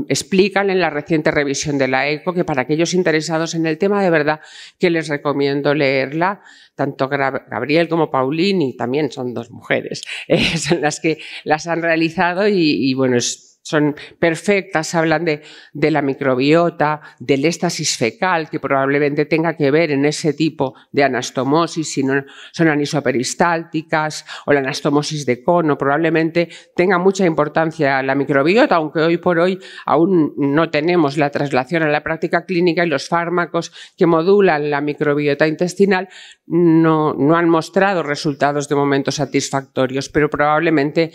[SPEAKER 11] explican en la reciente revisión de la ECO que para aquellos interesados en el tema de verdad que les recomiendo leerla, tanto Gabriel como Paulini, también son dos mujeres, eh, son las que las han realizado y, y bueno, es son perfectas, hablan de, la microbiota, del éstasis fecal, que probablemente tenga que ver en ese tipo de anastomosis, si no son anisoperistálticas o la anastomosis de cono, probablemente tenga mucha importancia la microbiota, aunque hoy por hoy aún no tenemos la traslación a la práctica clínica y los fármacos que modulan la microbiota intestinal no, no han mostrado resultados de momento satisfactorios, pero probablemente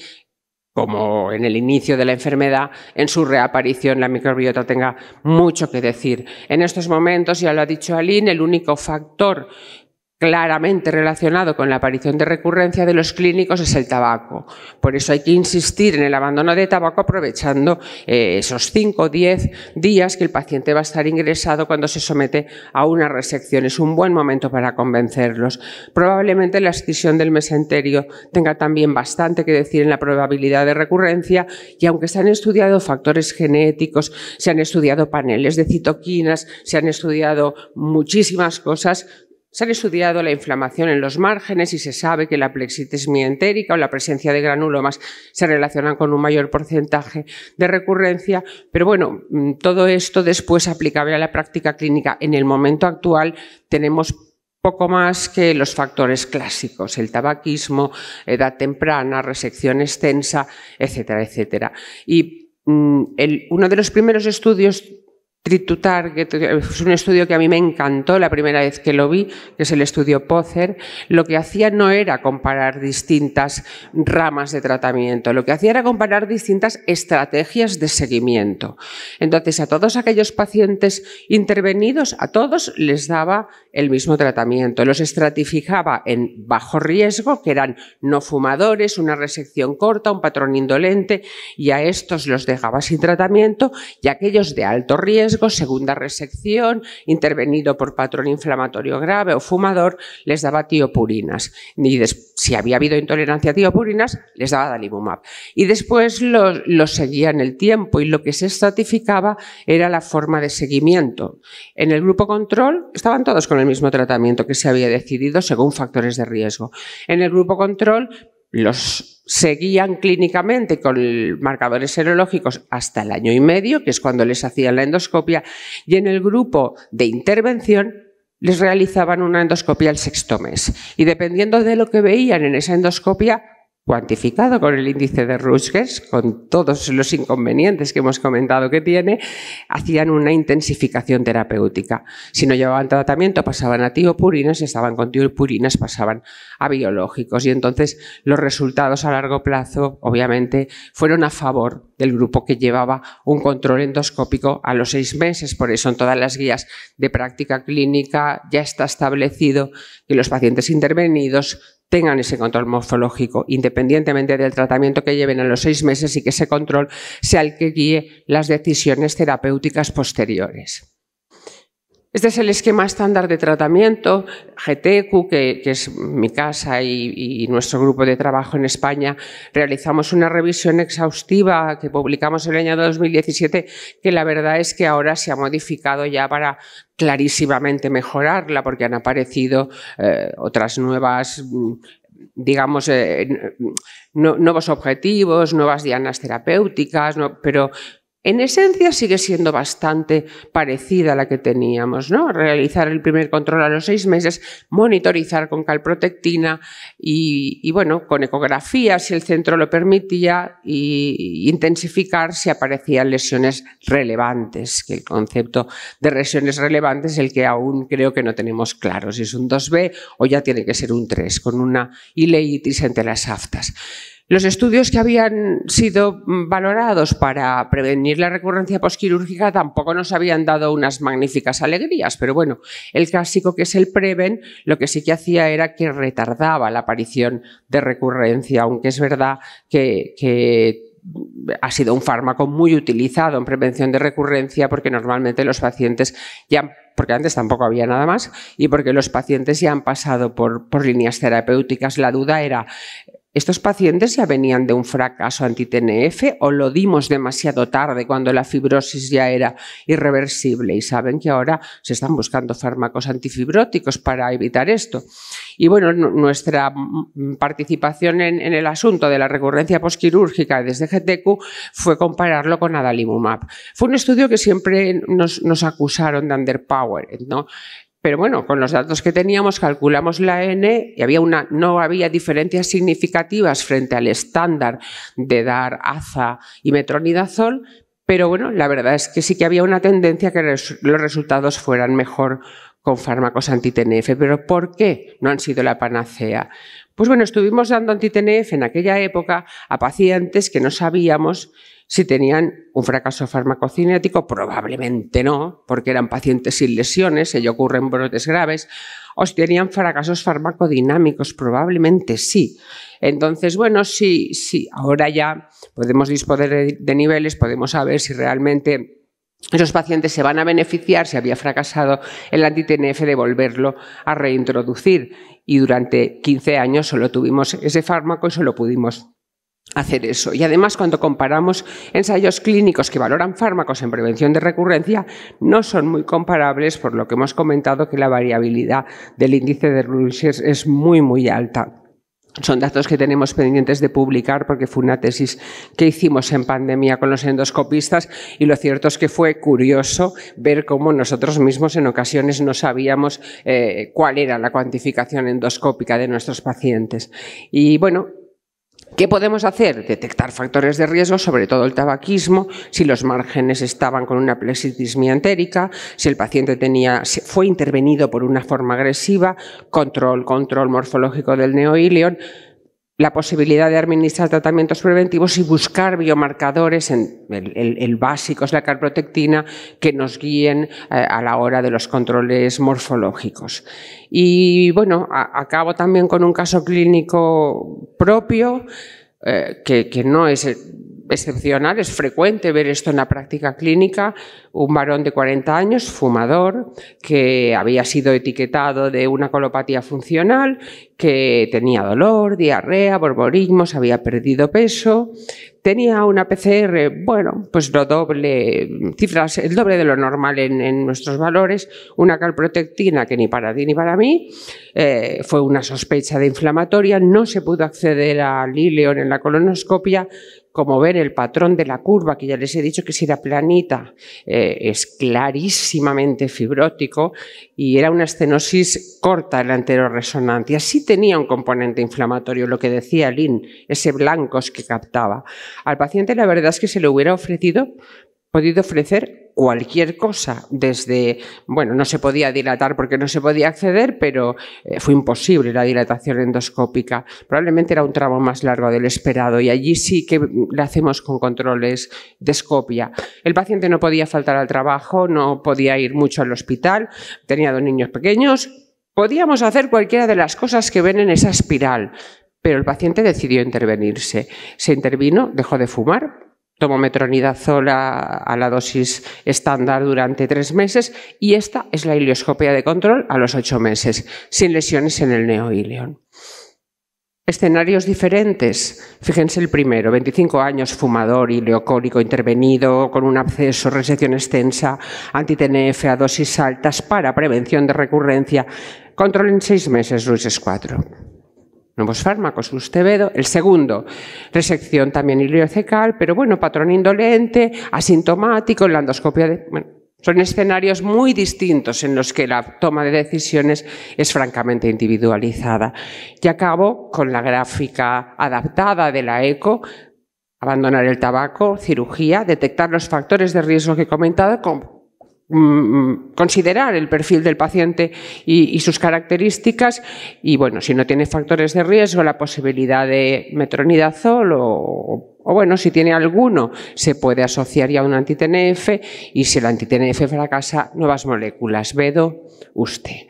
[SPEAKER 11] como en el inicio de la enfermedad, en su reaparición la microbiota tenga mucho que decir. En estos momentos, ya lo ha dicho Aline, el único factor claramente relacionado con la aparición de recurrencia de los clínicos es el tabaco. Por eso hay que insistir en el abandono de tabaco aprovechando eh, esos 5 o 10 días que el paciente va a estar ingresado cuando se somete a una resección. Es un buen momento para convencerlos. Probablemente la excisión del mesenterio tenga también bastante que decir en la probabilidad de recurrencia y aunque se han estudiado factores genéticos, se han estudiado paneles de citoquinas, se han estudiado muchísimas cosas, se han estudiado la inflamación en los márgenes y se sabe que la plexitis entérica o la presencia de granulomas se relacionan con un mayor porcentaje de recurrencia. Pero bueno, mm, todo esto después aplicable a la práctica clínica. En el momento actual tenemos poco más que los factores clásicos, el tabaquismo, edad temprana, resección extensa, etcétera, etcétera. Y mm, uno de los primeros estudios Treat es un estudio que a mí me encantó la primera vez que lo vi, que es el estudio Pozer, lo que hacía no era comparar distintas ramas de tratamiento, lo que hacía era comparar distintas estrategias de seguimiento. Entonces, a todos aquellos pacientes intervenidos, a todos les daba el mismo tratamiento. Los estratificaba en bajo riesgo, que eran no fumadores, una resección corta, un patrón indolente, y a estos los dejaba sin tratamiento, y a aquellos de alto riesgo, segunda resección, intervenido por patrón inflamatorio grave o fumador, les daba tiopurinas. Y si había habido intolerancia a tiopurinas, les daba dalibumab. Y después lo, seguían seguía el tiempo y lo que se estratificaba era la forma de seguimiento. En el grupo control estaban todos con el mismo tratamiento que se había decidido según factores de riesgo. En el grupo control, los seguían clínicamente con marcadores serológicos hasta el año y medio, que es cuando les hacían la endoscopia, y en el grupo de intervención les realizaban una endoscopia el sexto mes. Y dependiendo de lo que veían en esa endoscopia, cuantificado con el índice de Rutgers, con todos los inconvenientes que hemos comentado que tiene, hacían una intensificación terapéutica. Si no llevaban tratamiento, pasaban a tiopurinas, si estaban con tiopurinas, pasaban a biológicos. Y entonces los resultados a largo plazo, obviamente, fueron a favor del grupo que llevaba un control endoscópico a los seis meses. Por eso en todas las guías de práctica clínica ya está establecido que los pacientes intervenidos tengan ese control morfológico, independientemente del tratamiento que lleven a los seis meses y que ese control sea el que guíe las decisiones terapéuticas posteriores. Este es el esquema estándar de tratamiento. GTQ, que, es mi casa y, nuestro grupo de trabajo en España, realizamos una revisión exhaustiva que publicamos en el año 2017, que la verdad es que ahora se ha modificado ya para clarísimamente mejorarla, porque han aparecido eh, otras nuevas digamos, eh, nuevos objetivos, nuevas dianas terapéuticas, pero en esencia sigue siendo bastante parecida a la que teníamos, ¿no? Realizar el primer control a los seis meses, monitorizar con calprotectina y, bueno, con ecografía si el centro lo permitía e intensificar si aparecían lesiones relevantes, que el concepto de lesiones relevantes es el que aún creo que no tenemos claro, si es un 2B o ya tiene que ser un 3, con una ileitis entre las aftas. Los estudios que habían sido valorados para prevenir la recurrencia posquirúrgica tampoco nos habían dado unas magníficas alegrías, pero bueno, el clásico que es el Preven, lo que sí que hacía era que retardaba la aparición de recurrencia, aunque es verdad que, ha sido un fármaco muy utilizado en prevención de recurrencia porque normalmente los pacientes ya, porque antes tampoco había nada más, y porque los pacientes ya han pasado por, por líneas terapéuticas. La duda era, ¿Estos pacientes ya venían de un fracaso antitnf o lo dimos demasiado tarde cuando la fibrosis ya era irreversible? Y saben que ahora se están buscando fármacos antifibróticos para evitar esto. Y bueno, nuestra participación en, el asunto de la recurrencia posquirúrgica desde GTQ fue compararlo con adalimumab. Fue un estudio que siempre nos, acusaron de underpowered, ¿no? Pero bueno, con los datos que teníamos calculamos la N y no había diferencias significativas frente al estándar de dar aza y metronidazol, pero bueno, la verdad es que sí que había una tendencia que los resultados fueran mejor con fármacos anti ¿Pero por qué no han sido la panacea? Pues bueno, estuvimos dando anti en aquella época a pacientes que no sabíamos si tenían un fracaso farmacocinético, probablemente no, porque eran pacientes sin lesiones, ello ocurre en brotes graves, o si tenían fracasos farmacodinámicos, probablemente sí. Entonces, bueno, sí, sí, ahora ya podemos disponer de, niveles, podemos saber si realmente esos pacientes se van a beneficiar si había fracasado el anti de volverlo a reintroducir. Y durante 15 años solo tuvimos ese fármaco y solo pudimos hacer eso. Y además, cuando comparamos ensayos clínicos que valoran fármacos en prevención de recurrencia, no son muy comparables, por lo que hemos comentado que la variabilidad del índice de Rulsiers es muy, muy alta. Son datos que tenemos pendientes de publicar porque fue una tesis que hicimos en pandemia con los endoscopistas y lo cierto es que fue curioso ver cómo nosotros mismos en ocasiones no sabíamos eh, cuál era la cuantificación endoscópica de nuestros pacientes. Y bueno, ¿Qué podemos hacer? Detectar factores de riesgo, sobre todo el tabaquismo, si los márgenes estaban con una plexitismia entérica, si el paciente tenía, fue intervenido por una forma agresiva, control, control morfológico del neoíleon, la posibilidad de administrar tratamientos preventivos y buscar biomarcadores, en el, básico es la carprotectina, que nos guíen eh, a, la hora de los controles morfológicos. Y bueno, acabo también con un caso clínico propio eh, que, que, no es excepcional, es frecuente ver esto en la práctica clínica, un varón de 40 años, fumador, que había sido etiquetado de una colopatía funcional, que tenía dolor, diarrea, borborismos, había perdido peso, tenía una PCR, bueno, pues lo doble, cifras, el doble de lo normal en, nuestros valores, una calprotectina que ni para ti ni para mí, eh, fue una sospecha de inflamatoria, no se pudo acceder a Lileon en la colonoscopia como ven, el patrón de la curva, que ya les he dicho que si era planita, eh, es clarísimamente fibrótico y era una estenosis corta en la anteroresonancia. Sí tenía un componente inflamatorio, lo que decía Lynn, ese blancos que captaba. Al paciente la verdad es que se le hubiera ofrecido, podido ofrecer cualquier cosa, desde, bueno, no se podía dilatar porque no se podía acceder, pero eh, fue imposible la dilatación endoscópica. Probablemente era un tramo más largo del esperado y allí sí que la hacemos con controles de escopia. El paciente no podía faltar al trabajo, no podía ir mucho al hospital, tenía dos niños pequeños. Podíamos hacer cualquiera de las cosas que ven en esa espiral, pero el paciente decidió intervenirse. Se intervino, dejó de fumar, Tomo a la dosis estándar durante tres meses y esta es la ilioscopia de control a los ocho meses, sin lesiones en el neoileón. Escenarios diferentes. Fíjense el primero, 25 años, fumador, ileocólico intervenido, con un absceso, resección extensa, anti-TNF a dosis altas para prevención de recurrencia. Control en seis meses, Luis 4 nuevos fármacos, usted veo El segundo, resección también iliocecal, pero bueno, patrón indolente, asintomático, la endoscopia de... Bueno, son escenarios muy distintos en los que la toma de decisiones es francamente individualizada. Y acabo con la gráfica adaptada de la ECO, abandonar el tabaco, cirugía, detectar los factores de riesgo que he comentado, Mm, mm, considerar el perfil del paciente y, sus características y bueno, si no tiene factores de riesgo, la posibilidad de metronidazol o, bueno, si tiene alguno, se puede asociar ya a un antitNF y si el antitNF fracasa, nuevas moléculas, Vedo, usted.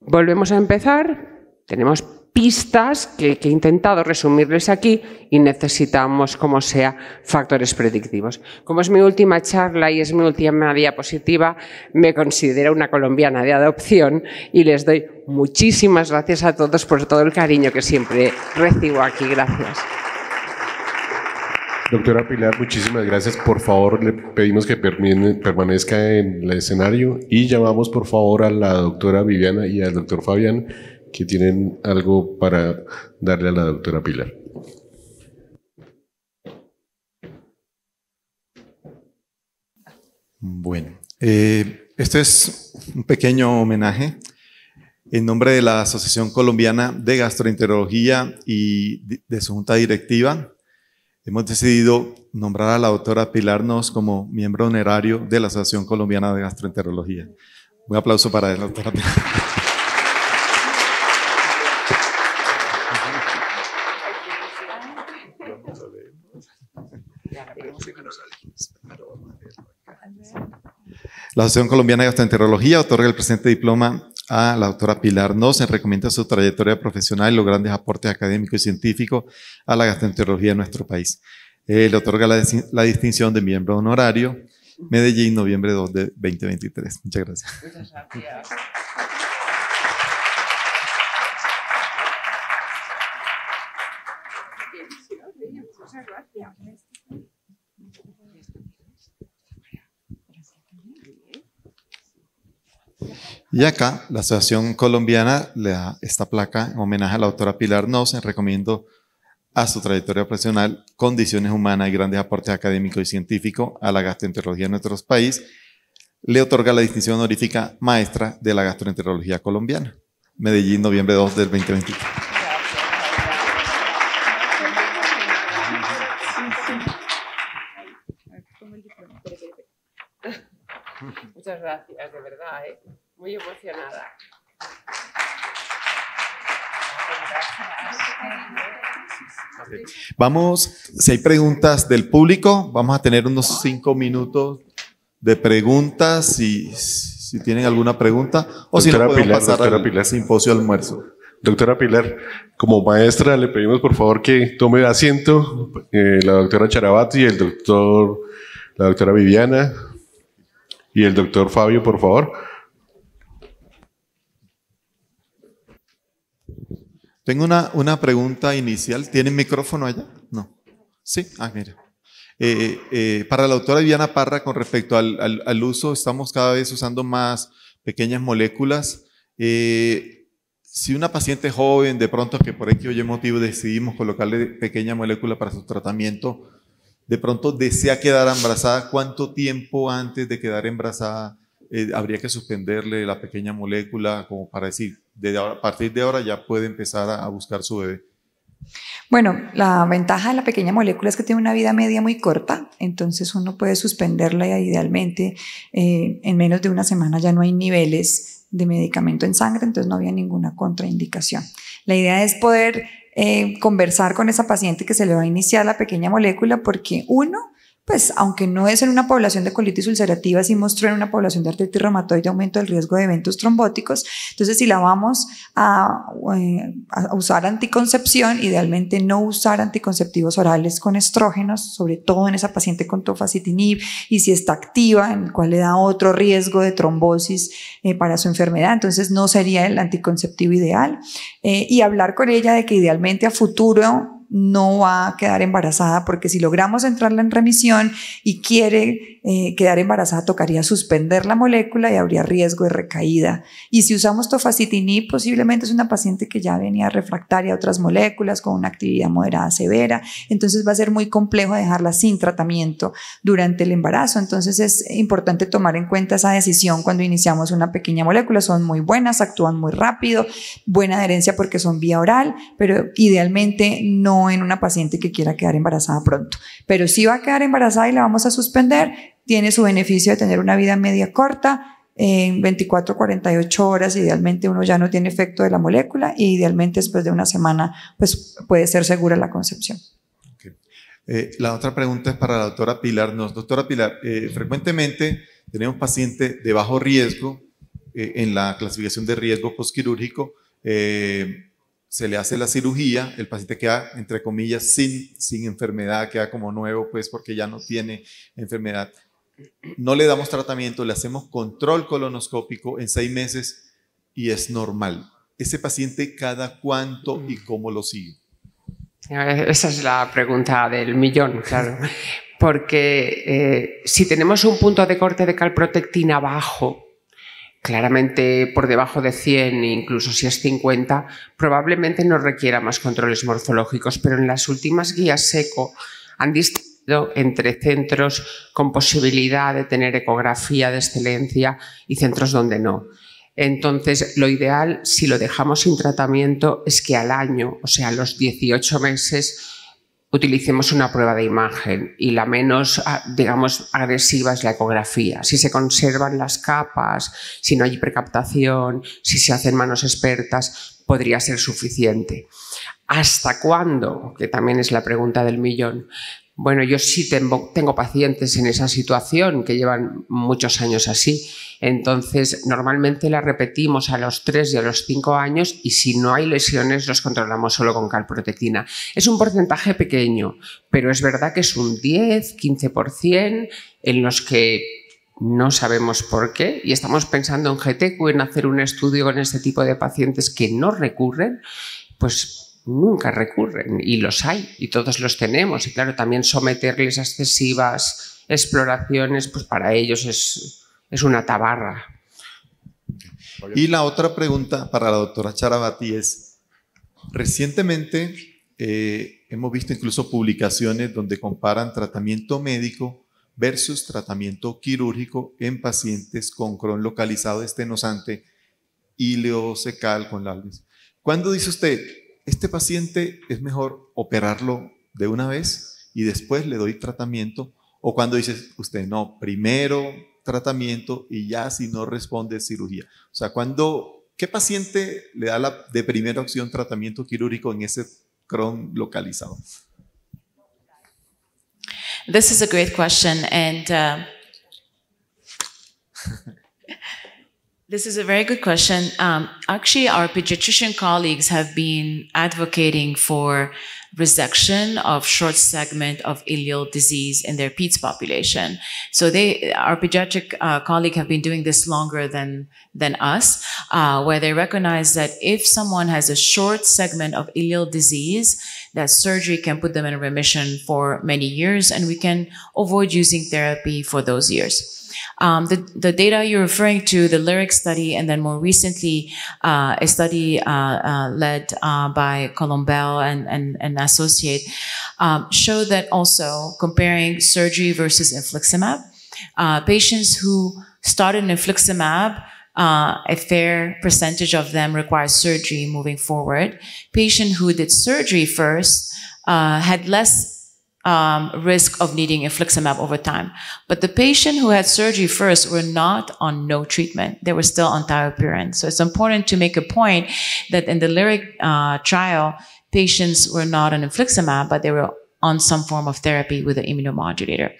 [SPEAKER 11] Volvemos a empezar, tenemos pistas que, he intentado resumirles aquí y necesitamos, como sea, factores predictivos. Como es mi última charla y es mi última diapositiva, me considero una colombiana de adopción y les doy muchísimas gracias a todos por todo el cariño que siempre recibo aquí. Gracias.
[SPEAKER 8] Doctora Pilar, muchísimas gracias. Por favor, le pedimos que permanezca en el escenario y llamamos por favor a la doctora Viviana y al doctor Fabián que tienen algo para darle a la doctora Pilar.
[SPEAKER 15] Bueno, eh, esto es un pequeño homenaje en nombre de la Asociación Colombiana de Gastroenterología y de su junta directiva. Hemos decidido nombrar a la doctora Pilar Nos como miembro honorario de la Asociación Colombiana de Gastroenterología. Un aplauso para la doctora Pilar. La Asociación Colombiana de Gastroenterología otorga el presente diploma a la doctora Pilar Nos en recomienda su trayectoria profesional y los grandes aportes académicos y científicos a la gastroenterología en nuestro país. Eh, le otorga la, la, distinción de miembro honorario Medellín, noviembre 2 de 2023. Muchas gracias.
[SPEAKER 13] Muchas gracias.
[SPEAKER 9] Y
[SPEAKER 15] acá, la Asociación Colombiana le da esta placa en homenaje a la doctora Pilar en recomiendo a su trayectoria profesional, condiciones humanas y grandes aportes académicos y científicos a la gastroenterología en nuestro país, le otorga la distinción honorífica maestra de la gastroenterología colombiana. Medellín, noviembre 2 del 2023.
[SPEAKER 11] Muchas gracias, de verdad. ¿eh? muy emocionada.
[SPEAKER 15] Vamos, si hay preguntas del público, vamos a tener unos cinco minutos de preguntas, si, si tienen alguna pregunta, o si no podemos Pilar, pasar al
[SPEAKER 8] simposio almuerzo. Doctora Pilar, como maestra le pedimos por favor que tome asiento eh, la doctora Charabati, el doctor, la doctora Viviana y el doctor Fabio, por favor.
[SPEAKER 15] Tengo una, una pregunta inicial. ¿Tienen micrófono allá? No. Sí, ah, mira. Eh, eh, para la doctora Viviana Parra, con respecto al, al, uso, estamos cada vez usando más pequeñas moléculas. Eh, si una paciente joven, de pronto que por X o Y motivo decidimos colocarle pequeña molécula para su tratamiento, de pronto desea quedar embarazada, ¿cuánto tiempo antes de quedar embarazada habría que suspenderle la pequeña molécula como para decir, ahora, a partir de ahora ya puede empezar a, buscar su bebé.
[SPEAKER 14] Bueno, la ventaja de la pequeña molécula es que tiene una vida media muy corta, entonces uno puede suspenderla y idealmente eh, en menos de una semana ya no hay niveles de medicamento en sangre, entonces no había ninguna contraindicación. La idea es poder eh, conversar con esa paciente que se le va a iniciar la pequeña molécula porque uno, pues aunque no es en una población de colitis ulcerativa, sí mostró en una población de artritis reumatoide aumento del riesgo de eventos trombóticos. Entonces, si la vamos a, eh, usar anticoncepción, idealmente no usar anticonceptivos orales con estrógenos, sobre todo en esa paciente con tofacitinib, y si está activa, en el cual le da otro riesgo de trombosis eh, para su enfermedad, entonces no sería el anticonceptivo ideal. Eh, y hablar con ella de que idealmente a futuro no va a quedar embarazada porque si logramos entrarla en remisión y quiere eh, quedar embarazada tocaría suspender la molécula y habría riesgo de recaída. Y si usamos tofacitinib, posiblemente es una paciente que ya venía refractaria a otras moléculas con una actividad moderada severa, entonces va a ser muy complejo dejarla sin tratamiento durante el embarazo. Entonces es importante tomar en cuenta esa decisión cuando iniciamos una pequeña molécula. Son muy buenas, actúan muy rápido, buena adherencia porque son vía oral, pero idealmente no en una paciente que quiera quedar embarazada pronto. Pero si va a quedar embarazada y la vamos a suspender, tiene su beneficio de tener una vida media corta. En 24, 48 horas, idealmente uno ya no tiene efecto de la molécula y idealmente después de una semana pues puede ser segura la concepción.
[SPEAKER 15] Eh, la otra pregunta es para la doctora Pilar. Nos, doctora Pilar, eh, frecuentemente tenemos pacientes de bajo riesgo eh, en la clasificación de riesgo postquirúrgico. se le hace la cirugía, el paciente queda, entre comillas, sin, sin enfermedad, queda como nuevo, pues porque ya no tiene enfermedad no le damos tratamiento, le hacemos control colonoscópico en seis meses y es normal. Ese paciente, ¿cada cuánto y mm. cómo lo sigue?
[SPEAKER 11] Eh, esa es la pregunta del millón, claro. Porque eh, si tenemos un punto de corte de calprotectina abajo claramente por debajo de 100, incluso si es 50, probablemente no requiera más controles morfológicos, pero en las últimas guías seco han distinguido entre centros con posibilidad de tener ecografía de excelencia y centros donde no. Entonces, lo ideal, si lo dejamos sin tratamiento, es que al año, o sea, a los 18 meses, utilicemos una prueba de imagen y la menos, ah, digamos, agresiva es la ecografía. Si se conservan las capas, si no hay precaptación, si se hacen manos expertas, podría ser suficiente. ¿Hasta cuándo? Que también es la pregunta del millón. Bueno, yo sí tengo, pacientes en esa situación que llevan muchos años así. Entonces, normalmente la repetimos a los 3 y a los 5 años y si no hay lesiones los controlamos solo con calprotectina. Es un porcentaje pequeño, pero es verdad que es un 10, 15% en los que no sabemos por qué y estamos pensando en GTQ, en hacer un estudio con este tipo de pacientes que no recurren, pues nunca recurren y los hay y todos los tenemos. Y claro, también someterles a excesivas exploraciones, pues para ellos es, es una tabarra. Y la
[SPEAKER 15] otra pregunta para la doctora Charabati es, recientemente eh, hemos visto incluso publicaciones donde comparan tratamiento médico versus tratamiento quirúrgico en pacientes con Crohn localizado estenosante, ileocecal con la ¿Cuándo dice usted, este paciente es mejor operarlo de una vez y después le doy tratamiento. O cuando dices, usted no, primero tratamiento y ya si no responde cirugía. O sea, cuando, ¿qué paciente le da de primera opción tratamiento quirúrgico en ese crón
[SPEAKER 13] localizado? This is a great question and uh, This is a very good question. Um, actually, our pediatrician colleagues have been advocating for resection of short segment of ileal disease in their PEDS population. So they, our pediatric uh, colleague have been doing this longer than, than us, uh, where they recognize that if someone has a short segment of ileal disease, that surgery can put them in remission for many years and we can avoid using therapy for those years. Um, the, the data you're referring to, the lyric study, and then more recently, uh, a study uh, uh, led uh, by Colombel and, and, and associate, um, showed that also comparing surgery versus infliximab, uh, patients who started infliximab, uh, a fair percentage of them required surgery moving forward. Patient who did surgery first uh, had less um, risk of needing infliximab over time. But the patient who had surgery first were not on no treatment. They were still on thiopurin. So it's important to make a point that in the LYRIC uh, trial, patients were not on infliximab, but they were on some form of therapy with an immunomodulator.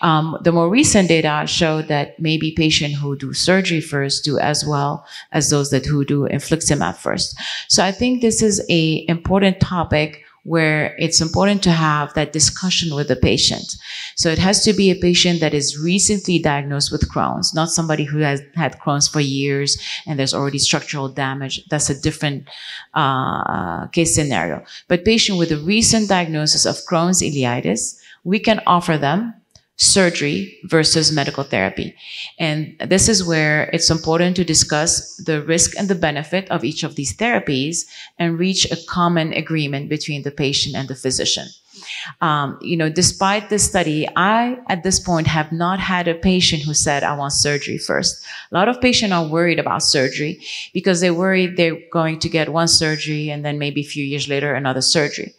[SPEAKER 13] Um, the more recent data show that maybe patients who do surgery first do as well as those that who do infliximab first. So I think this is a important topic where it's important to have that discussion with the patient. So it has to be a patient that is recently diagnosed with Crohn's, not somebody who has had Crohn's for years and there's already structural damage. That's a different uh, case scenario. But patient with a recent diagnosis of Crohn's ileitis, we can offer them surgery versus medical therapy. And this is where it's important to discuss the risk and the benefit of each of these therapies and reach a common agreement between the patient and the physician. Um, you know, despite this study, I at this point have not had a patient who said, I want surgery first. A lot of patients are worried about surgery because they worry they're going to get one surgery and then maybe a few years later another surgery.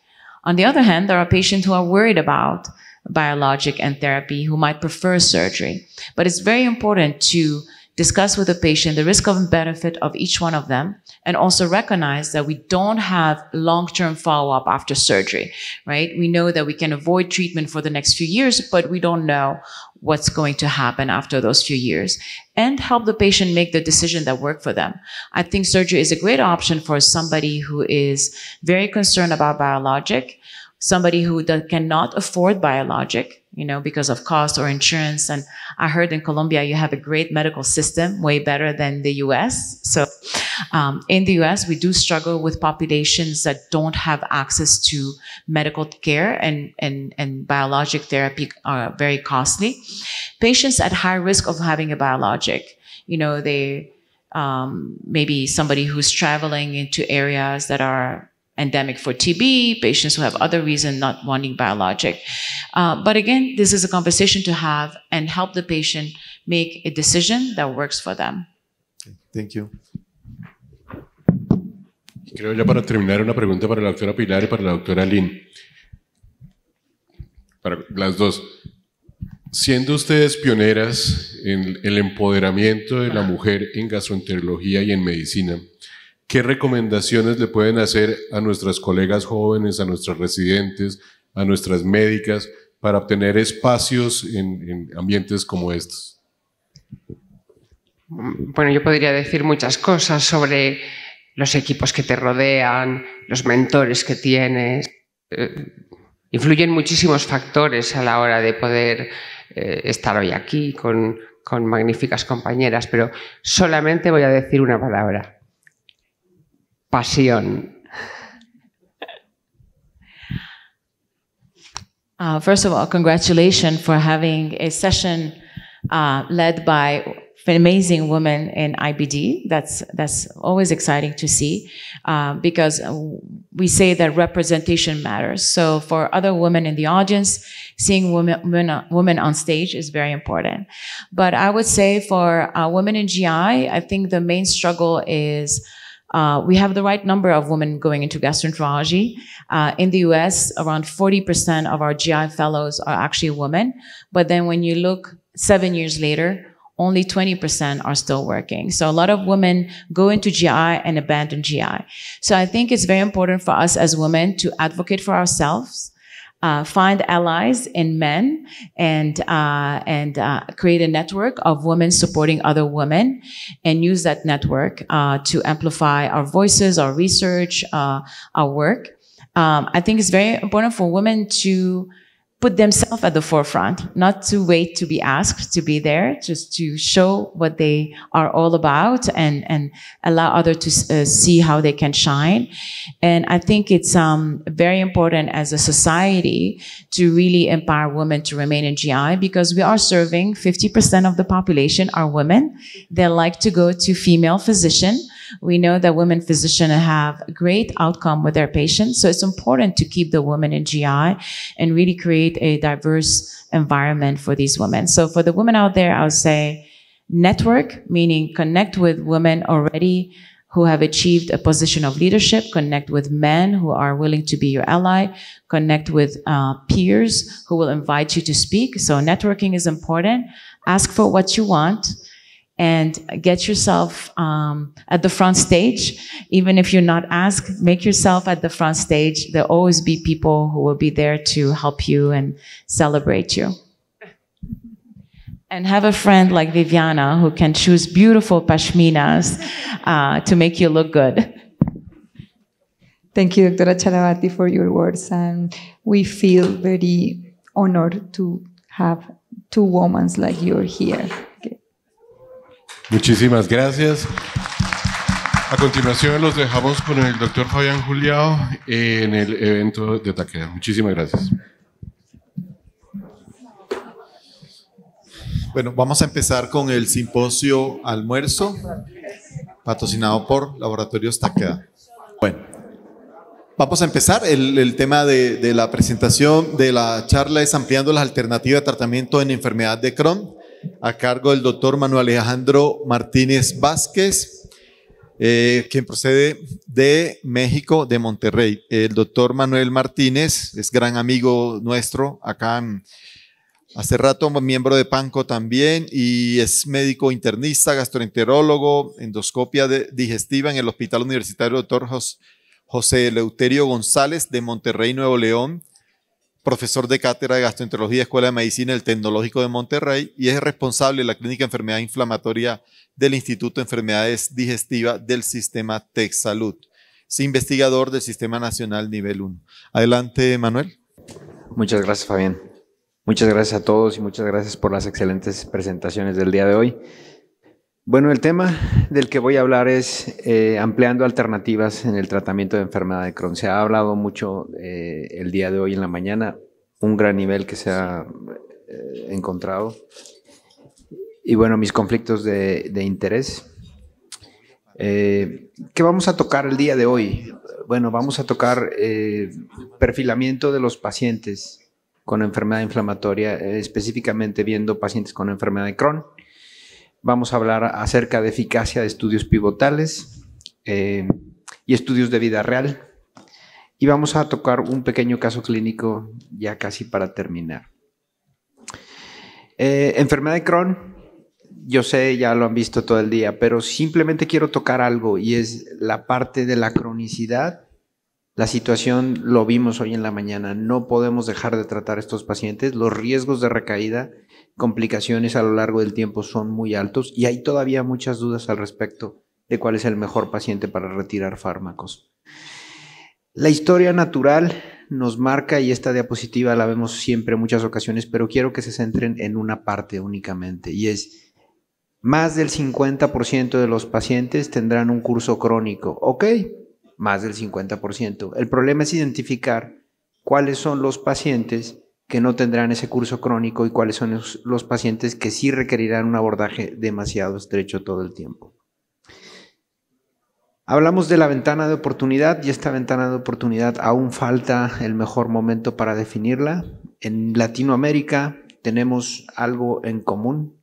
[SPEAKER 13] On the other hand, there are patients who are worried about biologic and therapy who might prefer surgery. But it's very important to discuss with the patient the risk and benefit of each one of them and also recognize that we don't have long-term follow-up after surgery, right? We know that we can avoid treatment for the next few years, but we don't know what's going to happen after those few years and help the patient make the decision that work for them. I think surgery is a great option for somebody who is very concerned about biologic, somebody who cannot afford biologic, you know, because of cost or insurance. And I heard in Colombia you have a great medical system, way better than the U.S. So, um, in the U.S., we do struggle with populations that don't have access to medical care, and and and biologic therapy are uh, very costly. Patients at high risk of having a biologic, you know, they um, maybe somebody who's traveling into areas that are endemic for TB, patients who have other reason not wanting biologic. Uh, but again, this is a conversation to have and help the patient make a decision that works for them.
[SPEAKER 8] Thank you. Creo ya para terminar una pregunta para la doctora Pilar y para la doctora Lynn. Para las dos. Siendo ustedes pioneras en el empoderamiento de la mujer en gastroenterología y en medicina, ¿Qué recomendaciones le pueden hacer a nuestras colegas jóvenes, a nuestros residentes, a nuestras médicas para obtener espacios en, ambientes como estos?
[SPEAKER 11] Bueno, yo podría decir muchas cosas sobre los equipos que te rodean, los mentores que tienes. Eh, influyen muchísimos factores a la hora de poder eh, estar hoy aquí con magníficas compañeras, pero solamente voy a decir una palabra,
[SPEAKER 13] pasión? Uh, first of all, congratulations for having a session uh, led by an amazing woman in IBD. That's that's always exciting to see uh, because we say that representation matters. So for other women in the audience, seeing women women, women on stage is very important. But I would say for uh, women in GI, I think the main struggle is uh, we have the right number of women going into gastroenterology. Uh, in the US, around 40% of our GI fellows are actually women. But then when you look seven years later, only 20% are still working. So a lot of women go into GI and abandon GI. So I think it's very important for us as women to advocate for ourselves uh, find allies in men and uh, and uh, create a network of women supporting other women and use that network uh, to amplify our voices our research uh, our work um, i think it's very important for women to put themselves at the forefront, not to wait to be asked to be there, just to show what they are all about and, and allow others to uh, see how they can shine. And I think it's um, very important as a society to really empower women to remain in GI because we are serving 50% of the population are women. They like to go to female physician we know that women physicians have great outcome with their patients. So it's important to keep the women in GI and really create a diverse environment for these women. So for the women out there, I would say network, meaning connect with women already who have achieved a position of leadership, connect with men who are willing to be your ally, connect with uh, peers who will invite you to speak. So networking is important. Ask for what you want and get yourself um, at the front stage. Even if you're not asked, make yourself at the front stage. There'll always be people who will be there to help you and celebrate you. And have a friend like Viviana who can choose beautiful pashminas uh, to make you look good.
[SPEAKER 14] Thank you, Dr. Chalavati, for your words. And we feel very honored to have two women like you here.
[SPEAKER 8] Muchísimas gracias. A continuación los dejamos con el doctor Fabián Juliao en el evento de Taqueda. Muchísimas gracias.
[SPEAKER 15] Bueno, vamos a empezar con el simposio almuerzo, patrocinado por Laboratorios Taqueda. Bueno, vamos a empezar. El, tema de, de, la presentación de la charla es ampliando las alternativas de tratamiento en enfermedad de Crohn a cargo del doctor Manuel Alejandro Martínez Vázquez, eh, quien procede de México, de Monterrey. El doctor Manuel Martínez es gran amigo nuestro acá Hace rato miembro de PANCO también y es médico internista, gastroenterólogo, endoscopia digestiva en el Hospital Universitario Dr. José Leuterio González de Monterrey, Nuevo León profesor de cátedra de gastroenterología, Escuela de Medicina el Tecnológico de Monterrey y es responsable de la Clínica de Enfermedad Inflamatoria del Instituto de Enfermedades Digestivas del Sistema TexSalud. Es investigador del Sistema Nacional Nivel 1. Adelante,
[SPEAKER 16] Manuel. Muchas gracias, Fabián. Muchas gracias a todos y muchas gracias por las excelentes presentaciones del día de hoy. Bueno, el tema del que voy a hablar es eh, ampliando alternativas en el tratamiento de enfermedad de Crohn. Se ha hablado mucho eh, el día de hoy en la mañana, un gran nivel que se ha eh, encontrado. Y bueno, mis conflictos de, interés. ¿Qué vamos a tocar el día de hoy? Bueno, vamos a tocar el perfilamiento de los pacientes con enfermedad inflamatoria, específicamente viendo pacientes con enfermedad de Crohn. Vamos a hablar acerca de eficacia de estudios pivotales eh, y estudios de vida real. Y vamos a tocar un pequeño caso clínico ya casi para terminar. Eh, enfermedad de Crohn, yo sé, ya lo han visto todo el día, pero simplemente quiero tocar algo y es la parte de la cronicidad la situación lo vimos hoy en la mañana, no podemos dejar de tratar a estos pacientes, los riesgos de recaída complicaciones a lo largo del tiempo son muy altos y hay todavía muchas dudas al respecto de cuál es el mejor paciente para retirar fármacos. La historia natural nos marca y esta diapositiva la vemos siempre en muchas ocasiones, pero quiero que se centren en una parte únicamente y es más del 50% de los pacientes tendrán un curso crónico. Ok, más del 50%. El problema es identificar cuáles son los pacientes que no tendrán ese curso crónico y cuáles son los, pacientes que sí requerirán un abordaje demasiado estrecho todo el tiempo. Hablamos de la ventana de oportunidad y esta ventana de oportunidad aún falta el mejor momento para definirla. En Latinoamérica tenemos algo en común.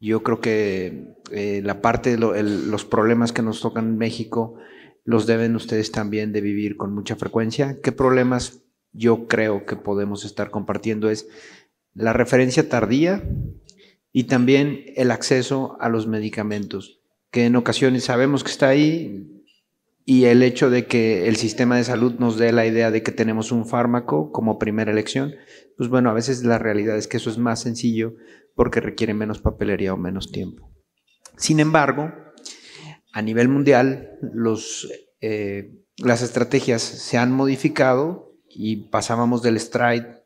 [SPEAKER 16] Yo creo que eh, la parte de los problemas que nos tocan en México los deben ustedes también de vivir con mucha frecuencia. ¿Qué problemas yo creo que podemos estar compartiendo es la referencia tardía y también el acceso a los medicamentos, que en ocasiones sabemos que está ahí y el hecho de que el sistema de salud nos dé la idea de que tenemos un fármaco como primera elección, pues bueno, a veces la realidad es que eso es más sencillo porque requiere menos papelería o menos tiempo. Sin embargo, a nivel mundial, los, eh, las estrategias se han modificado y pasábamos del Stride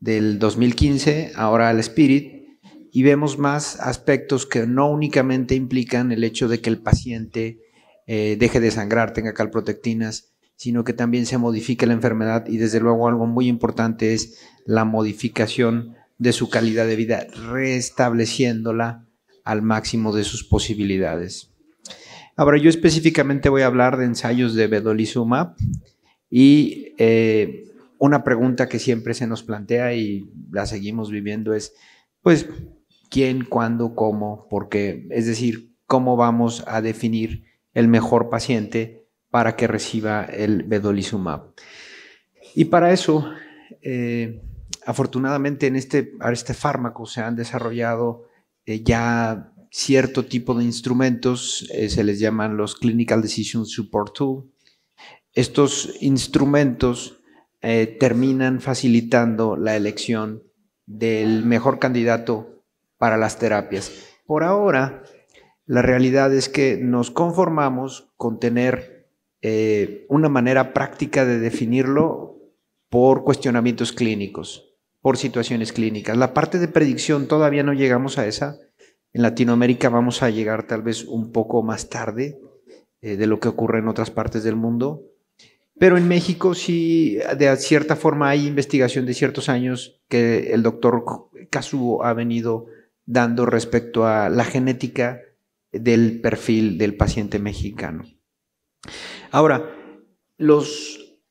[SPEAKER 16] del 2015 ahora al Spirit y vemos más aspectos que no únicamente implican el hecho de que el paciente eh, deje de sangrar, tenga calprotectinas, sino que también se modifique la enfermedad y desde luego algo muy importante es la modificación de su calidad de vida, restableciéndola al máximo de sus posibilidades. Ahora yo específicamente voy a hablar de ensayos de vedolizumab, y eh, una pregunta que siempre se nos plantea y la seguimos viviendo es, pues, ¿quién, cuándo, cómo, por qué? Es decir, ¿cómo vamos a definir el mejor paciente para que reciba el vedolizumab? Y para eso, eh, afortunadamente en este, este fármaco se han desarrollado eh, ya cierto tipo de instrumentos, se les llaman los Clinical Decision Support Tool, estos instrumentos eh, terminan facilitando la elección del mejor candidato para las terapias. Por ahora, la realidad es que nos conformamos con tener eh, una manera práctica de definirlo por cuestionamientos clínicos, por situaciones clínicas. La parte de predicción todavía no llegamos a esa. En Latinoamérica vamos a llegar tal vez un poco más tarde eh, de lo que ocurre en otras partes del mundo. Pero en México sí, de cierta forma, hay investigación de ciertos años que el doctor Kazuo ha venido dando respecto a la genética del perfil del paciente mexicano. Ahora,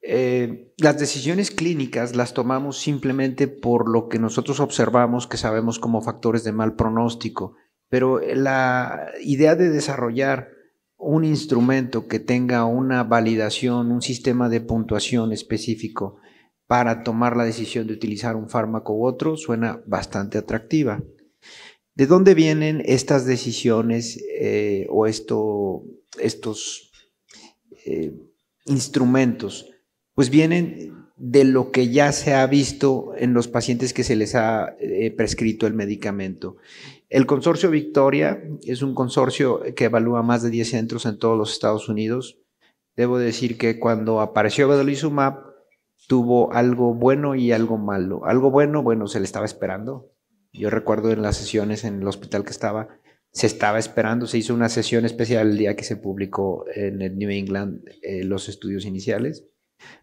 [SPEAKER 16] eh, las decisiones clínicas las tomamos simplemente por lo que nosotros observamos que sabemos como factores de mal pronóstico, pero la idea de desarrollar un instrumento que tenga una validación, un sistema de puntuación específico para tomar la decisión de utilizar un fármaco u otro, suena bastante atractiva. ¿De dónde vienen estas decisiones eh, o estos eh, instrumentos? Pues vienen de lo que ya se ha visto en los pacientes que se les ha eh, prescrito el medicamento. El consorcio Victoria es un consorcio que evalúa más de 10 centros en todos los Estados Unidos. Debo decir que cuando apareció Vedolizumab tuvo algo bueno y algo malo. Algo bueno, bueno, se le estaba esperando. Yo recuerdo en las sesiones en el hospital que estaba, se estaba esperando, se hizo una sesión especial el día que se publicó en el New England eh, los estudios iniciales,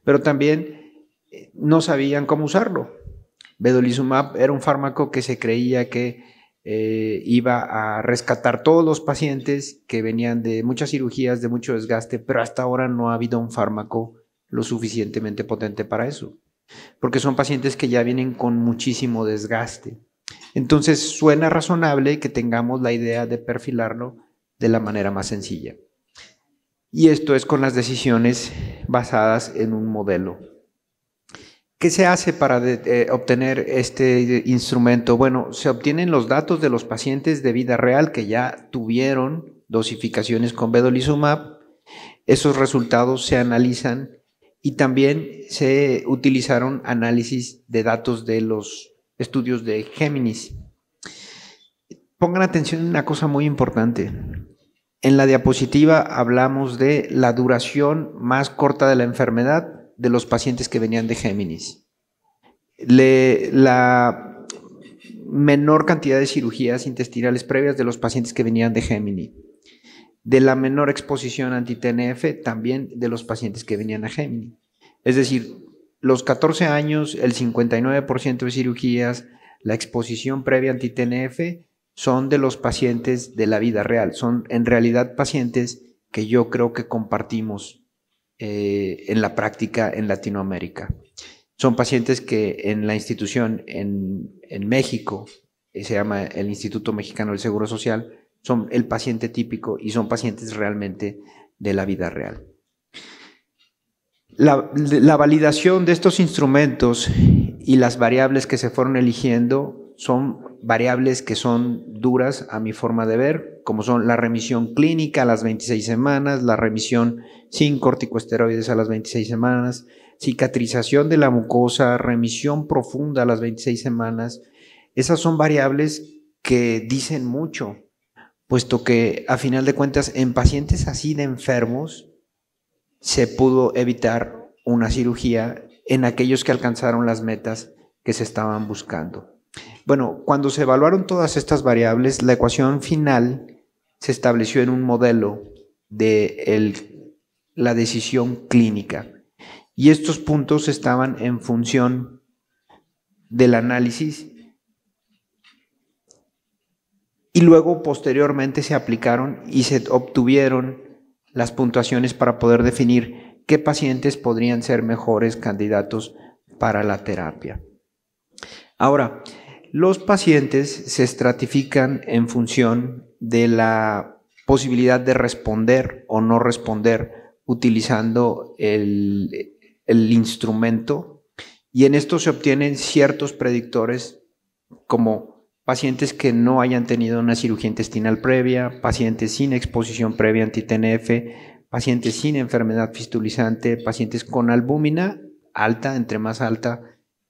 [SPEAKER 16] pero también eh, no sabían cómo usarlo. Vedolizumab era un fármaco que se creía que eh, iba a rescatar todos los pacientes que venían de muchas cirugías, de mucho desgaste, pero hasta ahora no ha habido un fármaco lo suficientemente potente para eso, porque son pacientes que ya vienen con muchísimo desgaste. Entonces suena razonable que tengamos la idea de perfilarlo de la manera más sencilla. Y esto es con las decisiones basadas en un modelo ¿Qué se hace para eh, obtener este instrumento? Bueno, se obtienen los datos de los pacientes de vida real que ya tuvieron dosificaciones con vedolizumab. Esos resultados se analizan y también se utilizaron análisis de datos de los estudios de Géminis. Pongan atención en una cosa muy importante. En la diapositiva hablamos de la duración más corta de la enfermedad de los pacientes que venían de Géminis. la menor cantidad de cirugías intestinales previas de los pacientes que venían de Géminis. De la menor exposición anti-TNF también de los pacientes que venían a Géminis. Es decir, los 14 años, el 59% de cirugías, la exposición previa anti-TNF son de los pacientes de la vida real. Son en realidad pacientes que yo creo que compartimos eh, en la práctica en Latinoamérica. Son pacientes que en la institución en, México, eh, se llama el Instituto Mexicano del Seguro Social, son el paciente típico y son pacientes realmente de la vida real. La, la validación de estos instrumentos y las variables que se fueron eligiendo son variables que son duras a mi forma de ver, como son la remisión clínica a las 26 semanas, la remisión sin corticosteroides a las 26 semanas, cicatrización de la mucosa, remisión profunda a las 26 semanas. Esas son variables que dicen mucho, puesto que a final de cuentas en pacientes así de enfermos se pudo evitar una cirugía en aquellos que alcanzaron las metas que se estaban buscando. Bueno, cuando se evaluaron todas estas variables, la ecuación final se estableció en un modelo de la decisión clínica. Y estos puntos estaban en función del análisis y luego posteriormente se aplicaron y se obtuvieron las puntuaciones para poder definir qué pacientes podrían ser mejores candidatos para la terapia. Ahora, los pacientes se estratifican en función de la posibilidad de responder o no responder utilizando el, instrumento y en esto se obtienen ciertos predictores como pacientes que no hayan tenido una cirugía intestinal previa, pacientes sin exposición previa a tnf pacientes sin enfermedad fistulizante, pacientes con albúmina alta, entre más alta,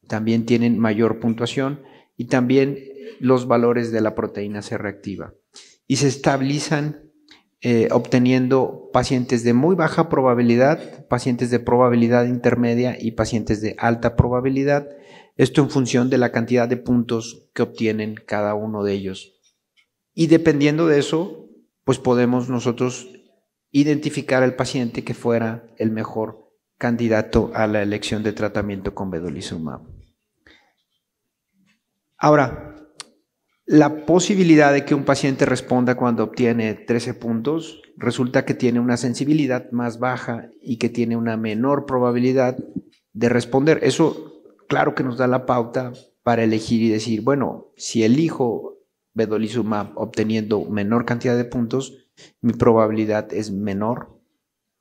[SPEAKER 16] también tienen mayor puntuación, y también los valores de la proteína C reactiva. Y se estabilizan eh, obteniendo pacientes de muy baja probabilidad, pacientes de probabilidad intermedia y pacientes de alta probabilidad. Esto en función de la cantidad de puntos que obtienen cada uno de ellos. Y dependiendo de eso, pues podemos nosotros identificar al paciente que fuera el mejor candidato a la elección de tratamiento con vedolizumab. Ahora, la posibilidad de que un paciente responda cuando obtiene 13 puntos resulta que tiene una sensibilidad más baja y que tiene una menor probabilidad de responder. Eso, claro que nos da la pauta para elegir y decir, bueno, si elijo vedolizumab obteniendo menor cantidad de puntos, mi probabilidad es menor,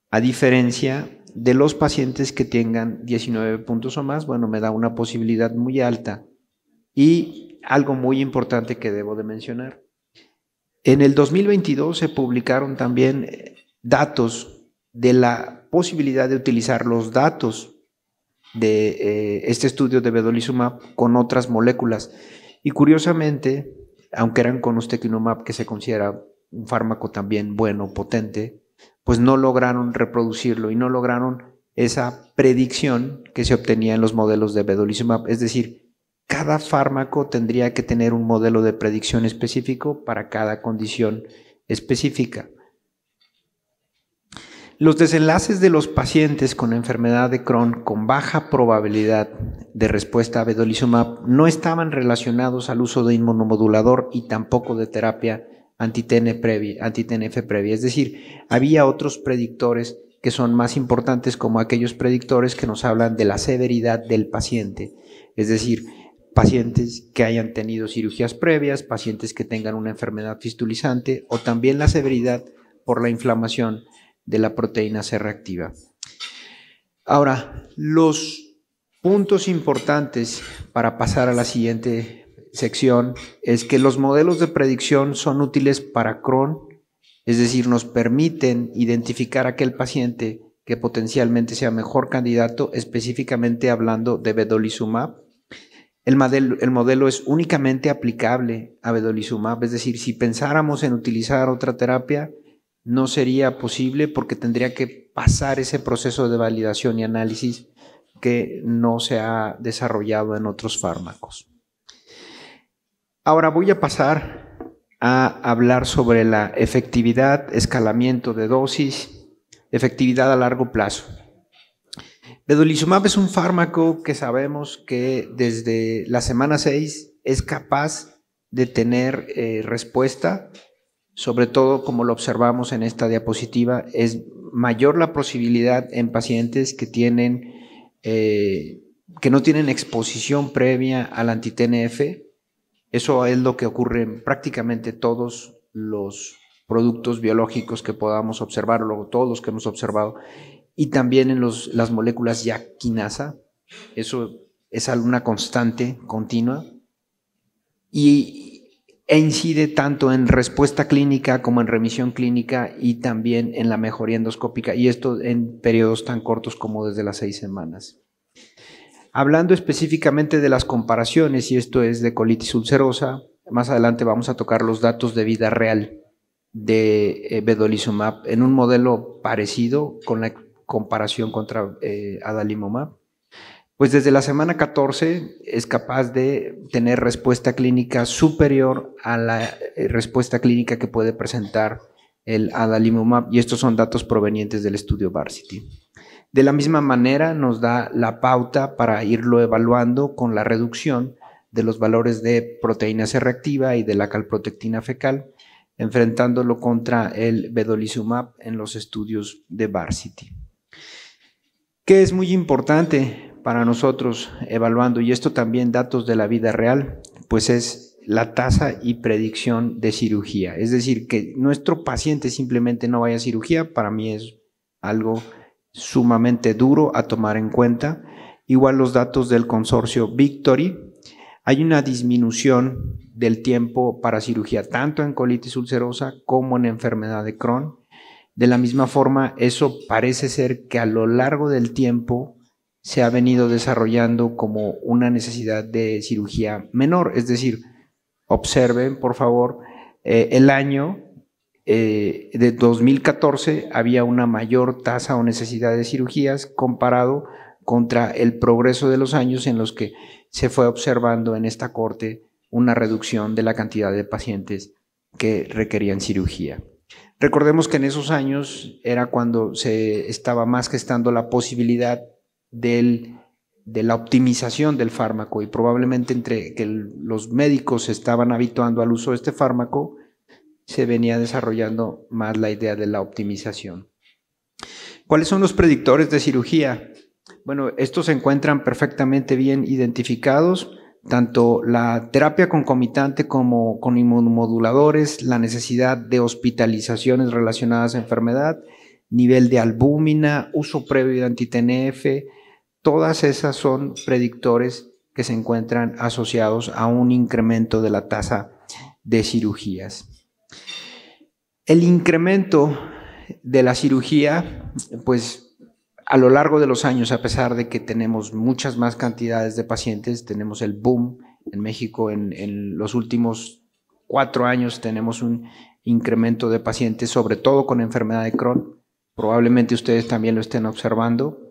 [SPEAKER 16] a diferencia de los pacientes que tengan 19 puntos o más, bueno, me da una posibilidad muy alta y algo muy importante que debo de mencionar. En el 2022 se publicaron también eh, datos de la posibilidad de utilizar los datos de eh, este estudio de vedolizumab con otras moléculas. Y curiosamente, aunque eran con ustekinumab, que se considera un fármaco también bueno, potente, pues no lograron reproducirlo y no lograron esa predicción que se obtenía en los modelos de vedolizumab. Es decir, cada fármaco tendría que tener un modelo de predicción específico para cada condición específica. Los desenlaces de los pacientes con enfermedad de Crohn con baja probabilidad de respuesta a vedolizumab no estaban relacionados al uso de inmunomodulador y tampoco de terapia anti previa, previa. Es decir, había otros predictores que son más importantes como aquellos predictores que nos hablan de la severidad del paciente. Es decir, pacientes que hayan tenido cirugías previas, pacientes que tengan una enfermedad fistulizante o también la severidad por la inflamación de la proteína C reactiva. Ahora, los puntos importantes para pasar a la siguiente sección es que los modelos de predicción son útiles para Crohn, es decir, nos permiten identificar a aquel paciente que potencialmente sea mejor candidato, específicamente hablando de vedolizumab, el modelo, es únicamente aplicable a vedolizumab, es decir, si pensáramos en utilizar otra terapia, no sería posible porque tendría que pasar ese proceso de validación y análisis que no se ha desarrollado en otros fármacos. Ahora voy a pasar a hablar sobre la efectividad, escalamiento de dosis, efectividad a largo plazo. Vedolizumab es un fármaco que sabemos que desde la semana 6 es capaz de tener eh, respuesta, sobre todo como lo observamos en esta diapositiva, es mayor la posibilidad en pacientes que tienen eh, que no tienen exposición previa al anti Eso es lo que ocurre en prácticamente todos los productos biológicos que podamos observar, o todos los que hemos observado, y también en las moléculas ya quinasa. Eso es alguna constante continua. Y, e incide tanto en respuesta clínica como en remisión clínica y también en la mejoría endoscópica. Y esto en periodos tan cortos como desde las seis semanas. Hablando específicamente de las comparaciones, y esto es de colitis ulcerosa, más adelante vamos a tocar los datos de vida real de eh, vedolizumab en un modelo parecido con la comparación contra eh, adalimumab, pues desde la semana 14 es capaz de tener respuesta clínica superior a la eh, respuesta clínica que puede presentar el adalimumab y estos son datos provenientes del estudio Varsity. De la misma manera nos da la pauta para irlo evaluando con la reducción de los valores de proteína C reactiva y de la calprotectina fecal, enfrentándolo contra el vedolizumab en los estudios de Varsity. ¿Qué es muy importante para nosotros evaluando, y esto también datos de la vida real, pues es la tasa y predicción de cirugía. Es decir, que nuestro paciente simplemente no vaya a cirugía, para mí es algo sumamente duro a tomar en cuenta. Igual los datos del consorcio Victory, hay una disminución del tiempo para cirugía tanto en colitis ulcerosa como en enfermedad de Crohn de la misma forma, eso parece ser que a lo largo del tiempo se ha venido desarrollando como una necesidad de cirugía menor. Es decir, observen, por favor, eh, el año eh, de 2014 había una mayor tasa o necesidad de cirugías comparado contra el progreso de los años en los que se fue observando en esta corte una reducción de la cantidad de pacientes que requerían cirugía. Recordemos que en esos años era cuando se estaba más gestando la posibilidad de la optimización del fármaco y probablemente entre que los médicos se estaban habituando al uso de este fármaco, se venía desarrollando más la idea de la optimización. ¿Cuáles son los predictores de cirugía? Bueno, estos se encuentran perfectamente bien identificados tanto la terapia concomitante como con inmunomoduladores, la necesidad de hospitalizaciones relacionadas a enfermedad, nivel de albúmina, uso previo de antitnf, todas esas son predictores que se encuentran asociados a un incremento de la tasa de cirugías. El incremento de la cirugía, pues a lo largo de los años, a pesar de que tenemos muchas más cantidades de pacientes, tenemos el boom en México en, los últimos cuatro años, tenemos un incremento de pacientes, sobre todo con enfermedad de Crohn. Probablemente ustedes también lo estén observando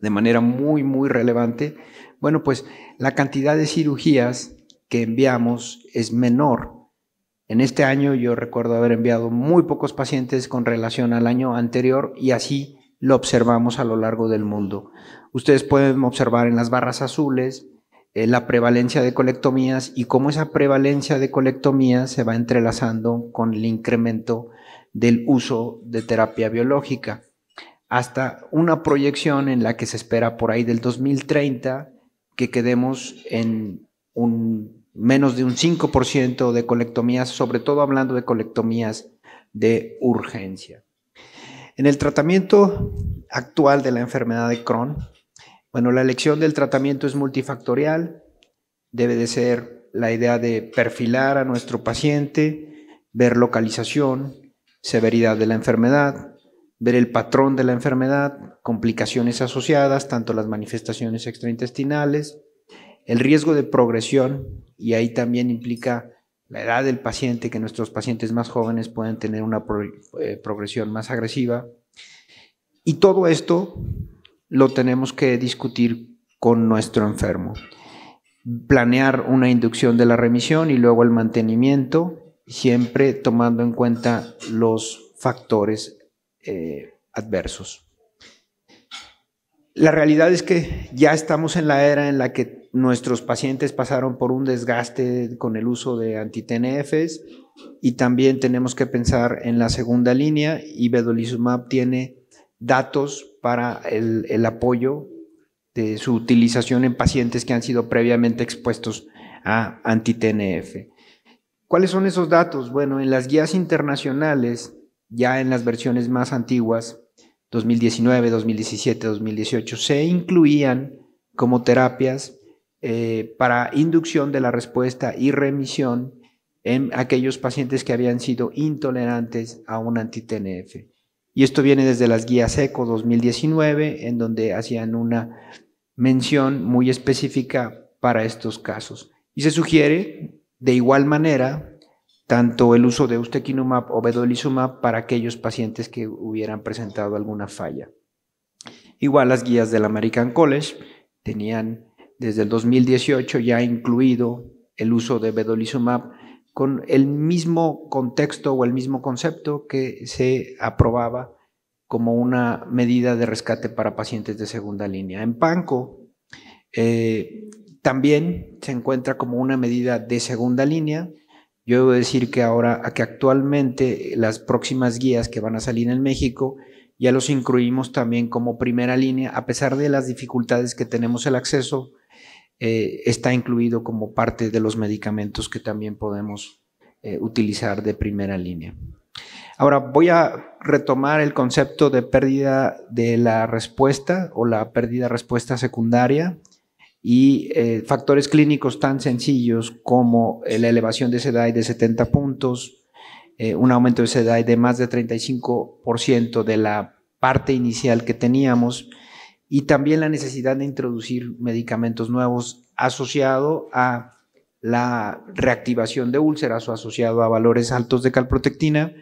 [SPEAKER 16] de manera muy, muy relevante. Bueno, pues la cantidad de cirugías que enviamos es menor. En este año yo recuerdo haber enviado muy pocos pacientes con relación al año anterior y así lo observamos a lo largo del mundo. Ustedes pueden observar en las barras azules eh, la prevalencia de colectomías y cómo esa prevalencia de colectomías se va entrelazando con el incremento del uso de terapia biológica, hasta una proyección en la que se espera por ahí del 2030 que quedemos en un menos de un 5% de colectomías, sobre todo hablando de colectomías de urgencia. En el tratamiento actual de la enfermedad de Crohn, bueno, la elección del tratamiento es multifactorial, debe de ser la idea de perfilar a nuestro paciente, ver localización, severidad de la enfermedad, ver el patrón de la enfermedad, complicaciones asociadas, tanto las manifestaciones extraintestinales, el riesgo de progresión, y ahí también implica la edad del paciente, que nuestros pacientes más jóvenes pueden tener una eh, progresión más agresiva. Y todo esto lo tenemos que discutir con nuestro enfermo. Planear una inducción de la remisión y luego el mantenimiento, siempre tomando en cuenta los factores eh, adversos. La realidad es que ya estamos en la era en la que nuestros pacientes pasaron por un desgaste con el uso de antitNFs y también tenemos que pensar en la segunda línea y vedolizumab tiene datos para el, el apoyo de su utilización en pacientes que han sido previamente expuestos a antitNF. ¿Cuáles son esos datos? Bueno, en las guías internacionales, ya en las versiones más antiguas, 2019, 2017, 2018, se incluían como terapias eh, para inducción de la respuesta y remisión en aquellos pacientes que habían sido intolerantes a un anti-TNF. Y esto viene desde las guías ECO 2019, en donde hacían una mención muy específica para estos casos. Y se sugiere, de igual manera, tanto el uso de ustekinumab o vedolizumab para aquellos pacientes que hubieran presentado alguna falla. Igual las guías del American College tenían desde el 2018 ya ha incluido el uso de vedolizumab con el mismo contexto o el mismo concepto que se aprobaba como una medida de rescate para pacientes de segunda línea. En Panco eh, también se encuentra como una medida de segunda línea. Yo debo decir que ahora, que actualmente las próximas guías que van a salir en México ya los incluimos también como primera línea, a pesar de las dificultades que tenemos el acceso eh, está incluido como parte de los medicamentos que también podemos eh, utilizar de primera línea. Ahora voy a retomar el concepto de pérdida de la respuesta o la pérdida de respuesta secundaria y eh, factores clínicos tan sencillos como la elevación de SEDAI de 70 puntos, un aumento de SEDAI de más de 35% de la parte inicial que teníamos y también la necesidad de introducir medicamentos nuevos asociado a la reactivación de úlceras o asociado a valores altos de calprotectina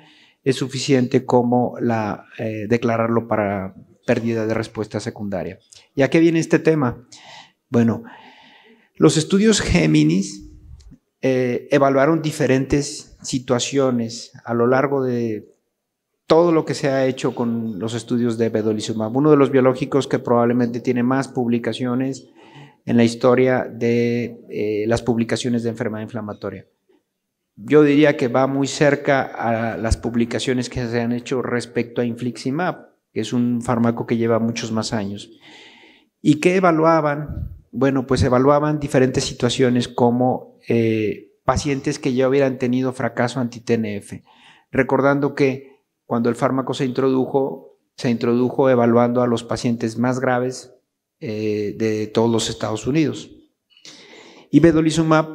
[SPEAKER 16] es suficiente como la, eh, declararlo para pérdida de respuesta secundaria. ¿Y a qué viene este tema? Bueno, los estudios Géminis eh, evaluaron diferentes situaciones a lo largo de todo lo que se ha hecho con los estudios de vedolizumab, uno de los biológicos que probablemente tiene más publicaciones en la historia de eh, las publicaciones de enfermedad inflamatoria. Yo diría que va muy cerca a las publicaciones que se han hecho respecto a infliximab, que es un fármaco que lleva muchos más años. ¿Y qué evaluaban? Bueno, pues evaluaban diferentes situaciones como eh, pacientes que ya hubieran tenido fracaso anti-TNF, recordando que cuando el fármaco se introdujo, se introdujo evaluando a los pacientes más graves eh, de todos los Estados Unidos. Y Vedolizumab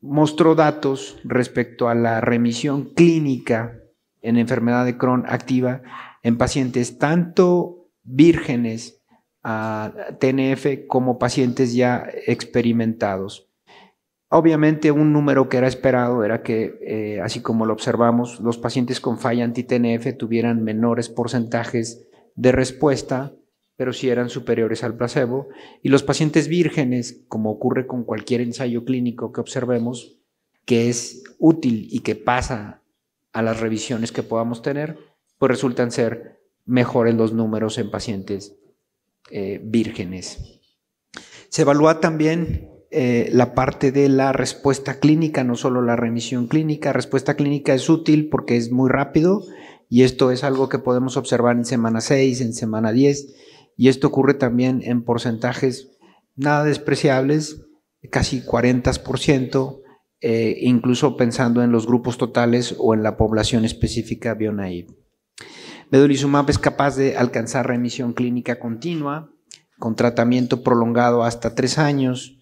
[SPEAKER 16] mostró datos respecto a la remisión clínica en enfermedad de Crohn activa en pacientes tanto vírgenes a ah, TNF como pacientes ya experimentados. Obviamente un número que era esperado era que, eh, así como lo observamos, los pacientes con falla antitnf tuvieran menores porcentajes de respuesta, pero sí eran superiores al placebo. Y los pacientes vírgenes, como ocurre con cualquier ensayo clínico que observemos, que es útil y que pasa a las revisiones que podamos tener, pues resultan ser mejores los números en pacientes eh, vírgenes. Se evalúa también eh, la parte de la respuesta clínica, no solo la remisión clínica. Respuesta clínica es útil porque es muy rápido y esto es algo que podemos observar en semana 6, en semana 10 y esto ocurre también en porcentajes nada despreciables, casi 40%, eh, incluso pensando en los grupos totales o en la población específica Bionai. Medulizumab es capaz de alcanzar remisión clínica continua con tratamiento prolongado hasta tres años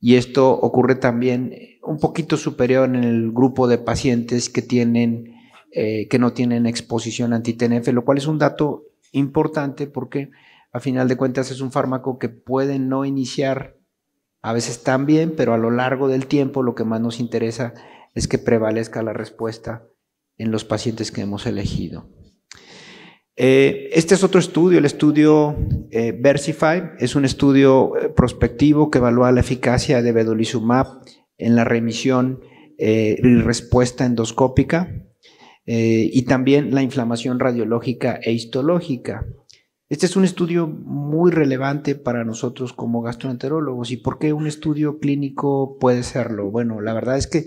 [SPEAKER 16] y esto ocurre también eh, un poquito superior en el grupo de pacientes que, tienen, eh, que no tienen exposición anti-TNF, lo cual es un dato importante porque a final de cuentas es un fármaco que puede no iniciar a veces tan bien, pero a lo largo del tiempo lo que más nos interesa es que prevalezca la respuesta en los pacientes que hemos elegido. Eh, este es otro estudio, el estudio eh, Versify, es un estudio eh, prospectivo que evalúa la eficacia de vedolizumab en la remisión y respuesta endoscópica y también la inflamación radiológica e histológica. Este es un estudio muy relevante para nosotros como gastroenterólogos. ¿Y por qué un estudio clínico puede serlo? Bueno, la verdad es que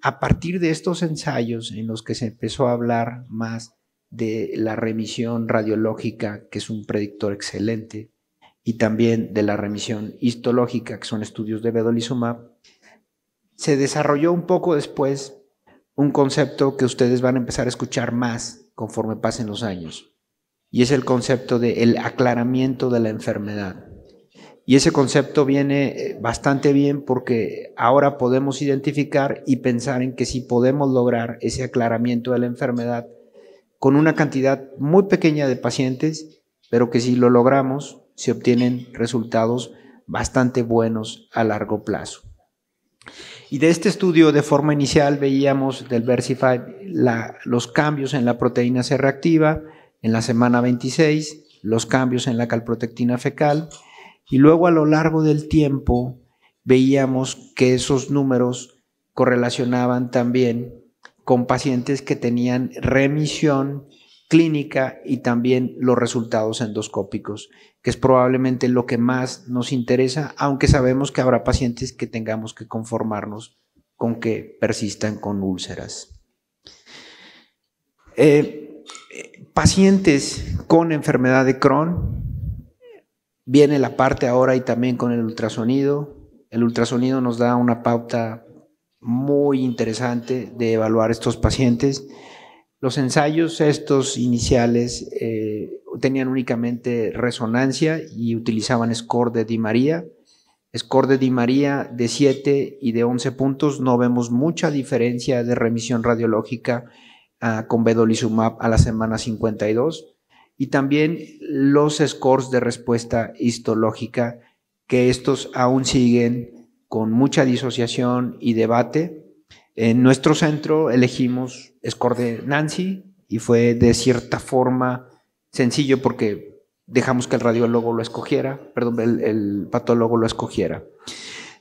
[SPEAKER 16] a partir de estos ensayos en los que se empezó a hablar más de la remisión radiológica, que es un predictor excelente, y también de la remisión histológica, que son estudios de vedolizumab, se desarrolló un poco después un concepto que ustedes van a empezar a escuchar más conforme pasen los años, y es el concepto de el aclaramiento de la enfermedad. Y ese concepto viene bastante bien porque ahora podemos identificar y pensar en que si podemos lograr ese aclaramiento de la enfermedad, con una cantidad muy pequeña de pacientes, pero que si lo logramos, se obtienen resultados bastante buenos a largo plazo. Y de este estudio, de forma inicial, veíamos del Versify los cambios en la proteína C reactiva en la semana 26, los cambios en la calprotectina fecal, y luego a lo largo del tiempo veíamos que esos números correlacionaban también con pacientes que tenían remisión clínica y también los resultados endoscópicos, que es probablemente lo que más nos interesa, aunque sabemos que habrá pacientes que tengamos que conformarnos con que persistan con úlceras. Eh, pacientes con enfermedad de Crohn, viene la parte ahora y también con el ultrasonido. El ultrasonido nos da una pauta muy interesante de evaluar estos pacientes. Los ensayos estos iniciales eh, tenían únicamente resonancia y utilizaban score de Di María. Score de Di de 7 y de 11 puntos, no vemos mucha diferencia de remisión radiológica ah, con vedolizumab a la semana 52. Y también los scores de respuesta histológica, que estos aún siguen con mucha disociación y debate. En nuestro centro elegimos score de Nancy y fue de cierta forma sencillo porque dejamos que el radiólogo lo escogiera, perdón, el, patólogo lo escogiera.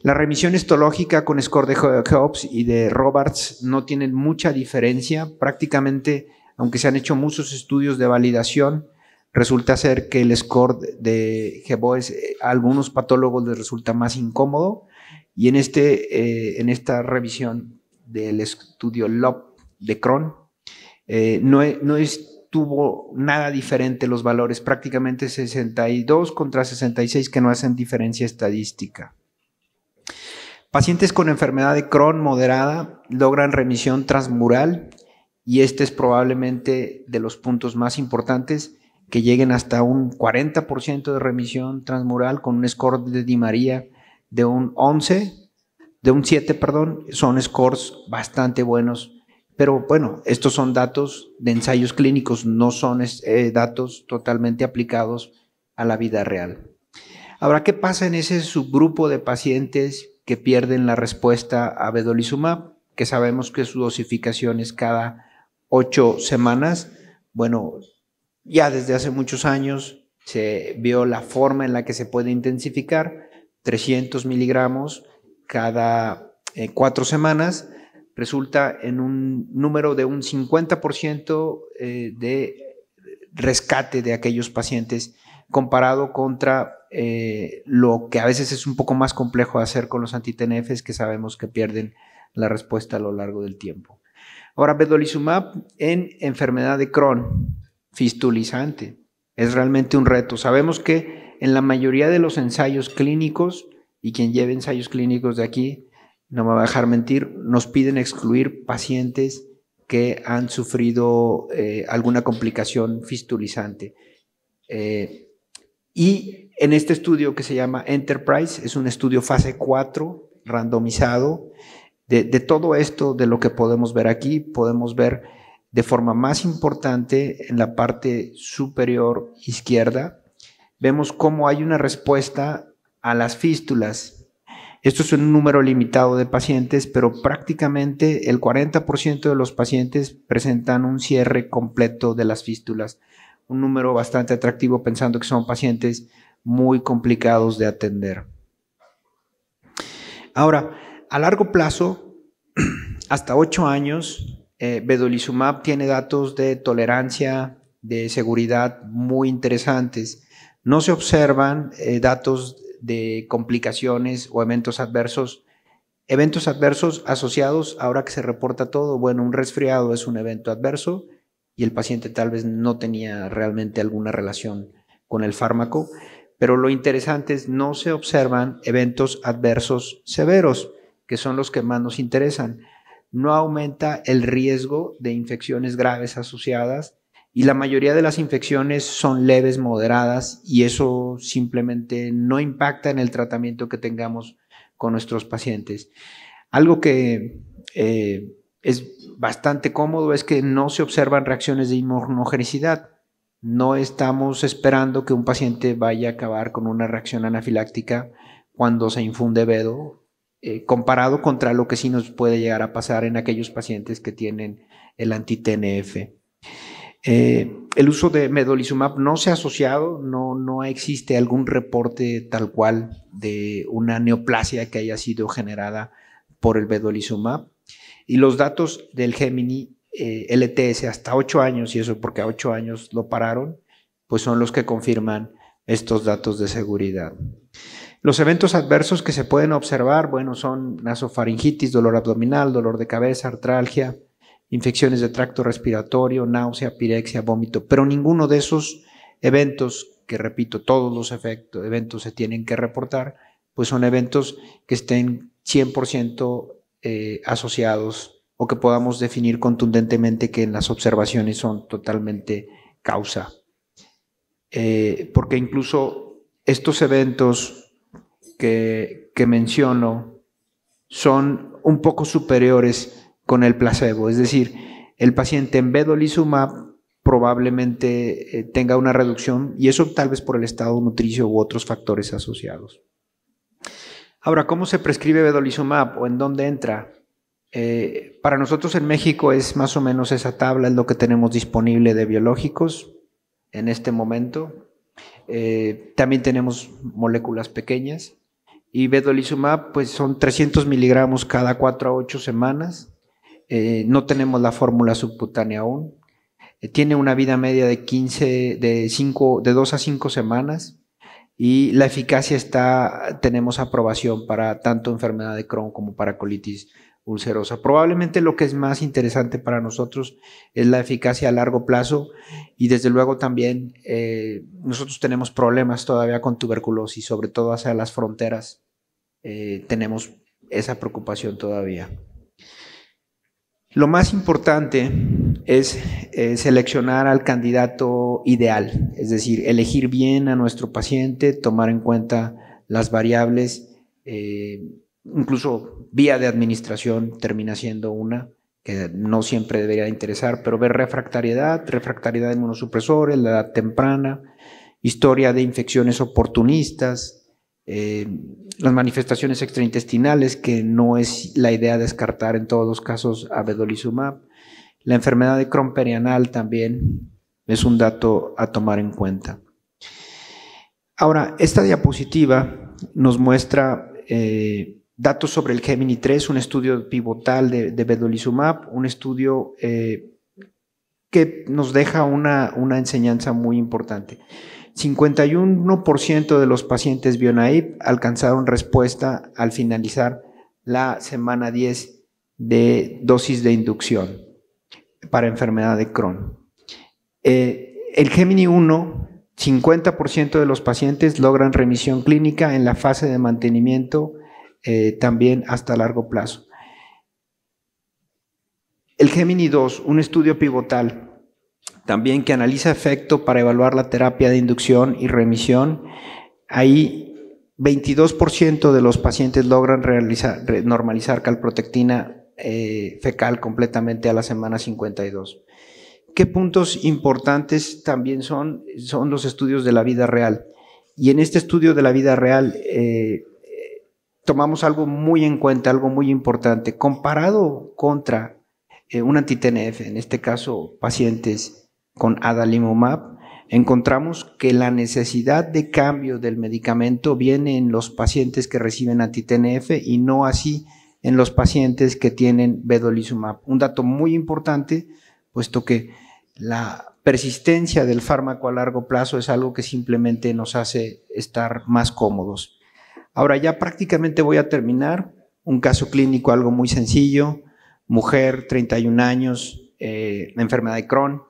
[SPEAKER 16] La remisión histológica con score de Hobbes y de Roberts no tienen mucha diferencia, prácticamente, aunque se han hecho muchos estudios de validación, resulta ser que el score de Hobbes eh, a algunos patólogos les resulta más incómodo y en, este, eh, en esta revisión del estudio LOP de Cron, eh, e, no, estuvo nada diferente los valores, prácticamente 62 contra 66 que no hacen diferencia estadística. Pacientes con enfermedad de Crohn moderada logran remisión transmural y este es probablemente de los puntos más importantes que lleguen hasta un 40% de remisión transmural con un score de dimaría de un 11, de un 7, perdón, son scores bastante buenos. Pero bueno, estos son datos de ensayos clínicos, no son eh, datos totalmente aplicados a la vida real. Ahora, ¿qué pasa en ese subgrupo de pacientes que pierden la respuesta a vedolizumab? Que sabemos que su dosificación es cada ocho semanas. Bueno, ya desde hace muchos años se vio la forma en la que se puede intensificar 300 miligramos cada eh, cuatro semanas, resulta en un número de un 50% eh, de rescate de aquellos pacientes comparado contra eh, lo que a veces es un poco más complejo hacer con los antitenefes que sabemos que pierden la respuesta a lo largo del tiempo. Ahora, vedolizumab en enfermedad de Crohn, fistulizante, es realmente un reto. Sabemos que en la mayoría de los ensayos clínicos, y quien lleve ensayos clínicos de aquí, no me va a dejar mentir, nos piden excluir pacientes que han sufrido eh, alguna complicación fistulizante. Eh, y en este estudio que se llama Enterprise, es un estudio fase 4, randomizado, de todo esto, de lo que podemos ver aquí, podemos ver de forma más importante en la parte superior izquierda, vemos cómo hay una respuesta a las fístulas. Esto es un número limitado de pacientes, pero prácticamente el 40% de los pacientes presentan un cierre completo de las fístulas. Un número bastante atractivo pensando que son pacientes muy complicados de atender. Ahora, a largo plazo, hasta 8 años, eh, Bedolizumab tiene datos de tolerancia, de seguridad muy interesantes no se observan eh, datos de complicaciones o eventos adversos. Eventos adversos asociados, ahora que se reporta todo, bueno, un resfriado es un evento adverso y el paciente tal vez no tenía realmente alguna relación con el fármaco, pero lo interesante es no se observan eventos adversos severos, que son los que más nos interesan. No aumenta el riesgo de infecciones graves asociadas y la mayoría de las infecciones son leves, moderadas y eso simplemente no impacta en el tratamiento que tengamos con nuestros pacientes. Algo que eh, es bastante cómodo es que no se observan reacciones de inmunogenicidad. No estamos esperando que un paciente vaya a acabar con una reacción anafiláctica cuando se infunde vedo eh, comparado contra lo que sí nos puede llegar a pasar en aquellos pacientes que tienen el antitnf eh, el uso de medolizumab no se ha asociado, no, existe algún reporte tal cual de una neoplasia que haya sido generada por el medolizumab Y los datos del Gemini eh, LTS hasta 8 años, y eso porque a 8 años lo pararon, pues son los que confirman estos datos de seguridad. Los eventos adversos que se pueden observar, bueno, son nasofaringitis, dolor abdominal, dolor de cabeza, artralgia, infecciones de tracto respiratorio, náusea, pirexia, vómito, pero ninguno de esos eventos, que repito, todos los efectos, eventos se tienen que reportar, pues son eventos que estén 100% eh, asociados o que podamos definir contundentemente que en las observaciones son totalmente causa. Eh, porque incluso estos eventos que, que menciono son un poco superiores con el placebo. Es decir, el paciente en vedolizumab probablemente eh, tenga una reducción y eso tal vez por el estado nutricio u otros factores asociados. Ahora, ¿cómo se prescribe vedolizumab o en dónde entra? Eh, para nosotros en México es más o menos esa tabla, es lo que tenemos disponible de biológicos en este momento. Eh, también tenemos moléculas pequeñas y vedolizumab pues son 300 miligramos cada 4 a 8 semanas eh, no tenemos la fórmula subcutánea aún. Eh, tiene una vida media de 15, de 5, de 2 a 5 semanas y la eficacia está, tenemos aprobación para tanto enfermedad de Crohn como para colitis ulcerosa. Probablemente lo que es más interesante para nosotros es la eficacia a largo plazo y desde luego también eh, nosotros tenemos problemas todavía con tuberculosis, sobre todo hacia las fronteras, tenemos esa preocupación todavía. Lo más importante es eh, seleccionar al candidato ideal, es decir, elegir bien a nuestro paciente, tomar en cuenta las variables, eh, incluso vía de administración termina siendo una que no siempre debería interesar, pero ver refractariedad, refractariedad de inmunosupresores, la edad temprana, historia de infecciones oportunistas, eh, las manifestaciones extraintestinales, que no es la idea descartar en todos los casos a abedolizumab. La enfermedad de Crohn perianal también es un dato a tomar en cuenta. Ahora, esta diapositiva nos muestra eh, datos sobre el Gemini 3, un estudio pivotal de, de Bedolizumab, un estudio eh, que nos deja una, una enseñanza muy importante. 51% de los pacientes Bionaip alcanzaron respuesta al finalizar la semana 10 de dosis de inducción para enfermedad de Crohn. Eh, el Gemini 1, 50% de los pacientes logran remisión clínica en la fase de mantenimiento eh, también hasta largo plazo. El Gemini 2, un estudio pivotal, también que analiza efecto para evaluar la terapia de inducción y remisión. Ahí 22% de los pacientes logran normalizar calprotectina eh, fecal completamente a la semana 52. ¿Qué puntos importantes también son, son los estudios de la vida real? Y en este estudio de la vida real eh, tomamos algo muy en cuenta, algo muy importante, comparado contra eh, un anti en este caso pacientes con adalimumab, encontramos que la necesidad de cambio del medicamento viene en los pacientes que reciben anti y no así en los pacientes que tienen vedolizumab. Un dato muy importante, puesto que la persistencia del fármaco a largo plazo es algo que simplemente nos hace estar más cómodos. Ahora ya prácticamente voy a terminar. Un caso clínico, algo muy sencillo. Mujer, 31 años, eh, enfermedad de Crohn,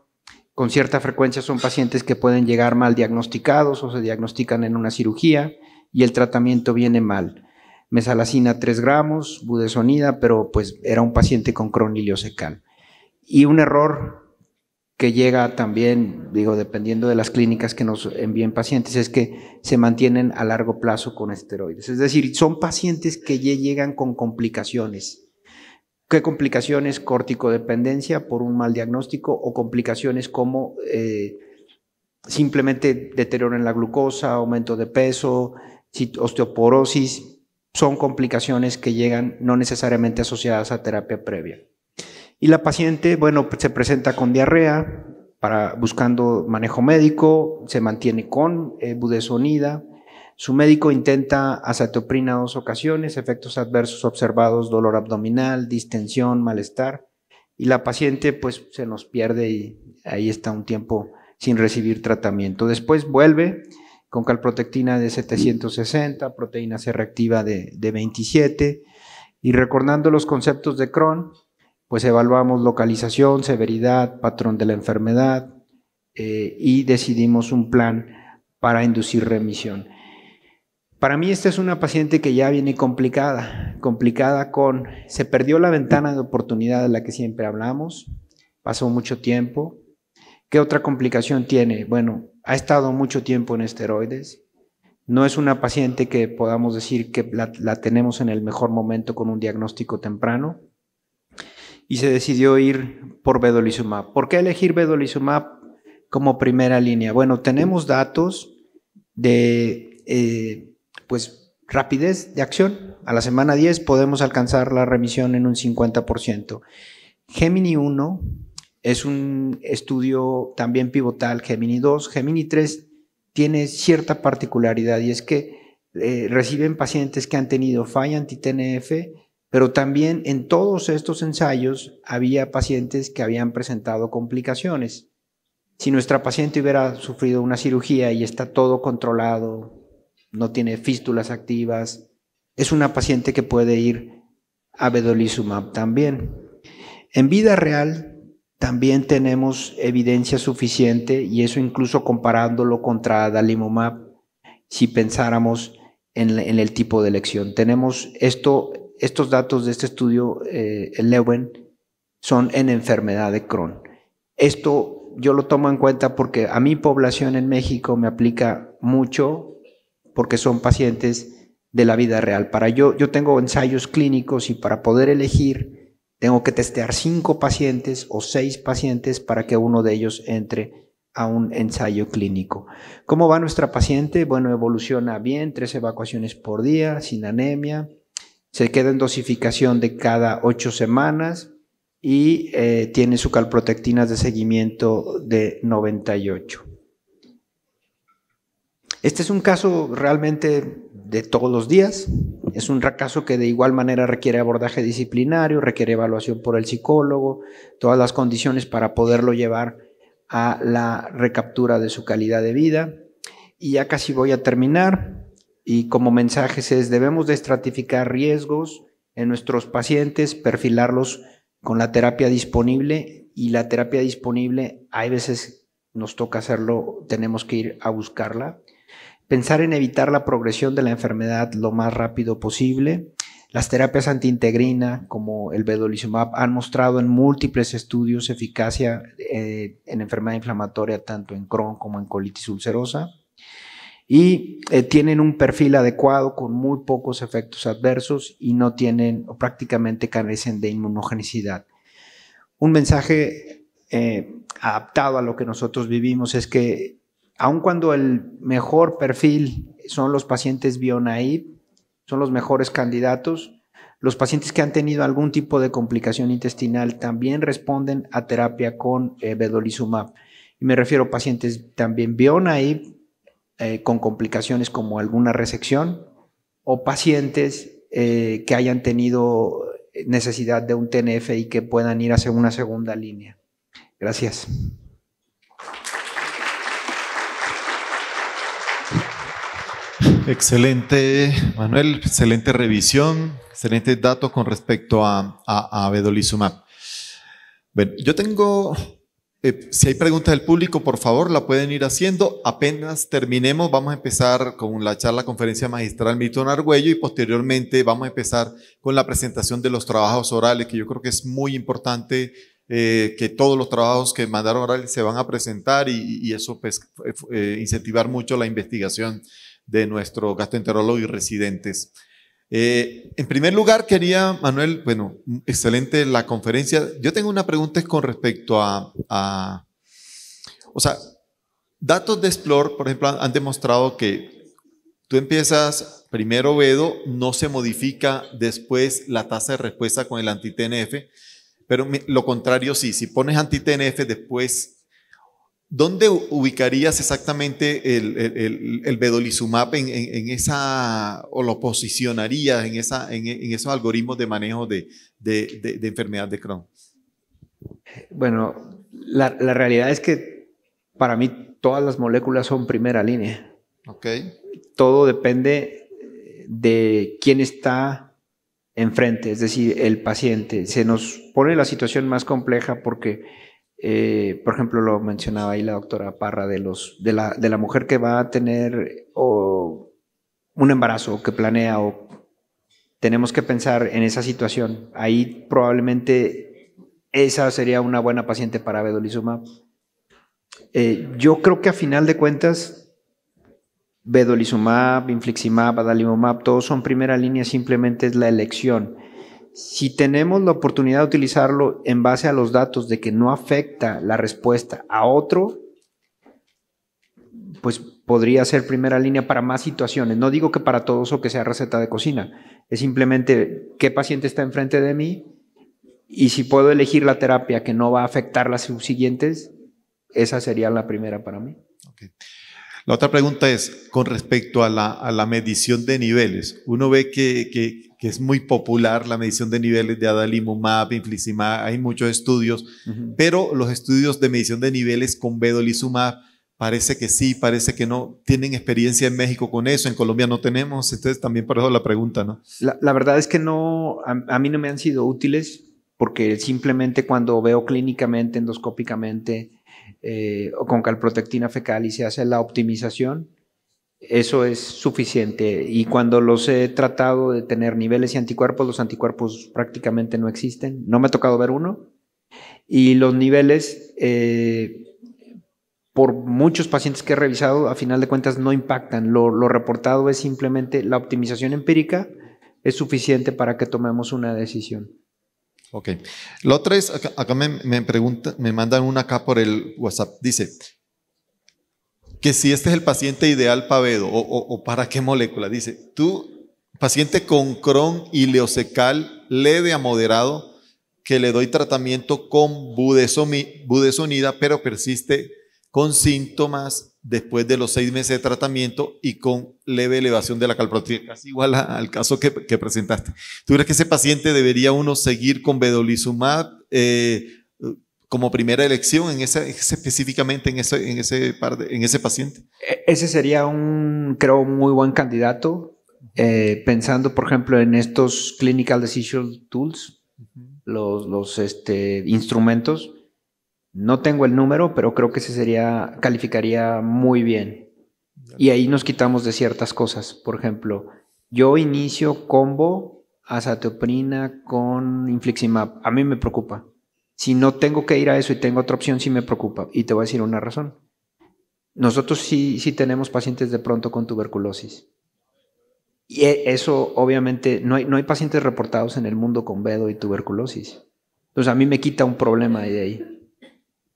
[SPEAKER 16] con cierta frecuencia son pacientes que pueden llegar mal diagnosticados o se diagnostican en una cirugía y el tratamiento viene mal. Mesalacina 3 gramos, budesonida, pero pues era un paciente con cronilio secal. Y un error que llega también, digo, dependiendo de las clínicas que nos envíen pacientes, es que se mantienen a largo plazo con esteroides. Es decir, son pacientes que ya llegan con complicaciones qué complicaciones corticodependencia por un mal diagnóstico o complicaciones como eh, simplemente deterioro en la glucosa, aumento de peso, osteoporosis, son complicaciones que llegan no necesariamente asociadas a terapia previa. Y la paciente, bueno, se presenta con diarrea, para, buscando manejo médico, se mantiene con eh, budesonida, su médico intenta azatoprina dos ocasiones, efectos adversos observados, dolor abdominal, distensión, malestar, y la paciente pues se nos pierde y ahí está un tiempo sin recibir tratamiento. Después vuelve con calprotectina de 760, proteína C reactiva de, 27, y recordando los conceptos de Crohn, pues evaluamos localización, severidad, patrón de la enfermedad eh, y decidimos un plan para inducir remisión. Para mí esta es una paciente que ya viene complicada, complicada con, se perdió la ventana de oportunidad de la que siempre hablamos, pasó mucho tiempo. ¿Qué otra complicación tiene? Bueno, ha estado mucho tiempo en esteroides. No es una paciente que podamos decir que la, tenemos en el mejor momento con un diagnóstico temprano. Y se decidió ir por vedolizumab. ¿Por qué elegir vedolizumab como primera línea? Bueno, tenemos datos de... Eh, pues rapidez de acción. A la semana 10 podemos alcanzar la remisión en un 50%. Gemini 1 es un estudio también pivotal, Gemini 2, Gemini 3 tiene cierta particularidad y es que eh, reciben pacientes que han tenido falla antitnf, pero también en todos estos ensayos había pacientes que habían presentado complicaciones. Si nuestra paciente hubiera sufrido una cirugía y está todo controlado, no tiene fístulas activas. Es una paciente que puede ir a vedolizumab también. En vida real también tenemos evidencia suficiente y eso incluso comparándolo contra adalimumab si pensáramos en, el tipo de elección. Tenemos esto, estos datos de este estudio, eh, el son en enfermedad de Crohn. Esto yo lo tomo en cuenta porque a mi población en México me aplica mucho porque son pacientes de la vida real. Para yo, yo tengo ensayos clínicos y para poder elegir, tengo que testear cinco pacientes o seis pacientes para que uno de ellos entre a un ensayo clínico. ¿Cómo va nuestra paciente? Bueno, evoluciona bien, tres evacuaciones por día, sin anemia, se queda en dosificación de cada ocho semanas y eh, tiene su calprotectina de seguimiento de 98. Este es un caso realmente de todos los días. Es un caso que de igual manera requiere abordaje disciplinario, requiere evaluación por el psicólogo, todas las condiciones para poderlo llevar a la recaptura de su calidad de vida. Y ya casi voy a terminar. Y como mensajes es, debemos de estratificar riesgos en nuestros pacientes, perfilarlos con la terapia disponible y la terapia disponible hay veces nos toca hacerlo, tenemos que ir a buscarla pensar en evitar la progresión de la enfermedad lo más rápido posible. Las terapias antiintegrina, como el vedolizumab, han mostrado en múltiples estudios eficacia eh, en enfermedad inflamatoria, tanto en Crohn como en colitis ulcerosa. Y eh, tienen un perfil adecuado con muy pocos efectos adversos y no tienen o prácticamente carecen de inmunogenicidad. Un mensaje eh, adaptado a lo que nosotros vivimos es que aun cuando el mejor perfil son los pacientes Bionaib, son los mejores candidatos, los pacientes que han tenido algún tipo de complicación intestinal también responden a terapia con eh, vedolizumab. Y me refiero a pacientes también Bionaib eh, con complicaciones como alguna resección, o pacientes eh, que hayan tenido necesidad de un TNF y que puedan ir hacia una segunda línea. Gracias.
[SPEAKER 15] Excelente, Manuel. Excelente revisión. excelentes datos con respecto a, a, a Bueno, yo tengo, eh, si hay preguntas del público, por favor, la pueden ir haciendo. Apenas terminemos, vamos a empezar con la charla conferencia magistral Milton Argüello y posteriormente vamos a empezar con la presentación de los trabajos orales, que yo creo que es muy importante eh, que todos los trabajos que mandaron orales se van a presentar y, eso pues, eh, incentivar mucho la investigación de nuestro gastroenterólogo y residentes. Eh, en primer lugar, quería, Manuel, bueno, excelente la conferencia. Yo tengo una pregunta con respecto a, a o sea, datos de Explore, por ejemplo, han demostrado que tú empiezas primero vedo no se modifica después la tasa de respuesta con el antitnf pero lo contrario sí, si pones antitnf tnf después ¿Dónde ubicarías exactamente el, el, vedolizumab en, esa, o lo posicionarías en, esa, en, esos algoritmos de manejo de, enfermedad de Crohn?
[SPEAKER 16] Bueno, la, realidad es que para mí todas las moléculas son primera línea. Todo depende de quién está enfrente, es decir, el paciente. Se nos pone la situación más compleja porque eh, por ejemplo, lo mencionaba ahí la doctora Parra de, los, de, la, mujer que va a tener un embarazo que planea o tenemos que pensar en esa situación. Ahí probablemente esa sería una buena paciente para vedolizumab. Eh, yo creo que a final de cuentas, vedolizumab, infliximab, adalimumab, todos son primera línea, simplemente es la elección si tenemos la oportunidad de utilizarlo en base a los datos de que no afecta la respuesta a otro, pues podría ser primera línea para más situaciones. No digo que para todos o que sea receta de cocina, es simplemente qué paciente está enfrente de mí y si puedo elegir la terapia que no va a afectar las subsiguientes, esa sería la primera para mí. La otra
[SPEAKER 15] pregunta es, con respecto a la, a la medición de niveles, uno ve que, que, es muy popular la medición de niveles de adalimumab, infliximab, hay muchos estudios, pero los estudios de medición de niveles con vedolizumab, parece que sí, parece que no. ¿Tienen experiencia en México con eso? En Colombia no tenemos, entonces también por eso la pregunta, ¿no?
[SPEAKER 16] La, la verdad es que no, a mí no me han sido útiles porque simplemente cuando veo clínicamente, endoscópicamente, eh, o con calprotectina fecal y se hace la optimización, eso es suficiente. Y cuando los he tratado de tener niveles y anticuerpos, los anticuerpos prácticamente no existen. No me ha tocado ver uno. Y los niveles, eh, por muchos pacientes que he revisado, a final de cuentas no impactan. lo reportado es simplemente la optimización empírica es suficiente para que tomemos una decisión.
[SPEAKER 15] Ok. Lo otro es, acá, me, pregunta, me mandan una acá por el WhatsApp. Dice que si este es el paciente ideal Pavedo o, o, para qué molécula. Dice, tú, paciente con Crohn y leve a moderado, que le doy tratamiento con budesonida, pero persiste con síntomas después de los seis meses de tratamiento y con leve elevación de la calprotectina, casi igual al caso que, presentaste. ¿Tú crees que ese paciente debería uno seguir con vedolizumab eh, como primera elección en específicamente en ese, en, ese paciente?
[SPEAKER 16] E, ese sería un, creo, muy buen candidato. Eh, pensando, por ejemplo, en estos clinical decision tools, los, este, instrumentos, no tengo el número, pero creo que se sería, calificaría muy bien. Y ahí nos quitamos de ciertas cosas. Por ejemplo, yo inicio combo azatioprina con infliximab. A mí me preocupa. Si no tengo que ir a eso y tengo otra opción, sí me preocupa. Y te voy a decir una razón. Nosotros sí, sí tenemos pacientes de pronto con tuberculosis. Y e, eso, obviamente, no hay, no hay pacientes reportados en el mundo con VEDO y tuberculosis. Entonces, a mí me quita un problema de ahí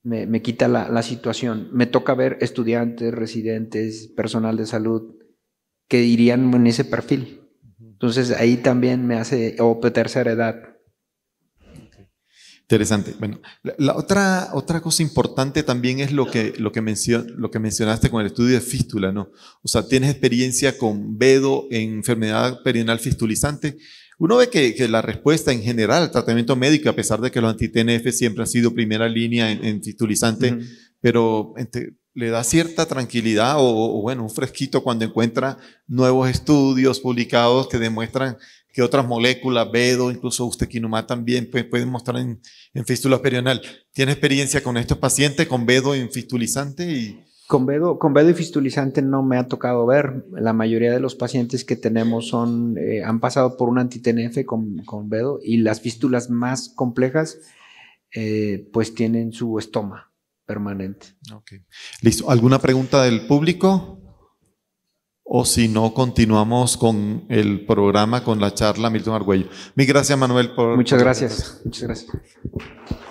[SPEAKER 16] me, quita la, situación. Me toca ver estudiantes, residentes, personal de salud que irían en ese perfil. Entonces ahí también me hace, o tercera edad.
[SPEAKER 15] Interesante. Bueno,
[SPEAKER 16] la, otra,
[SPEAKER 15] otra cosa importante también es lo que, lo, que lo que mencionaste con el estudio de fístula, ¿no? O sea, tienes experiencia con VEDO en enfermedad perianal fistulizante, uno ve que, la respuesta en general al tratamiento médico, a pesar de que los anti siempre han sido primera línea en, fistulizante, pero le da cierta tranquilidad o, bueno, un fresquito cuando encuentra nuevos estudios publicados que demuestran que otras moléculas, vedo, incluso usted, ustequinumab también pues, pueden mostrar en, fístula perional. ¿Tiene experiencia con estos pacientes, con Bedo en fistulizante?
[SPEAKER 16] Y, con vedo, con vedo y fistulizante no me ha tocado ver. La mayoría de los pacientes que tenemos son, eh, han pasado por un anti con, con, vedo y las fístulas más complejas eh, pues tienen su estoma permanente.
[SPEAKER 15] Listo. ¿Alguna pregunta del público? O si no, continuamos con el programa, con la charla Milton Argüello. Mi gracias, Manuel. Por Muchas gracias. Muchas
[SPEAKER 3] gracias.